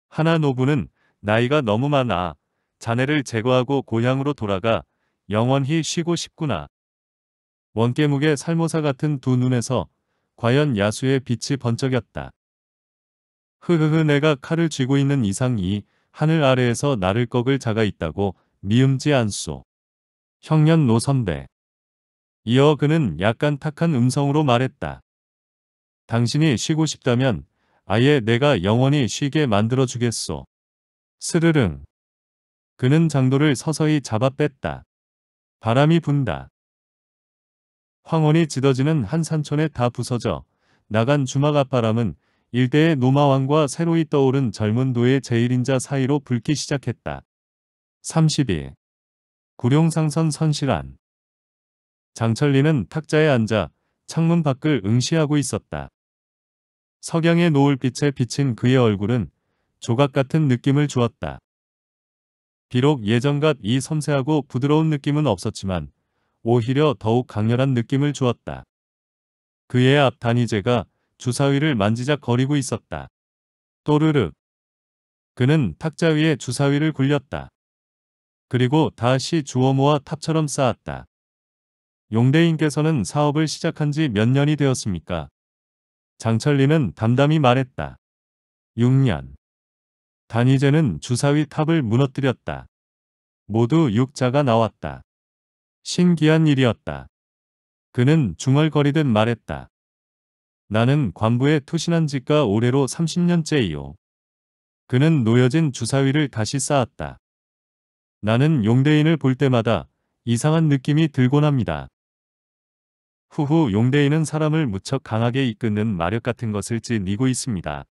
A: 하나 노부는 나이가 너무 많아 자네를 제거하고 고향으로 돌아가 영원히 쉬고 싶구나. 원깨묵의 살모사 같은 두 눈에서 과연 야수의 빛이 번쩍였다. 흐흐흐 내가 칼을 쥐고 있는 이상 이 하늘 아래에서 나를 꺾을 자가 있다고 미음지 않소. 형년 노선배. 이어 그는 약간 탁한 음성으로 말했다. 당신이 쉬고 싶다면 아예 내가 영원히 쉬게 만들어주겠소. 스르릉. 그는 장도를 서서히 잡아 뺐다. 바람이 분다. 황혼이 짙어지는 한 산촌에 다 부서져 나간 주막 앞바람은 일대의 노마왕과 새로이 떠오른 젊은 도의 제일인자 사이로 불기 시작했다. 32. 구룡상선 선실안 장철리는 탁자에 앉아 창문 밖을 응시하고 있었다. 석양의 노을빛에 비친 그의 얼굴은 조각 같은 느낌을 주었다. 비록 예전 같이 섬세하고 부드러운 느낌은 없었지만 오히려 더욱 강렬한 느낌을 주었다. 그의 앞 단위제가 주사위를 만지작거리고 있었다. 또르르. 그는 탁자 위에 주사위를 굴렸다. 그리고 다시 주워 모아 탑처럼 쌓았다. 용대인께서는 사업을 시작한 지 몇 년이 되었습니까? 장철리는 담담히 말했다. 6년. 단위제는 주사위 탑을 무너뜨렸다. 모두 6자가 나왔다. 신기한 일이었다. 그는 중얼거리듯 말했다. 나는 관부에 투신한 지가 올해로 30년째이요. 그는 놓여진 주사위를 다시 쌓았다. 나는 용대인을 볼 때마다 이상한 느낌이 들곤 합니다. 후후 용대인은 사람을 무척 강하게 이끄는 마력 같은 것을 지니고 있습니다.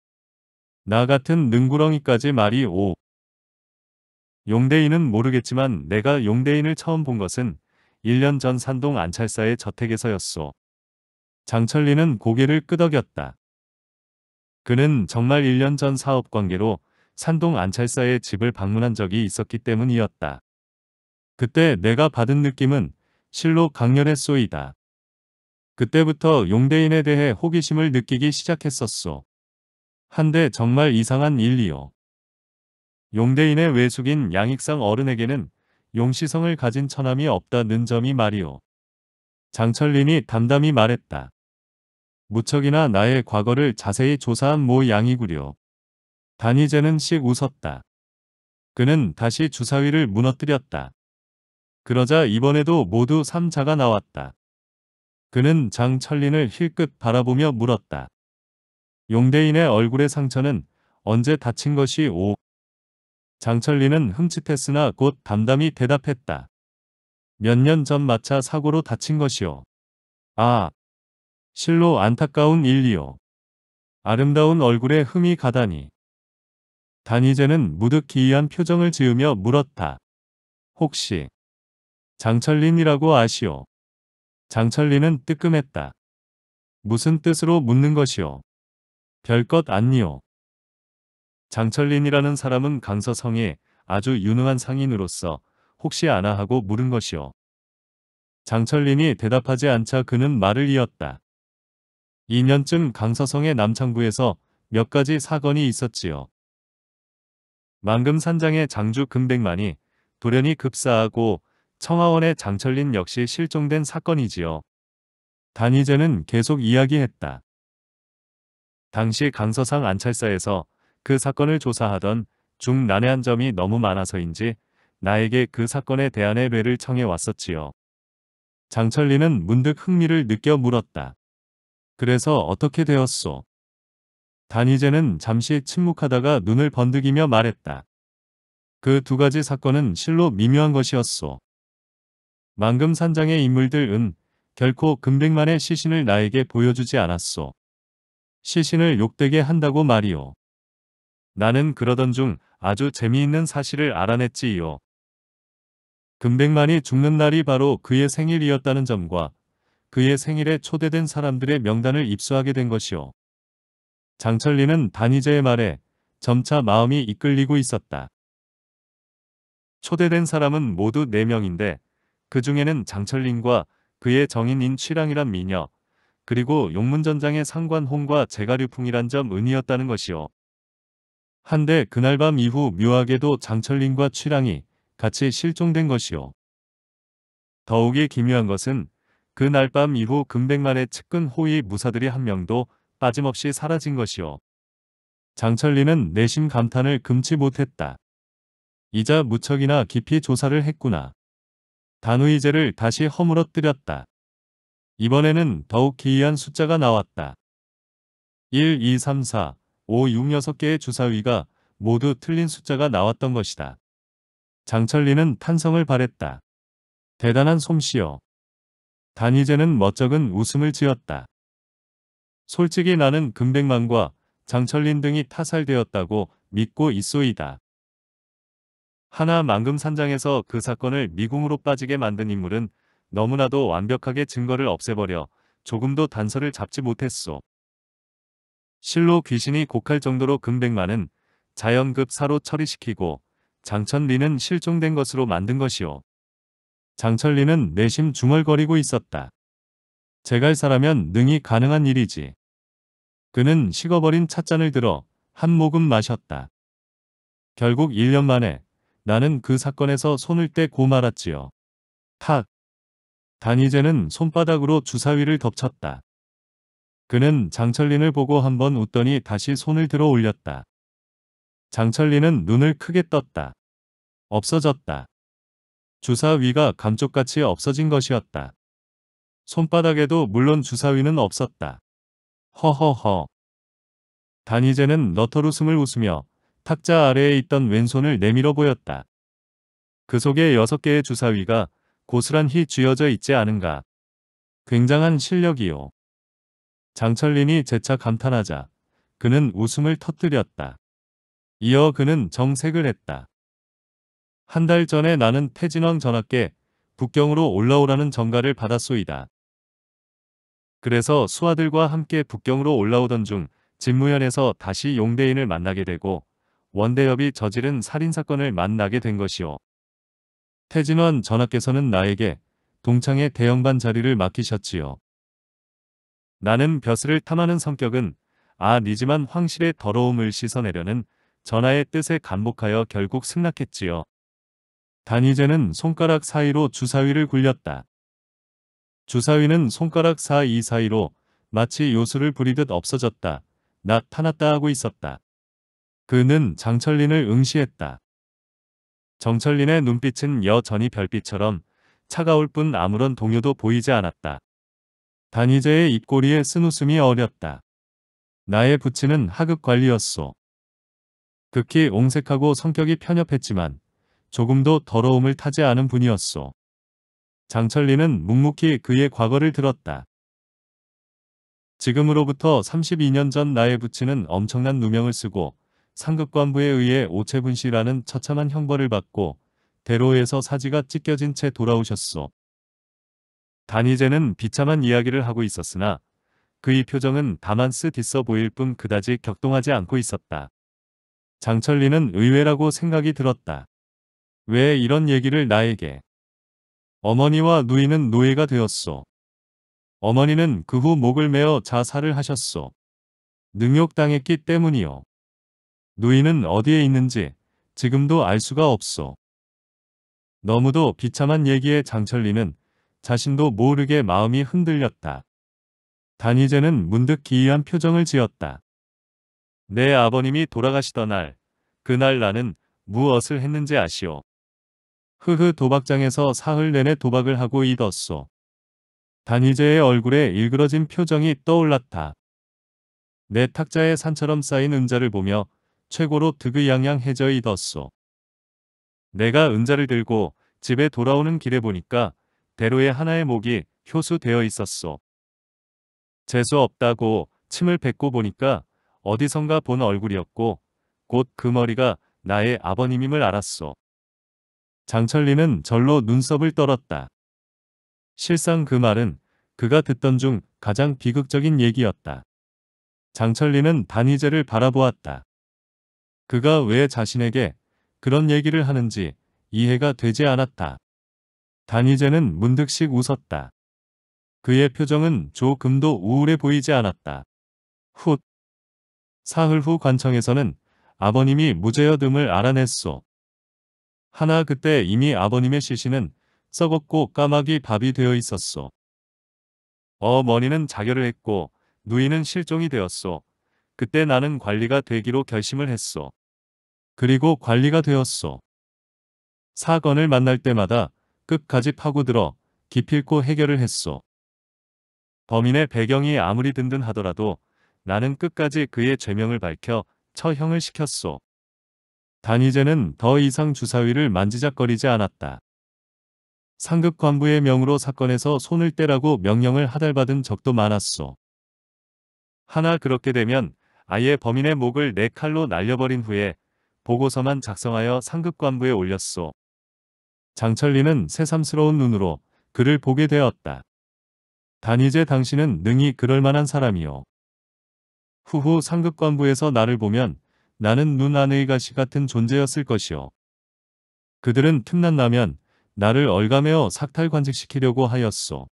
A: 나 같은 능구렁이까지 말이 오. 용대인은 모르겠지만 내가 용대인을 처음 본 것은 1년 전 산동 안찰사의 저택에서였소. 장철리는 고개를 끄덕였다. 그는 정말 1년 전 사업 관계로 산동 안찰사의 집을 방문한 적이 있었기 때문이었다. 그때 내가 받은 느낌은 실로 강렬했소이다. 그때부터 용대인에 대해 호기심을 느끼기 시작했었소. 한데 정말 이상한 일이요. 용대인의 외숙인 양익상 어른에게는 용시성을 가진 처남이 없다는 점이 말이오. 장철린이 담담히 말했다. 무척이나 나의 과거를 자세히 조사한 모 양이구려. 단이제는 씩 웃었다. 그는 다시 주사위를 무너뜨렸다. 그러자 이번에도 모두 3자가 나왔다. 그는 장철린을 힐끗 바라보며 물었다. 용대인의 얼굴의 상처는 언제 다친 것이 오. 장철린은 흠칫했으나 곧 담담히 대답했다. 몇 년 전 마차 사고로 다친 것이오. 아, 실로 안타까운 일이오. 아름다운 얼굴에 흠이 가다니. 단이제는 무득기이한 표정을 지으며 물었다. 혹시 장철린이라고 아시오? 장철리는 뜨끔했다. 무슨 뜻으로 묻는 것이오? 별것 아니오. 장철린이라는 사람은 강서성에 아주 유능한 상인으로서 혹시 아나 하고 물은 것이오. 장철린이 대답하지 않자 그는 말을 이었다. 2년쯤 강서성의 남창구에서 몇 가지 사건이 있었지요. 만금 산장의 장주 금백만이 돌연히 급사하고 청하원의 장철린 역시 실종된 사건이지요. 단희재는 계속 이야기했다. 당시 강서상 안찰사에서 그 사건을 조사하던 중 난해한 점이 너무 많아서인지 나에게 그 사건에 대한의 배를 청해 왔었지요. 장철리는 문득 흥미를 느껴 물었다. 그래서 어떻게 되었소? 단희재는 잠시 침묵하다가 눈을 번득이며 말했다. 그 두 가지 사건은 실로 미묘한 것이었소. 만금 산장의 인물들은 결코 금백만의 시신을 나에게 보여주지 않았소. 시신을 욕되게 한다고 말이오. 나는 그러던 중 아주 재미있는 사실을 알아냈지요. 금백만이 죽는 날이 바로 그의 생일이었다는 점과 그의 생일에 초대된 사람들의 명단을 입수하게 된 것이오. 장철리는 단희재의 말에 점차 마음이 이끌리고 있었다. 초대된 사람은 모두 4명인데 그 중에는 장철린과 그의 정인인 취랑이란 미녀, 그리고 용문전장의 상관홍과 제가류풍이란 점 은이었다는 것이요. 한데 그날 밤 이후 묘하게도 장철린과 취랑이 같이 실종된 것이요. 더욱이 기묘한 것은 그날 밤 이후 금백만의 측근 호위 무사들이 한 명도 빠짐없이 사라진 것이요. 장철리는 내심 감탄을 금치 못했다. 이자 무척이나 깊이 조사를 했구나. 단우이제를 다시 허물어뜨렸다. 이번에는 더욱 기이한 숫자가 나왔다. 1, 2, 3, 4, 5, 6, 6개의 주사위가 모두 틀린 숫자가 나왔던 것이다. 장철리는 탄성을 발했다. 대단한 솜씨요. 단희제는 멋쩍은 웃음을 지었다. 솔직히 나는 금백만과 장철린 등이 타살되었다고 믿고 있소이다. 하나 만금 산장에서 그 사건을 미궁으로 빠지게 만든 인물은 너무나도 완벽하게 증거를 없애버려 조금도 단서를 잡지 못했소. 실로 귀신이 곡할 정도로 금백만은 자연급사로 처리시키고 장천리는 실종된 것으로 만든 것이오. 장천리는 내심 중얼거리고 있었다. 제갈사라면 능히 가능한 일이지. 그는 식어버린 찻잔을 들어 한 모금 마셨다. 결국 1년 만에 나는 그 사건에서 손을 떼고 말았지요. 탁! 단희재는 손바닥으로 주사위를 덮쳤다. 그는 장철린을 보고 한번 웃더니 다시 손을 들어 올렸다. 장철린은 눈을 크게 떴다. 없어졌다. 주사위가 감쪽같이 없어진 것이었다. 손바닥에도 물론 주사위는 없었다. 허허허. 단희재는 너털 웃음을 웃으며 탁자 아래에 있던 왼손을 내밀어 보였다. 그 속에 여섯 개의 주사위가 고스란히 쥐어져 있지 않은가. 굉장한 실력이요. 장철린이 재차 감탄하자 그는 웃음을 터뜨렸다. 이어 그는 정색을 했다. 한 달 전에 나는 태진왕 전하께 북경으로 올라오라는 전가를 받았소이다. 그래서 수아들과 함께 북경으로 올라오던 중 진무현에서 다시 용대인을 만나게 되고 원대협이 저지른 살인사건을 만나게 된 것이오. 태진원 전하께서는 나에게 동창의 대형반 자리를 맡기셨지요. 나는 벼슬을 탐하는 성격은 아니지만 황실의 더러움을 씻어내려는 전하의 뜻에 간복하여 결국 승낙했지요. 단위제는 손가락 사이로 주사위를 굴렸다. 주사위는 손가락 사이 사이로 마치 요술을 부리듯 없어졌다. 나 타났다 하고 있었다. 그는 장철린을 응시했다. 정철린의 눈빛은 여전히 별빛처럼 차가울 뿐 아무런 동요도 보이지 않았다. 단위제의 입꼬리에 쓴 웃음이 어렸다. 나의 부친은 하급관리였소. 극히 옹색하고 성격이 편협했지만 조금도 더러움을 타지 않은 분이었소. 장철리는 묵묵히 그의 과거를 들었다. 지금으로부터 32년 전 나의 부친은 엄청난 누명을 쓰고 상급 관부에 의해 오체분시라는 처참한 형벌을 받고 대로에서 사지가 찢겨진 채 돌아오셨소. 단이제는 비참한 이야기를 하고 있었으나 그의 표정은 다만 쓰디써 보일 뿐 그다지 격동하지 않고 있었다. 장철리는 의외라고 생각이 들었다. 왜 이런 얘기를 나에게. 어머니와 누이는 노예가 되었소. 어머니는 그 후 목을 메어 자살을 하셨소. 능욕당했기 때문이요. 누이는 어디에 있는지 지금도 알 수가 없소. 너무도 비참한 얘기에 장철리는 자신도 모르게 마음이 흔들렸다. 단희재는 문득 기이한 표정을 지었다. 내 아버님이 돌아가시던 날, 그날 나는 무엇을 했는지 아시오. 흐흐 도박장에서 사흘 내내 도박을 하고 잊었소. 단희재의 얼굴에 일그러진 표정이 떠올랐다. 내 탁자에 산처럼 쌓인 은자를 보며 최고로 득의양양해저이 덧소. 내가 은자를 들고 집에 돌아오는 길에 보니까 대로에 하나의 목이 효수되어 있었소. 재수 없다고 침을 뱉고 보니까 어디선가 본 얼굴이었고 곧 그 머리가 나의 아버님임을 알았소. 장철리는 절로 눈썹을 떨었다. 실상 그 말은 그가 듣던 중 가장 비극적인 얘기였다. 장철리는 단위제를 바라보았다. 그가 왜 자신에게 그런 얘기를 하는지 이해가 되지 않았다. 단이제는 문득씩 웃었다. 그의 표정은 조금도 우울해 보이지 않았다. 훗. 사흘 후 관청에서는 아버님이 무죄여듬을 알아냈소. 하나 그때 이미 아버님의 시신은 썩었고 까마귀 밥이 되어 있었소. 어머니는 자결을 했고 누이는 실종이 되었소. 그때 나는 관리가 되기로 결심을 했소. 그리고 관리가 되었소. 사건을 만날 때마다 끝까지 파고들어 기필코 해결을 했소. 범인의 배경이 아무리 든든하더라도 나는 끝까지 그의 죄명을 밝혀 처형을 시켰소. 단희제는더 이상 주사위를 만지작거리지 않았다. 상급 관부의 명으로 사건에서 손을 떼라고 명령을 하달받은 적도 많았소. 하나 그렇게 되면 아예 범인의 목을 네 칼로 날려버린 후에 보고서만 작성하여 상급 관부에 올렸소. 장철리는 새삼스러운 눈으로 그를 보게 되었다. 단이제 당신은 능히 그럴만한 사람이요. 후후 상급 관부에서 나를 보면 나는 눈 안의 가시 같은 존재였을 것이요. 그들은 틈난 나면 나를 얼가해어 삭탈 관직시키려고 하였소.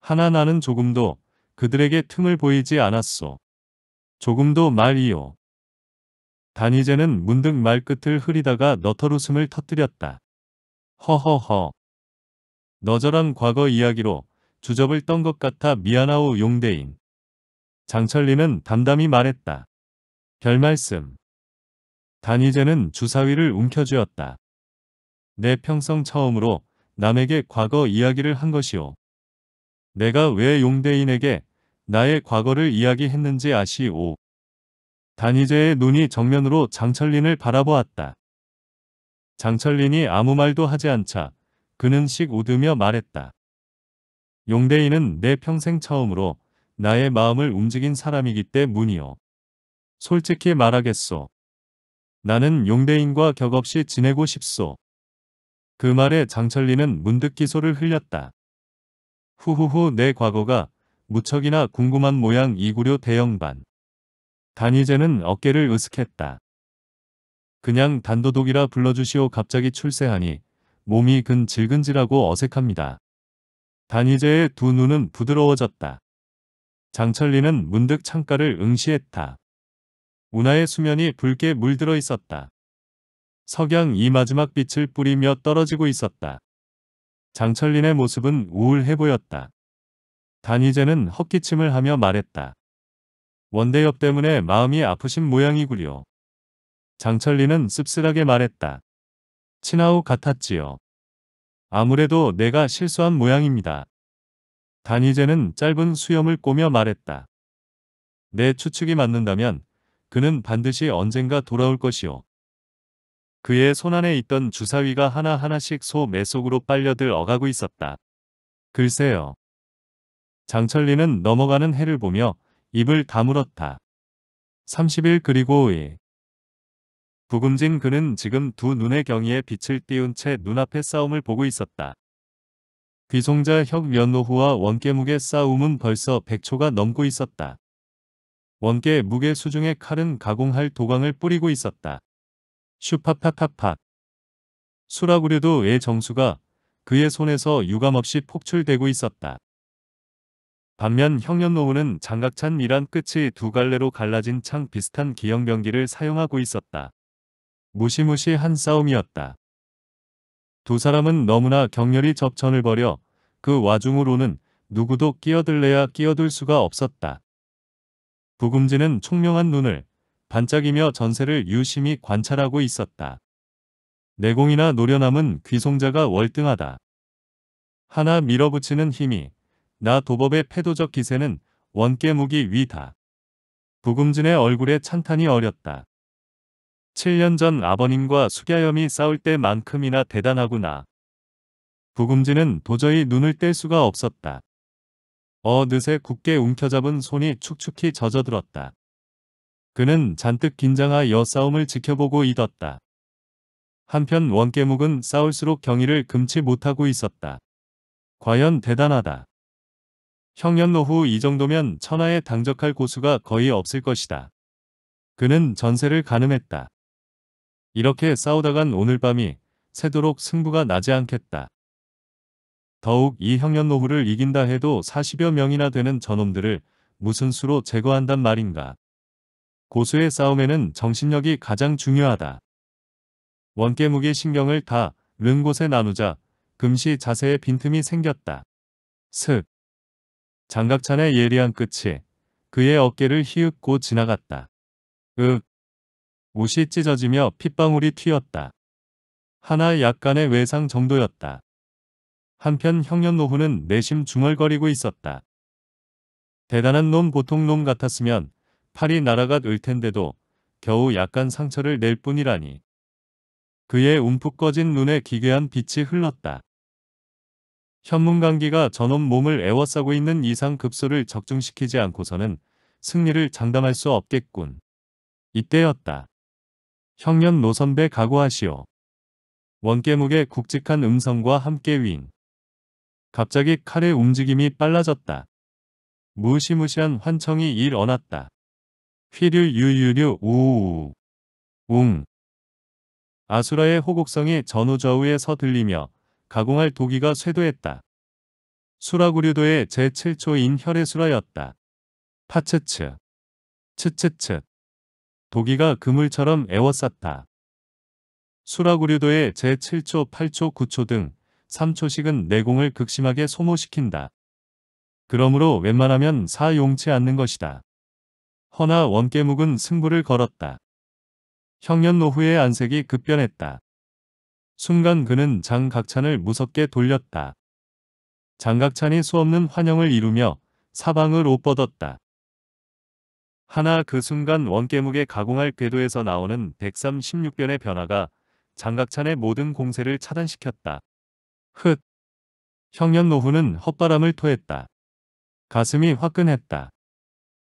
A: 하나 나는 조금도 그들에게 틈을 보이지 않았소. 조금도 말이요. 단희재는 문득 말끝을 흐리다가 너털웃음을 터뜨렸다. 허허허. 너저런 과거 이야기로 주접을 떤 것 같아 미안하오 용대인. 장철리는 담담히 말했다. 별말씀. 단희재는 주사위를 움켜쥐었다. 내평성 처음으로 남에게 과거 이야기를 한 것이오. 내가 왜 용대인에게 나의 과거를 이야기했는지 아시오. 단희재의 눈이 정면으로 장철린을 바라보았다. 장철린이 아무 말도 하지 않자 그는 씩 웃으며 말했다. 용대인은 내 평생 처음으로 나의 마음을 움직인 사람이기 때문이요. 솔직히 말하겠소. 나는 용대인과 격없이 지내고 싶소. 그 말에 장철리는 문득 기소를 흘렸다. 후후후 내 과거가 무척이나 궁금한 모양 이구려 대형반 단희재는 어깨를 으쓱했다. 그냥 단도독이라 불러주시오 갑자기 출세하니 몸이 근질근질하고 어색합니다. 단희재의 두 눈은 부드러워졌다. 장철리는 문득 창가를 응시했다. 운하의 수면이 붉게 물들어 있었다. 석양이 마지막 빛을 뿌리며 떨어지고 있었다. 장철린의 모습은 우울해 보였다. 단희재는 헛기침을 하며 말했다. 원대협 때문에 마음이 아프신 모양이구려. 장철리는 씁쓸하게 말했다. 친하우 같았지요. 아무래도 내가 실수한 모양입니다. 단희재는 짧은 수염을 꼬며 말했다. 내 추측이 맞는다면 그는 반드시 언젠가 돌아올 것이오. 그의 손안에 있던 주사위가 하나하나씩 소매 속으로 빨려들 어가고 있었다. 글쎄요. 장철리는 넘어가는 해를 보며 입을 다물었다. 30일 그리고 5일 부금진 그는 지금 두 눈의 경이에 빛을 띄운 채 눈앞의 싸움을 보고 있었다. 귀송자 혁면노후와 원깨무게 싸움은 벌써 100초가 넘고 있었다. 원깨 무게 수중의 칼은 가공할 도광을 뿌리고 있었다. 슈파파파팍 수라구려도애 정수가 그의 손에서 유감없이 폭출되고 있었다. 반면 형년노후는 장각찬 미란 끝이 두 갈래로 갈라진 창 비슷한 기형병기를 사용하고 있었다. 무시무시한 싸움이었다. 두 사람은 너무나 격렬히 접전을 벌여 그 와중으로는 누구도 끼어들래야 끼어들 수가 없었다. 부금지는 총명한 눈을 반짝이며 전세를 유심히 관찰하고 있었다. 내공이나 노련함은 귀송자가 월등하다. 하나 밀어붙이는 힘이 나 도법의 패도적 기세는 원깨무기 위다. 부금진의 얼굴에 찬탄이 어렸다. 7년 전 아버님과 숙야염이 싸울 때만큼이나 대단하구나. 부금진은 도저히 눈을 뗄 수가 없었다. 어느새 굳게 움켜잡은 손이 축축히 젖어들었다. 그는 잔뜩 긴장하여 싸움을 지켜보고 있었다. 한편 원깨묵은 싸울수록 경의를 금치 못하고 있었다. 과연 대단하다. 형년노후 이 정도면 천하에 당적할 고수가 거의 없을 것이다. 그는 전세를 가늠했다. 이렇게 싸우다간 오늘 밤이 새도록 승부가 나지 않겠다. 더욱 이 형년노후를 이긴다 해도 40여 명이나 되는 저놈들을 무슨 수로 제거한단 말인가. 고수의 싸움에는 정신력이 가장 중요하다. 원깨무게 신경을 다 른 곳에 나누자 금시 자세에 빈틈이 생겼다. 슥. 장각찬의 예리한 끝이 그의 어깨를 휘윽고 지나갔다. 윽. 옷이 찢어지며 핏방울이 튀었다. 하나 약간의 외상 정도였다. 한편 형년노후는 내심 중얼거리고 있었다. 대단한 놈 보통 놈 같았으면 팔이 날아갔 을 텐데도 겨우 약간 상처를 낼 뿐이라니. 그의 움푹 꺼진 눈에 기괴한 빛이 흘렀다. 현문감기가 전원 몸을 애워싸고 있는 이상 급소를 적중시키지 않고서는 승리를 장담할 수 없겠군. 이때였다. 형년 노선배 각오하시오. 원깨묵의 굵직한 음성과 함께 윙. 갑자기 칼의 움직임이 빨라졌다. 무시무시한 환청이 일어났다. 휘류 유유류 우우우. 웅. 아수라의 호곡성이 전우좌우에서 들리며 가공할 도기가 쇄도했다. 수라구류도의 제7조인 혈의수라였다. 파츠츠. 츠츠츠. 도기가 그물처럼 애워쌌다. 수라구류도의 제7조, 8조, 9초 등 3초씩은 내공을 극심하게 소모시킨다. 그러므로 웬만하면 사용치 않는 것이다. 허나 원깨묵은 승부를 걸었다. 형년노후의 안색이 급변했다. 순간 그는 장각찬을 무섭게 돌렸다. 장각찬이 수없는 환영을 이루며 사방을 옷뻗었다. 하나 그 순간 원깨묵에 가공할 궤도에서 나오는 136변의 변화가 장각찬의 모든 공세를 차단시켰다. 흑! 형년노후는 헛바람을 토했다. 가슴이 화끈했다.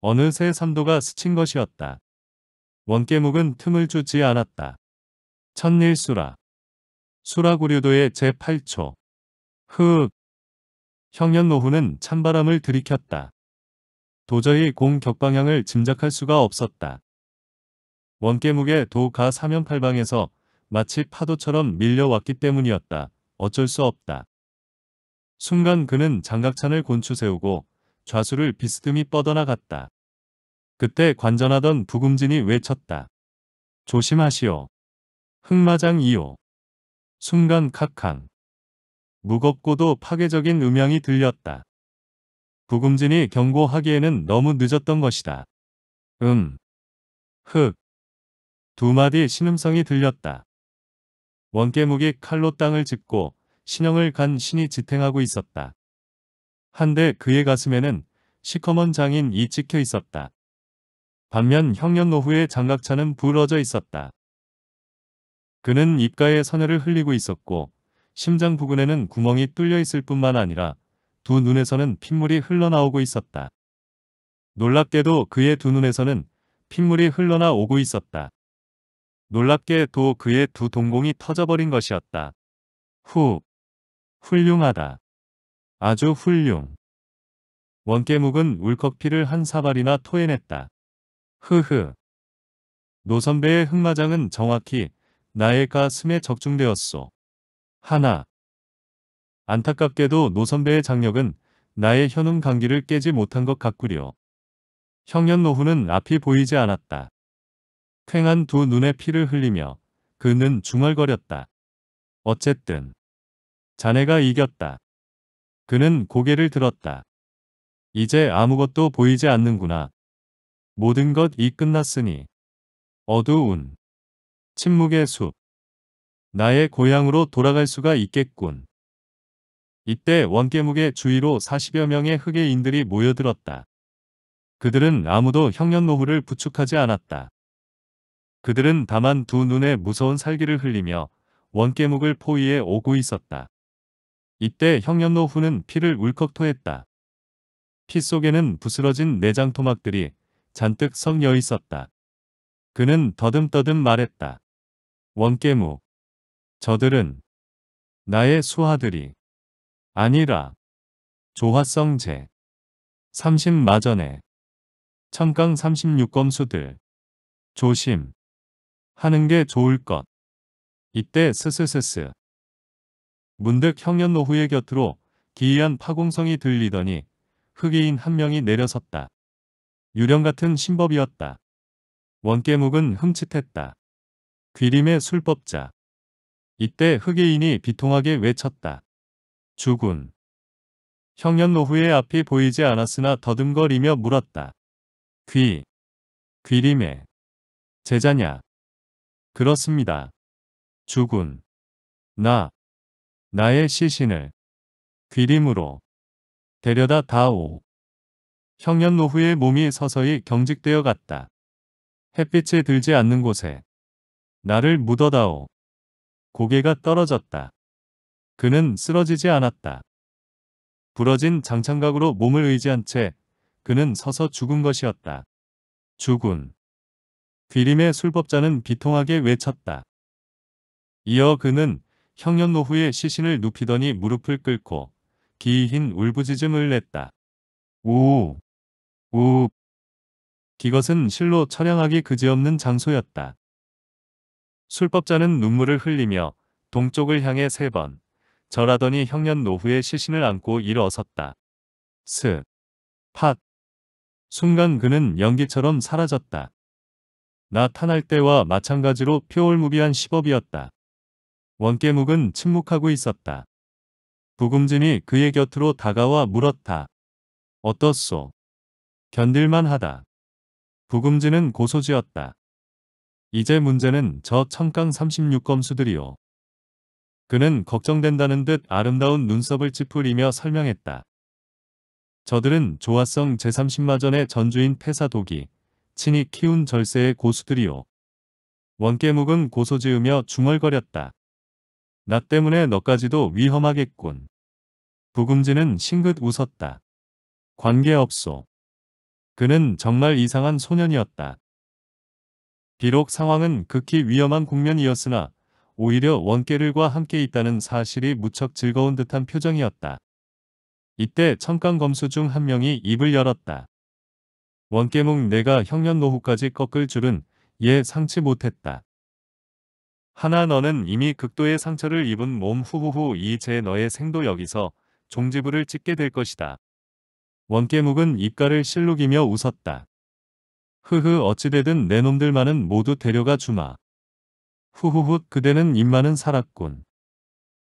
A: 어느새 삼도가 스친 것이었다. 원깨묵은 틈을 주지 않았다. 천일수라. 수라구류도의 제8초. 흑. 형년노후는 찬바람을 들이켰다. 도저히 공격 방향을 짐작할 수가 없었다. 원깨묵의 도가 사면팔방에서 마치 파도처럼 밀려왔기 때문이었다. 어쩔 수 없다. 순간 그는 장각찬을 곤추세우고 좌수를 비스듬히 뻗어나갔다. 그때 관전하던 부금진이 외쳤다. 조심하시오. 흑마장 2호 순간 칵캉. 무겁고도 파괴적인 음향이 들렸다. 부금진이 경고하기에는 너무 늦었던 것이다. 음. 흑. 두 마디 신음성이 들렸다. 원깨무이 칼로 땅을 짚고 신형을 간 신이 지탱하고 있었다. 한데 그의 가슴에는 시커먼 장인이 찍혀 있었다. 반면 형년노후의 장각차는 부러져 있었다. 그는 입가에 선혈을 흘리고 있었고 심장 부근에는 구멍이 뚫려 있을 뿐만 아니라 두 눈에서는 핏물이 흘러나오고 있었다. 놀랍게도 그의 두 눈에서는 핏물이 흘러나오고 있었다. 놀랍게도 그의 두 동공이 터져버린 것이었다. 후. 훌륭하다. 아주 훌륭. 원깨묵은 울컥피를 한 사발이나 토해냈다. 흐흐. 노 선배의 흑마장은 정확히 나의 가슴에 적중되었소. 하나. 안타깝게도 노선배의 장력은 나의 현운 감기를 깨지 못한 것 같구려. 형년노후는 앞이 보이지 않았다. 퀭한 두 눈에 피를 흘리며 그는 중얼거렸다. 어쨌든 자네가 이겼다. 그는 고개를 들었다. 이제 아무것도 보이지 않는구나. 모든 것이 끝났으니 어두운 침묵의 숲. 나의 고향으로 돌아갈 수가 있겠군. 이때 원깨묵의 주위로 40여 명의 흑의인들이 모여들었다. 그들은 아무도 형년노후를 부축하지 않았다. 그들은 다만 두 눈에 무서운 살기를 흘리며 원깨묵을 포위해 오고 있었다. 이때 형년노후는 피를 울컥 토했다. 피 속에는 부스러진 내장 토막들이 잔뜩 섞여 있었다. 그는 더듬더듬 말했다. 원깨무 저들은 나의 수하들이 아니라 조화성제 30마전에 천강 36검수들 조심 하는 게 좋을 것 이때 스스스스 문득 형연노후의 곁으로 기이한 파공성이 들리더니 흑이인 한 명이 내려섰다. 유령 같은 신법이었다. 원깨묵은 흠칫했다. 귀림의 술법자. 이때 흑예인이 비통하게 외쳤다. 죽은. 형년노후의 앞이 보이지 않았으나 더듬거리며 물었다. 귀. 귀림의 제자냐. 그렇습니다. 죽은. 나. 나의 시신을 귀림으로 데려다 다오. 형년노후의 몸이 서서히 경직되어 갔다. 햇빛이 들지 않는 곳에 나를 묻어다오. 고개가 떨어졌다. 그는 쓰러지지 않았다. 부러진 장창각으로 몸을 의지한 채 그는 서서 죽은 것이었다. 죽은. 귀림의 술법자는 비통하게 외쳤다. 이어 그는 형년노후의 시신을 눕히더니 무릎을 꿇고 기이흰 울부짖음을 냈다. 우, 우. 우우. 이것은 실로 처량하기 그지없는 장소였다. 술법자는 눈물을 흘리며 동쪽을 향해 세 번 절하더니 형년노후의 시신을 안고 일어섰다. 스. 팟. 순간 그는 연기처럼 사라졌다. 나타날 때와 마찬가지로 표올무비한 시법이었다. 원깨묵은 침묵하고 있었다. 부금진이 그의 곁으로 다가와 물었다. 어떻소? 견딜만 하다. 부금진은 고소지었다. 이제 문제는 저 청강 36검수들이요. 그는 걱정된다는 듯 아름다운 눈썹을 찌푸리며 설명했다. 저들은 조화성 제30마전의 전주인 폐사독이 친히 키운 절세의 고수들이요. 원깨묵은 고소지으며 중얼거렸다. 나 때문에 너까지도 위험하겠군. 부금지는 싱긋 웃었다. 관계없소. 그는 정말 이상한 소년이었다. 비록 상황은 극히 위험한 국면이었으나 오히려 원깨를과 함께 있다는 사실이 무척 즐거운 듯한 표정이었다. 이때 청강검수 중 한 명이 입을 열었다. 원깨몽 내가 형년노후까지 꺾을 줄은 예 상치 못했다. 하나 너는 이미 극도의 상처를 입은 몸 후후후 이 제 너의 생도 여기서 종지부를 찍게 될 것이다. 원깨묵은 입가를 실룩이며 웃었다. 흐흐 어찌되든 내 놈들만은 모두 데려가 주마. 후후훗 그대는 입만은 살았군.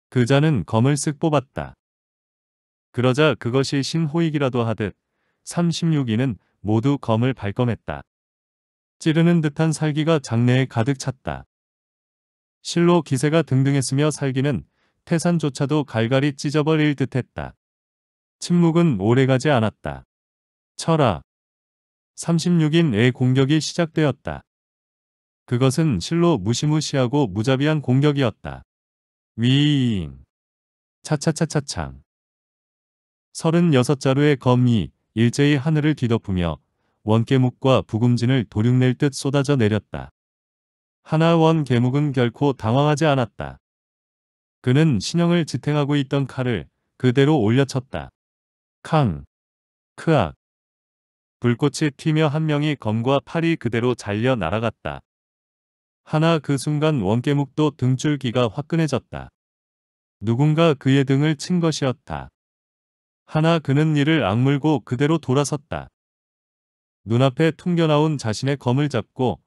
A: 그자는 검을 쓱 뽑았다. 그러자 그것이 신호익이라도 하듯 36인은 모두 검을 발검했다. 찌르는 듯한 살기가 장내에 가득 찼다. 실로 기세가 등등했으며 살기는 태산조차도 갈갈이 찢어버릴 듯했다. 침묵은 오래가지 않았다. 철아, 36인의 공격이 시작되었다. 그것은 실로 무시무시하고 무자비한 공격이었다. 위잉 차차차차창 36자루의 검이 일제히 하늘을 뒤덮으며 원계묵과 부금진을 도륙낼 듯 쏟아져 내렸다. 하나 원계묵은 결코 당황하지 않았다. 그는 신형을 지탱하고 있던 칼을 그대로 올려쳤다. 캉, 크악, 불꽃이 튀며 한 명이 검과 팔이 그대로 잘려 날아갔다. 하나 그 순간 원깨묵도 등줄기가 화끈해졌다. 누군가 그의 등을 친 것이었다. 하나 그는 이를 악물고 그대로 돌아섰다. 눈앞에 퉁겨나온 자신의 검을 잡고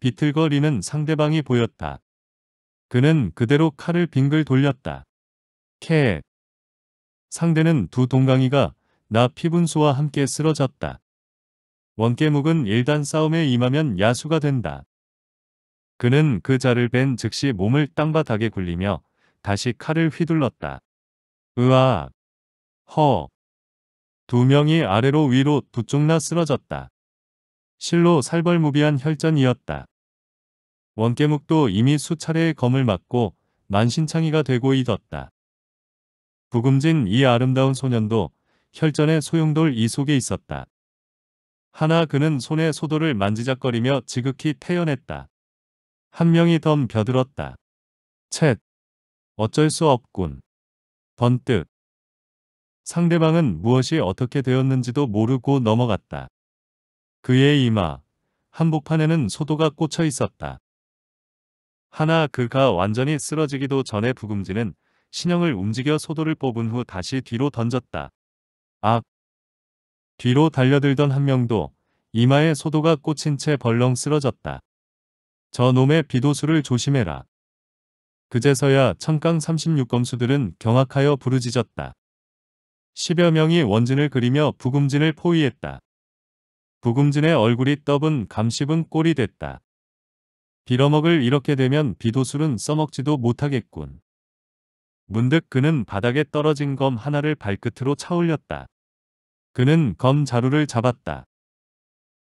A: 비틀거리는 상대방이 보였다. 그는 그대로 칼을 빙글 돌렸다. 캐. 상대는 두 동강이가 나 피분수와 함께 쓰러졌다. 원깨묵은 일단 싸움에 임하면 야수가 된다. 그는 그 자를 뺀 즉시 몸을 땅바닥에 굴리며 다시 칼을 휘둘렀다. 으아! 허! 두 명이 아래로 위로 두쪽나 쓰러졌다. 실로 살벌무비한 혈전이었다. 원깨묵도 이미 수차례의 검을 맞고 만신창이가 되고 있었다. 부금진 이 아름다운 소년도 혈전의 소용돌 이 속에 있었다. 하나 그는 손에 소도를 만지작거리며 지극히 태연했다. 한 명이 덤벼들었다. 챗. 어쩔 수 없군. 번뜩. 상대방은 무엇이 어떻게 되었는지도 모르고 넘어갔다. 그의 이마, 한복판에는 소도가 꽂혀 있었다. 하나 그가 완전히 쓰러지기도 전에 부금지는 신형을 움직여 소도를 뽑은 후 다시 뒤로 던졌다. 악! 뒤로 달려들던 한 명도 이마에 소도가 꽂힌 채 벌렁 쓰러졌다. 저 놈의 비도수를 조심해라. 그제서야 청강 36검수들은 경악하여 부르짖었다. 10여 명이 원진을 그리며 부금진을 포위했다. 부금진의 얼굴이 떠은 감씹은 꼴이 됐다. 빌어먹을 이렇게 되면 비도술은 써먹지도 못하겠군. 문득 그는 바닥에 떨어진 검 하나를 발끝으로 차올렸다. 그는 검 자루를 잡았다.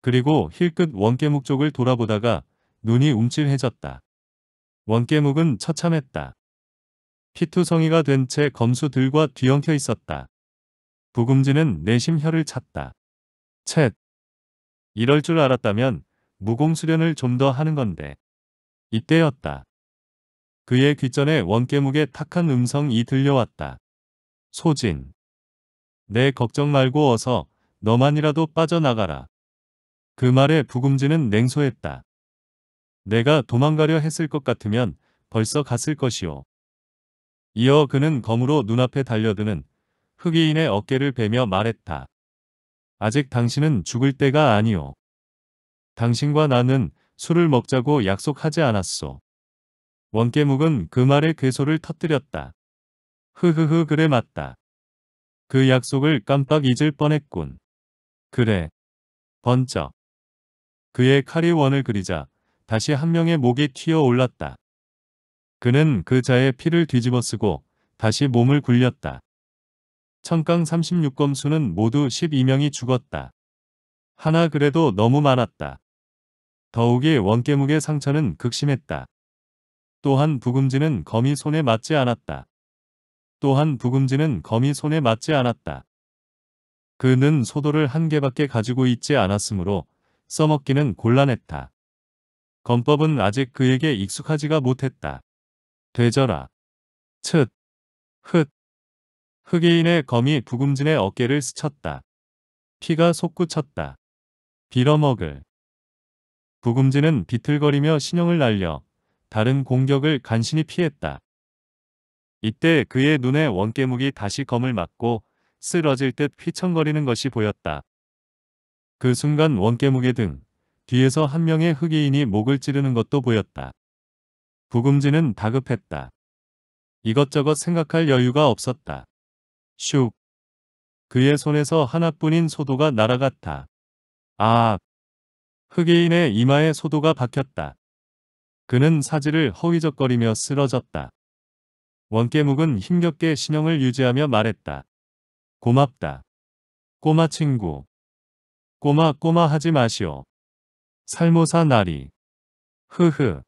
A: 그리고 힐끗 원깨묵 쪽을 돌아보다가 눈이 움찔해졌다. 원깨묵은 처참했다. 피투성이가 된 채 검수들과 뒤엉켜 있었다. 부금지는 내심 혀를 찼다. 쳇! 이럴 줄 알았다면 무공수련을 좀 더 하는 건데. 이때였다. 그의 귀전에 원깨묵의 탁한 음성이 들려왔다. 소진. 내 걱정 말고 어서 너만이라도 빠져나가라. 그 말에 부금지는 냉소했다. 내가 도망가려 했을 것 같으면 벌써 갔을 것이오. 이어 그는 검으로 눈앞에 달려드는 흑이인의 어깨를 베며 말했다. 아직 당신은 죽을 때가 아니오. 당신과 나는 술을 먹자고 약속하지 않았소. 원깨묵은 그 말에 괴소를 터뜨렸다. 흐흐흐 그래 맞다. 그 약속을 깜빡 잊을 뻔했군. 그래. 번쩍. 그의 칼이 원을 그리자 다시 한 명의 목이 튀어 올랐다. 그는 그 자의 피를 뒤집어 쓰고 다시 몸을 굴렸다. 청강 36검수는 모두 12명이 죽었다. 하나 그래도 너무 많았다. 더욱이 원깨묵의 상처는 극심했다. 또한 부금지는 검이 손에 맞지 않았다. 또한 부금지는 검이 손에 맞지 않았다. 그는 소도를 한 개밖에 가지고 있지 않았으므로 써먹기는 곤란했다. 검법은 아직 그에게 익숙하지가 못했다. 되져라. 츳. 흑. 흑의인의 검이 부금진의 어깨를 스쳤다. 피가 솟구쳤다. 빌어먹을. 부금진은 비틀거리며 신형을 날려 다른 공격을 간신히 피했다. 이때 그의 눈에 원깨묵이 다시 검을 맞고 쓰러질 듯 휘청거리는 것이 보였다. 그 순간 원깨묵의 등 뒤에서 한 명의 흑이인이 목을 찌르는 것도 보였다. 부금지는 다급했다. 이것저것 생각할 여유가 없었다. 슉. 그의 손에서 하나뿐인 소도가 날아갔다. 아. 흑이인의 이마에 소도가 박혔다. 그는 사지를 허위적거리며 쓰러졌다. 원깨묵은 힘겹게 신형을 유지하며 말했다. 고맙다. 꼬마 친구. 꼬마 꼬마 하지 마시오. 살모사 나리. 흐흐.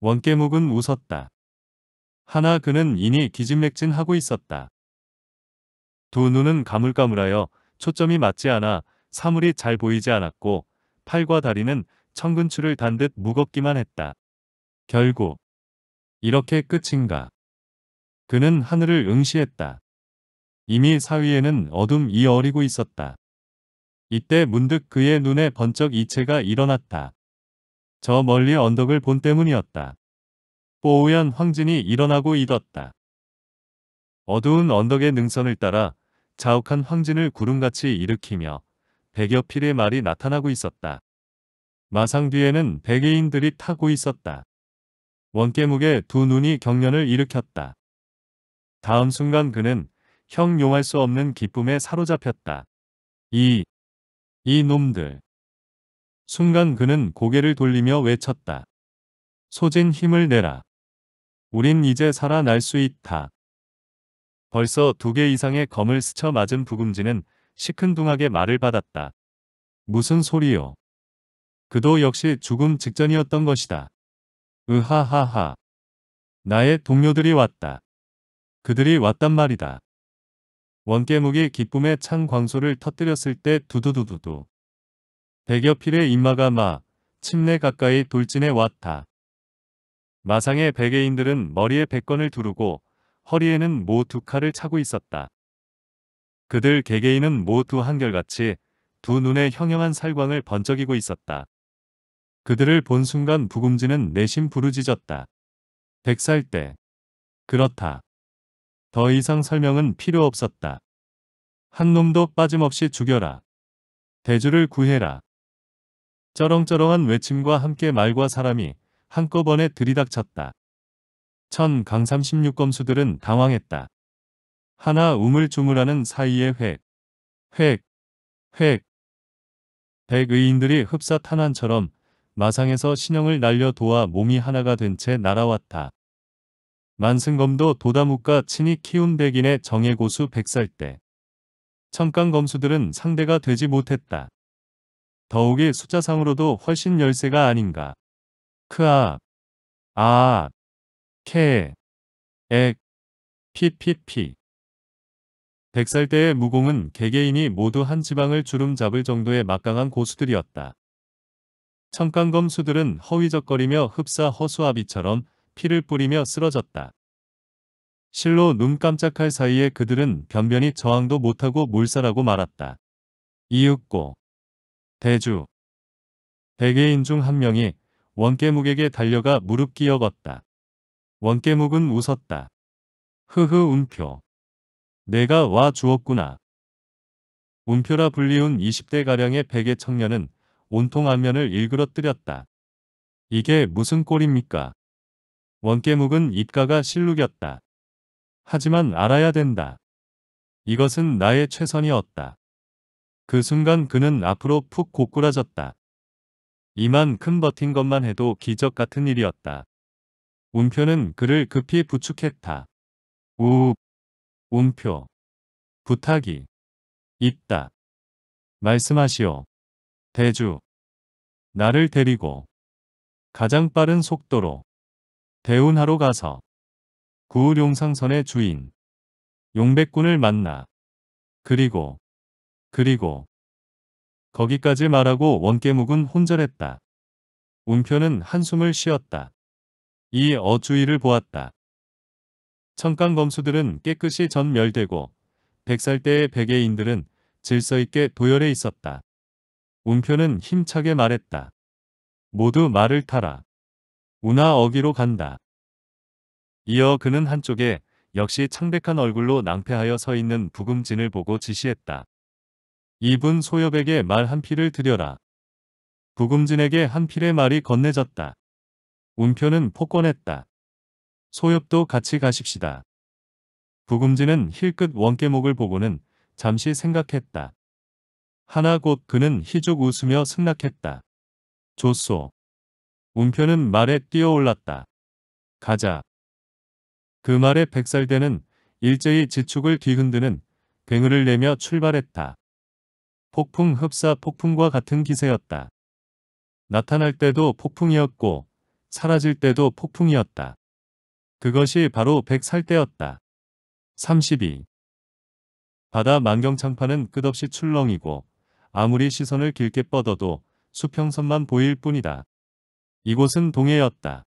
A: 원깨묵은 웃었다. 하나 그는 이니 기진맥진하고 있었다. 두 눈은 가물가물하여 초점이 맞지 않아 사물이 잘 보이지 않았고 팔과 다리는 청근추를 단 듯 무겁기만 했다. 결국 이렇게 끝인가. 그는 하늘을 응시했다. 이미 사위에는 어둠이 어리고 있었다. 이때 문득 그의 눈에 번쩍 이체가 일어났다. 저 멀리 언덕을 본 때문이었다. 뽀우연 황진이 일어나고 있었다. 어두운 언덕의 능선을 따라 자욱한 황진을 구름같이 일으키며 백여 필의 말이 나타나고 있었다. 마상 뒤에는 백의인들이 타고 있었다. 원깨묵의 두 눈이 경련을 일으켰다. 다음 순간 그는 형용할 수 없는 기쁨에 사로잡혔다. 이, 이 놈들. 순간 그는 고개를 돌리며 외쳤다. 소진 힘을 내라. 우린 이제 살아날 수 있다. 벌써 두 개 이상의 검을 스쳐 맞은 부금지는 시큰둥하게 말을 받았다. 무슨 소리요? 그도 역시 죽음 직전이었던 것이다. 으하하하. 나의 동료들이 왔다. 그들이 왔단 말이다. 원깨묵이 기쁨의 찬 광소를 터뜨렸을 때 두두두두두. 백여필의 입마가 마, 침내 가까이 돌진해 왔다. 마상의 백개인들은 머리에 백건을 두르고 허리에는 모 두 칼을 차고 있었다. 그들 개개인은 모두 한결같이 두 눈에 형형한 살광을 번쩍이고 있었다. 그들을 본 순간 부금지는 내심 부르짖었다. 백살 때. 그렇다. 더 이상 설명은 필요 없었다. 한 놈도 빠짐없이 죽여라. 대주를 구해라. 쩌렁쩌렁한 외침과 함께 말과 사람이 한꺼번에 들이닥쳤다. 천 강삼십육검수들은 당황했다. 하나 우물쭈물하는 사이에 획, 획, 획. 백의인들이 흡사 탄환처럼 마상에서 신형을 날려 도와 몸이 하나가 된 채 날아왔다. 만승검도 도다무과 친히 키운 백인의 정예고수 백살때 청강검수들은 상대가 되지 못했다. 더욱이 숫자상으로도 훨씬 열세가 아닌가. 크아, 아, 케, 액, 피피피. 백살대의 무공은 개개인이 모두 한 지방을 주름 잡을 정도의 막강한 고수들이었다. 청강검수들은 허위적거리며 흡사 허수아비처럼 피를 뿌리며 쓰러졌다. 실로 눈 깜짝할 사이에 그들은 변변히 저항도 못하고 몰살하고 말았다. 이윽고 대주 백개인 중 한 명이 원깨묵에게 달려가 무릎 끼어었다 원깨묵은 웃었다. 흐흐 운표. 내가 와 주었구나. 운표라 불리운 20대가량의 백의 청년은 온통 안면을 일그러뜨렸다. 이게 무슨 꼴입니까? 원깨묵은 입가가 실룩였다. 하지만 알아야 된다. 이것은 나의 최선이었다. 그 순간 그는 앞으로 푹 고꾸라졌다. 이만큼 버틴 것만 해도 기적 같은 일이었다. 운표는 그를 급히 부축했다. 우, 운표, 부탁이, 있다. 말씀하시오. 대주, 나를 데리고, 가장 빠른 속도로, 대운하러 가서 구울용상선의 주인 용백군을 만나 그리고 그리고 거기까지 말하고 원깨묵은 혼절했다. 운표는 한숨을 쉬었다. 이 어주의를 보았다. 천강검수들은 깨끗이 전멸되고 백살때의 백예인들은 질서있게 도열해 있었다. 운표는 힘차게 말했다. 모두 말을 타라. 우나 어기로 간다. 이어 그는 한쪽에 역시 창백한 얼굴로 낭패하여 서 있는 부금진을 보고 지시했다. 이분 소엽에게 말 한 필을 들여라. 부금진에게 한 필의 말이 건네졌다. 운표는 폭권했다. 소엽도 같이 가십시다. 부금진은 힐끗 원깨목을 보고는 잠시 생각했다. 하나 곧 그는 희죽 웃으며 승낙했다. 좋소 운표는 말에 뛰어올랐다. 가자. 그 말에 백살대는 일제히 지축을 뒤흔드는 괭을 내며 출발했다. 폭풍 흡사 폭풍과 같은 기세였다. 나타날 때도 폭풍이었고 사라질 때도 폭풍이었다. 그것이 바로 백살대였다. 32. 바다 만경창판은 끝없이 출렁이고 아무리 시선을 길게 뻗어도 수평선만 보일 뿐이다. 이곳은 동해였다.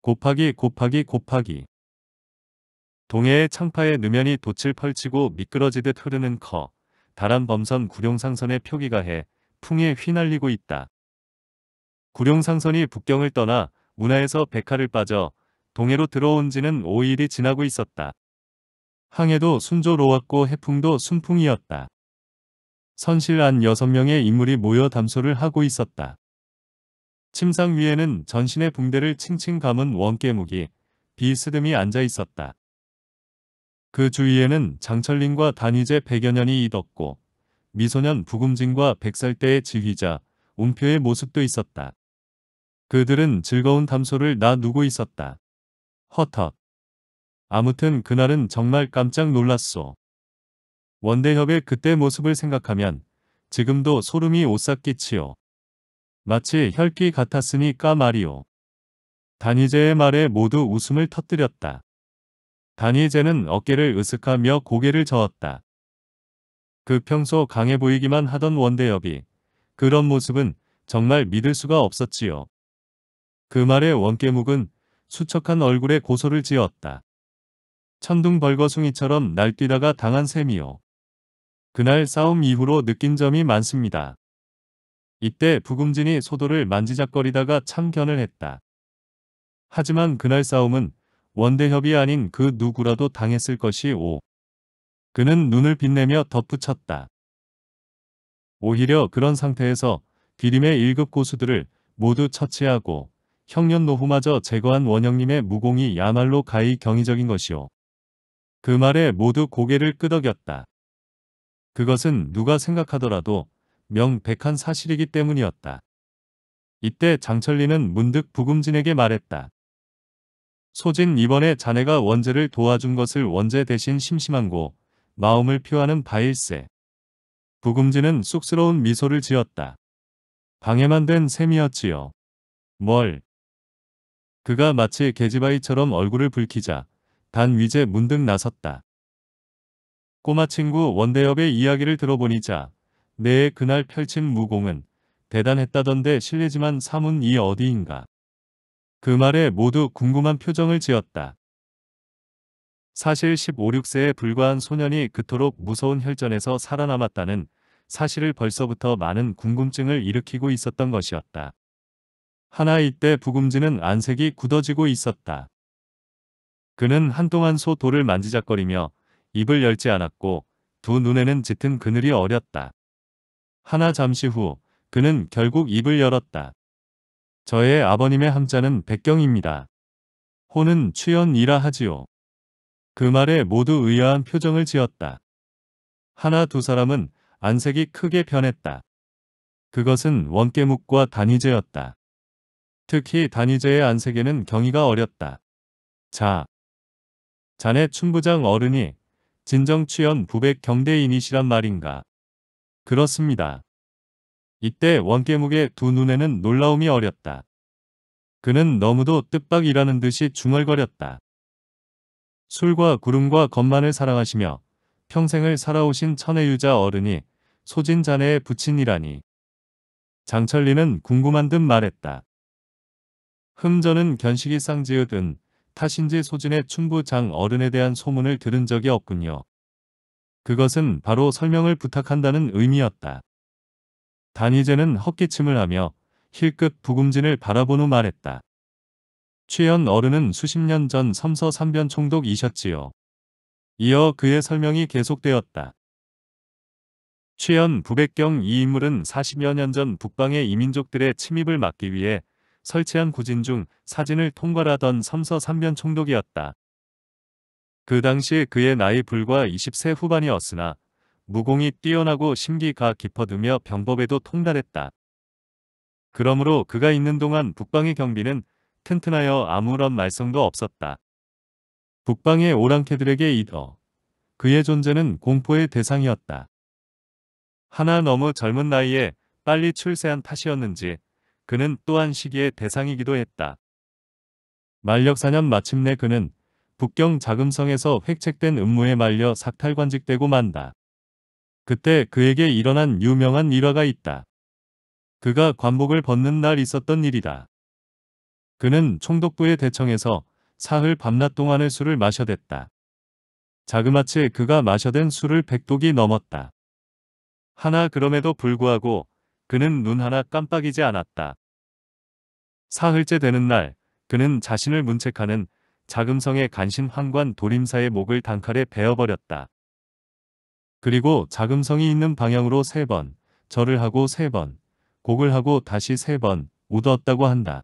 A: 곱하기 곱하기 곱하기 동해의 창파의 누면이 돛을 펼치고 미끄러지듯 흐르는 커 다란 범선 구룡상선의 표기가 해 풍에 휘날리고 있다. 구룡상선이 북경을 떠나 문화에서 백화를 빠져 동해로 들어온 지는 5일이 지나고 있었다. 항해도 순조로웠고 해풍도 순풍이었다. 선실 안 6명의 인물이 모여 담소를 하고 있었다. 침상 위에는 전신의 붕대를 칭칭 감은 원깨무기 비스듬히 앉아 있었다. 그 주위에는 장철린과 단위제 백여 년이 이었고 미소년 부금진과 백살대의 지휘자 운표의 모습도 있었다. 그들은 즐거운 담소를 나누고 있었다. 허헛 아무튼 그날은 정말 깜짝 놀랐소. 원대협의 그때 모습을 생각하면 지금도 소름이 오싹 끼치요. 마치 혈기 같았으니까 말이오. 다니제의 말에 모두 웃음을 터뜨렸다. 다니제는 어깨를 으쓱하며 고개를 저었다. 그 평소 강해 보이기만 하던 원대엽이 그런 모습은 정말 믿을 수가 없었지요. 그 말에 원깨묵은 수척한 얼굴에 고소를 지었다. 천둥 벌거숭이처럼 날뛰다가 당한 셈이요. 그날 싸움 이후로 느낀 점이 많습니다. 이때 부금진이 소도를 만지작거리다가 참견을 했다. 하지만 그날 싸움은 원대협이 아닌 그 누구라도 당했을 것이 오. 그는 눈을 빛내며 덧붙였다. 오히려 그런 상태에서 비림의 1급 고수들을 모두 처치하고 형년노후마저 제거한 원형님의 무공이 야말로 가히 경이적인 것이오. 그 말에 모두 고개를 끄덕였다. 그것은 누가 생각하더라도 명백한 사실이기 때문이었다. 이때 장철리는 문득 부금진에게 말했다. 소진 이번에 자네가 원제를 도와준 것을 원제 대신 심심한고 마음을 표하는 바일세. 부금진은 쑥스러운 미소를 지었다. 방해만 된 셈이었지요. 뭘. 그가 마치 계지바이처럼 얼굴을 붉히자 단 위제 문득 나섰다. 꼬마 친구 원대엽의 이야기를 들어보니자 내 네, 그날 펼친 무공은 대단했다던데 실례지만 사문 이 어디인가. 그 말에 모두 궁금한 표정을 지었다. 사실 15, 6세에 불과한 소년이 그토록 무서운 혈전에서 살아남았다는 사실을 벌써부터 많은 궁금증을 일으키고 있었던 것이었다. 하나 이때 부금지는 안색이 굳어지고 있었다. 그는 한동안 소 돌을 만지작거리며 입을 열지 않았고 두 눈에는 짙은 그늘이 어렸다. 하나 잠시 후 그는 결국 입을 열었다. 저의 아버님의 함자는 백경입니다. 호는 추연이라 하지요. 그 말에 모두 의아한 표정을 지었다. 하나 두 사람은 안색이 크게 변했다. 그것은 원깨묵과 단위제였다. 특히 단위제의 안색에는 경이가 어렸다. 자, 자네 춘부장 어른이 진정 추연 부백 경대인이시란 말인가. 그렇습니다. 이때 원깨묵의 두 눈에는 놀라움이 어렸다. 그는 너무도 뜻밖이라는 듯이 중얼거렸다. 술과 구름과 겉만을 사랑하시며 평생을 살아오신 천의 유자 어른이 소진 자네의 부친이라니. 장철리는 궁금한 듯 말했다. 흠전은 견식이 쌍지읒은 타신지 소진의 춘부 장 어른에 대한 소문을 들은 적이 없군요. 그것은 바로 설명을 부탁한다는 의미였다. 단희제는 헛기침을 하며 힐끗 부금진을 바라본 후 말했다. 최연 어른은 수십 년전 삼서 삼변 총독이셨지요. 이어 그의 설명이 계속되었다. 최연 부백경 이 인물은 40여 년 전 북방의 이민족들의 침입을 막기 위해 설치한 구진 중 사진을 통괄하던 삼서 삼변 총독이었다. 그 당시 그의 나이 불과 20세 후반이었으나 무공이 뛰어나고 심기가 깊어두며 병법에도 통달했다. 그러므로 그가 있는 동안 북방의 경비는 튼튼하여 아무런 말썽도 없었다. 북방의 오랑캐들에게 이어 그의 존재는 공포의 대상이었다. 하나 너무 젊은 나이에 빨리 출세한 탓이었는지 그는 또한 시기의 대상이기도 했다. 만력 4년 마침내 그는 북경 자금성에서 획책된 음모에 말려 삭탈관직되고 만다. 그때 그에게 일어난 유명한 일화가 있다. 그가 관복을 벗는 날 있었던 일이다. 그는 총독부의 대청에서 사흘 밤낮 동안의 술을 마셔댔다. 자그마치 그가 마셔댄 술을 백독이 넘었다. 하나 그럼에도 불구하고 그는 눈 하나 깜빡이지 않았다. 사흘째 되는 날 그는 자신을 문책하는 자금성의 간신 환관 도림사의 목을 단칼에 베어버렸다. 그리고 자금성이 있는 방향으로 세 번, 절을 하고 세 번, 곡을 하고 다시 세 번, 웃었다고 한다.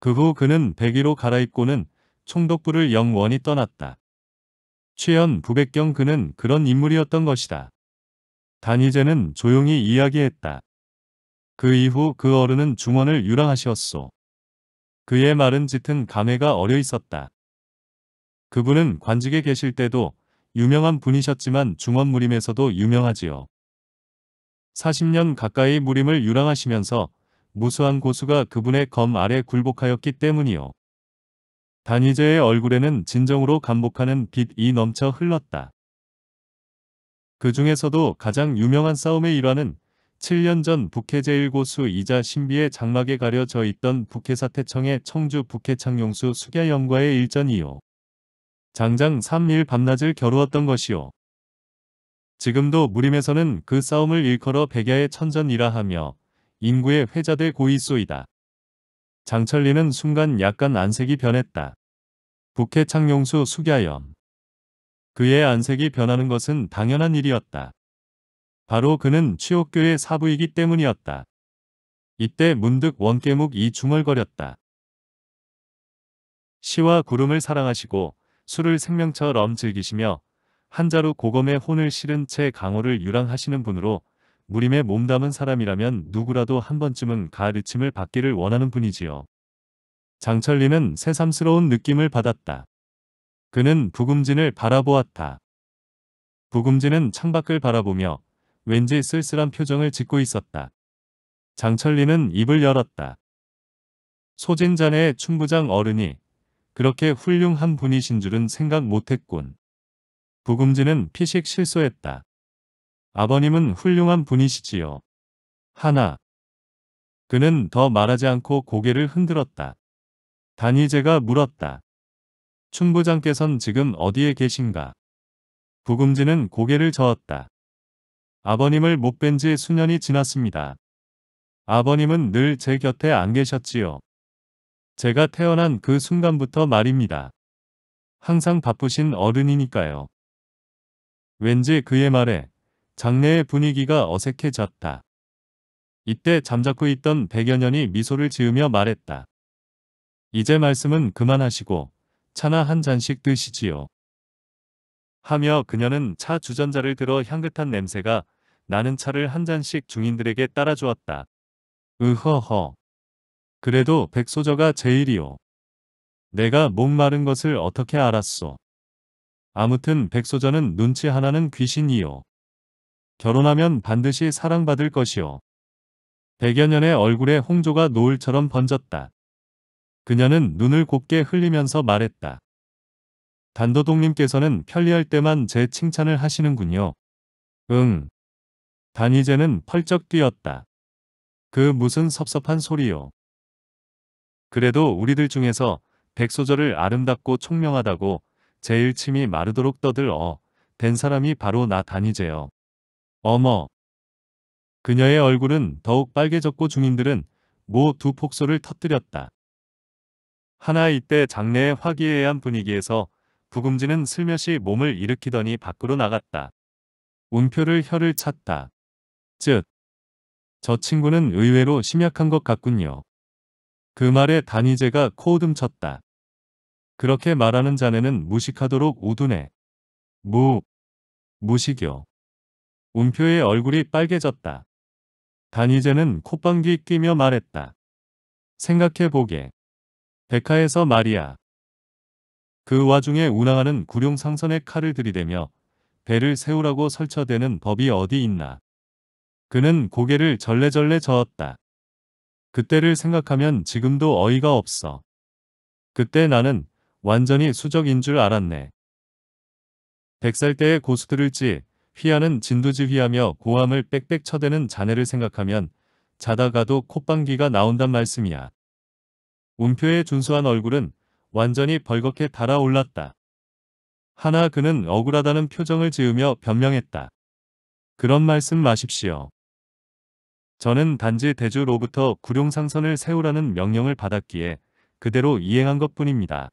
A: 그 후 그는 백의로 갈아입고는 총독부를 영원히 떠났다. 최연 부백경 그는 그런 인물이었던 것이다. 단희제는 조용히 이야기했다. 그 이후 그 어른은 중원을 유랑하시었소. 그의 말은 짙은 감회가 어려 있었다. 그분은 관직에 계실 때도 유명한 분이셨지만 중원 무림에서도 유명하지요. 40년 가까이 무림을 유랑하시면서 무수한 고수가 그분의 검 아래 굴복하였기 때문이요. 단위제의 얼굴에는 진정으로 감복하는 빛이 넘쳐 흘렀다. 그 중에서도 가장 유명한 싸움의 일화는 7년 전 북해 제1고수 이자 신비의 장막에 가려져 있던 북해사태청의 청주 북해창용수 수계영과의 일전이요. 장장 3일 밤낮을 겨루었던 것이요. 지금도 무림에서는 그 싸움을 일컬어 백야의 천전이라 하며 인구의 회자대 고이소이다. 장철리는 순간 약간 안색이 변했다. 북해 창용수 수갸염. 그의 안색이 변하는 것은 당연한 일이었다. 바로 그는 취옥교의 사부이기 때문이었다. 이때 문득 원깨묵이 중얼거렸다. 시와 구름을 사랑하시고 술을 생명처럼 즐기시며 한자루 고검의 혼을 실은 채 강호를 유랑하시는 분으로 무림에 몸담은 사람이라면 누구라도 한 번쯤은 가르침을 받기를 원하는 분이지요. 장철리는 새삼스러운 느낌을 받았다. 그는 부금진을 바라보았다. 부금진은 창밖을 바라보며 왠지 쓸쓸한 표정을 짓고 있었다. 장철리는 입을 열었다. 소진잔의 춘부장 어른이 그렇게 훌륭한 분이신 줄은 생각 못했군. 부금지는 피식 실소했다. 아버님은 훌륭한 분이시지요. 하나. 그는 더 말하지 않고 고개를 흔들었다. 단위제가 물었다. 춘부장께선 지금 어디에 계신가? 부금지는 고개를 저었다. 아버님을 못 뵌 지 수년이 지났습니다. 아버님은 늘 제 곁에 안 계셨지요. 제가 태어난 그 순간부터 말입니다. 항상 바쁘신 어른이니까요. 왠지 그의 말에 장례의 분위기가 어색해졌다. 이때 잠자코 있던 백여년이 미소를 지으며 말했다. 이제 말씀은 그만하시고 차나 한 잔씩 드시지요. 하며 그녀는 차 주전자를 들어 향긋한 냄새가 나는 차를 한 잔씩 중인들에게 따라주었다. 으허허. 그래도 백소저가 제일이오. 내가 목마른 것을 어떻게 알았소. 아무튼 백소저는 눈치 하나는 귀신이요. 결혼하면 반드시 사랑받을 것이요. 백여 년의 얼굴에 홍조가 노을처럼 번졌다. 그녀는 눈을 곱게 흘리면서 말했다. 단도동님께서는 편리할 때만 제 칭찬을 하시는군요. 응, 단희재는 펄쩍 뛰었다. 그 무슨 섭섭한 소리요. 그래도 우리들 중에서 백소절을 아름답고 총명하다고 제일 침이 마르도록 떠들어 된 사람이 바로 나 단희재요. 어머. 그녀의 얼굴은 더욱 빨개졌고 중인들은 모 두 폭소를 터뜨렸다. 하나 이때 장래의 화기애애한 분위기에서 부금지는 슬며시 몸을 일으키더니 밖으로 나갔다. 운표를 혀를 찼다. 즉, 저 친구는 의외로 심약한 것 같군요. 그 말에 단이제가 코우듬쳤다. 그렇게 말하는 자네는 무식하도록 우둔해. 무. 무식요. 운표의 얼굴이 빨개졌다. 단이제는 콧방귀 끼며 말했다. 생각해보게. 백화에서 말이야. 그 와중에 운항하는 구룡상선의 칼을 들이대며 배를 세우라고 설쳐대는 법이 어디 있나. 그는 고개를 절레절레 저었다. 그때를 생각하면 지금도 어이가 없어. 그때 나는 완전히 수적인 줄 알았네. 백살 때의 고수들을지 휘하는 진두지휘하며 고함을 빽빽 쳐대는 자네를 생각하면 자다가도 콧방귀가 나온단 말씀이야. 운표의 준수한 얼굴은 완전히 벌겋게 달아올랐다. 하나 그는 억울하다는 표정을 지으며 변명했다. 그런 말씀 마십시오. 저는 단지 대주로부터 구룡상선을 세우라는 명령을 받았기에 그대로 이행한 것 뿐입니다.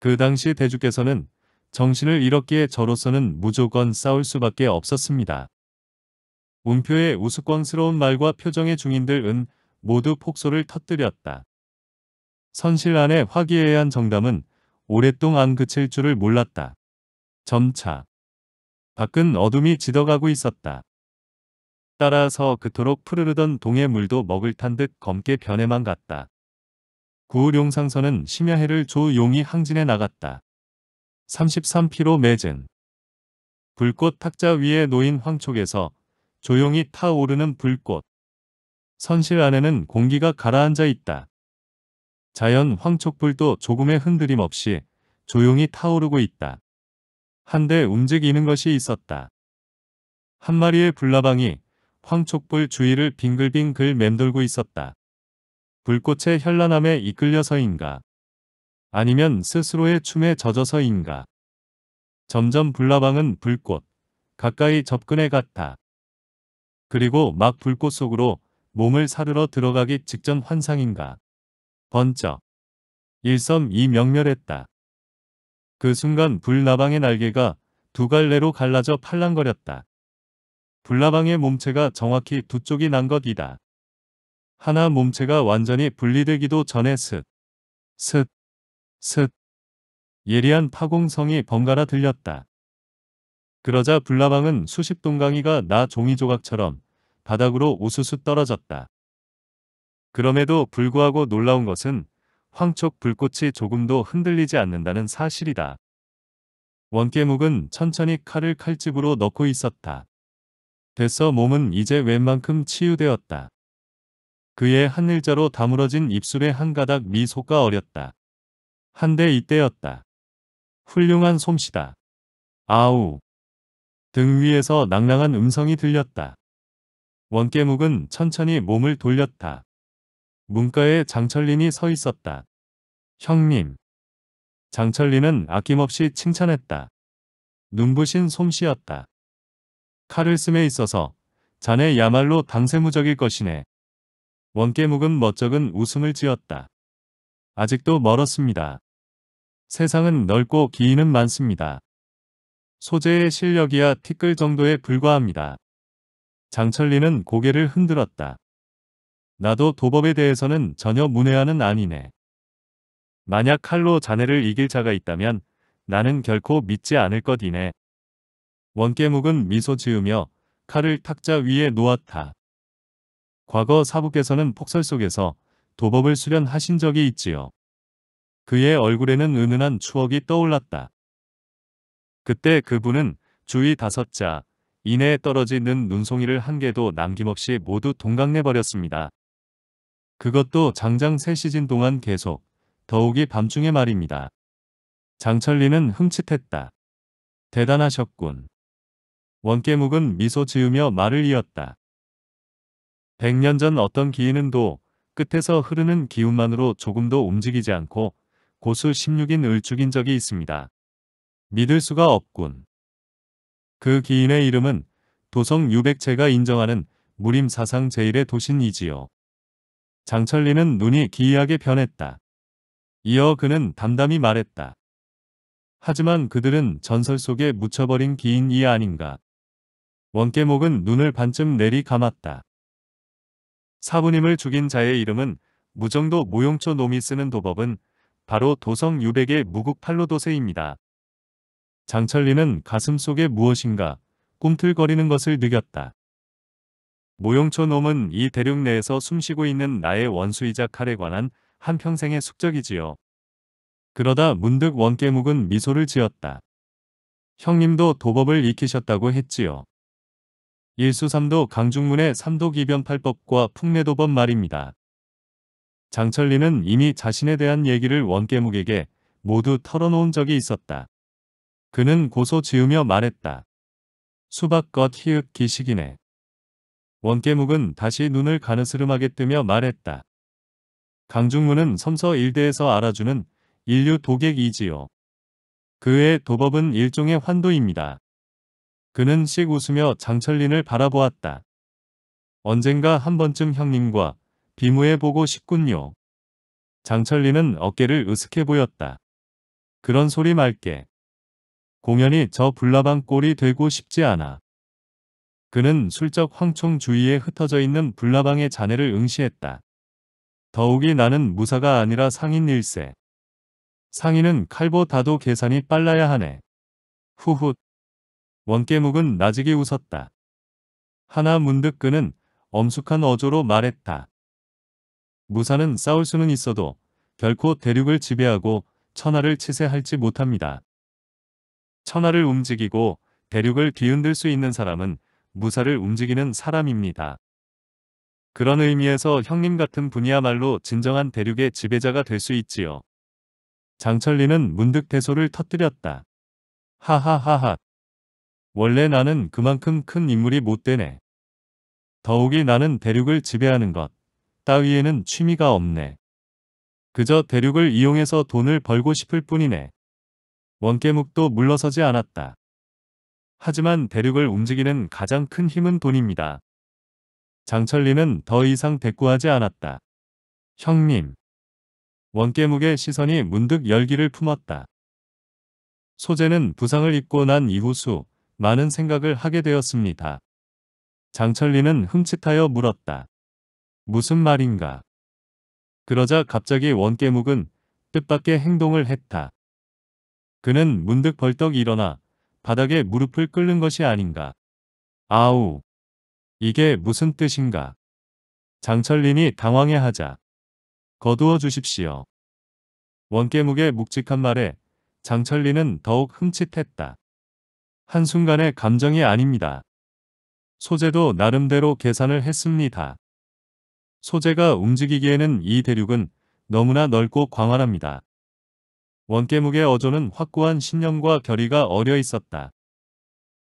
A: 그 당시 대주께서는 정신을 잃었기에 저로서는 무조건 싸울 수밖에 없었습니다. 운표의 우스꽝스러운 말과 표정의 중인들은 모두 폭소를 터뜨렸다. 선실안에 화기애애한 정담은 오랫동안 그칠 줄을 몰랐다. 점차 밖은 어둠이 지더가고 있었다. 따라서 그토록 푸르르던 동해 물도 먹을 탄 듯 검게 변해만 갔다. 구울용상선은 심야해를 조용히 항진해 나갔다. 33피로 맺은 불꽃 탁자 위에 놓인 황촉에서 조용히 타오르는 불꽃. 선실 안에는 공기가 가라앉아 있다. 자연 황촉불도 조금의 흔들림 없이 조용히 타오르고 있다. 한데 움직이는 것이 있었다. 한 마리의 불나방이 황촉불 주위를 빙글빙글 맴돌고 있었다. 불꽃의 현란함에 이끌려서인가 아니면 스스로의 춤에 젖어서인가 점점 불나방은 불꽃 가까이 접근해 갔다. 그리고 막 불꽃 속으로 몸을 사르러 들어가기 직전 환상인가 번쩍 일섬이 명멸했다. 그 순간 불나방의 날개가 두 갈래로 갈라져 팔랑거렸다. 불나방의 몸체가 정확히 두 쪽이 난 것이다. 하나 몸체가 완전히 분리되기도 전에 슥, 슥, 슥 예리한 파공성이 번갈아 들렸다. 그러자 불나방은 수십 동강이가 나 종이 조각처럼 바닥으로 우수수 떨어졌다. 그럼에도 불구하고 놀라운 것은 황촉 불꽃이 조금도 흔들리지 않는다는 사실이다. 원깨묵은 천천히 칼을 칼집으로 넣고 있었다. 됐어 몸은 이제 웬만큼 치유되었다. 그의 한일자로 다물어진 입술에 한 가닥 미소가 어렸다. 한 대 이때였다. 훌륭한 솜씨다. 아우. 등 위에서 낭랑한 음성이 들렸다. 원깨묵은 천천히 몸을 돌렸다. 문가에 장철린이 서 있었다. 형님. 장철린은 아낌없이 칭찬했다. 눈부신 솜씨였다. 카를스에 있어서 자네 야말로 당세무적일 것이네. 원께묵은 멋쩍은 웃음을 지었다. 아직도 멀었습니다. 세상은 넓고 기인은 많습니다. 소재의 실력이야 티끌 정도에 불과합니다. 장철리는 고개를 흔들었다. 나도 도법에 대해서는 전혀 문외한은 아니네. 만약 칼로 자네를 이길 자가 있다면 나는 결코 믿지 않을 것이네. 원깨묵은 미소 지으며 칼을 탁자 위에 놓았다. 과거 사부께서는 폭설 속에서 도법을 수련하신 적이 있지요. 그의 얼굴에는 은은한 추억이 떠올랐다. 그때 그분은 주위 다섯 자 이내에 떨어지는 눈송이를 한 개도 남김없이 모두 동강내 버렸습니다. 그것도 장장 세 시즌 동안 계속 더욱이 밤중에 말입니다. 장철리는 흠칫했다. 대단하셨군. 원깨묵은 미소 지으며 말을 이었다. 100년 전 어떤 기인은도 끝에서 흐르는 기운만으로 조금도 움직이지 않고 고수 16인 을 죽인 적이 있습니다. 믿을 수가 없군. 그 기인의 이름은 도성 유백제가 인정하는 무림 사상 제일의 도신이지요. 장철리는 눈이 기이하게 변했다. 이어 그는 담담히 말했다. 하지만 그들은 전설 속에 묻혀버린 기인이 아닌가. 원깨목은 눈을 반쯤 내리 감았다. 사부님을 죽인 자의 이름은 무정도 모용초 놈이 쓰는 도법은 바로 도성 유백의 무국팔로도세입니다. 장철리는 가슴 속에 무엇인가 꿈틀거리는 것을 느꼈다. 모용초 놈은 이 대륙 내에서 숨쉬고 있는 나의 원수이자 칼에 관한 한평생의 숙적이지요. 그러다 문득 원깨묵은 미소를 지었다. 형님도 도법을 익히셨다고 했지요. 일수삼도 강중문의 삼도기변팔법과 풍례도법 말입니다. 장철리는 이미 자신에 대한 얘기를 원깨묵에게 모두 털어놓은 적이 있었다. 그는 고소 지으며 말했다. 수박껏희읗 기식이네. 원깨묵은 다시 눈을 가느스름하게 뜨며 말했다. 강중문은 섬서 일대에서 알아주는 인류 독액이지요 그의 도법은 일종의 환도입니다. 그는 씩 웃으며 장철린을 바라보았다. 언젠가 한 번쯤 형님과 비무해보고 싶군요. 장철린은 어깨를 으쓱해 보였다. 그런 소리 말게. 공연이 저 불나방 꼴이 되고 싶지 않아. 그는 술적 황총 주위에 흩어져 있는 불나방의 잔해를 응시했다. 더욱이 나는 무사가 아니라 상인일세. 상인은 칼보다도 계산이 빨라야 하네. 후훗. 원깨묵은 나직이 웃었다. 하나 문득 그는 엄숙한 어조로 말했다. 무사는 싸울 수는 있어도 결코 대륙을 지배하고 천하를 치세할지 못합니다. 천하를 움직이고 대륙을 뒤흔들 수 있는 사람은 무사를 움직이는 사람입니다. 그런 의미에서 형님 같은 분이야말로 진정한 대륙의 지배자가 될 수 있지요. 장철리는 문득 대소를 터뜨렸다. 하하하하 원래 나는 그만큼 큰 인물이 못 되네. 더욱이 나는 대륙을 지배하는 것 따위에는 취미가 없네. 그저 대륙을 이용해서 돈을 벌고 싶을 뿐이네. 원깨묵도 물러서지 않았다. 하지만 대륙을 움직이는 가장 큰 힘은 돈입니다. 장철리는 더 이상 대꾸하지 않았다. 형님. 원깨묵의 시선이 문득 열기를 품었다. 소재는 부상을 입고 난 이후 수 많은 생각을 하게 되었습니다. 장철리는 흠칫하여 물었다. 무슨 말인가? 그러자 갑자기 원깨묵은 뜻밖의 행동을 했다. 그는 문득 벌떡 일어나 바닥에 무릎을 꿇는 것이 아닌가. 아우! 이게 무슨 뜻인가? 장철린이 당황해하자. 거두어 주십시오. 원깨묵의 묵직한 말에 장철린은 더욱 흠칫했다. 한순간의 감정이 아닙니다. 소재도 나름대로 계산을 했습니다. 소재가 움직이기에는 이 대륙은 너무나 넓고 광활합니다. 원깨묵의 어조는 확고한 신념과 결의가 어려 있었다.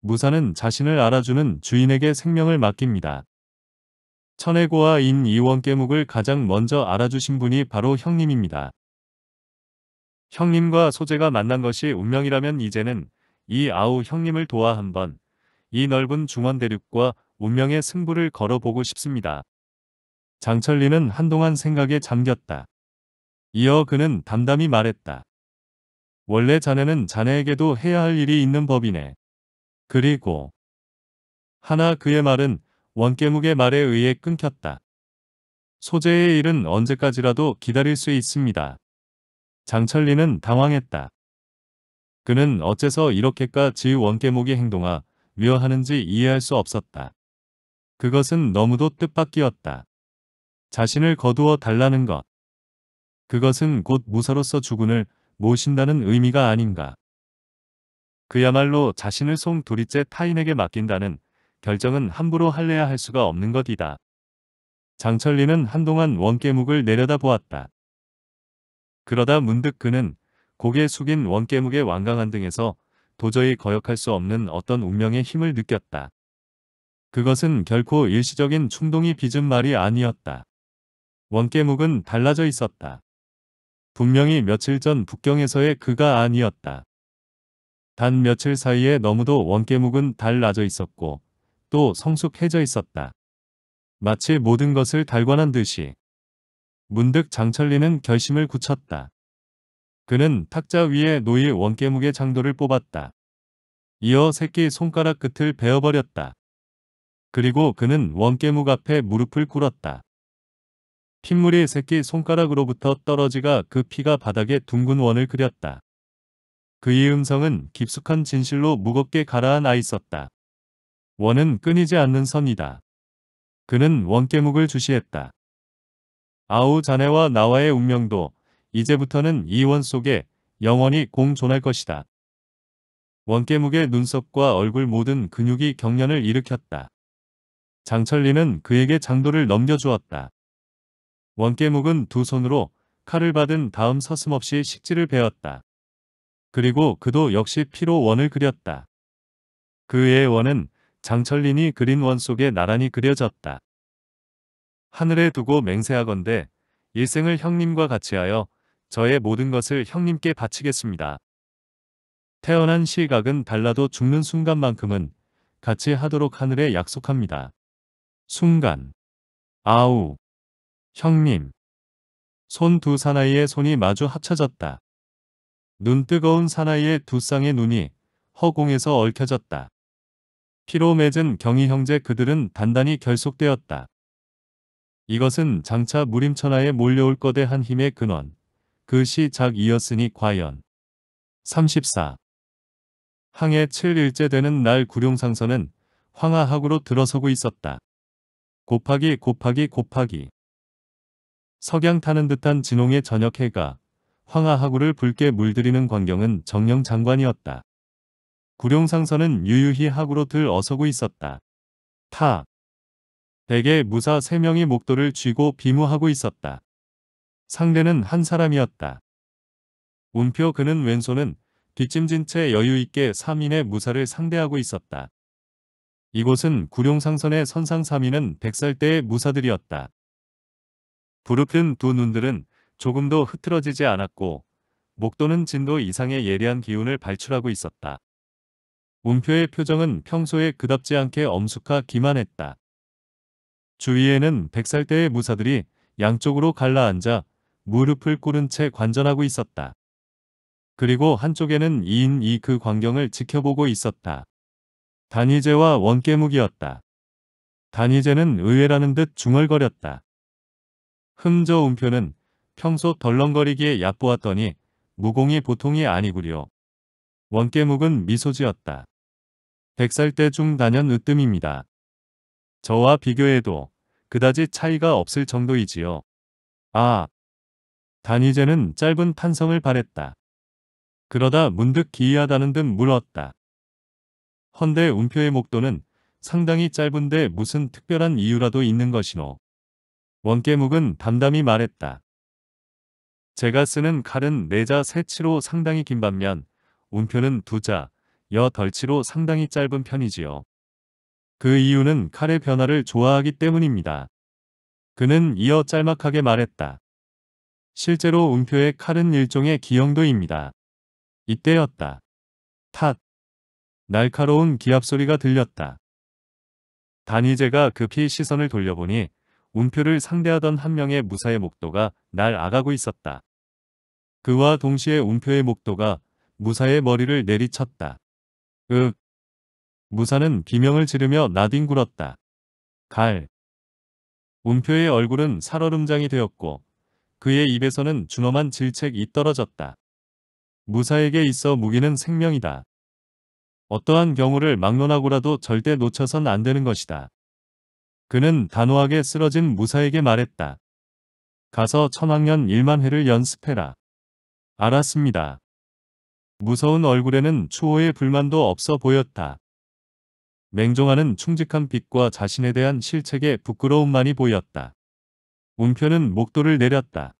A: 무사는 자신을 알아주는 주인에게 생명을 맡깁니다. 천해고와인이원깨묵을 가장 먼저 알아주신 분이 바로 형님입니다. 형님과 소재가 만난 것이 운명이라면 이제는 이 아우 형님을 도와 한번 이 넓은 중원 대륙과 운명의 승부를 걸어보고 싶습니다. 장철리는 한동안 생각에 잠겼다. 이어 그는 담담히 말했다. 원래 자네는 자네에게도 해야 할 일이 있는 법이네. 그리고 하나 그의 말은 원깨묵의 말에 의해 끊겼다. 소재의 일은 언제까지라도 기다릴 수 있습니다. 장철리는 당황했다. 그는 어째서 이렇게까지 원개목이 행동하 미워하는지 이해할 수 없었다. 그것은 너무도 뜻밖이었다. 자신을 거두어 달라는 것. 그것은 곧 무사로서 주군을 모신다는 의미가 아닌가. 그야말로 자신을 송두리째 타인에게 맡긴다는 결정은 함부로 할래야 할 수가 없는 것이다. 장철리는 한동안 원깨묵을 내려다보았다. 그러다 문득 그는 고개 숙인 원깨묵의 완강한 등에서 도저히 거역할 수 없는 어떤 운명의 힘을 느꼈다. 그것은 결코 일시적인 충동이 빚은 말이 아니었다. 원깨묵은 달라져 있었다. 분명히 며칠 전 북경에서의 그가 아니었다. 단 며칠 사이에 너무도 원깨묵은 달라져 있었고 또 성숙해져 있었다. 마치 모든 것을 달관한 듯이 문득 장철리는 결심을 굳혔다. 그는 탁자 위에 놓일 원깨묵의 장도를 뽑았다. 이어 새끼 손가락 끝을 베어버렸다. 그리고 그는 원깨묵 앞에 무릎을 꿇었다. 핏물이 새끼 손가락으로부터 떨어지가 그 피가 바닥에 둥근 원을 그렸다. 그의 음성은 깊숙한 진실로 무겁게 가라앉아 있었다. 원은 끊이지 않는 선이다. 그는 원깨묵을 주시했다. 아우 자네와 나와의 운명도 이제부터는 이 원 속에 영원히 공존할 것이다. 원깨묵의 눈썹과 얼굴 모든 근육이 경련을 일으켰다. 장철리는 그에게 장도를 넘겨주었다. 원깨묵은 두 손으로 칼을 받은 다음 서슴없이 식지를 베었다. 그리고 그도 역시 피로 원을 그렸다. 그의 원은 장철린이 그린 원 속에 나란히 그려졌다. 하늘에 두고 맹세하건대 일생을 형님과 같이 하여 저의 모든 것을 형님께 바치겠습니다. 태어난 시각은 달라도 죽는 순간만큼은 같이 하도록 하늘에 약속합니다. 순간. 아우. 형님. 손 두 사나이의 손이 마주 합쳐졌다. 눈 뜨거운 사나이의 두 쌍의 눈이 허공에서 얽혀졌다. 피로 맺은 경희 형제 그들은 단단히 결속되었다. 이것은 장차 무림천하에 몰려올 거대한 힘의 근원, 그 시작이었으니 과연 34. 항해 7일째 되는 날 구룡상선은 황하항으로 들어서고 있었다. 곱하기 곱하기 곱하기 석양 타는 듯한 진홍의 저녁 해가 황하하구를 붉게 물들이는 광경은 정령 장관이었다. 구룡상선은 유유히 하구로들 어서고 있었다. 타 대개 무사 3명이 목도를 쥐고 비무하고 있었다. 상대는 한 사람이었다. 운표 그는 왼손은 뒷짐진 채 여유있게 3인의 무사를 상대하고 있었다. 이곳은 구룡상선의 선상 3인은 100살대의 무사들이었다. 부르뜬 두 눈들은 조금도 흐트러지지 않았고 목도는 진도 이상의 예리한 기운을 발출하고 있었다. 운표의 표정은 평소에 그답지 않게 엄숙하 기만했다. 주위에는 1 0 0살대의 무사들이 양쪽으로 갈라앉아 무릎을 꿇은 채 관전하고 있었다. 그리고 한쪽에는 2인 2 그 광경을 지켜보고 있었다. 단위제와 원깨묵이었다. 단위제는 의외라는 듯 중얼거렸다. 흠저 운표는 평소 덜렁거리기에 얕보았더니 무공이 보통이 아니구려. 원깨묵은 미소지었다. 백살때중 단연 으뜸입니다. 저와 비교해도 그다지 차이가 없을 정도이지요. 아, 단희제는 짧은 탄성을 바랬다. 그러다 문득 기이하다는 듯 물었다. 헌데 운표의 목도는 상당히 짧은데 무슨 특별한 이유라도 있는 것이노. 원깨묵은 담담히 말했다. 제가 쓰는 칼은 네자 세치로 상당히 긴 반면 운표는 두자 여 덜치로 상당히 짧은 편이지요. 그 이유는 칼의 변화를 좋아하기 때문입니다. 그는 이어 짤막하게 말했다. 실제로 음표의 칼은 일종의 기형도입니다. 이때였다. 탓. 날카로운 기합 소리가 들렸다. 단이제가 급히 시선을 돌려보니 운표를 상대하던 한 명의 무사의 목도가 날아가고 있었다. 그와 동시에 운표의 목도가 무사의 머리를 내리쳤다. 으. 무사는 비명을 지르며 나뒹굴었다. 갈. 운표의 얼굴은 살얼음장이 되었고 그의 입에서는 준엄한 질책이 떨어졌다. 무사에게 있어 무기는 생명이다. 어떠한 경우를 막론하고라도 절대 놓쳐선 안 되는 것이다. 그는 단호하게 쓰러진 무사에게 말했다. 가서 천학년 1만회를 연습해라. 알았습니다. 무서운 얼굴에는 추호의 불만도 없어 보였다. 맹종하는 충직한 빛과 자신에 대한 실책에 부끄러움만이 보였다. 운표는 목도를 내렸다.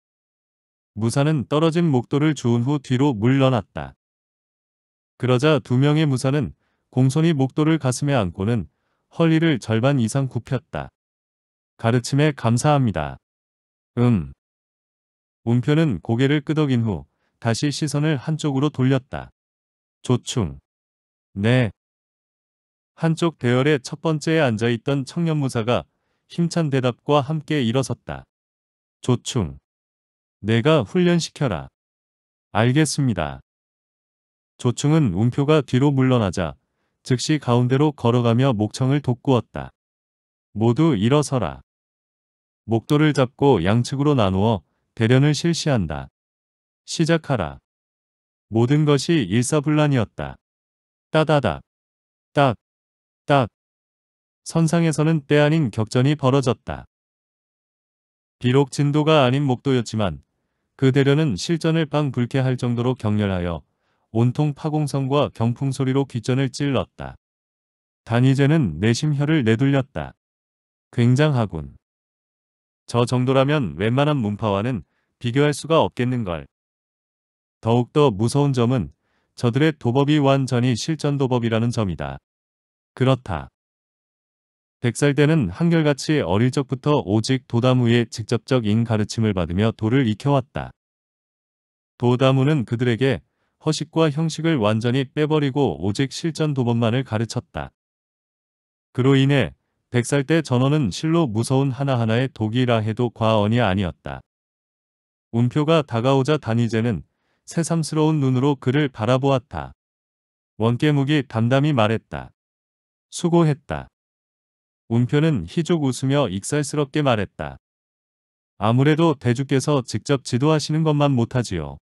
A: 무사는 떨어진 목도를 주운 후 뒤로 물러났다. 그러자 두 명의 무사는 공손히 목도를 가슴에 안고는 헐리를 절반 이상 굽혔다. 가르침에 감사합니다. 음. 운표는 고개를 끄덕인 후 다시 시선을 한쪽으로 돌렸다. 조충. 네. 한쪽 대열의 첫 번째에 앉아있던 청년 무사가 힘찬 대답과 함께 일어섰다. 조충. 내가 훈련시켜라. 알겠습니다. 조충은 운표가 뒤로 물러나자 즉시 가운데로 걸어가며 목청을 돋구었다. 모두 일어서라. 목도를 잡고 양측으로 나누어 대련을 실시한다. 시작하라. 모든 것이 일사불란이었다. 따다닥. 딱. 딱. 선상에서는 때 아닌 격전이 벌어졌다. 비록 진도가 아닌 목도였지만 그 대련은 실전을 빵불케 할 정도로 격렬하여 온통 파공성과 경풍 소리로 귀전을 찔렀다. 단위제는 내심 혀를 내둘렸다. 굉장하군. 저 정도라면 웬만한 문파와는 비교할 수가 없겠는걸. 더욱더 무서운 점은 저들의 도법이 완전히 실전 도법이라는 점이다. 그렇다. 백살대는 한결같이 어릴 적부터 오직 도다무의 직접적인 가르침을 받으며 도를 익혀왔다. 도다무는 그들에게 허식과 형식을 완전히 빼버리고 오직 실전 도법만을 가르쳤다. 그로 인해 백살대 전원은 실로 무서운 하나하나의 독이라 해도 과언이 아니었다. 운표가 다가오자 단위제는 새삼스러운 눈으로 그를 바라보았다. 원깨묵이 담담히 말했다. 수고했다. 운표는 희족 웃으며 익살스럽게 말했다. 아무래도 대주께서 직접 지도하시는 것만 못하지요.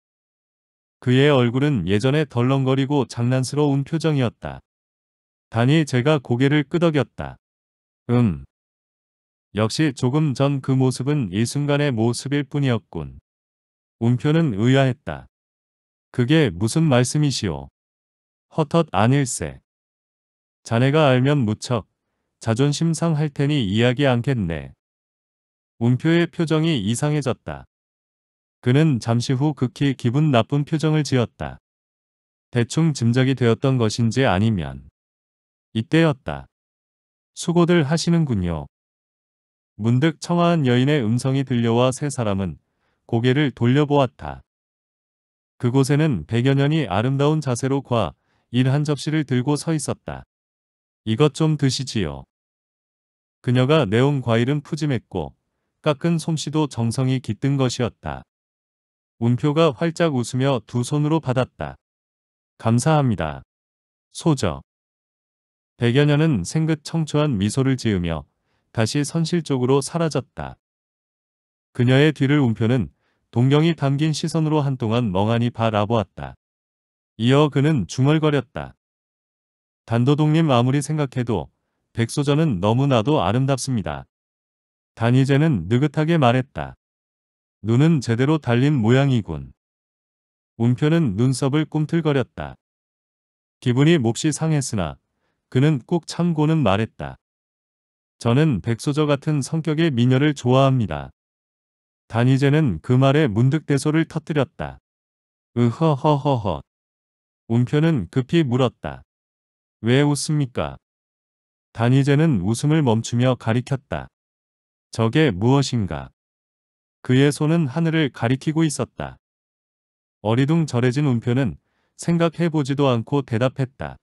A: 그의 얼굴은 예전에 덜렁거리고 장난스러운 표정이었다. 단이 제가 고개를 끄덕였다. 음. 역시 조금 전 그 모습은 이순간의 모습일 뿐이었군. 운표는 의아했다. 그게 무슨 말씀이시오? 허헳 아닐세. 자네가 알면 무척 자존심 상할 테니 이야기 않겠네. 운표의 표정이 이상해졌다. 그는 잠시 후 극히 기분 나쁜 표정을 지었다. 대충 짐작이 되었던 것인지 아니면 이때였다. 수고들 하시는군요. 문득 청아한 여인의 음성이 들려와 세 사람은 고개를 돌려보았다. 그곳에는 백여 년이 아름다운 자세로 과 일 한 접시를 들고 서 있었다. 이것 좀 드시지요. 그녀가 내온 과일은 푸짐했고 깎은 솜씨도 정성이 깃든 것이었다. 운표가 활짝 웃으며 두 손으로 받았다. 감사합니다. 소저. 백여년은 생긋 청초한 미소를 지으며 다시 선실적으로 사라졌다. 그녀의 뒤를 운표는 동경이 담긴 시선으로 한동안 멍하니 바라보았다. 이어 그는 중얼거렸다. 단도동님 아무리 생각해도 백소전은 너무나도 아름답습니다. 단희제는 느긋하게 말했다. 눈은 제대로 달린 모양이군. 운표는 눈썹을 꿈틀거렸다. 기분이 몹시 상했으나 그는 꼭 참고는 말했다. 저는 백소저 같은 성격의 미녀를 좋아합니다. 단희제는그 말에 문득 대소를 터뜨렸다. 으허허허허. 운표는 급히 물었다. 왜 웃습니까? 단희재는 웃음을 멈추며 가리켰다. 저게 무엇인가. 그의 손은 하늘을 가리키고 있었다. 어리둥절해진 운표는 생각해보지도 않고 대답했다.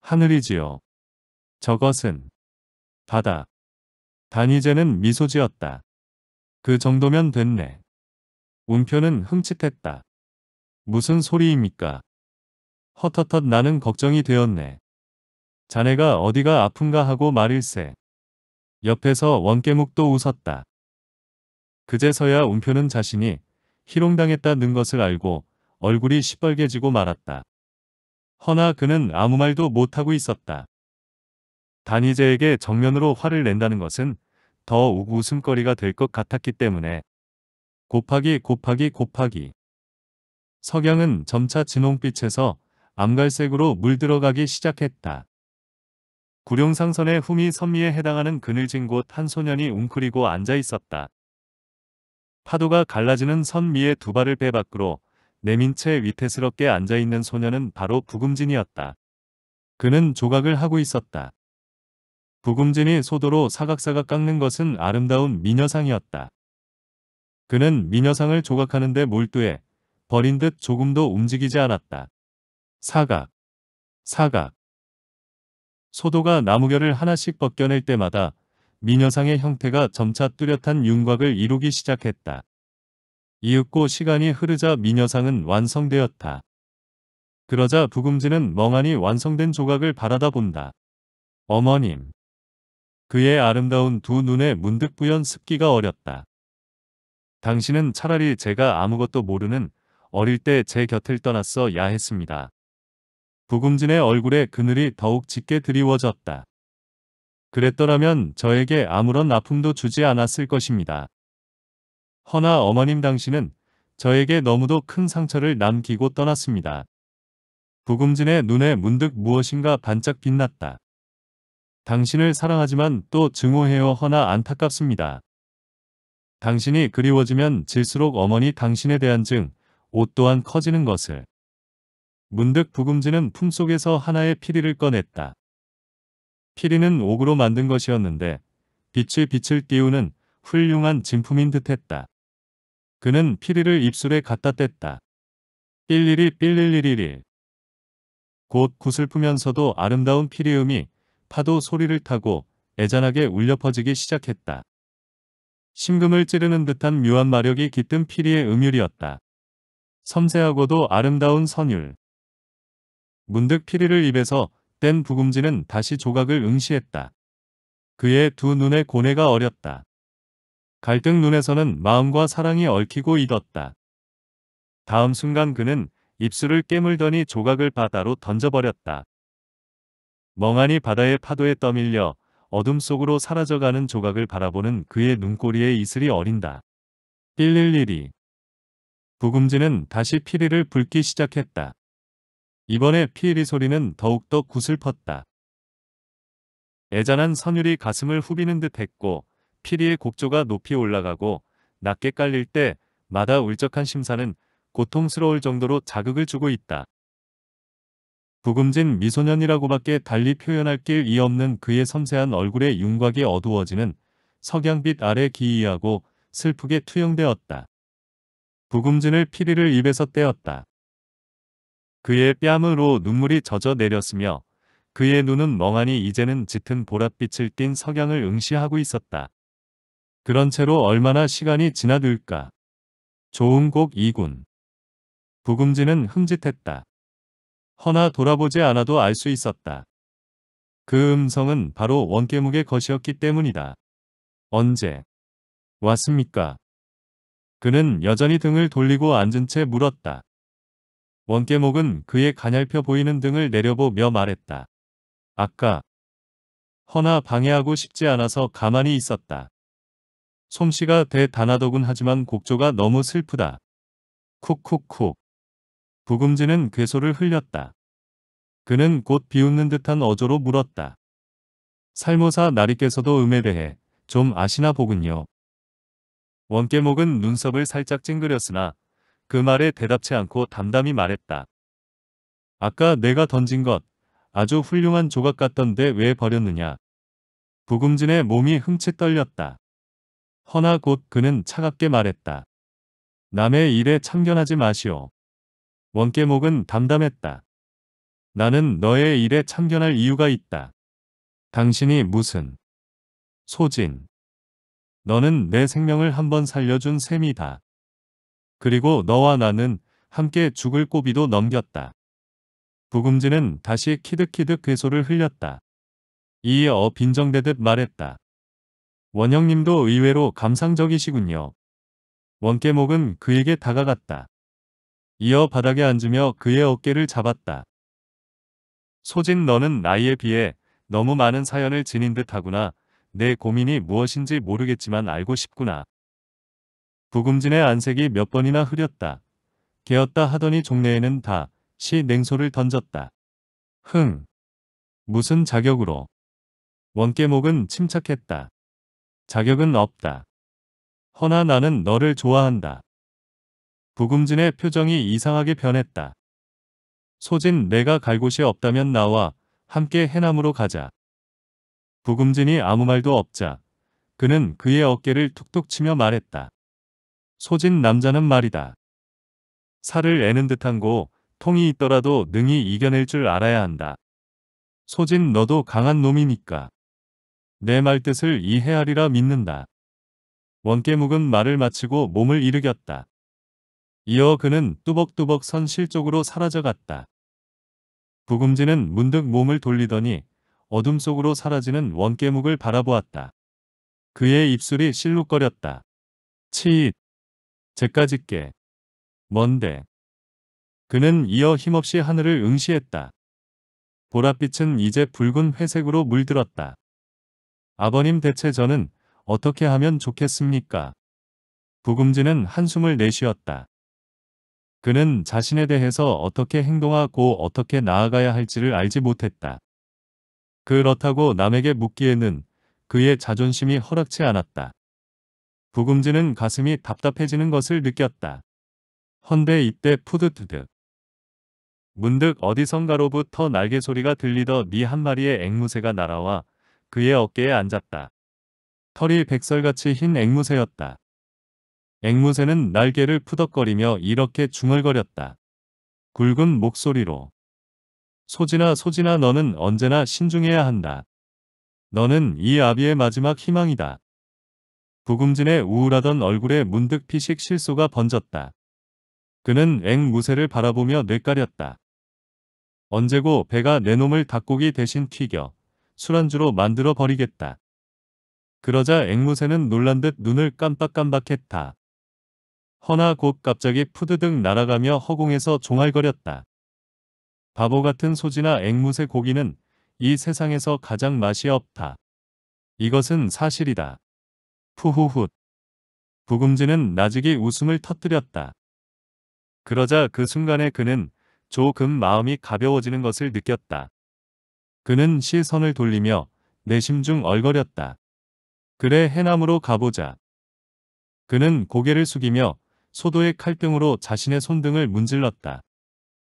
A: 하늘이지요. 저것은 바다. 단희재는 미소 지었다. 그 정도면 됐네. 운표는 흠칫했다. 무슨 소리입니까? 허터헛 나는 걱정이 되었네. 자네가 어디가 아픈가 하고 말일세. 옆에서 원깨묵도 웃었다. 그제서야 운표는 자신이 희롱당했다는 것을 알고 얼굴이 시뻘개지고 말았다. 허나 그는 아무 말도 못하고 있었다. 단희제에게 정면으로 화를 낸다는 것은 더우구 웃음거리가 될 것 같았기 때문에 곱하기 곱하기 곱하기 석양은 점차 진홍빛에서 암갈색으로 물들어가기 시작했다. 구룡상선의 후미 선미에 해당하는 그늘진 곳 한 소년이 웅크리고 앉아 있었다. 파도가 갈라지는 선미의 두 발을 배 밖으로 내민 채 위태스럽게 앉아있는 소년은 바로 부금진이었다. 그는 조각을 하고 있었다. 부금진이 소도로 사각사각 깎는 것은 아름다운 미녀상이었다. 그는 미녀상을 조각하는데 몰두해 버린 듯 조금도 움직이지 않았다. 사각, 사각, 소도가 나무결을 하나씩 벗겨낼 때마다 미녀상의 형태가 점차 뚜렷한 윤곽을 이루기 시작했다. 이윽고 시간이 흐르자 미녀상은 완성되었다. 그러자 부금지는 멍하니 완성된 조각을 바라다 본다. 어머님. 그의 아름다운 두 눈에 문득 부연 습기가 어렸다. 당신은 차라리 제가 아무것도 모르는 어릴 때 제 곁을 떠났어 야했습니다. 부금진의 얼굴에 그늘이 더욱 짙게 드리워졌다. 그랬더라면 저에게 아무런 아픔도 주지 않았을 것입니다. 허나 어머님 당신은 저에게 너무도 큰 상처를 남기고 떠났습니다. 부금진의 눈에 문득 무엇인가 반짝 빛났다. 당신을 사랑하지만 또 증오해요 허나 안타깝습니다. 당신이 그리워지면 질수록 어머니 당신에 대한 증, 옷 또한 커지는 것을. 문득 부금지는 품속에서 하나의 피리를 꺼냈다. 피리는 옥으로 만든 것이었는데 빛을 빛을 띄우는 훌륭한 진품인 듯했다. 그는 피리를 입술에 갖다 뗐다. 삘리리 삘릴리리리곧 구슬프면서도 아름다운 피리음이 파도 소리를 타고 애잔하게 울려 퍼지기 시작했다. 심금을 찌르는 듯한 묘한 마력이 깃든 피리의 음율이었다. 섬세하고도 아름다운 선율. 문득 피리를 입에서 뗀 부금지는 다시 조각을 응시했다. 그의 두 눈의 고뇌가 어렸다. 갈등 눈에서는 마음과 사랑이 얽히고 잊었다. 다음 순간 그는 입술을 깨물더니 조각을 바다로 던져버렸다. 멍하니 바다의 파도에 떠밀려 어둠 속으로 사라져가는 조각을 바라보는 그의 눈꼬리에 이슬이 어린다. 삘릴 일이. 부금지는 다시 피리를 불기 시작했다. 이번에 피리 소리는 더욱더 구슬펐다. 애잔한 선율이 가슴을 후비는 듯 했고 피리의 곡조가 높이 올라가고 낮게 깔릴 때마다 울적한 심사는 고통스러울 정도로 자극을 주고 있다. 부금진 미소년이라고밖에 달리 표현할 길이 없는 그의 섬세한 얼굴의 윤곽이 어두워지는 석양빛 아래 기이하고 슬프게 투영되었다. 부금진을 피리를 입에서 떼었다. 그의 뺨으로 눈물이 젖어 내렸으며 그의 눈은 멍하니 이제는 짙은 보랏빛을 띤 석양을 응시하고 있었다. 그런 채로 얼마나 시간이 지나들까. 좋은 곡 2군. 부금지는 흠짓했다. 허나 돌아보지 않아도 알 수 있었다. 그 음성은 바로 원깨묵의 것이었기 때문이다. 언제 왔습니까? 그는 여전히 등을 돌리고 앉은 채 물었다. 원깨목은 그의 가냘펴 보이는 등을 내려보며 말했다. 아까. 허나 방해하고 싶지 않아서 가만히 있었다. 솜씨가 대단하더군 하지만 곡조가 너무 슬프다. 쿡쿡쿡. 부금지는 괴소를 흘렸다. 그는 곧 비웃는 듯한 어조로 물었다. 살모사 나리께서도 음에 대해 좀 아시나 보군요. 원깨목은 눈썹을 살짝 찡그렸으나 그 말에 대답치 않고 담담히 말했다. 아까 내가 던진 것 아주 훌륭한 조각 같던데 왜 버렸느냐. 부금진의 몸이 흠칫 떨렸다. 허나 곧 그는 차갑게 말했다. 남의 일에 참견하지 마시오. 원깨목은 담담했다. 나는 너의 일에 참견할 이유가 있다. 당신이 무슨 소진. 너는 내 생명을 한번 살려준 셈이다. 그리고 너와 나는 함께 죽을 고비도 넘겼다. 부금지는 다시 키득키득 괴소를 흘렸다. 이어 빈정대듯 말했다. 원형님도 의외로 감상적이시군요. 원깨목은 그에게 다가갔다. 이어 바닥에 앉으며 그의 어깨를 잡았다. 소진 너는 나이에 비해 너무 많은 사연을 지닌 듯 하구나. 내 고민이 무엇인지 모르겠지만 알고 싶구나. 도금진의 안색이 몇 번이나 흐렸다. 개었다 하더니 종래에는 다 시 냉소를 던졌다. 흥. 무슨 자격으로. 원깨목은 침착했다. 자격은 없다. 허나 나는 너를 좋아한다. 부금진의 표정이 이상하게 변했다. 소진 내가 갈 곳이 없다면 나와 함께 해남으로 가자. 부금진이 아무 말도 없자 그는 그의 어깨를 툭툭 치며 말했다. 소진 남자는 말이다. 살을 애는 듯한 고 통이 있더라도 능히 이겨낼 줄 알아야 한다. 소진 너도 강한 놈이니까. 내 말뜻을 이해하리라 믿는다. 원깨묵은 말을 마치고 몸을 일으켰다. 이어 그는 뚜벅뚜벅 선실 쪽으로 사라져갔다. 부금지는 문득 몸을 돌리더니 어둠 속으로 사라지는 원깨묵을 바라보았다. 그의 입술이 실룩거렸다. 치잇. 제까짓게 뭔데? 그는 이어 힘없이 하늘을 응시했다. 보랏빛은 이제 붉은 회색으로 물들었다. 아버님 대체 저는 어떻게 하면 좋겠습니까? 부금지는 한숨을 내쉬었다. 그는 자신에 대해서 어떻게 행동하고 어떻게 나아가야 할지를 알지 못했다. 그렇다고 남에게 묻기에는 그의 자존심이 허락치 않았다. 구금지는 가슴이 답답해지는 것을 느꼈다. 헌데 이때 푸드트득. 문득 어디선가로부터 날개소리가 들리더 니한 네 마리의 앵무새가 날아와 그의 어깨에 앉았다. 털이 백설같이 흰 앵무새였다. 앵무새는 날개를 푸덕거리며 이렇게 중얼거렸다. 굵은 목소리로. 소진아 소진아 너는 언제나 신중해야 한다. 너는 이 아비의 마지막 희망이다. 부금진의 우울하던 얼굴에 문득 피식 실소가 번졌다. 그는 앵무새를 바라보며 뇌까렸다. 언제고 배가 내 놈을 닭고기 대신 튀겨 술안주로 만들어 버리겠다. 그러자 앵무새는 놀란 듯 눈을 깜빡깜빡했다. 허나 곧 갑자기 푸드등 날아가며 허공에서 종알거렸다. 바보 같은 소지나 앵무새 고기는 이 세상에서 가장 맛이 없다. 이것은 사실이다. 푸후훗. 부금지는 나직이 웃음을 터뜨렸다. 그러자 그 순간에 그는 조금 마음이 가벼워지는 것을 느꼈다. 그는 시선을 돌리며 내심 중 얼거렸다. 그래 해남으로 가보자. 그는 고개를 숙이며 소도의 칼등으로 자신의 손등을 문질렀다.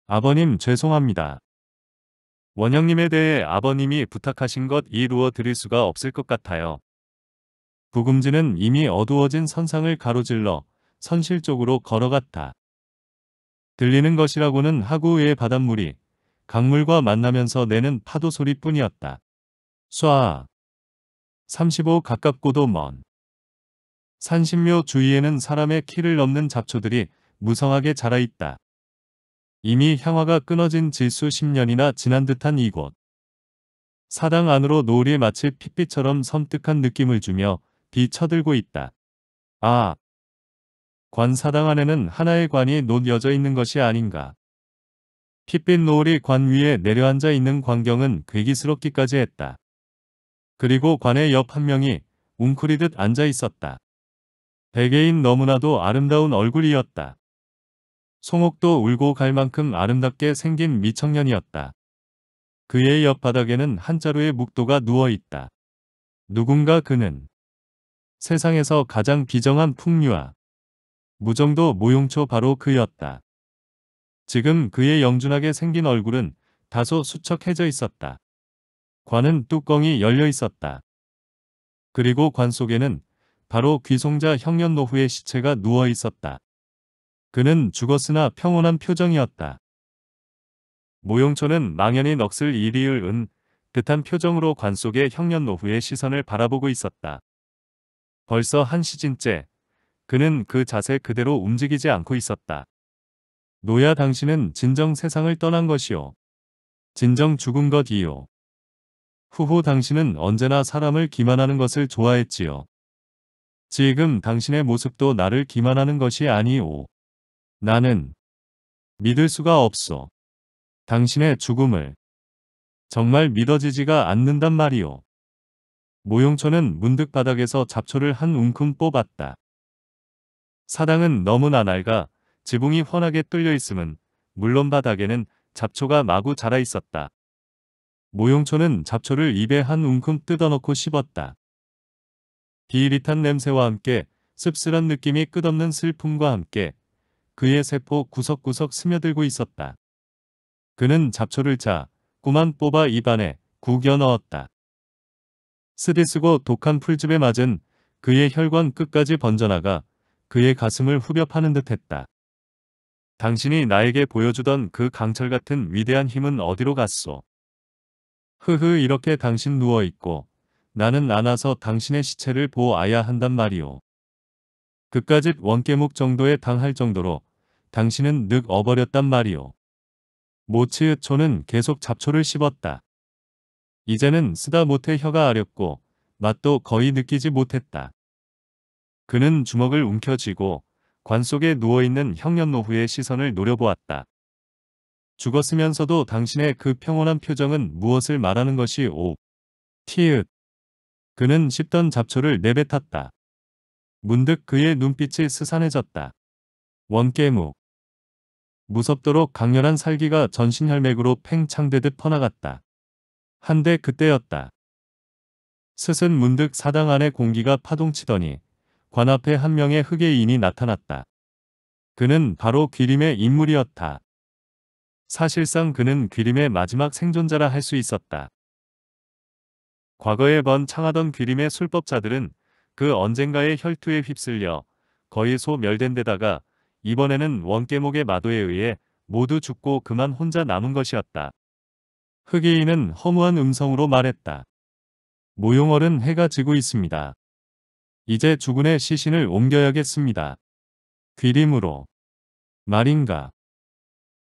A: 아버님 죄송합니다. 원형님에 대해 아버님이 부탁하신 것 이루어 드릴 수가 없을 것 같아요. 부금지는 이미 어두워진 선상을 가로질러 선실 적으로 걸어갔다. 들리는 것이라고는 하구의 바닷물이 강물과 만나면서 내는 파도 소리뿐이었다. 쏴! 35 가깝고도 먼. 산신묘 주위에는 사람의 키를 넘는 잡초들이 무성하게 자라있다. 이미 향화가 끊어진 질수 10년이나 지난 듯한 이곳. 사당 안으로 노을이 마치 핏빛처럼 섬뜩한 느낌을 주며 뒤쳐들고 있다. 아, 관사당 안에는 하나의 관이 놓여져 있는 것이 아닌가. 핏빛 노을이 관 위에 내려앉아 있는 광경은 괴기스럽기까지 했다. 그리고 관의 옆 한 명이 웅크리듯 앉아 있었다. 베개인 너무나도 아름다운 얼굴이었다. 송옥도 울고 갈 만큼 아름답게 생긴 미청년이었다. 그의 옆바닥에는 한자루의 묵도가 누워있다. 누군가 그는 세상에서 가장 비정한 풍류와 무정도 모용초 바로 그였다. 지금 그의 영준하게 생긴 얼굴은 다소 수척해져 있었다. 관은 뚜껑이 열려 있었다. 그리고 관 속에는 바로 귀송자 형년노후의 시체가 누워 있었다. 그는 죽었으나 평온한 표정이었다. 모용초는 망연히 넋을 이리을 은 듯한 표정으로 관 속의 형년노후의 시선을 바라보고 있었다. 벌써 한 시즌째 그는 그 자세 그대로 움직이지 않고 있었다. 노야 당신은 진정 세상을 떠난 것이요. 진정 죽은 것이요. 후후 당신은 언제나 사람을 기만하는 것을 좋아했지요. 지금 당신의 모습도 나를 기만하는 것이 아니오. 나는 믿을 수가 없어. 당신의 죽음을 정말 믿어지지가 않는단 말이오. 모용천은 문득 바닥에서 잡초를 한 웅큼 뽑았다. 사당은 너무나 낡아 지붕이 훤하게 뚫려 있음은 물론 바닥에는 잡초가 마구 자라 있었다. 모용초는 잡초를 입에 한 웅큼 뜯어놓고 씹었다. 비릿한 냄새와 함께 씁쓸한 느낌이 끝없는 슬픔과 함께 그의 세포 구석구석 스며들고 있었다. 그는 잡초를 자꿈만 뽑아 입안에 구겨 넣었다. 쓰디쓰고 독한 풀즙에 맞은 그의 혈관 끝까지 번져나가 그의 가슴을 후벼 파는 듯했다. 당신이 나에게 보여주던 그 강철 같은 위대한 힘은 어디로 갔소? 흐흐 이렇게 당신 누워있고 나는 안아서 당신의 시체를 보아야 한단 말이오. 그까지 원깨묵 정도에 당할 정도로 당신은 늙 어버렸단 말이오. 모츠초는 계속 잡초를 씹었다. 이제는 쓰다 못해 혀가 아렵고 맛도 거의 느끼지 못했다. 그는 주먹을 움켜쥐고 관 속에 누워있는 형년노후의 시선을 노려보았다. 죽었으면서도 당신의 그 평온한 표정은 무엇을 말하는 것이 오. 티읕. 그는 씹던 잡초를 내뱉었다. 문득 그의 눈빛이 스산해졌다. 원깨무. 무섭도록 강렬한 살기가 전신 혈맥으로 팽창되듯 퍼나갔다. 한데 그때였다. 스승 문득 사당 안에 공기가 파동치더니 관 앞에 한 명의 흑의인이 나타났다. 그는 바로 귀림의 인물이었다. 사실상 그는 귀림의 마지막 생존자라 할 수 있었다. 과거에 번창하던 귀림의 술법자들은 그 언젠가의 혈투에 휩쓸려 거의 소멸된 데다가 이번에는 원깨목의 마도에 의해 모두 죽고 그만 혼자 남은 것이었다. 흑이인은 허무한 음성으로 말했다. 모용월은 해가 지고 있습니다. 이제 주군의 시신을 옮겨야겠습니다. 귀림으로. 말인가.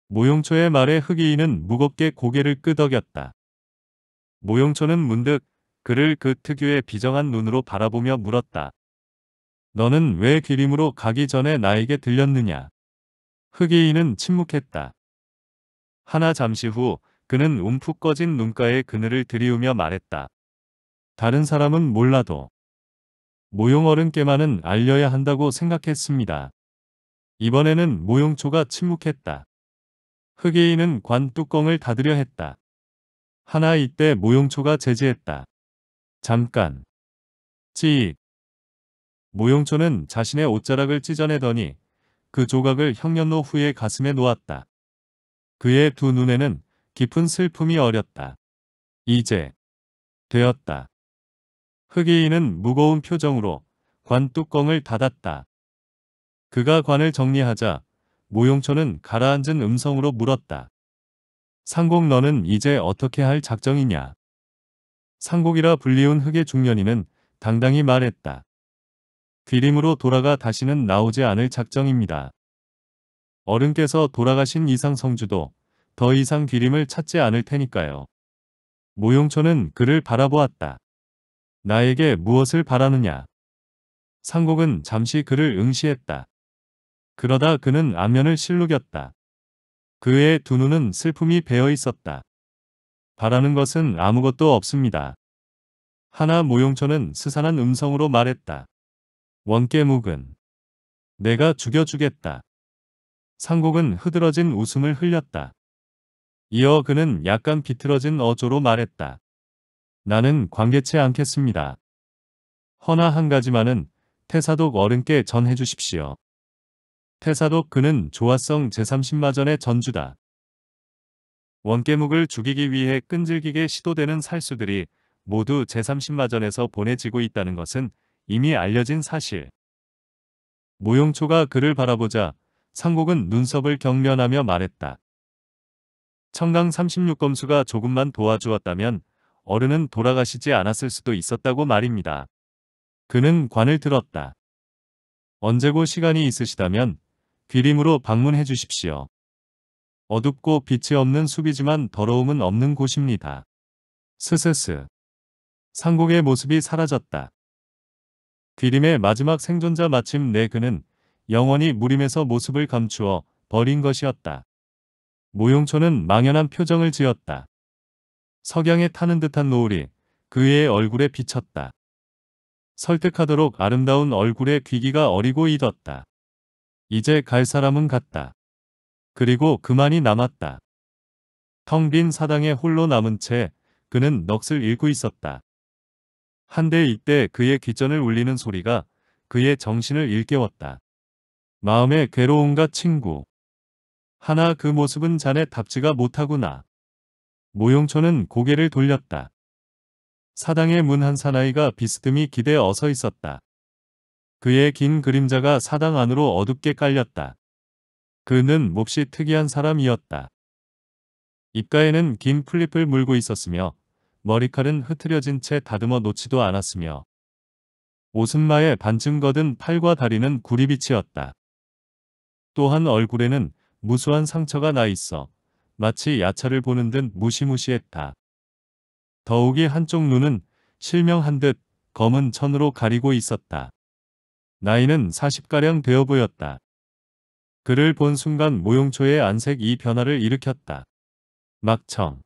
A: 모용초의 말에 흑이인은 무겁게 고개를 끄덕였다. 모용초는 문득 그를 그 특유의 비정한 눈으로 바라보며 물었다. 너는 왜 귀림으로 가기 전에 나에게 들렸느냐? 흑이인은 침묵했다. 하나 잠시 후 그는 움푹 꺼진 눈가에 그늘을 들이우며 말했다. 다른 사람은 몰라도 모용 어른께만은 알려야 한다고 생각했습니다. 이번에는 모용초가 침묵했다. 흑예인은 관 뚜껑을 닫으려 했다. 하나 이때 모용초가 제지했다. 잠깐. 찌익. 모용초는 자신의 옷자락을 찢어내더니 그 조각을 형년노 후에 가슴에 놓았다. 그의 두 눈에는 깊은 슬픔이 어렸다. 이제 되었다. 흑이인은 무거운 표정으로 관 뚜껑을 닫았다. 그가 관을 정리하자 모용초는 가라앉은 음성으로 물었다. 상곡 너는 이제 어떻게 할 작정이냐? 상곡이라 불리운 흑의 중년인은 당당히 말했다. 귀림으로 돌아가 다시는 나오지 않을 작정입니다. 어른께서 돌아가신 이상 성주도 더 이상 귀림을 찾지 않을 테니까요. 모용초는 그를 바라보았다. 나에게 무엇을 바라느냐? 상곡은 잠시 그를 응시했다. 그러다 그는 안면을 실룩였다. 그의 두 눈은 슬픔이 베어 있었다. 바라는 것은 아무것도 없습니다. 하나 모용초는 스산한 음성으로 말했다. 원깨묵은 내가 죽여주겠다. 상곡은 흐드러진 웃음을 흘렸다. 이어 그는 약간 비틀어진 어조로 말했다. 나는 관계치 않겠습니다. 허나 한 가지만은 태사독 어른께 전해 주십시오. 태사독 그는 조화성 제30마전의 전주다. 원깨묵을 죽이기 위해 끈질기게 시도되는 살수들이 모두 제30마전에서 보내지고 있다는 것은 이미 알려진 사실. 모용초가 그를 바라보자 상곡은 눈썹을 경련하며 말했다. 청강 36검수가 조금만 도와주었다면 어른은 돌아가시지 않았을 수도 있었다고 말입니다. 그는 관을 들었다. 언제고 시간이 있으시다면 귀림으로 방문해 주십시오. 어둡고 빛이 없는 숲이지만 더러움은 없는 곳입니다. 스스스. 상곡의 모습이 사라졌다. 귀림의 마지막 생존자 마침내 그는 영원히 무림에서 모습을 감추어 버린 것이었다. 모용초는 망연한 표정을 지었다. 석양에 타는 듯한 노을이 그의 얼굴에 비쳤다. 설득하도록 아름다운 얼굴에 귀기가 어리고 잊었다. 이제 갈 사람은 갔다. 그리고 그만이 남았다. 텅 빈 사당에 홀로 남은 채 그는 넋을 잃고 있었다. 한데 이때 그의 귀전을 울리는 소리가 그의 정신을 일깨웠다. 마음의 괴로움과 친구. 하나 그 모습은 자네 답지가 못하구나. 모용초는 고개를 돌렸다. 사당의 문 한 사나이가 비스듬히 기대 어서 있었다. 그의 긴 그림자가 사당 안으로 어둡게 깔렸다. 그는 몹시 특이한 사람이었다. 입가에는 긴 플립을 물고 있었으며 머리칼은 흐트려진 채 다듬어 놓지도 않았으며 오슴마에 반쯤 거든 팔과 다리는 구리빛이었다. 또한 얼굴에는 무수한 상처가 나 있어 마치 야차를 보는 듯 무시무시했다. 더욱이 한쪽 눈은 실명한 듯 검은 천으로 가리고 있었다. 나이는 40가량 되어 보였다. 그를 본 순간 모용초의 안색 이 변화를 일으켰다. 막청.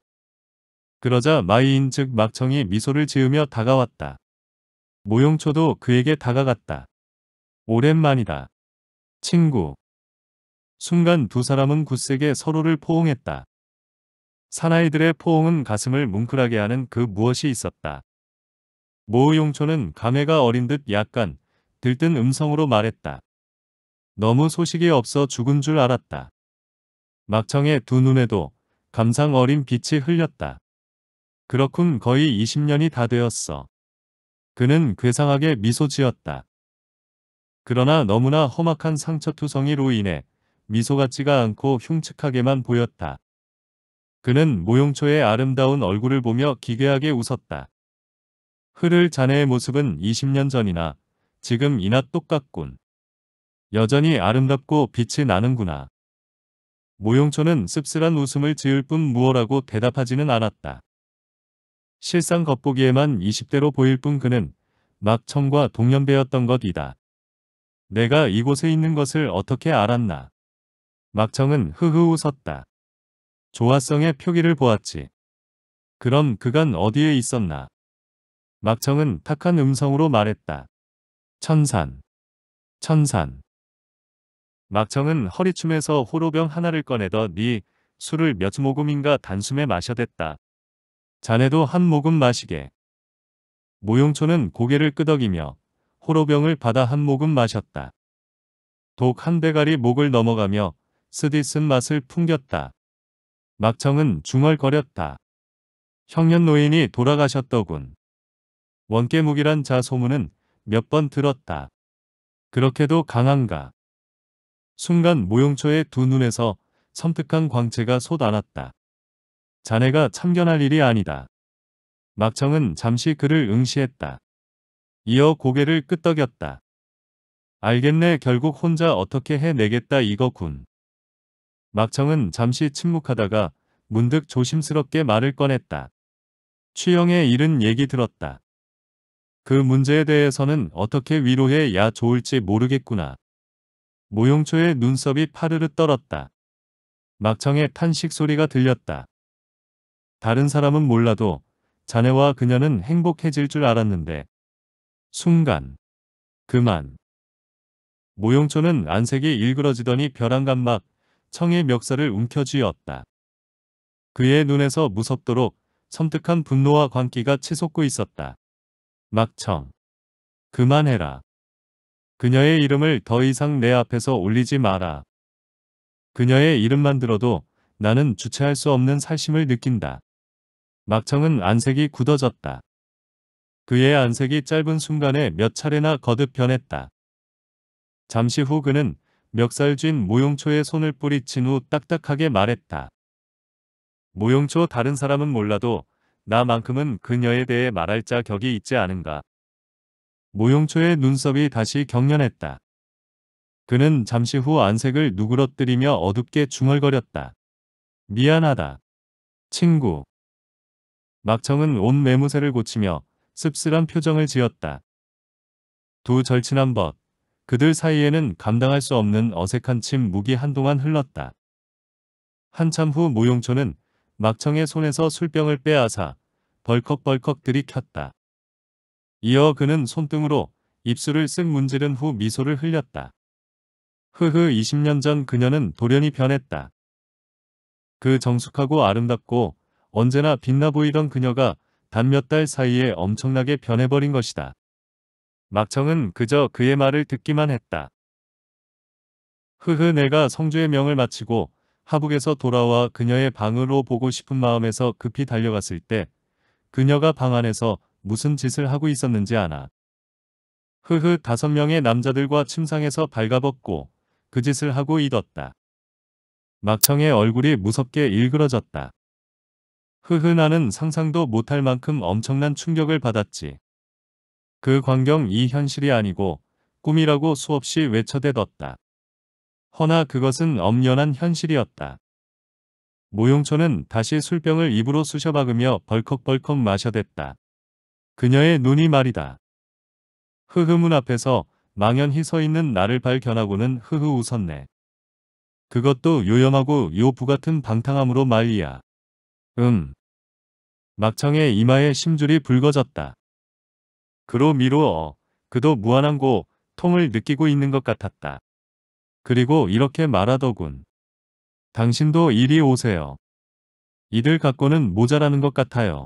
A: 그러자 마이인 즉 막청이 미소를 지으며 다가왔다. 모용초도 그에게 다가갔다. 오랜만이다. 친구. 순간 두 사람은 굳세게 서로를 포옹했다. 사나이들의 포옹은 가슴을 뭉클하게 하는 그 무엇이 있었다. 모 용초는 감회가 어린 듯 약간 들뜬 음성으로 말했다. 너무 소식이 없어 죽은 줄 알았다. 막청의 두 눈에도 감상 어린 빛이 흘렸다. 그렇군 거의 20년이 다 되었어. 그는 괴상하게 미소 지었다. 그러나 너무나 험악한 상처투성이로 인해 미소 같지가 않고 흉측하게만 보였다. 그는 모용초의 아름다운 얼굴을 보며 기괴하게 웃었다. 흐를 자네의 모습은 20년 전이나 지금 이나 똑같군. 여전히 아름답고 빛이 나는구나. 모용초는 씁쓸한 웃음을 지을 뿐 무어라고 대답하지는 않았다. 실상 겉보기에만 20대로 보일 뿐 그는 막청과 동년배였던 것이다. 내가 이곳에 있는 것을 어떻게 알았나. 막청은 흐흐 웃었다. 조화성의 표기를 보았지. 그럼 그간 어디에 있었나? 막청은 탁한 음성으로 말했다. 천산. 천산. 막청은 허리춤에서 호로병 하나를 꺼내더 니 술을 몇 모금인가 단숨에 마셔댔다. 자네도 한 모금 마시게. 모용초는 고개를 끄덕이며 호로병을 받아 한 모금 마셨다. 독 한 대가리 목을 넘어가며 쓰디쓴 맛을 풍겼다. 막청은 중얼거렸다. 형년 노인이 돌아가셨더군. 원깨묵이란 자 소문은 몇 번 들었다. 그렇게도 강한가. 순간 모용초의 두 눈에서 섬뜩한 광채가 솟아났다. 자네가 참견할 일이 아니다. 막청은 잠시 그를 응시했다. 이어 고개를 끄덕였다. 알겠네 결국 혼자 어떻게 해내겠다 이거군. 막청은 잠시 침묵하다가 문득 조심스럽게 말을 꺼냈다. 취영의 일은 얘기 들었다. 그 문제에 대해서는 어떻게 위로해야 좋을지 모르겠구나. 모용초의 눈썹이 파르르 떨었다. 막청의 탄식 소리가 들렸다. 다른 사람은 몰라도 자네와 그녀는 행복해질 줄 알았는데. 순간. 그만. 모용초는 안색이 일그러지더니 벼랑간막 청의 멱살을 움켜쥐었다. 그의 눈에서 무섭도록 섬뜩한 분노와 광기가 치솟고 있었다. 막청. 그만해라. 그녀의 이름을 더 이상 내 앞에서 올리지 마라. 그녀의 이름만 들어도 나는 주체할 수 없는 살심을 느낀다. 막청은 안색이 굳어졌다. 그의 안색이 짧은 순간에 몇 차례나 거듭 변했다. 잠시 후 그는 멱살쥔 모용초에 손을 뿌리친 후 딱딱하게 말했다. 모용초 다른 사람은 몰라도 나만큼은 그녀에 대해 말할 자격이 있지 않은가. 모용초의 눈썹이 다시 경련했다. 그는 잠시 후 안색을 누그러뜨리며 어둡게 중얼거렸다. 미안하다. 친구. 막청은 온 매무새를 고치며 씁쓸한 표정을 지었다. 두 절친한 벗. 그들 사이에는 감당할 수 없는 어색한 침묵이 한동안 흘렀다. 한참 후 모용초는 막청의 손에서 술병을 빼앗아 벌컥벌컥 들이켰다. 이어 그는 손등으로 입술을 쓱 문지른 후 미소를 흘렸다. 흐흐 20년 전 그녀는 돌연히 변했다. 그 정숙하고 아름답고 언제나 빛나 보이던 그녀가 단 몇 달 사이에 엄청나게 변해버린 것이다. 막청은 그저 그의 말을 듣기만 했다. 흐흐 내가 성주의 명을 마치고 하북에서 돌아와 그녀의 방으로 보고 싶은 마음에서 급히 달려갔을 때 그녀가 방 안에서 무슨 짓을 하고 있었는지 아나. 흐흐 다섯 명의 남자들과 침상에서 발가벗고 그 짓을 하고 있었다. 막청의 얼굴이 무섭게 일그러졌다. 흐흐 나는 상상도 못할 만큼 엄청난 충격을 받았지. 그 광경 이 현실이 아니고 꿈이라고 수없이 외쳐대뒀다. 허나 그것은 엄연한 현실이었다. 모용초는 다시 술병을 입으로 쑤셔박으며 벌컥벌컥 마셔댔다. 그녀의 눈이 말이다. 흐흐 문 앞에서 망연히 서 있는 나를 발견하고는 흐흐 웃었네. 그것도 요염하고 요부 같은 방탕함으로 말이야. 음. 막창에 이마에 심줄이 붉어졌다. 그로 미루어 그도 무한한 고 통을 느끼고 있는 것 같았다. 그리고 이렇게 말하더군. 당신도 이리 오세요. 이들 갖고는 모자라는 것 같아요.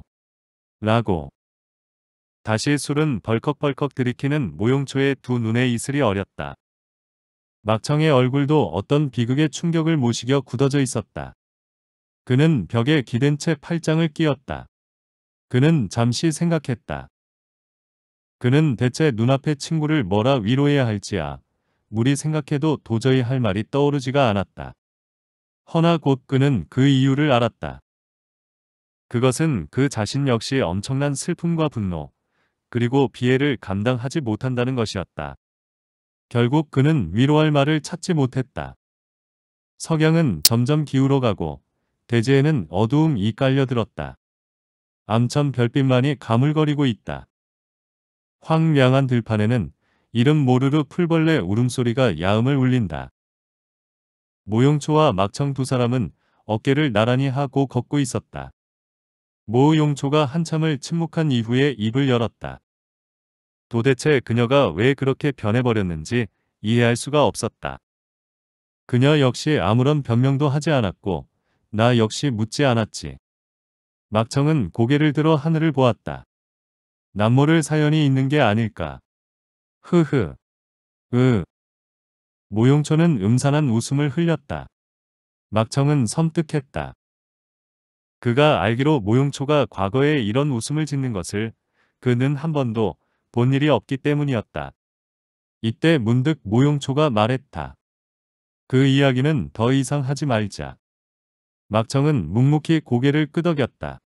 A: 라고. 다시 술은 벌컥벌컥 들이키는 모용초의 두 눈에 이슬이 어렸다. 막청의 얼굴도 어떤 비극의 충격을 모시겨 굳어져 있었다. 그는 벽에 기댄 채 팔짱을 끼었다. 그는 잠시 생각했다. 그는 대체 눈앞의 친구를 뭐라 위로해야 할지야. 무리 생각해도 도저히 할 말이 떠오르지가 않았다. 허나 곧 그는 그 이유를 알았다. 그것은 그 자신 역시 엄청난 슬픔과 분노, 그리고 비애를 감당하지 못한다는 것이었다. 결국 그는 위로할 말을 찾지 못했다. 석양은 점점 기울어가고 대지에는 어두움이 깔려들었다. 암천 별빛만이 가물거리고 있다. 황량한 들판에는 이름 모르르 풀벌레 울음소리가 야음을 울린다. 모용초와 막청 두 사람은 어깨를 나란히 하고 걷고 있었다. 모용초가 한참을 침묵한 이후에 입을 열었다. 도대체 그녀가 왜 그렇게 변해버렸는지 이해할 수가 없었다. 그녀 역시 아무런 변명도 하지 않았고 나 역시 묻지 않았지. 막청은 고개를 들어 하늘을 보았다. 남모를 사연이 있는 게 아닐까. 흐흐. 으. 모용천은 음산한 웃음을 흘렸다. 막청은 섬뜩했다. 그가 알기로 모용초가 과거에 이런 웃음을 짓는 것을 그는 한 번도 본 일이 없기 때문이었다. 이때 문득 모용초가 말했다. 그 이야기는 더 이상 하지 말자. 막청은 묵묵히 고개를 끄덕였다.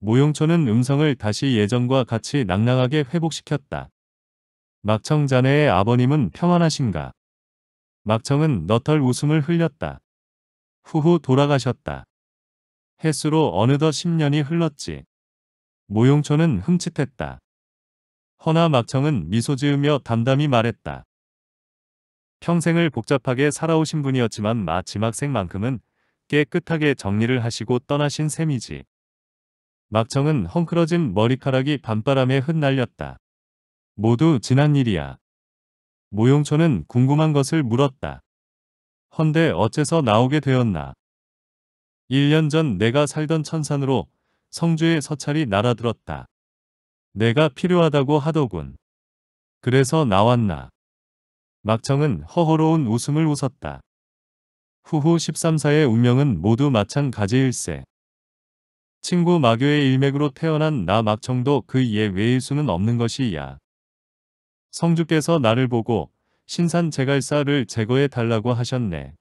A: 모용초는 음성을 다시 예전과 같이 낭낭하게 회복시켰다. 막청 자네의 아버님은 평안하신가? 막청은 너털 웃음을 흘렸다. 후후 돌아가셨다. 해수로 어느덧 10년이 흘렀지. 모용초는 흠칫했다. 허나 막청은 미소 지으며 담담히 말했다. 평생을 복잡하게 살아오신 분이었지만 마지막 생만큼은 깨끗하게 정리를 하시고 떠나신 셈이지. 막청은 헝클어진 머리카락이 밤바람에 흩날렸다. 모두 지난 일이야. 모용초는 궁금한 것을 물었다. 헌데 어째서 나오게 되었나? 1년 전 내가 살던 천산으로 성주의 서찰이 날아들었다. 내가 필요하다고 하더군. 그래서 나왔나. 막청은 허허로운 웃음을 웃었다. 후후 13사의 운명은 모두 마찬가지일세. 친구 마교의 일맥으로 태어난 나 막청도 그 예외일 수는 없는 것이야. 성주께서 나를 보고 신산 제갈사를 제거해 달라고 하셨네.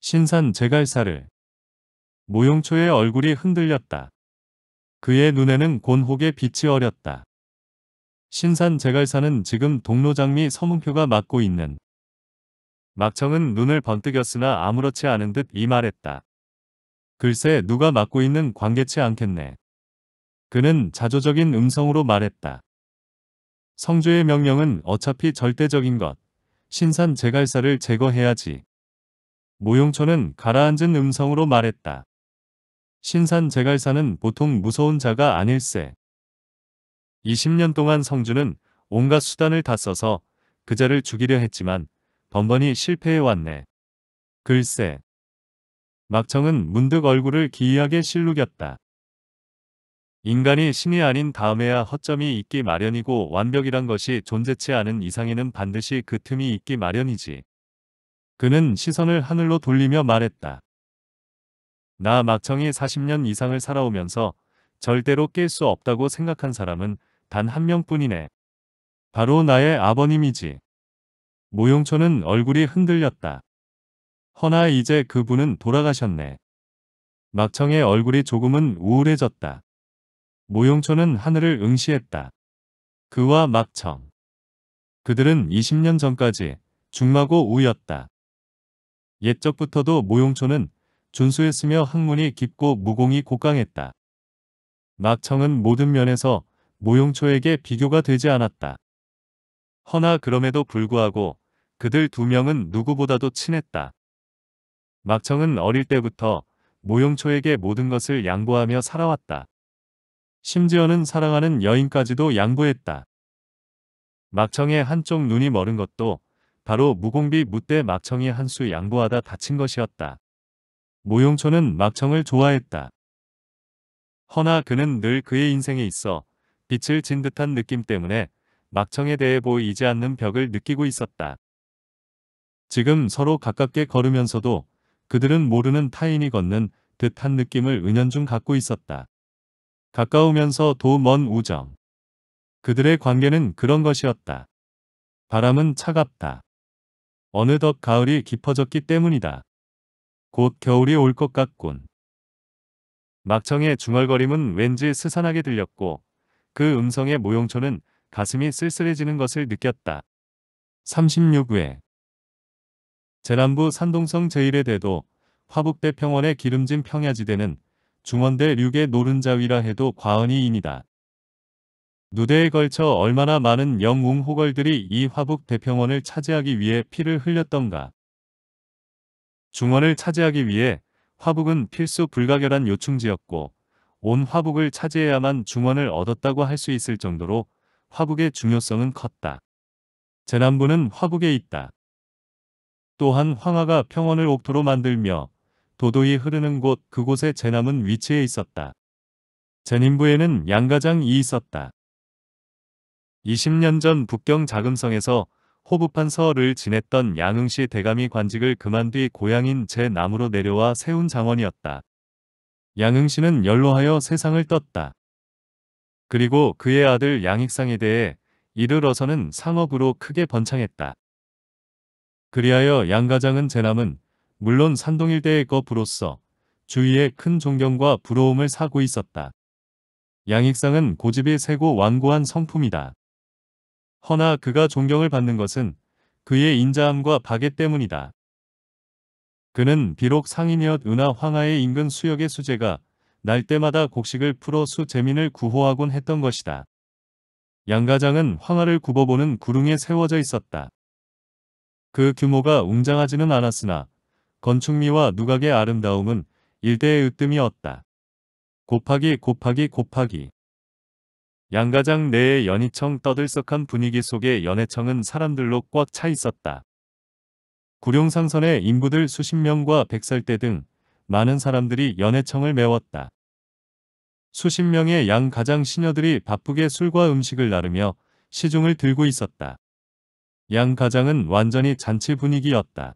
A: 신산 제갈사를. 모용초의 얼굴이 흔들렸다. 그의 눈에는 곤혹의 빛이 어렸다. 신산 제갈사는 지금 동로장미 서문표가 맡고 있는 막청은 눈을 번뜩였으나 아무렇지 않은 듯 이 말했다. 글쎄 누가 맡고 있는 관계치 않겠네. 그는 자조적인 음성으로 말했다. 성조의 명령은 어차피 절대적인 것. 신산 제갈사를 제거해야지. 모용초는 가라앉은 음성으로 말했다. 신산 제갈사는 보통 무서운 자가 아닐세. 20년 동안 성주는 온갖 수단을 다 써서 그자를 죽이려 했지만 번번이 실패해왔네. 글쎄, 막청은 문득 얼굴을 기이하게 실룩였다. 인간이 신이 아닌 다음에야 허점이 있기 마련이고 완벽이란 것이 존재치 않은 이상에는 반드시 그 틈이 있기 마련이지. 그는 시선을 하늘로 돌리며 말했다. 나 막청이 40년 이상을 살아오면서 절대로 깰 수 없다고 생각한 사람은 단 한 명뿐이네. 바로 나의 아버님이지. 모용초는 얼굴이 흔들렸다. 허나 이제 그분은 돌아가셨네. 막청의 얼굴이 조금은 우울해졌다. 모용초는 하늘을 응시했다. 그와 막청. 그들은 20년 전까지 중마고 우였다. 옛적부터도 모용초는 준수했으며 학문이 깊고 무공이 곡강했다. 막청은 모든 면에서 모용초에게 비교가 되지 않았다. 허나 그럼에도 불구하고 그들 두 명은 누구보다도 친했다. 막청은 어릴 때부터 모용초에게 모든 것을 양보하며 살아왔다. 심지어는 사랑하는 여인까지도 양보했다. 막청의 한쪽 눈이 멀은 것도 바로 무공비 무때 막청이 한 수 양보하다 다친 것이었다. 모용초는 막청을 좋아했다. 허나 그는 늘 그의 인생에 있어 빛을 진 듯한 느낌 때문에 막청에 대해 보이지 않는 벽을 느끼고 있었다. 지금 서로 가깝게 걸으면서도 그들은 모르는 타인이 걷는 듯한 느낌을 은연중 갖고 있었다. 가까우면서 도먼 우정. 그들의 관계는 그런 것이었다. 바람은 차갑다. 어느덧 가을이 깊어졌기 때문이다. 곧 겨울이 올 것 같군. 막청의 중얼거림은 왠지 스산하게 들렸고 그 음성의 모용초는 가슴이 쓸쓸해지는 것을 느꼈다. 36회 제남부 산동성 제일의대도 화북대 평원의 기름진 평야지대는 중원대 륙의 노른자위라 해도 과언이입니다. 누대에 걸쳐 얼마나 많은 영웅호걸들이 이 화북 대평원을 차지하기 위해 피를 흘렸던가. 중원을 차지하기 위해 화북은 필수 불가결한 요충지였고 온 화북을 차지해야만 중원을 얻었다고 할 수 있을 정도로 화북의 중요성은 컸다. 제남부는 화북에 있다. 또한 황하가 평원을 옥토로 만들며 도도히 흐르는 곳 그곳에 제남은 위치해 있었다. 제님부에는 양가장이 있었다. 20년 전 북경 자금성에서 호부판 서를 지냈던 양흥시 대감이 관직을 그만 뒤 고향인 제남으로 내려와 세운 장원이었다. 양흥시는 연로하여 세상을 떴다. 그리고 그의 아들 양익상에 대해 이르러서는 상업으로 크게 번창했다. 그리하여 양가장은 제남은 물론 산동 일대의 거부로서 주위에 큰 존경과 부러움을 사고 있었다. 양익상은 고집이 세고 완고한 성품이다. 허나 그가 존경을 받는 것은 그의 인자함과 박애 때문이다. 그는 비록 상인이었 은하 황하의 인근 수역의 수재가 날 때마다 곡식을 풀어 수재민을 구호하곤 했던 것이다. 양가장은 황하를 굽어보는 구릉에 세워져 있었다. 그 규모가 웅장하지는 않았으나 건축미와 누각의 아름다움은 일대의 으뜸이었다. 곱하기 곱하기 곱하기 양가장 내의 연희청 떠들썩한 분위기 속에 연해청은 사람들로 꽉 차 있었다. 구룡상선의 인부들 수십 명과 백살대 등 많은 사람들이 연해청을 메웠다. 수십 명의 양가장 시녀들이 바쁘게 술과 음식을 나르며 시중을 들고 있었다. 양 가장은 완전히 잔치 분위기였다.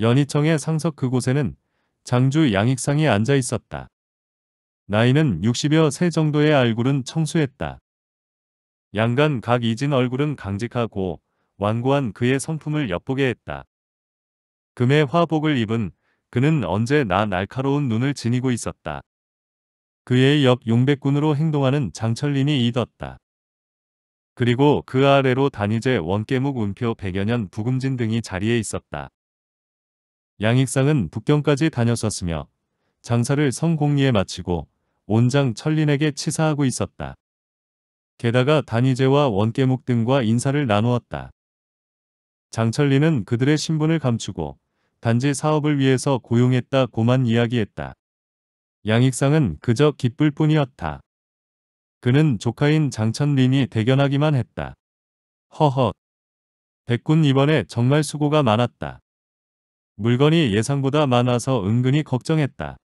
A: 연희청의 상석 그곳에는 장주 양익상이 앉아 있었다. 나이는 60여 세 정도의 얼굴은 청수했다. 양간 각 이진 얼굴은 강직하고 완고한 그의 성품을 엿보게 했다. 금의 화복을 입은 그는 언제나 날카로운 눈을 지니고 있었다. 그의 옆 용백군으로 행동하는 장철림이 잊었다. 그리고 그 아래로 단위제 원깨묵 운표 백여년 부금진 등이 자리에 있었다. 양익상은 북경까지 다녔었으며 장사를 성공리에 마치고 온장 천린에게 치사하고 있었다. 게다가 단위제와 원깨묵 등과 인사를 나누었다. 장철린는 그들의 신분을 감추고 단지 사업을 위해서 고용했다고만 이야기했다. 양익상은 그저 기쁠 뿐이었다. 그는 조카인 장천린이 대견하기만 했다. 허허 백군 이번에 정말 수고가 많았다. 물건이 예상보다 많아서 은근히 걱정했다.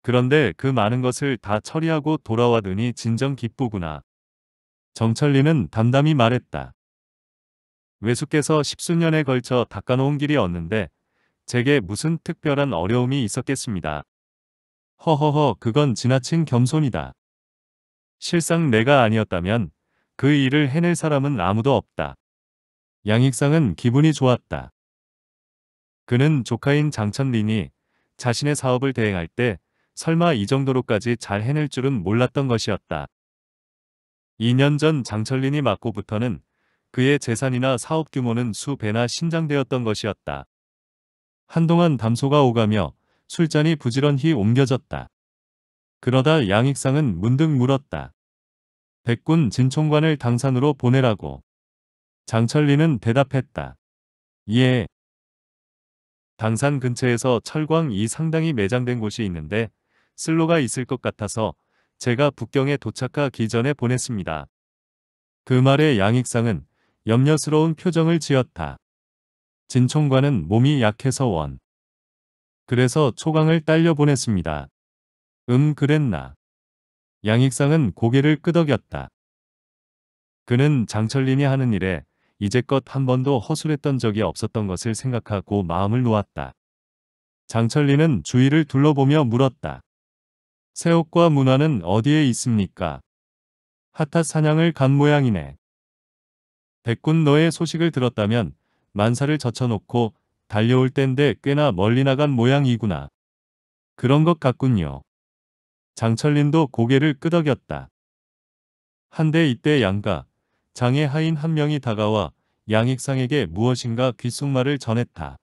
A: 그런데 그 많은 것을 다 처리하고 돌아와더니 진정 기쁘구나. 정철리는 담담히 말했다. 외숙께서 십수년에 걸쳐 닦아놓은 길이었는데 제게 무슨 특별한 어려움이 있었겠습니다. 허허허 그건 지나친 겸손이다. 실상 내가 아니었다면 그 일을 해낼 사람은 아무도 없다. 양익상은 기분이 좋았다. 그는 조카인 장천린이 자신의 사업을 대행할 때 설마 이 정도로까지 잘 해낼 줄은 몰랐던 것이었다. 2년 전 장철린이 맡고부터는 그의 재산이나 사업 규모는 수배나 신장되었던 것이었다. 한동안 담소가 오가며 술잔이 부지런히 옮겨졌다. 그러다 양익상은 문득 물었다. 백군 진총관을 당산으로 보내라고. 장철리는 대답했다. 예. 당산 근처에서 철광 이 상당히 매장된 곳이 있는데 슬로가 있을 것 같아서 제가 북경에 도착하기 전에 보냈습니다. 그 말에 양익상은 염려스러운 표정을 지었다. 진총관은 몸이 약해서 원. 그래서 초강을 딸려 보냈습니다. 음 그랬나. 양익상은 고개를 끄덕였다. 그는 장철린이 하는 일에 이제껏 한 번도 허술했던 적이 없었던 것을 생각하고 마음을 놓았다. 장철린은 주위를 둘러보며 물었다. 새옷과 문화는 어디에 있습니까? 핫핫 사냥을 간 모양이네. 백군 너의 소식을 들었다면 만사를 젖혀놓고 달려올 땐데 꽤나 멀리 나간 모양이구나. 그런 것 같군요. 장철린도 고개를 끄덕였다. 한데 이때 양가, 장애 하인 한 명이 다가와 양익상에게 무엇인가 귓속말을 전했다.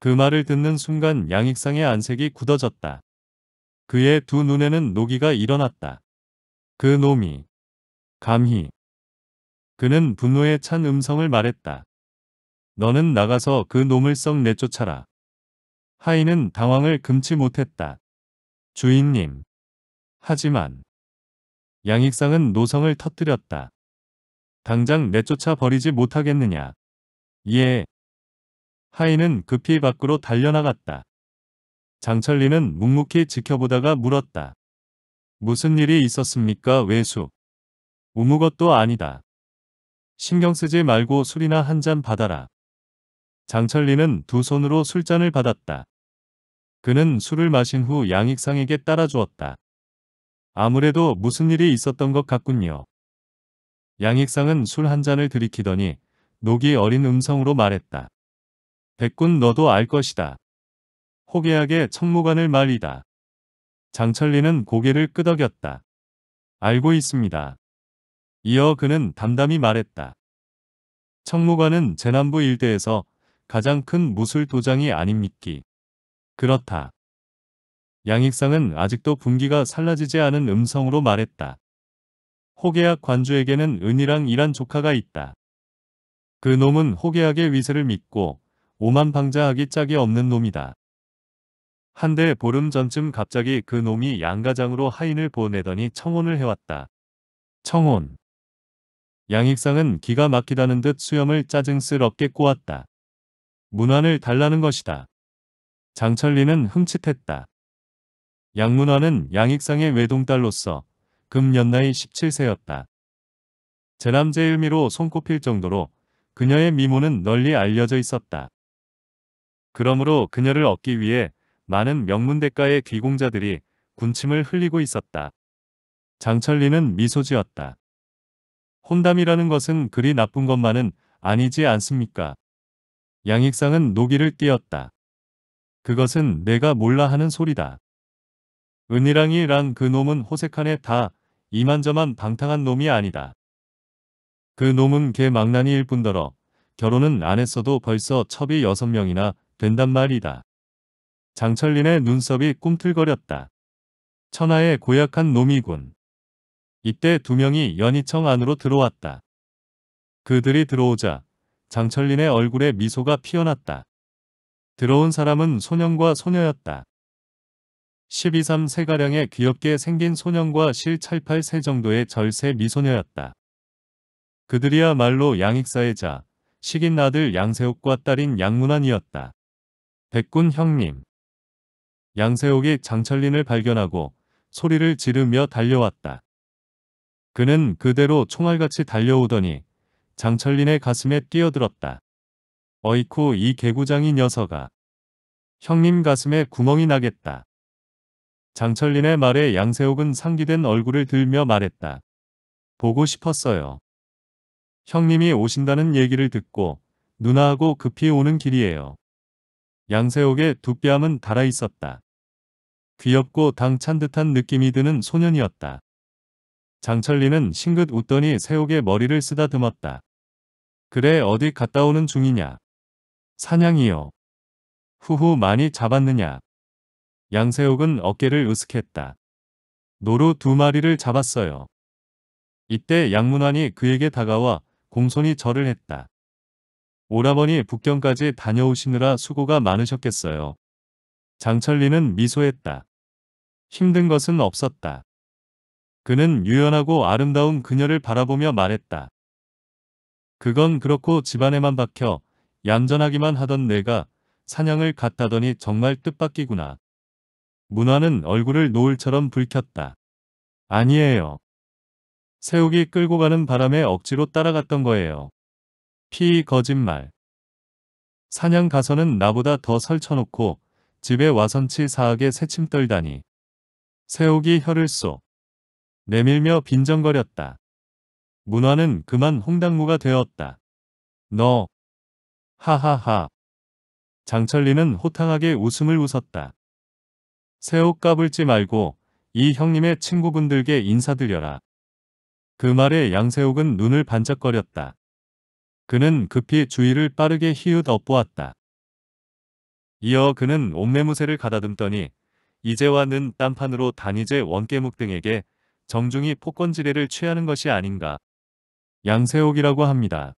A: 그 말을 듣는 순간 양익상의 안색이 굳어졌다. 그의 두 눈에는 노기가 일어났다. 그 놈이. 감히. 그는 분노에 찬 음성을 말했다. 너는 나가서 그 놈을 썩 내쫓아라. 하인은 당황을 금치 못했다. 주인님. 하지만 양익상은 노성을 터뜨렸다. 당장 내쫓아 버리지 못하겠느냐. 예. 하인은 급히 밖으로 달려나갔다. 장철리는 묵묵히 지켜보다가 물었다. 무슨 일이 있었습니까 외수. 우무것도 아니다. 신경 쓰지 말고 술이나 한잔 받아라. 장철리는 두 손으로 술잔을 받았다. 그는 술을 마신 후 양익상에게 따라주었다. 아무래도 무슨 일이 있었던 것 같군요. 양익상은 술 한 잔을 들이키더니 녹이 어린 음성으로 말했다. 백군 너도 알 것이다. 호계하게 청무관을 말이다. 장철리는 고개를 끄덕였다. 알고 있습니다. 이어 그는 담담히 말했다. 청무관은 제남부 일대에서 가장 큰 무술 도장이 아닙니까? 그렇다. 양익상은 아직도 분기가 살라지지 않은 음성으로 말했다. 호계학 관주에게는 은이랑 이란 조카가 있다. 그 놈은 호계학의 위세를 믿고 오만방자하기 짝이 없는 놈이다. 한데 보름 전쯤 갑자기 그 놈이 양가장으로 하인을 보내더니 청혼을 해왔다. 청혼. 양익상은 기가 막히다는 듯 수염을 짜증스럽게 꼬았다. 문안을 달라는 것이다. 장철리는 흠칫했다. 양문화는 양익상의 외동딸로서 금년나이 17세였다. 제남제의미로 손꼽힐 정도로 그녀의 미모는 널리 알려져 있었다. 그러므로 그녀를 얻기 위해 많은 명문대가의 귀공자들이 군침을 흘리고 있었다. 장철리는 미소 지었다. 혼담이라는 것은 그리 나쁜 것만은 아니지 않습니까? 양익상은 노기를 띄었다. 그것은 내가 몰라 하는 소리다. 은이랑이란 그 놈은 호색한에 다 이만저만 방탕한 놈이 아니다. 그 놈은 개 망나니일 뿐더러 결혼은 안 했어도 벌써 첩이 여섯 명이나 된단 말이다. 장철린의 눈썹이 꿈틀거렸다. 천하의 고약한 놈이군. 이때 두 명이 연희청 안으로 들어왔다. 그들이 들어오자 장철린의 얼굴에 미소가 피어났다. 들어온 사람은 소년과 소녀였다. 12, 3세가량의 귀엽게 생긴 소년과 실찰팔 세 정도의 절세 미소녀였다. 그들이야말로 양익사의 자, 식인 아들 양세옥과 딸인 양문환이었다. 백군 형님. 양세옥이 장철린을 발견하고 소리를 지르며 달려왔다. 그는 그대로 총알같이 달려오더니 장철린의 가슴에 뛰어들었다. 어이쿠 이 개구장이 녀석아. 형님 가슴에 구멍이 나겠다. 장철린의 말에 양세옥은 상기된 얼굴을 들며 말했다. 보고 싶었어요. 형님이 오신다는 얘기를 듣고 누나하고 급히 오는 길이에요. 양세옥의 두뺨은 달아 있었다. 귀엽고 당찬 듯한 느낌이 드는 소년이었다. 장철리는 싱긋 웃더니 세옥의 머리를 쓰다듬었다. 그래 어디 갔다 오는 중이냐. 사냥이요. 후후 많이 잡았느냐. 양세옥은 어깨를 으쓱했다. 노루 두 마리를 잡았어요. 이때 양문환이 그에게 다가와 공손히 절을 했다. 오라버니 북경까지 다녀오시느라 수고가 많으셨겠어요. 장철리는 미소했다. 힘든 것은 없었다. 그는 유연하고 아름다운 그녀를 바라보며 말했다. 그건 그렇고 집안에만 박혀 얌전하기만 하던 내가 사냥을 갔다더니 정말 뜻밖이구나. 문화는 얼굴을 노을처럼 불켰다. 아니에요. 새우기 끌고 가는 바람에 억지로 따라갔던 거예요. 피 거짓말. 사냥 가서는 나보다 더 설쳐놓고 집에 와선치 사악에 새침 떨다니. 새우기 혀를 쏙 내밀며 빈정거렸다. 문화는 그만 홍당무가 되었다. 너 하하하. 장철리는 호탕하게 웃음을 웃었다. 새옷 까불지 말고 이 형님의 친구분들께 인사드려라. 그 말에 양세옥은 눈을 반짝거렸다. 그는 급히 주위를 빠르게 히읗 엿보았다. 이어 그는 옷매무새를 가다듬더니 이제와는 딴판으로 단이제 원깨묵 등에게 정중히 폭권지례를 취하는 것이 아닌가. 양세옥이라고 합니다.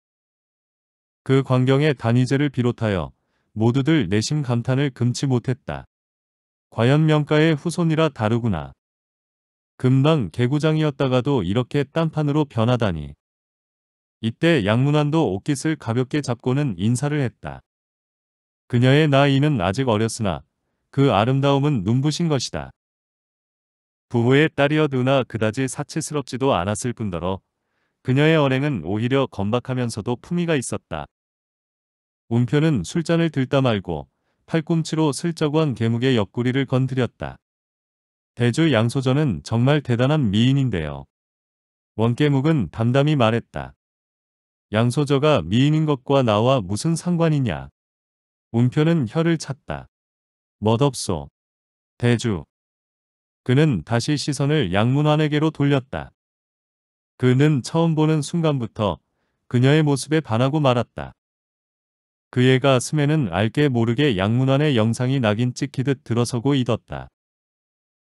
A: 그 광경에 단위제를 비롯하여 모두들 내심 감탄을 금치 못했다. 과연 명가의 후손이라 다르구나. 금방 개구장이었다가도 이렇게 딴판으로 변하다니. 이때 양문환도 옷깃을 가볍게 잡고는 인사를 했다. 그녀의 나이는 아직 어렸으나 그 아름다움은 눈부신 것이다. 부부의 딸이어드나 그다지 사치스럽지도 않았을 뿐더러 그녀의 언행은 오히려 건박하면서도 품위가 있었다. 운표는 술잔을 들다 말고 팔꿈치로 슬쩍원 계묵의 옆구리를 건드렸다. 대주 양소전은 정말 대단한 미인인데요. 원계묵은 담담히 말했다. 양소저가 미인인 것과 나와 무슨 상관이냐. 운표는 혀를 찼다. 멋없소. 대주. 그는 다시 시선을 양문환에게로 돌렸다. 그는 처음 보는 순간부터 그녀의 모습에 반하고 말았다. 그의 가슴에는 알게 모르게 양문환의 영상이 낙인 찍히듯 들어서고 있었다.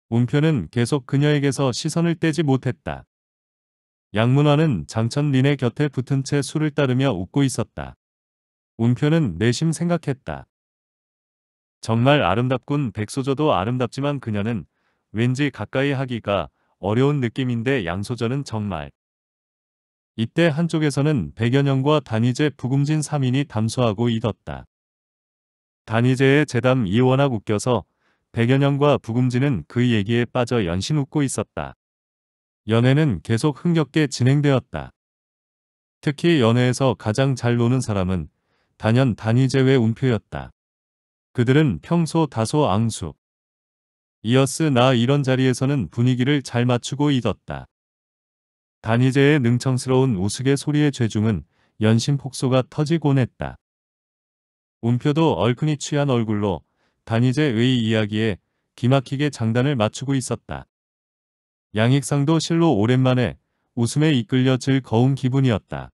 A: 운표는 계속 그녀에게서 시선을 떼지 못했다. 양문환은 장천린의 곁에 붙은 채 술을 따르며 웃고 있었다. 운표는 내심 생각했다. 정말 아름답군 백소저도 아름답지만 그녀는 왠지 가까이 하기가 어려운 느낌인데 양소저는 정말 이때 한쪽에서는 백여년과단희제 부금진 3인이 담소하고 이었다 단희제의 재담이 워낙 웃겨서 백여년과 부금진은 그 얘기에 빠져 연신 웃고 있었다. 연애는 계속 흥겹게 진행되었다. 특히 연애에서 가장 잘 노는 사람은 단연 단희제외 운표였다. 그들은 평소 다소 앙숙. 이어스 나 이런 자리에서는 분위기를 잘 맞추고 있었다. 단희재의 능청스러운 우스갯소리의 죄중은 연심 폭소가 터지곤 했다. 운표도 얼큰이 취한 얼굴로 단희재의 이야기에 기막히게 장단을 맞추고 있었다. 양익상도 실로 오랜만에 웃음에 이끌려 질거운 기분이었다.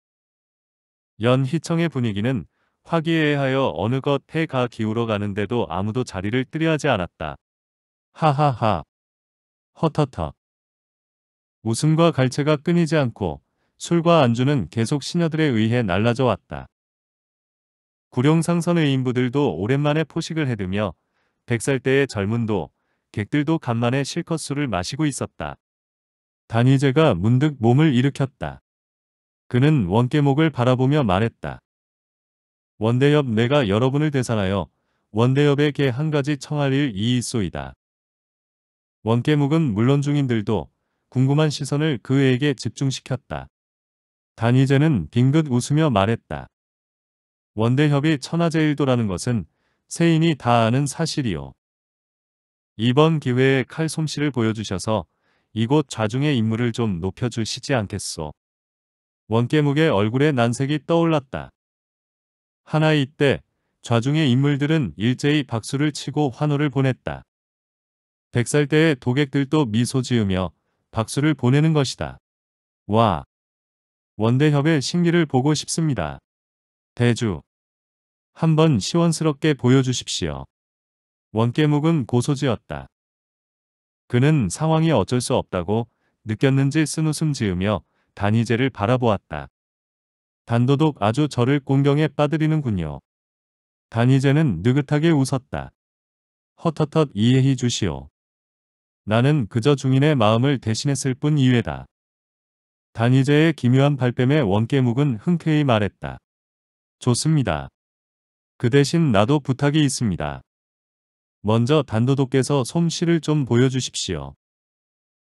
A: 연희청의 분위기는 화기애애하여 어느것 해가 기울어 가는데도 아무도 자리를 뜨려 하지 않았다. 하하하. 허터터. 웃음과 갈채가 끊이지 않고 술과 안주는 계속 시녀들에 의해 날라져 왔다. 구룡상선의 인부들도 오랜만에 포식을 해두며백살때의 젊은도 객들도 간만에 실컷 술을 마시고 있었다. 단위제가 문득 몸을 일으켰다. 그는 원계목을 바라보며 말했다. 원대협 내가 여러분을 대산하여 원대협에게 한 가지 청할 일 이있소이다. 원계목은 물론 중인들도 궁금한 시선을 그에게 집중시켰다. 단위제는 빙긋 웃으며 말했다. 원대협이 천하제일도라는 것은 세인이 다 아는 사실이요. 이번 기회에 칼솜씨를 보여주셔서 이곳 좌중의 인물을 좀 높여주시지 않겠소. 원깨묵의 얼굴에 난색이 떠올랐다. 하나 이때 좌중의 인물들은 일제히 박수를 치고 환호를 보냈다. 백살때의 도객들도 미소 지으며 박수를 보내는 것이다. 와. 원대협의 심리를 보고 싶습니다. 대주. 한번 시원스럽게 보여주십시오. 원깨묵은 고소지었다. 그는 상황이 어쩔 수 없다고 느꼈는지 쓴웃음 지으며 단희제를 바라보았다. 단도독 아주 저를 공경에 빠뜨리는군요. 단희제는 느긋하게 웃었다. 헛헛헛 이해해 주시오. 나는 그저 중인의 마음을 대신했을 뿐 이외다. 단희제의 기묘한 발뺌에 원깨묵은 흔쾌히 말했다. 좋습니다. 그 대신 나도 부탁이 있습니다. 먼저 단도독께서 솜씨를 좀 보여주십시오.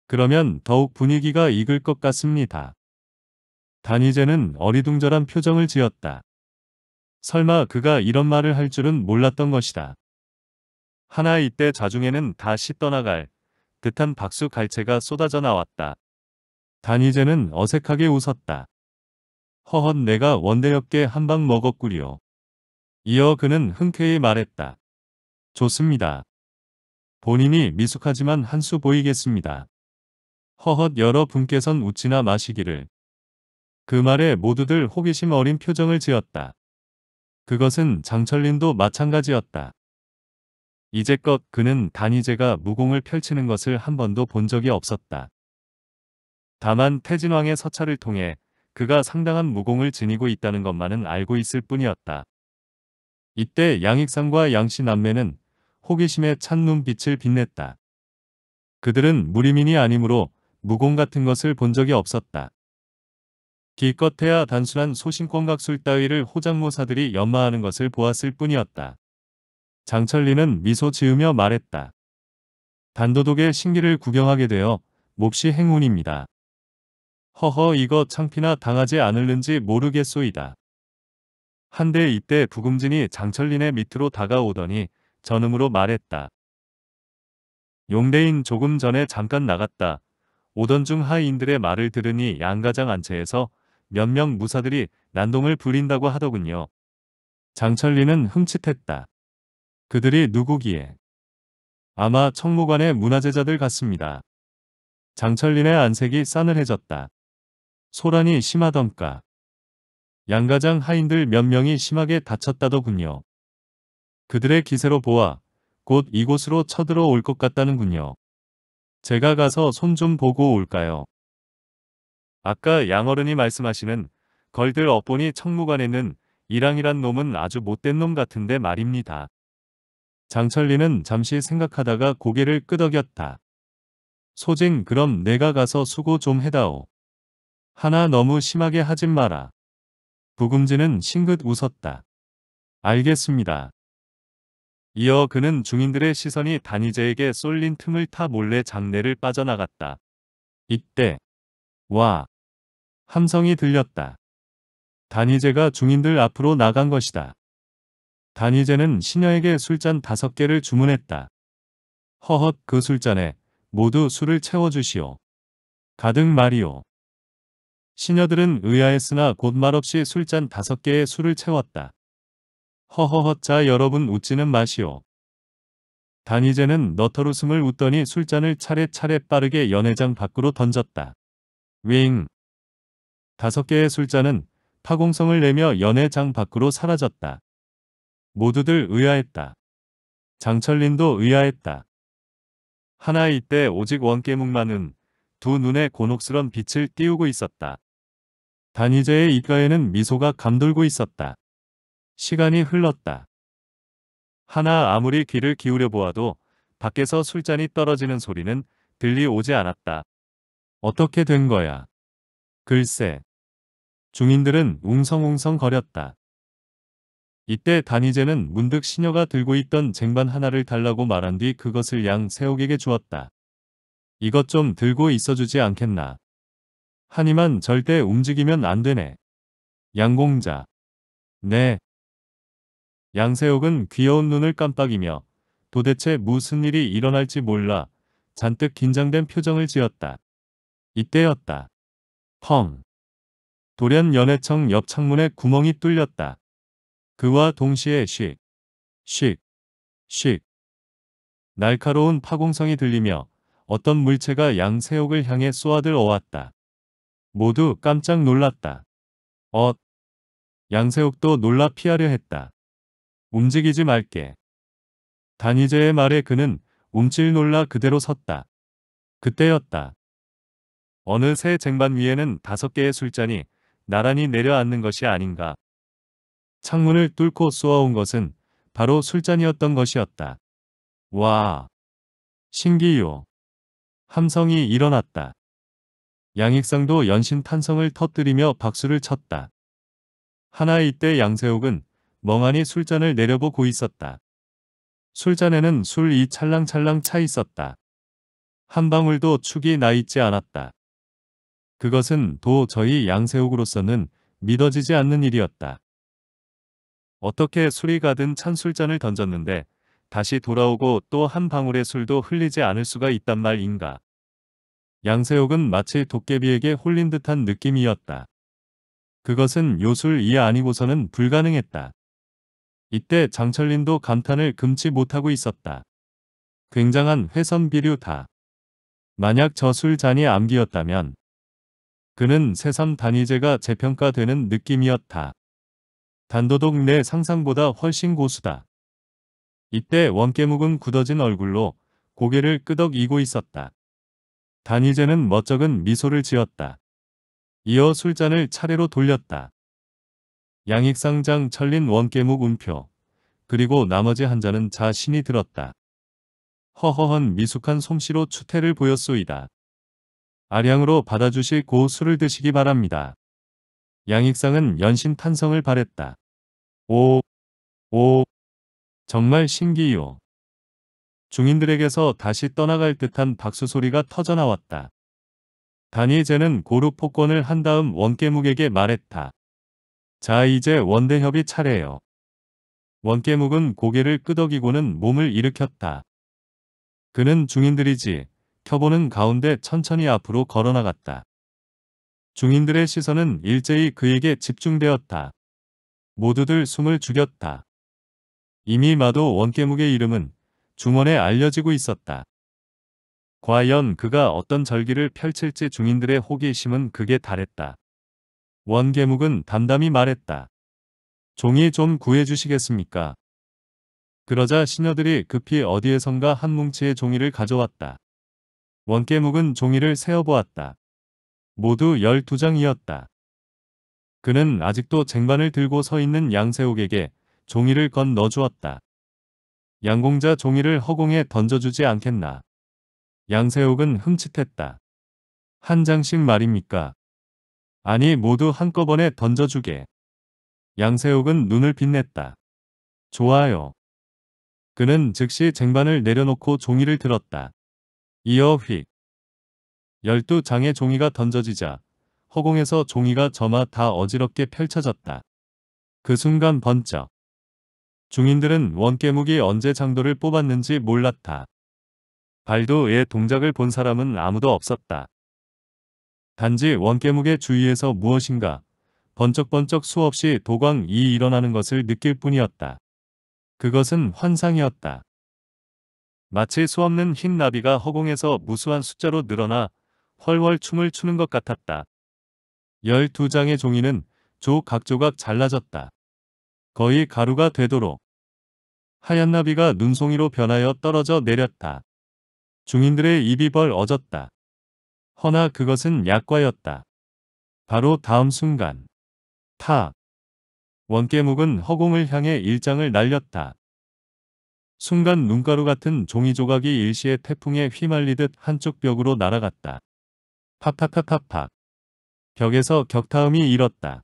A: 그러면 더욱 분위기가 익을 것 같습니다. 단희제는 어리둥절한 표정을 지었다. 설마 그가 이런 말을 할 줄은 몰랐던 것이다. 하나 이때 자중에는 다시 떠나갈 듯한 박수 갈채가 쏟아져 나왔다. 단희재는 어색하게 웃었다. 허헛 내가 원대엽게 한방 먹었구려. 이어 그는 흔쾌히 말했다. 좋습니다. 본인이 미숙하지만 한 수 보이겠습니다. 허헛 여러분께선 웃지나 마시기를. 그 말에 모두들 호기심 어린 표정을 지었다. 그것은 장철린도 마찬가지였다. 이제껏 그는 단위제가 무공을 펼치는 것을 한 번도 본 적이 없었다. 다만 태진왕의 서찰을 통해 그가 상당한 무공을 지니고 있다는 것만은 알고 있을 뿐이었다. 이때 양익상과 양씨 남매는 호기심에 찬 눈빛을 빛냈다. 그들은 무리민이 아니므로 무공 같은 것을 본 적이 없었다. 기껏해야 단순한 소신권각술 따위를 호장모사들이 연마하는 것을 보았을 뿐이었다. 장철리는 미소 지으며 말했다. 단도독의 신기를 구경하게 되어 몹시 행운입니다. 허허 이거 창피나 당하지 않을는지 모르겠소이다. 한데 이때 부금진이 장철린의 밑으로 다가오더니 전음으로 말했다. 용대인 조금 전에 잠깐 나갔다. 오던 중 하인들의 말을 들으니 양가장 안채에서 몇 명 무사들이 난동을 부린다고 하더군요. 장철리는 흠칫했다. 그들이 누구기에? 아마 청무관의 문화제자들 같습니다. 장철린의 안색이 싸늘해졌다. 소란이 심하던가. 양가장 하인들 몇 명이 심하게 다쳤다더군요. 그들의 기세로 보아 곧 이곳으로 쳐들어올 것 같다는군요. 제가 가서 손 좀 보고 올까요? 아까 양어른이 말씀하시는 걸들 업보니 청무관에는 이랑이란 놈은 아주 못된 놈 같은데 말입니다. 장철리는 잠시 생각하다가 고개를 끄덕였다. 소진 그럼 내가 가서 수고 좀 해다오. 하나 너무 심하게 하진 마라. 부금지는 싱긋 웃었다. 알겠습니다. 이어 그는 중인들의 시선이 단이제에게 쏠린 틈을 타 몰래 장례를 빠져나갔다. 이때 와 함성이 들렸다. 단이제가 중인들 앞으로 나간 것이다. 다니제는 시녀에게 술잔 다섯 개를 주문했다. 허헛 그 술잔에 모두 술을 채워주시오. 가득 말이오. 시녀들은 의아했으나 곧말없이 술잔 다섯 개의 술을 채웠다. 허허헛 자 여러분 웃지는 마시오. 다니제는 너털웃음을 웃더니 술잔을 차례차례 빠르게 연회장 밖으로 던졌다. 윙! 다섯 개의 술잔은 파공성을 내며 연회장 밖으로 사라졌다. 모두들 의아했다. 장철린도 의아했다. 하나 이때 오직 원깨묵만은 두 눈에 곤혹스런 빛을 띄우고 있었다. 단위제의 입가에는 미소가 감돌고 있었다. 시간이 흘렀다. 하나 아무리 귀를 기울여 보아도 밖에서 술잔이 떨어지는 소리는 들리오지 않았다. 어떻게 된 거야? 글쎄. 중인들은 웅성웅성 거렸다. 이때 단희제는 문득 시녀가 들고 있던 쟁반 하나를 달라고 말한 뒤 그것을 양세옥에게 주었다. 이것 좀 들고 있어주지 않겠나. 하니만 절대 움직이면 안 되네. 양공자. 네. 양세옥은 귀여운 눈을 깜빡이며 도대체 무슨 일이 일어날지 몰라 잔뜩 긴장된 표정을 지었다. 이때였다. 펑. 돌연 연해청 옆 창문에 구멍이 뚫렸다. 그와 동시에 씩, 씩, 씩 날카로운 파공성이 들리며 어떤 물체가 양세옥을 향해 쏘아들어왔다. 모두 깜짝 놀랐다. 어. 양세옥도 놀라 피하려 했다. 움직이지 말게. 단희재의 말에 그는 움찔 놀라 그대로 섰다. 그때였다. 어느새 쟁반 위에는 다섯 개의 술잔이 나란히 내려앉는 것이 아닌가. 창문을 뚫고 쏘아온 것은 바로 술잔이었던 것이었다. 와. 신기요. 함성이 일어났다. 양익상도 연신 탄성을 터뜨리며 박수를 쳤다. 하나 이때 양세옥은 멍하니 술잔을 내려보고 있었다. 술잔에는 술이 찰랑찰랑 차 있었다. 한 방울도 축이 나 있지 않았다. 그것은 도저히 양세옥으로서는 믿어지지 않는 일이었다. 어떻게 술이 가든 찬술잔을 던졌는데 다시 돌아오고 또 한 방울의 술도 흘리지 않을 수가 있단 말인가. 양세옥은 마치 도깨비에게 홀린 듯한 느낌이었다. 그것은 요술이 아니고서는 불가능했다. 이때 장철린도 감탄을 금치 못하고 있었다. 굉장한 회선 비류다. 만약 저 술잔이 암기였다면 그는 새삼 단위제가 재평가되는 느낌이었다. 단도독 내 상상보다 훨씬 고수다. 이때 원깨묵은 굳어진 얼굴로 고개를 끄덕이고 있었다. 단희제는 멋쩍은 미소를 지었다. 이어 술잔을 차례로 돌렸다. 양익상장 철린 원깨묵 운표 그리고 나머지 한 잔은 자신이 들었다. 허허헌 미숙한 솜씨로 추태를 보였소이다. 아량으로 받아주실 고수를 드시기 바랍니다. 양익상은 연신 탄성을 바랬다. 오, 오, 정말 신기요. 중인들에게서 다시 떠나갈 듯한 박수 소리가 터져나왔다. 다니제는 고루 폭권을 한 다음 원깨묵에게 말했다. 자 이제 원대협이 차례요. 원깨묵은 고개를 끄덕이고는 몸을 일으켰다. 그는 중인들이지 켜보는 가운데 천천히 앞으로 걸어나갔다. 중인들의 시선은 일제히 그에게 집중되었다. 모두들 숨을 죽였다. 이미 마도 원깨묵의 이름은 중원에 알려지고 있었다. 과연 그가 어떤 절기를 펼칠지 중인들의 호기심은 극에 달했다. 원계묵은 담담히 말했다. 종이 좀 구해주시겠습니까? 그러자 시녀들이 급히 어디에선가 한 뭉치의 종이를 가져왔다. 원계묵은 종이를 세어보았다. 모두 12장이었다. 그는 아직도 쟁반을 들고 서 있는 양세옥에게 종이를 건너주었다 양공자 종이를 허공에 던져주지 않겠나. 양세옥은 흠칫했다. 한 장씩 말입니까? 아니 모두 한꺼번에 던져주게. 양세옥은 눈을 빛냈다. 좋아요. 그는 즉시 쟁반을 내려놓고 종이를 들었다. 이어 휙. 열두 장의 종이가 던져지자 허공에서 종이가 점아 다 어지럽게 펼쳐졌다. 그 순간 번쩍. 중인들은 원깨무기 언제 장도를 뽑았는지 몰랐다. 발도의 동작을 본 사람은 아무도 없었다. 단지 원깨묵의 주위에서 무엇인가 번쩍번쩍 수없이 도광이 일어나는 것을 느낄 뿐이었다. 그것은 환상이었다. 마치 수없는 흰 나비가 허공에서 무수한 숫자로 늘어나 헐헐 춤을 추는 것 같았다. 12장의 종이는 조 각조각 잘라졌다. 거의 가루가 되도록 하얀 나비가 눈송이로 변하여 떨어져 내렸다. 중인들의 입이 벌어졌다. 허나 그것은 약과였다. 바로 다음 순간 타 원깨묵은 허공을 향해 일장을 날렸다. 순간 눈가루 같은 종이 조각이 일시에 태풍에 휘말리듯 한쪽 벽으로 날아갔다. 팍팍팍팍팍. 벽에서 격타음이 일었다.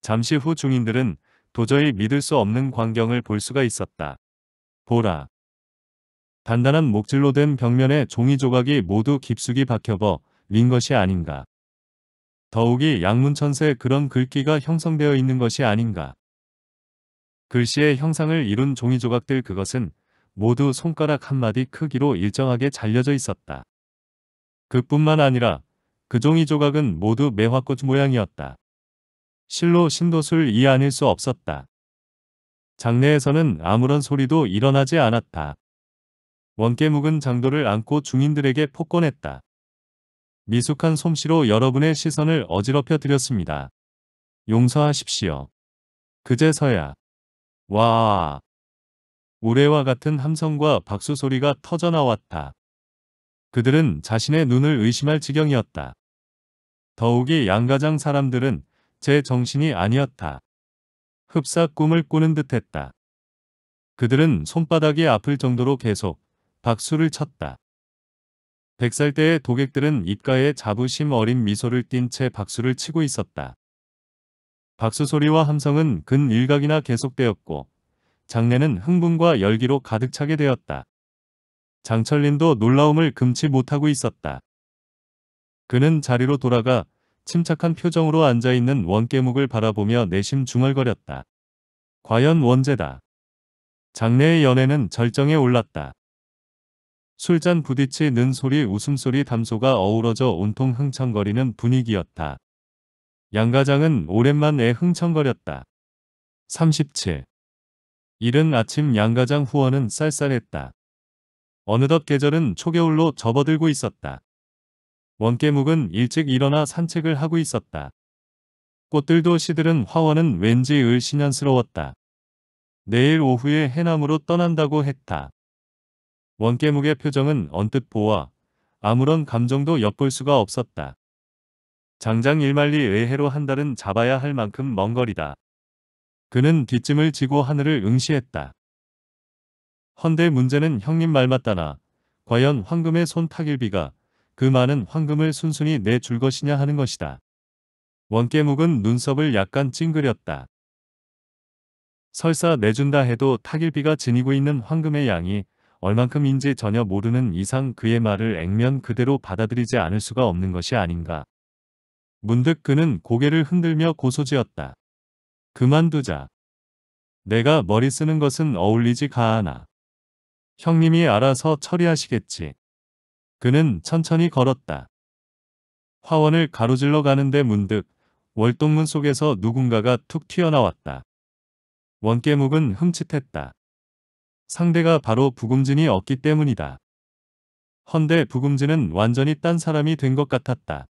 A: 잠시 후 중인들은 도저히 믿을 수 없는 광경을 볼 수가 있었다. 보라. 단단한 목질로 된 벽면에 종이 조각이 모두 깊숙이 박혀버 린 것이 아닌가. 더욱이 양문천세 그런 글귀가 형성되어 있는 것이 아닌가. 글씨의 형상을 이룬 종이 조각들 그것은 모두 손가락 한마디 크기로 일정하게 잘려져 있었다. 그뿐만 아니라 그 종이 조각은 모두 매화꽃 모양이었다. 실로 신도술 이 아닐 수 없었다. 장내에서는 아무런 소리도 일어나지 않았다. 원께 묵은 장도를 안고 중인들에게 폭권했다. 미숙한 솜씨로 여러분의 시선을 어지럽혀 드렸습니다. 용서하십시오. 그제서야 와아아 우레와 같은 함성과 박수 소리가 터져 나왔다. 그들은 자신의 눈을 의심할 지경이었다. 더욱이 양가장 사람들은 제 정신이 아니었다. 흡사 꿈을 꾸는 듯했다. 그들은 손바닥이 아플 정도로 계속 박수를 쳤다. 백살대의 도객들은 입가에 자부심 어린 미소를 띤 채 박수를 치고 있었다. 박수 소리와 함성은 근 일각이나 계속되었고 장례는 흥분과 열기로 가득 차게 되었다. 장철린도 놀라움을 금치 못하고 있었다. 그는 자리로 돌아가 침착한 표정으로 앉아있는 원깨묵을 바라보며 내심 중얼거렸다. 과연 원제다. 장래의 연애는 절정에 올랐다. 술잔 부딪히 는 소리 웃음소리 담소가 어우러져 온통 흥청거리는 분위기였다. 양가장은 오랜만에 흥청거렸다. 37. 이른 아침 양가장 후원은 쌀쌀했다. 어느덧 계절은 초겨울로 접어들고 있었다. 원깨묵은 일찍 일어나 산책을 하고 있었다. 꽃들도 시들은 화원은 왠지 을신년스러웠다. 내일 오후에 해남으로 떠난다고 했다. 원깨묵의 표정은 언뜻 보아 아무런 감정도 엿볼 수가 없었다. 장장 일말리 의해로 한 달은 잡아야 할 만큼 먼 거리다. 그는 뒷짐을 지고 하늘을 응시했다. 헌데 문제는 형님 말 맞다나 과연 황금의 손 타길비가 그 많은 황금을 순순히 내줄 것이냐 하는 것이다. 원깨묵은 눈썹을 약간 찡그렸다. 설사 내준다 해도 타길비가 지니고 있는 황금의 양이 얼만큼인지 전혀 모르는 이상 그의 말을 액면 그대로 받아들이지 않을 수가 없는 것이 아닌가. 문득 그는 고개를 흔들며 고소지었다. 그만두자. 내가 머리 쓰는 것은 어울리지 가 않아. 형님이 알아서 처리하시겠지. 그는 천천히 걸었다. 화원을 가로질러 가는데 문득 월동문 속에서 누군가가 툭 튀어나왔다. 원깨묵은 흠칫했다. 상대가 바로 부금진이었기 때문이다. 헌데 부금진은 완전히 딴 사람이 된 것 같았다.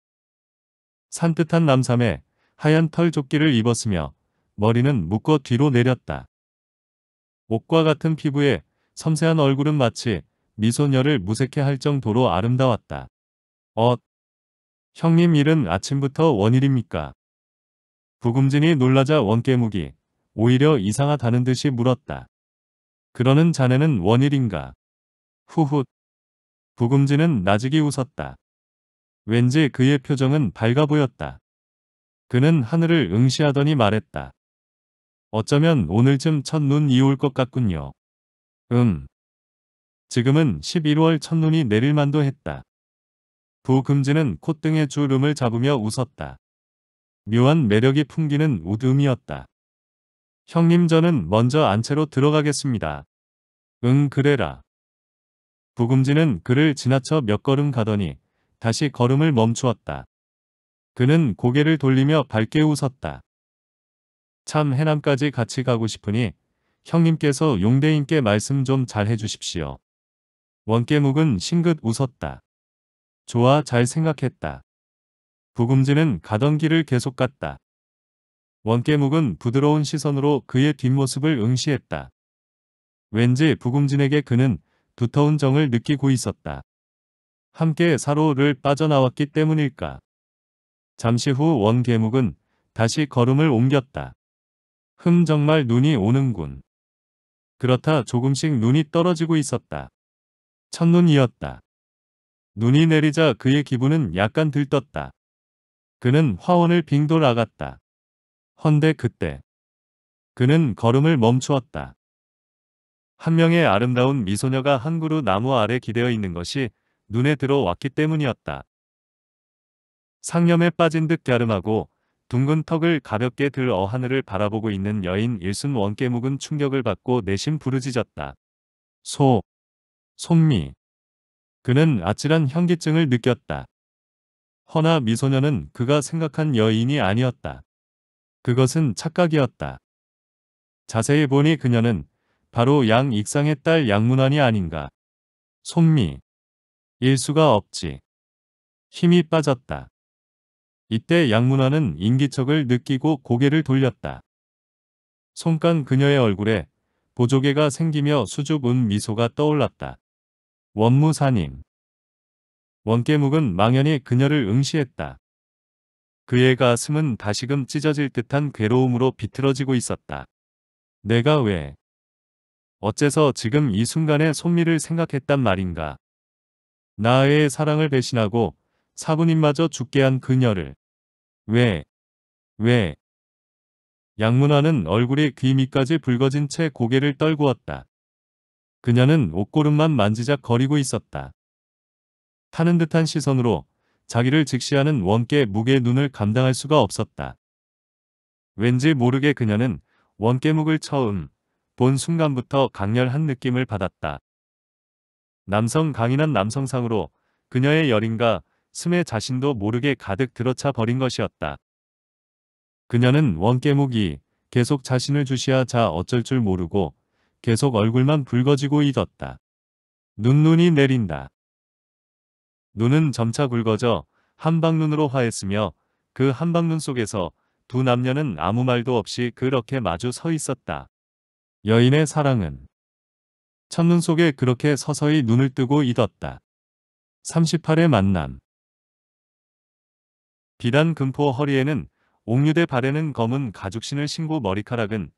A: 산뜻한 남삼에 하얀 털 조끼를 입었으며 머리는 묶어 뒤로 내렸다. 옷과 같은 피부에 섬세한 얼굴은 마치 미소녀를 무색해 할 정도로 아름다웠다. 어? 형님 일은 아침부터 원일입니까? 부금진이 놀라자 원깨무기 오히려 이상하다는 듯이 물었다. 그러는 자네는 원일인가? 후훗. 부금진은 나직이 웃었다. 왠지 그의 표정은 밝아 보였다. 그는 하늘을 응시하더니 말했다. 어쩌면 오늘쯤 첫눈이 올 것 같군요. 음. 지금은 11월 첫눈이 내릴만도 했다. 부금지는 콧등의 주름을 잡으며 웃었다. 묘한 매력이 풍기는 웃음이었다. 형님 저는 먼저 안채로 들어가겠습니다. 응 그래라. 부금지는 그를 지나쳐 몇 걸음 가더니 다시 걸음을 멈추었다. 그는 고개를 돌리며 밝게 웃었다. 참 해남까지 같이 가고 싶으니 형님께서 용대인께 말씀 좀 잘 해주십시오. 원깨묵은 싱긋 웃었다. 좋아 잘 생각했다. 부금지는 가던 길을 계속 갔다. 원깨묵은 부드러운 시선으로 그의 뒷모습을 응시했다. 왠지 부금진에게 그는 두터운 정을 느끼고 있었다. 함께 사로를 빠져나왔기 때문일까. 잠시 후 원계묵은 다시 걸음을 옮겼다. 흠 정말 눈이 오는군. 그렇다 조금씩 눈이 떨어지고 있었다. 첫눈이었다. 눈이 내리자 그의 기분은 약간 들떴다. 그는 화원을 빙돌 나갔다. 헌데 그때 그는 걸음을 멈추었다. 한 명의 아름다운 미소녀가 한 그루 나무 아래 기대어 있는 것이 눈에 들어왔기 때문이었다. 상념에 빠진 듯 갸름하고 둥근 턱을 가볍게 들어 하늘을 바라보고 있는 여인 일순 원깨 묵은 충격을 받고 내심 부르짖었다. 소, 손미. 그는 아찔한 현기증을 느꼈다. 허나 미소녀는 그가 생각한 여인이 아니었다. 그것은 착각이었다. 자세히 보니 그녀는 바로 양 익상의 딸 양문환이 아닌가. 손미. 일수가 없지. 힘이 빠졌다. 이때 양문화는 인기척을 느끼고 고개를 돌렸다. 손깐 그녀의 얼굴에 보조개가 생기며 수줍은 미소가 떠올랐다. 원무사님. 원깨묵은 망연히 그녀를 응시했다. 그의 가슴은 다시금 찢어질 듯한 괴로움으로 비틀어지고 있었다. 내가 왜? 어째서 지금 이 순간에 손미를 생각했단 말인가? 나의 사랑을 배신하고 사부님마저 죽게 한 그녀를 왜? 왜? 양문화는 얼굴이 귀 밑까지 붉어진 채 고개를 떨구었다. 그녀는 옷고름만 만지작거리고 있었다. 타는 듯한 시선으로 자기를 직시하는 원께 무게 눈을 감당할 수가 없었다. 왠지 모르게 그녀는 원께묵을 처음 본 순간부터 강렬한 느낌을 받았다. 남성 강인한 남성상으로 그녀의 여린과 숨에 자신도 모르게 가득 들어차 버린 것이었다. 그녀는 원깨묵이 계속 자신을 주시하 자 어쩔 줄 모르고 계속 얼굴만 붉어지고 잊었다. 눈눈이 내린다. 눈은 점차 굵어져 한방눈으로 화했으며 그 한방눈 속에서 두 남녀는 아무 말도 없이 그렇게 마주 서 있었다. 여인의 사랑은 첫눈 속에 그렇게 서서히 눈을 뜨고 잊었다. 38의 만남 비단 금포 허리에는 옥류대 발에는 검은 가죽신을 신고 머리카락은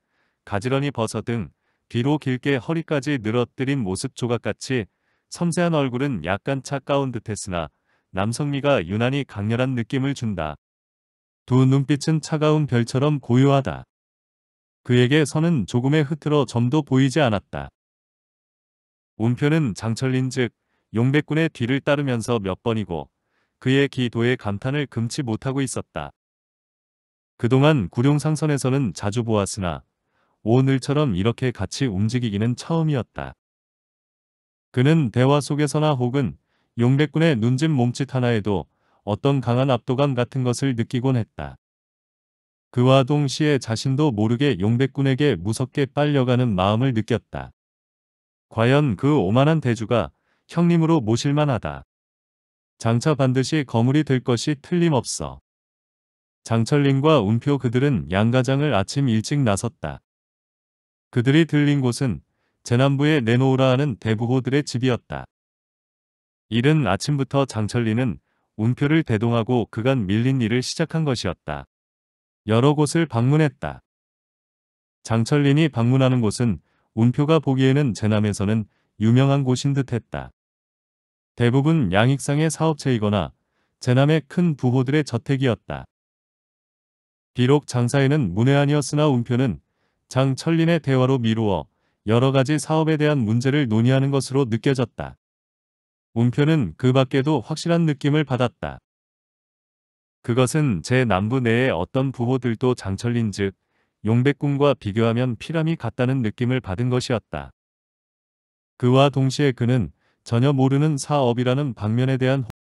A: 가지런히 벗어 등 뒤로 길게 허리까지 늘어뜨린 모습 조각같이 섬세한 얼굴은 약간 차가운 듯했으나 남성미가 유난히 강렬한 느낌을 준다. 두 눈빛은 차가운 별처럼 고요하다. 그에게 선은 조금의 흐트러 점도 보이지 않았다. 운표는 장철린 즉 용백군의 뒤를 따르면서 몇 번이고 그의 기도에 감탄을 금치 못하고 있었다. 그동안 구룡상선에서는 자주 보았으나 오늘처럼 이렇게 같이 움직이기는 처음이었다. 그는 대화 속에서나 혹은 용백군의 눈짓 몸짓 하나에도 어떤 강한 압도감 같은 것을 느끼곤 했다. 그와 동시에 자신도 모르게 용백군에게 무섭게 빨려가는 마음을 느꼈다. 과연 그 오만한 대주가 형님으로 모실만하다. 장차 반드시 거물이 될 것이 틀림없어. 장철린과 운표 그들은 양가장을 아침 일찍 나섰다. 그들이 들린 곳은 제남부에 내놓으라 하는 대부호들의 집이었다. 이른 아침부터 장철린은 운표를 대동하고 그간 밀린 일을 시작한 것이었다. 여러 곳을 방문했다. 장철린이 방문하는 곳은 운표가 보기에는 제남에서는 유명한 곳인 듯 했다. 대부분 양익상의 사업체이거나 제남의 큰 부호들의 저택이었다. 비록 장사에는 문외한이었으나 운표는 장철린의 대화로 미루어 여러 가지 사업에 대한 문제를 논의하는 것으로 느껴졌다. 운표는 그 밖에도 확실한 느낌을 받았다. 그것은 제 남부 내의 어떤 부호들도 장철린 즉 용백군과 비교하면 피람이 같다는 느낌을 받은 것이었다. 그와 동시에 그는 전혀 모르는 사업이라는 방면에 대한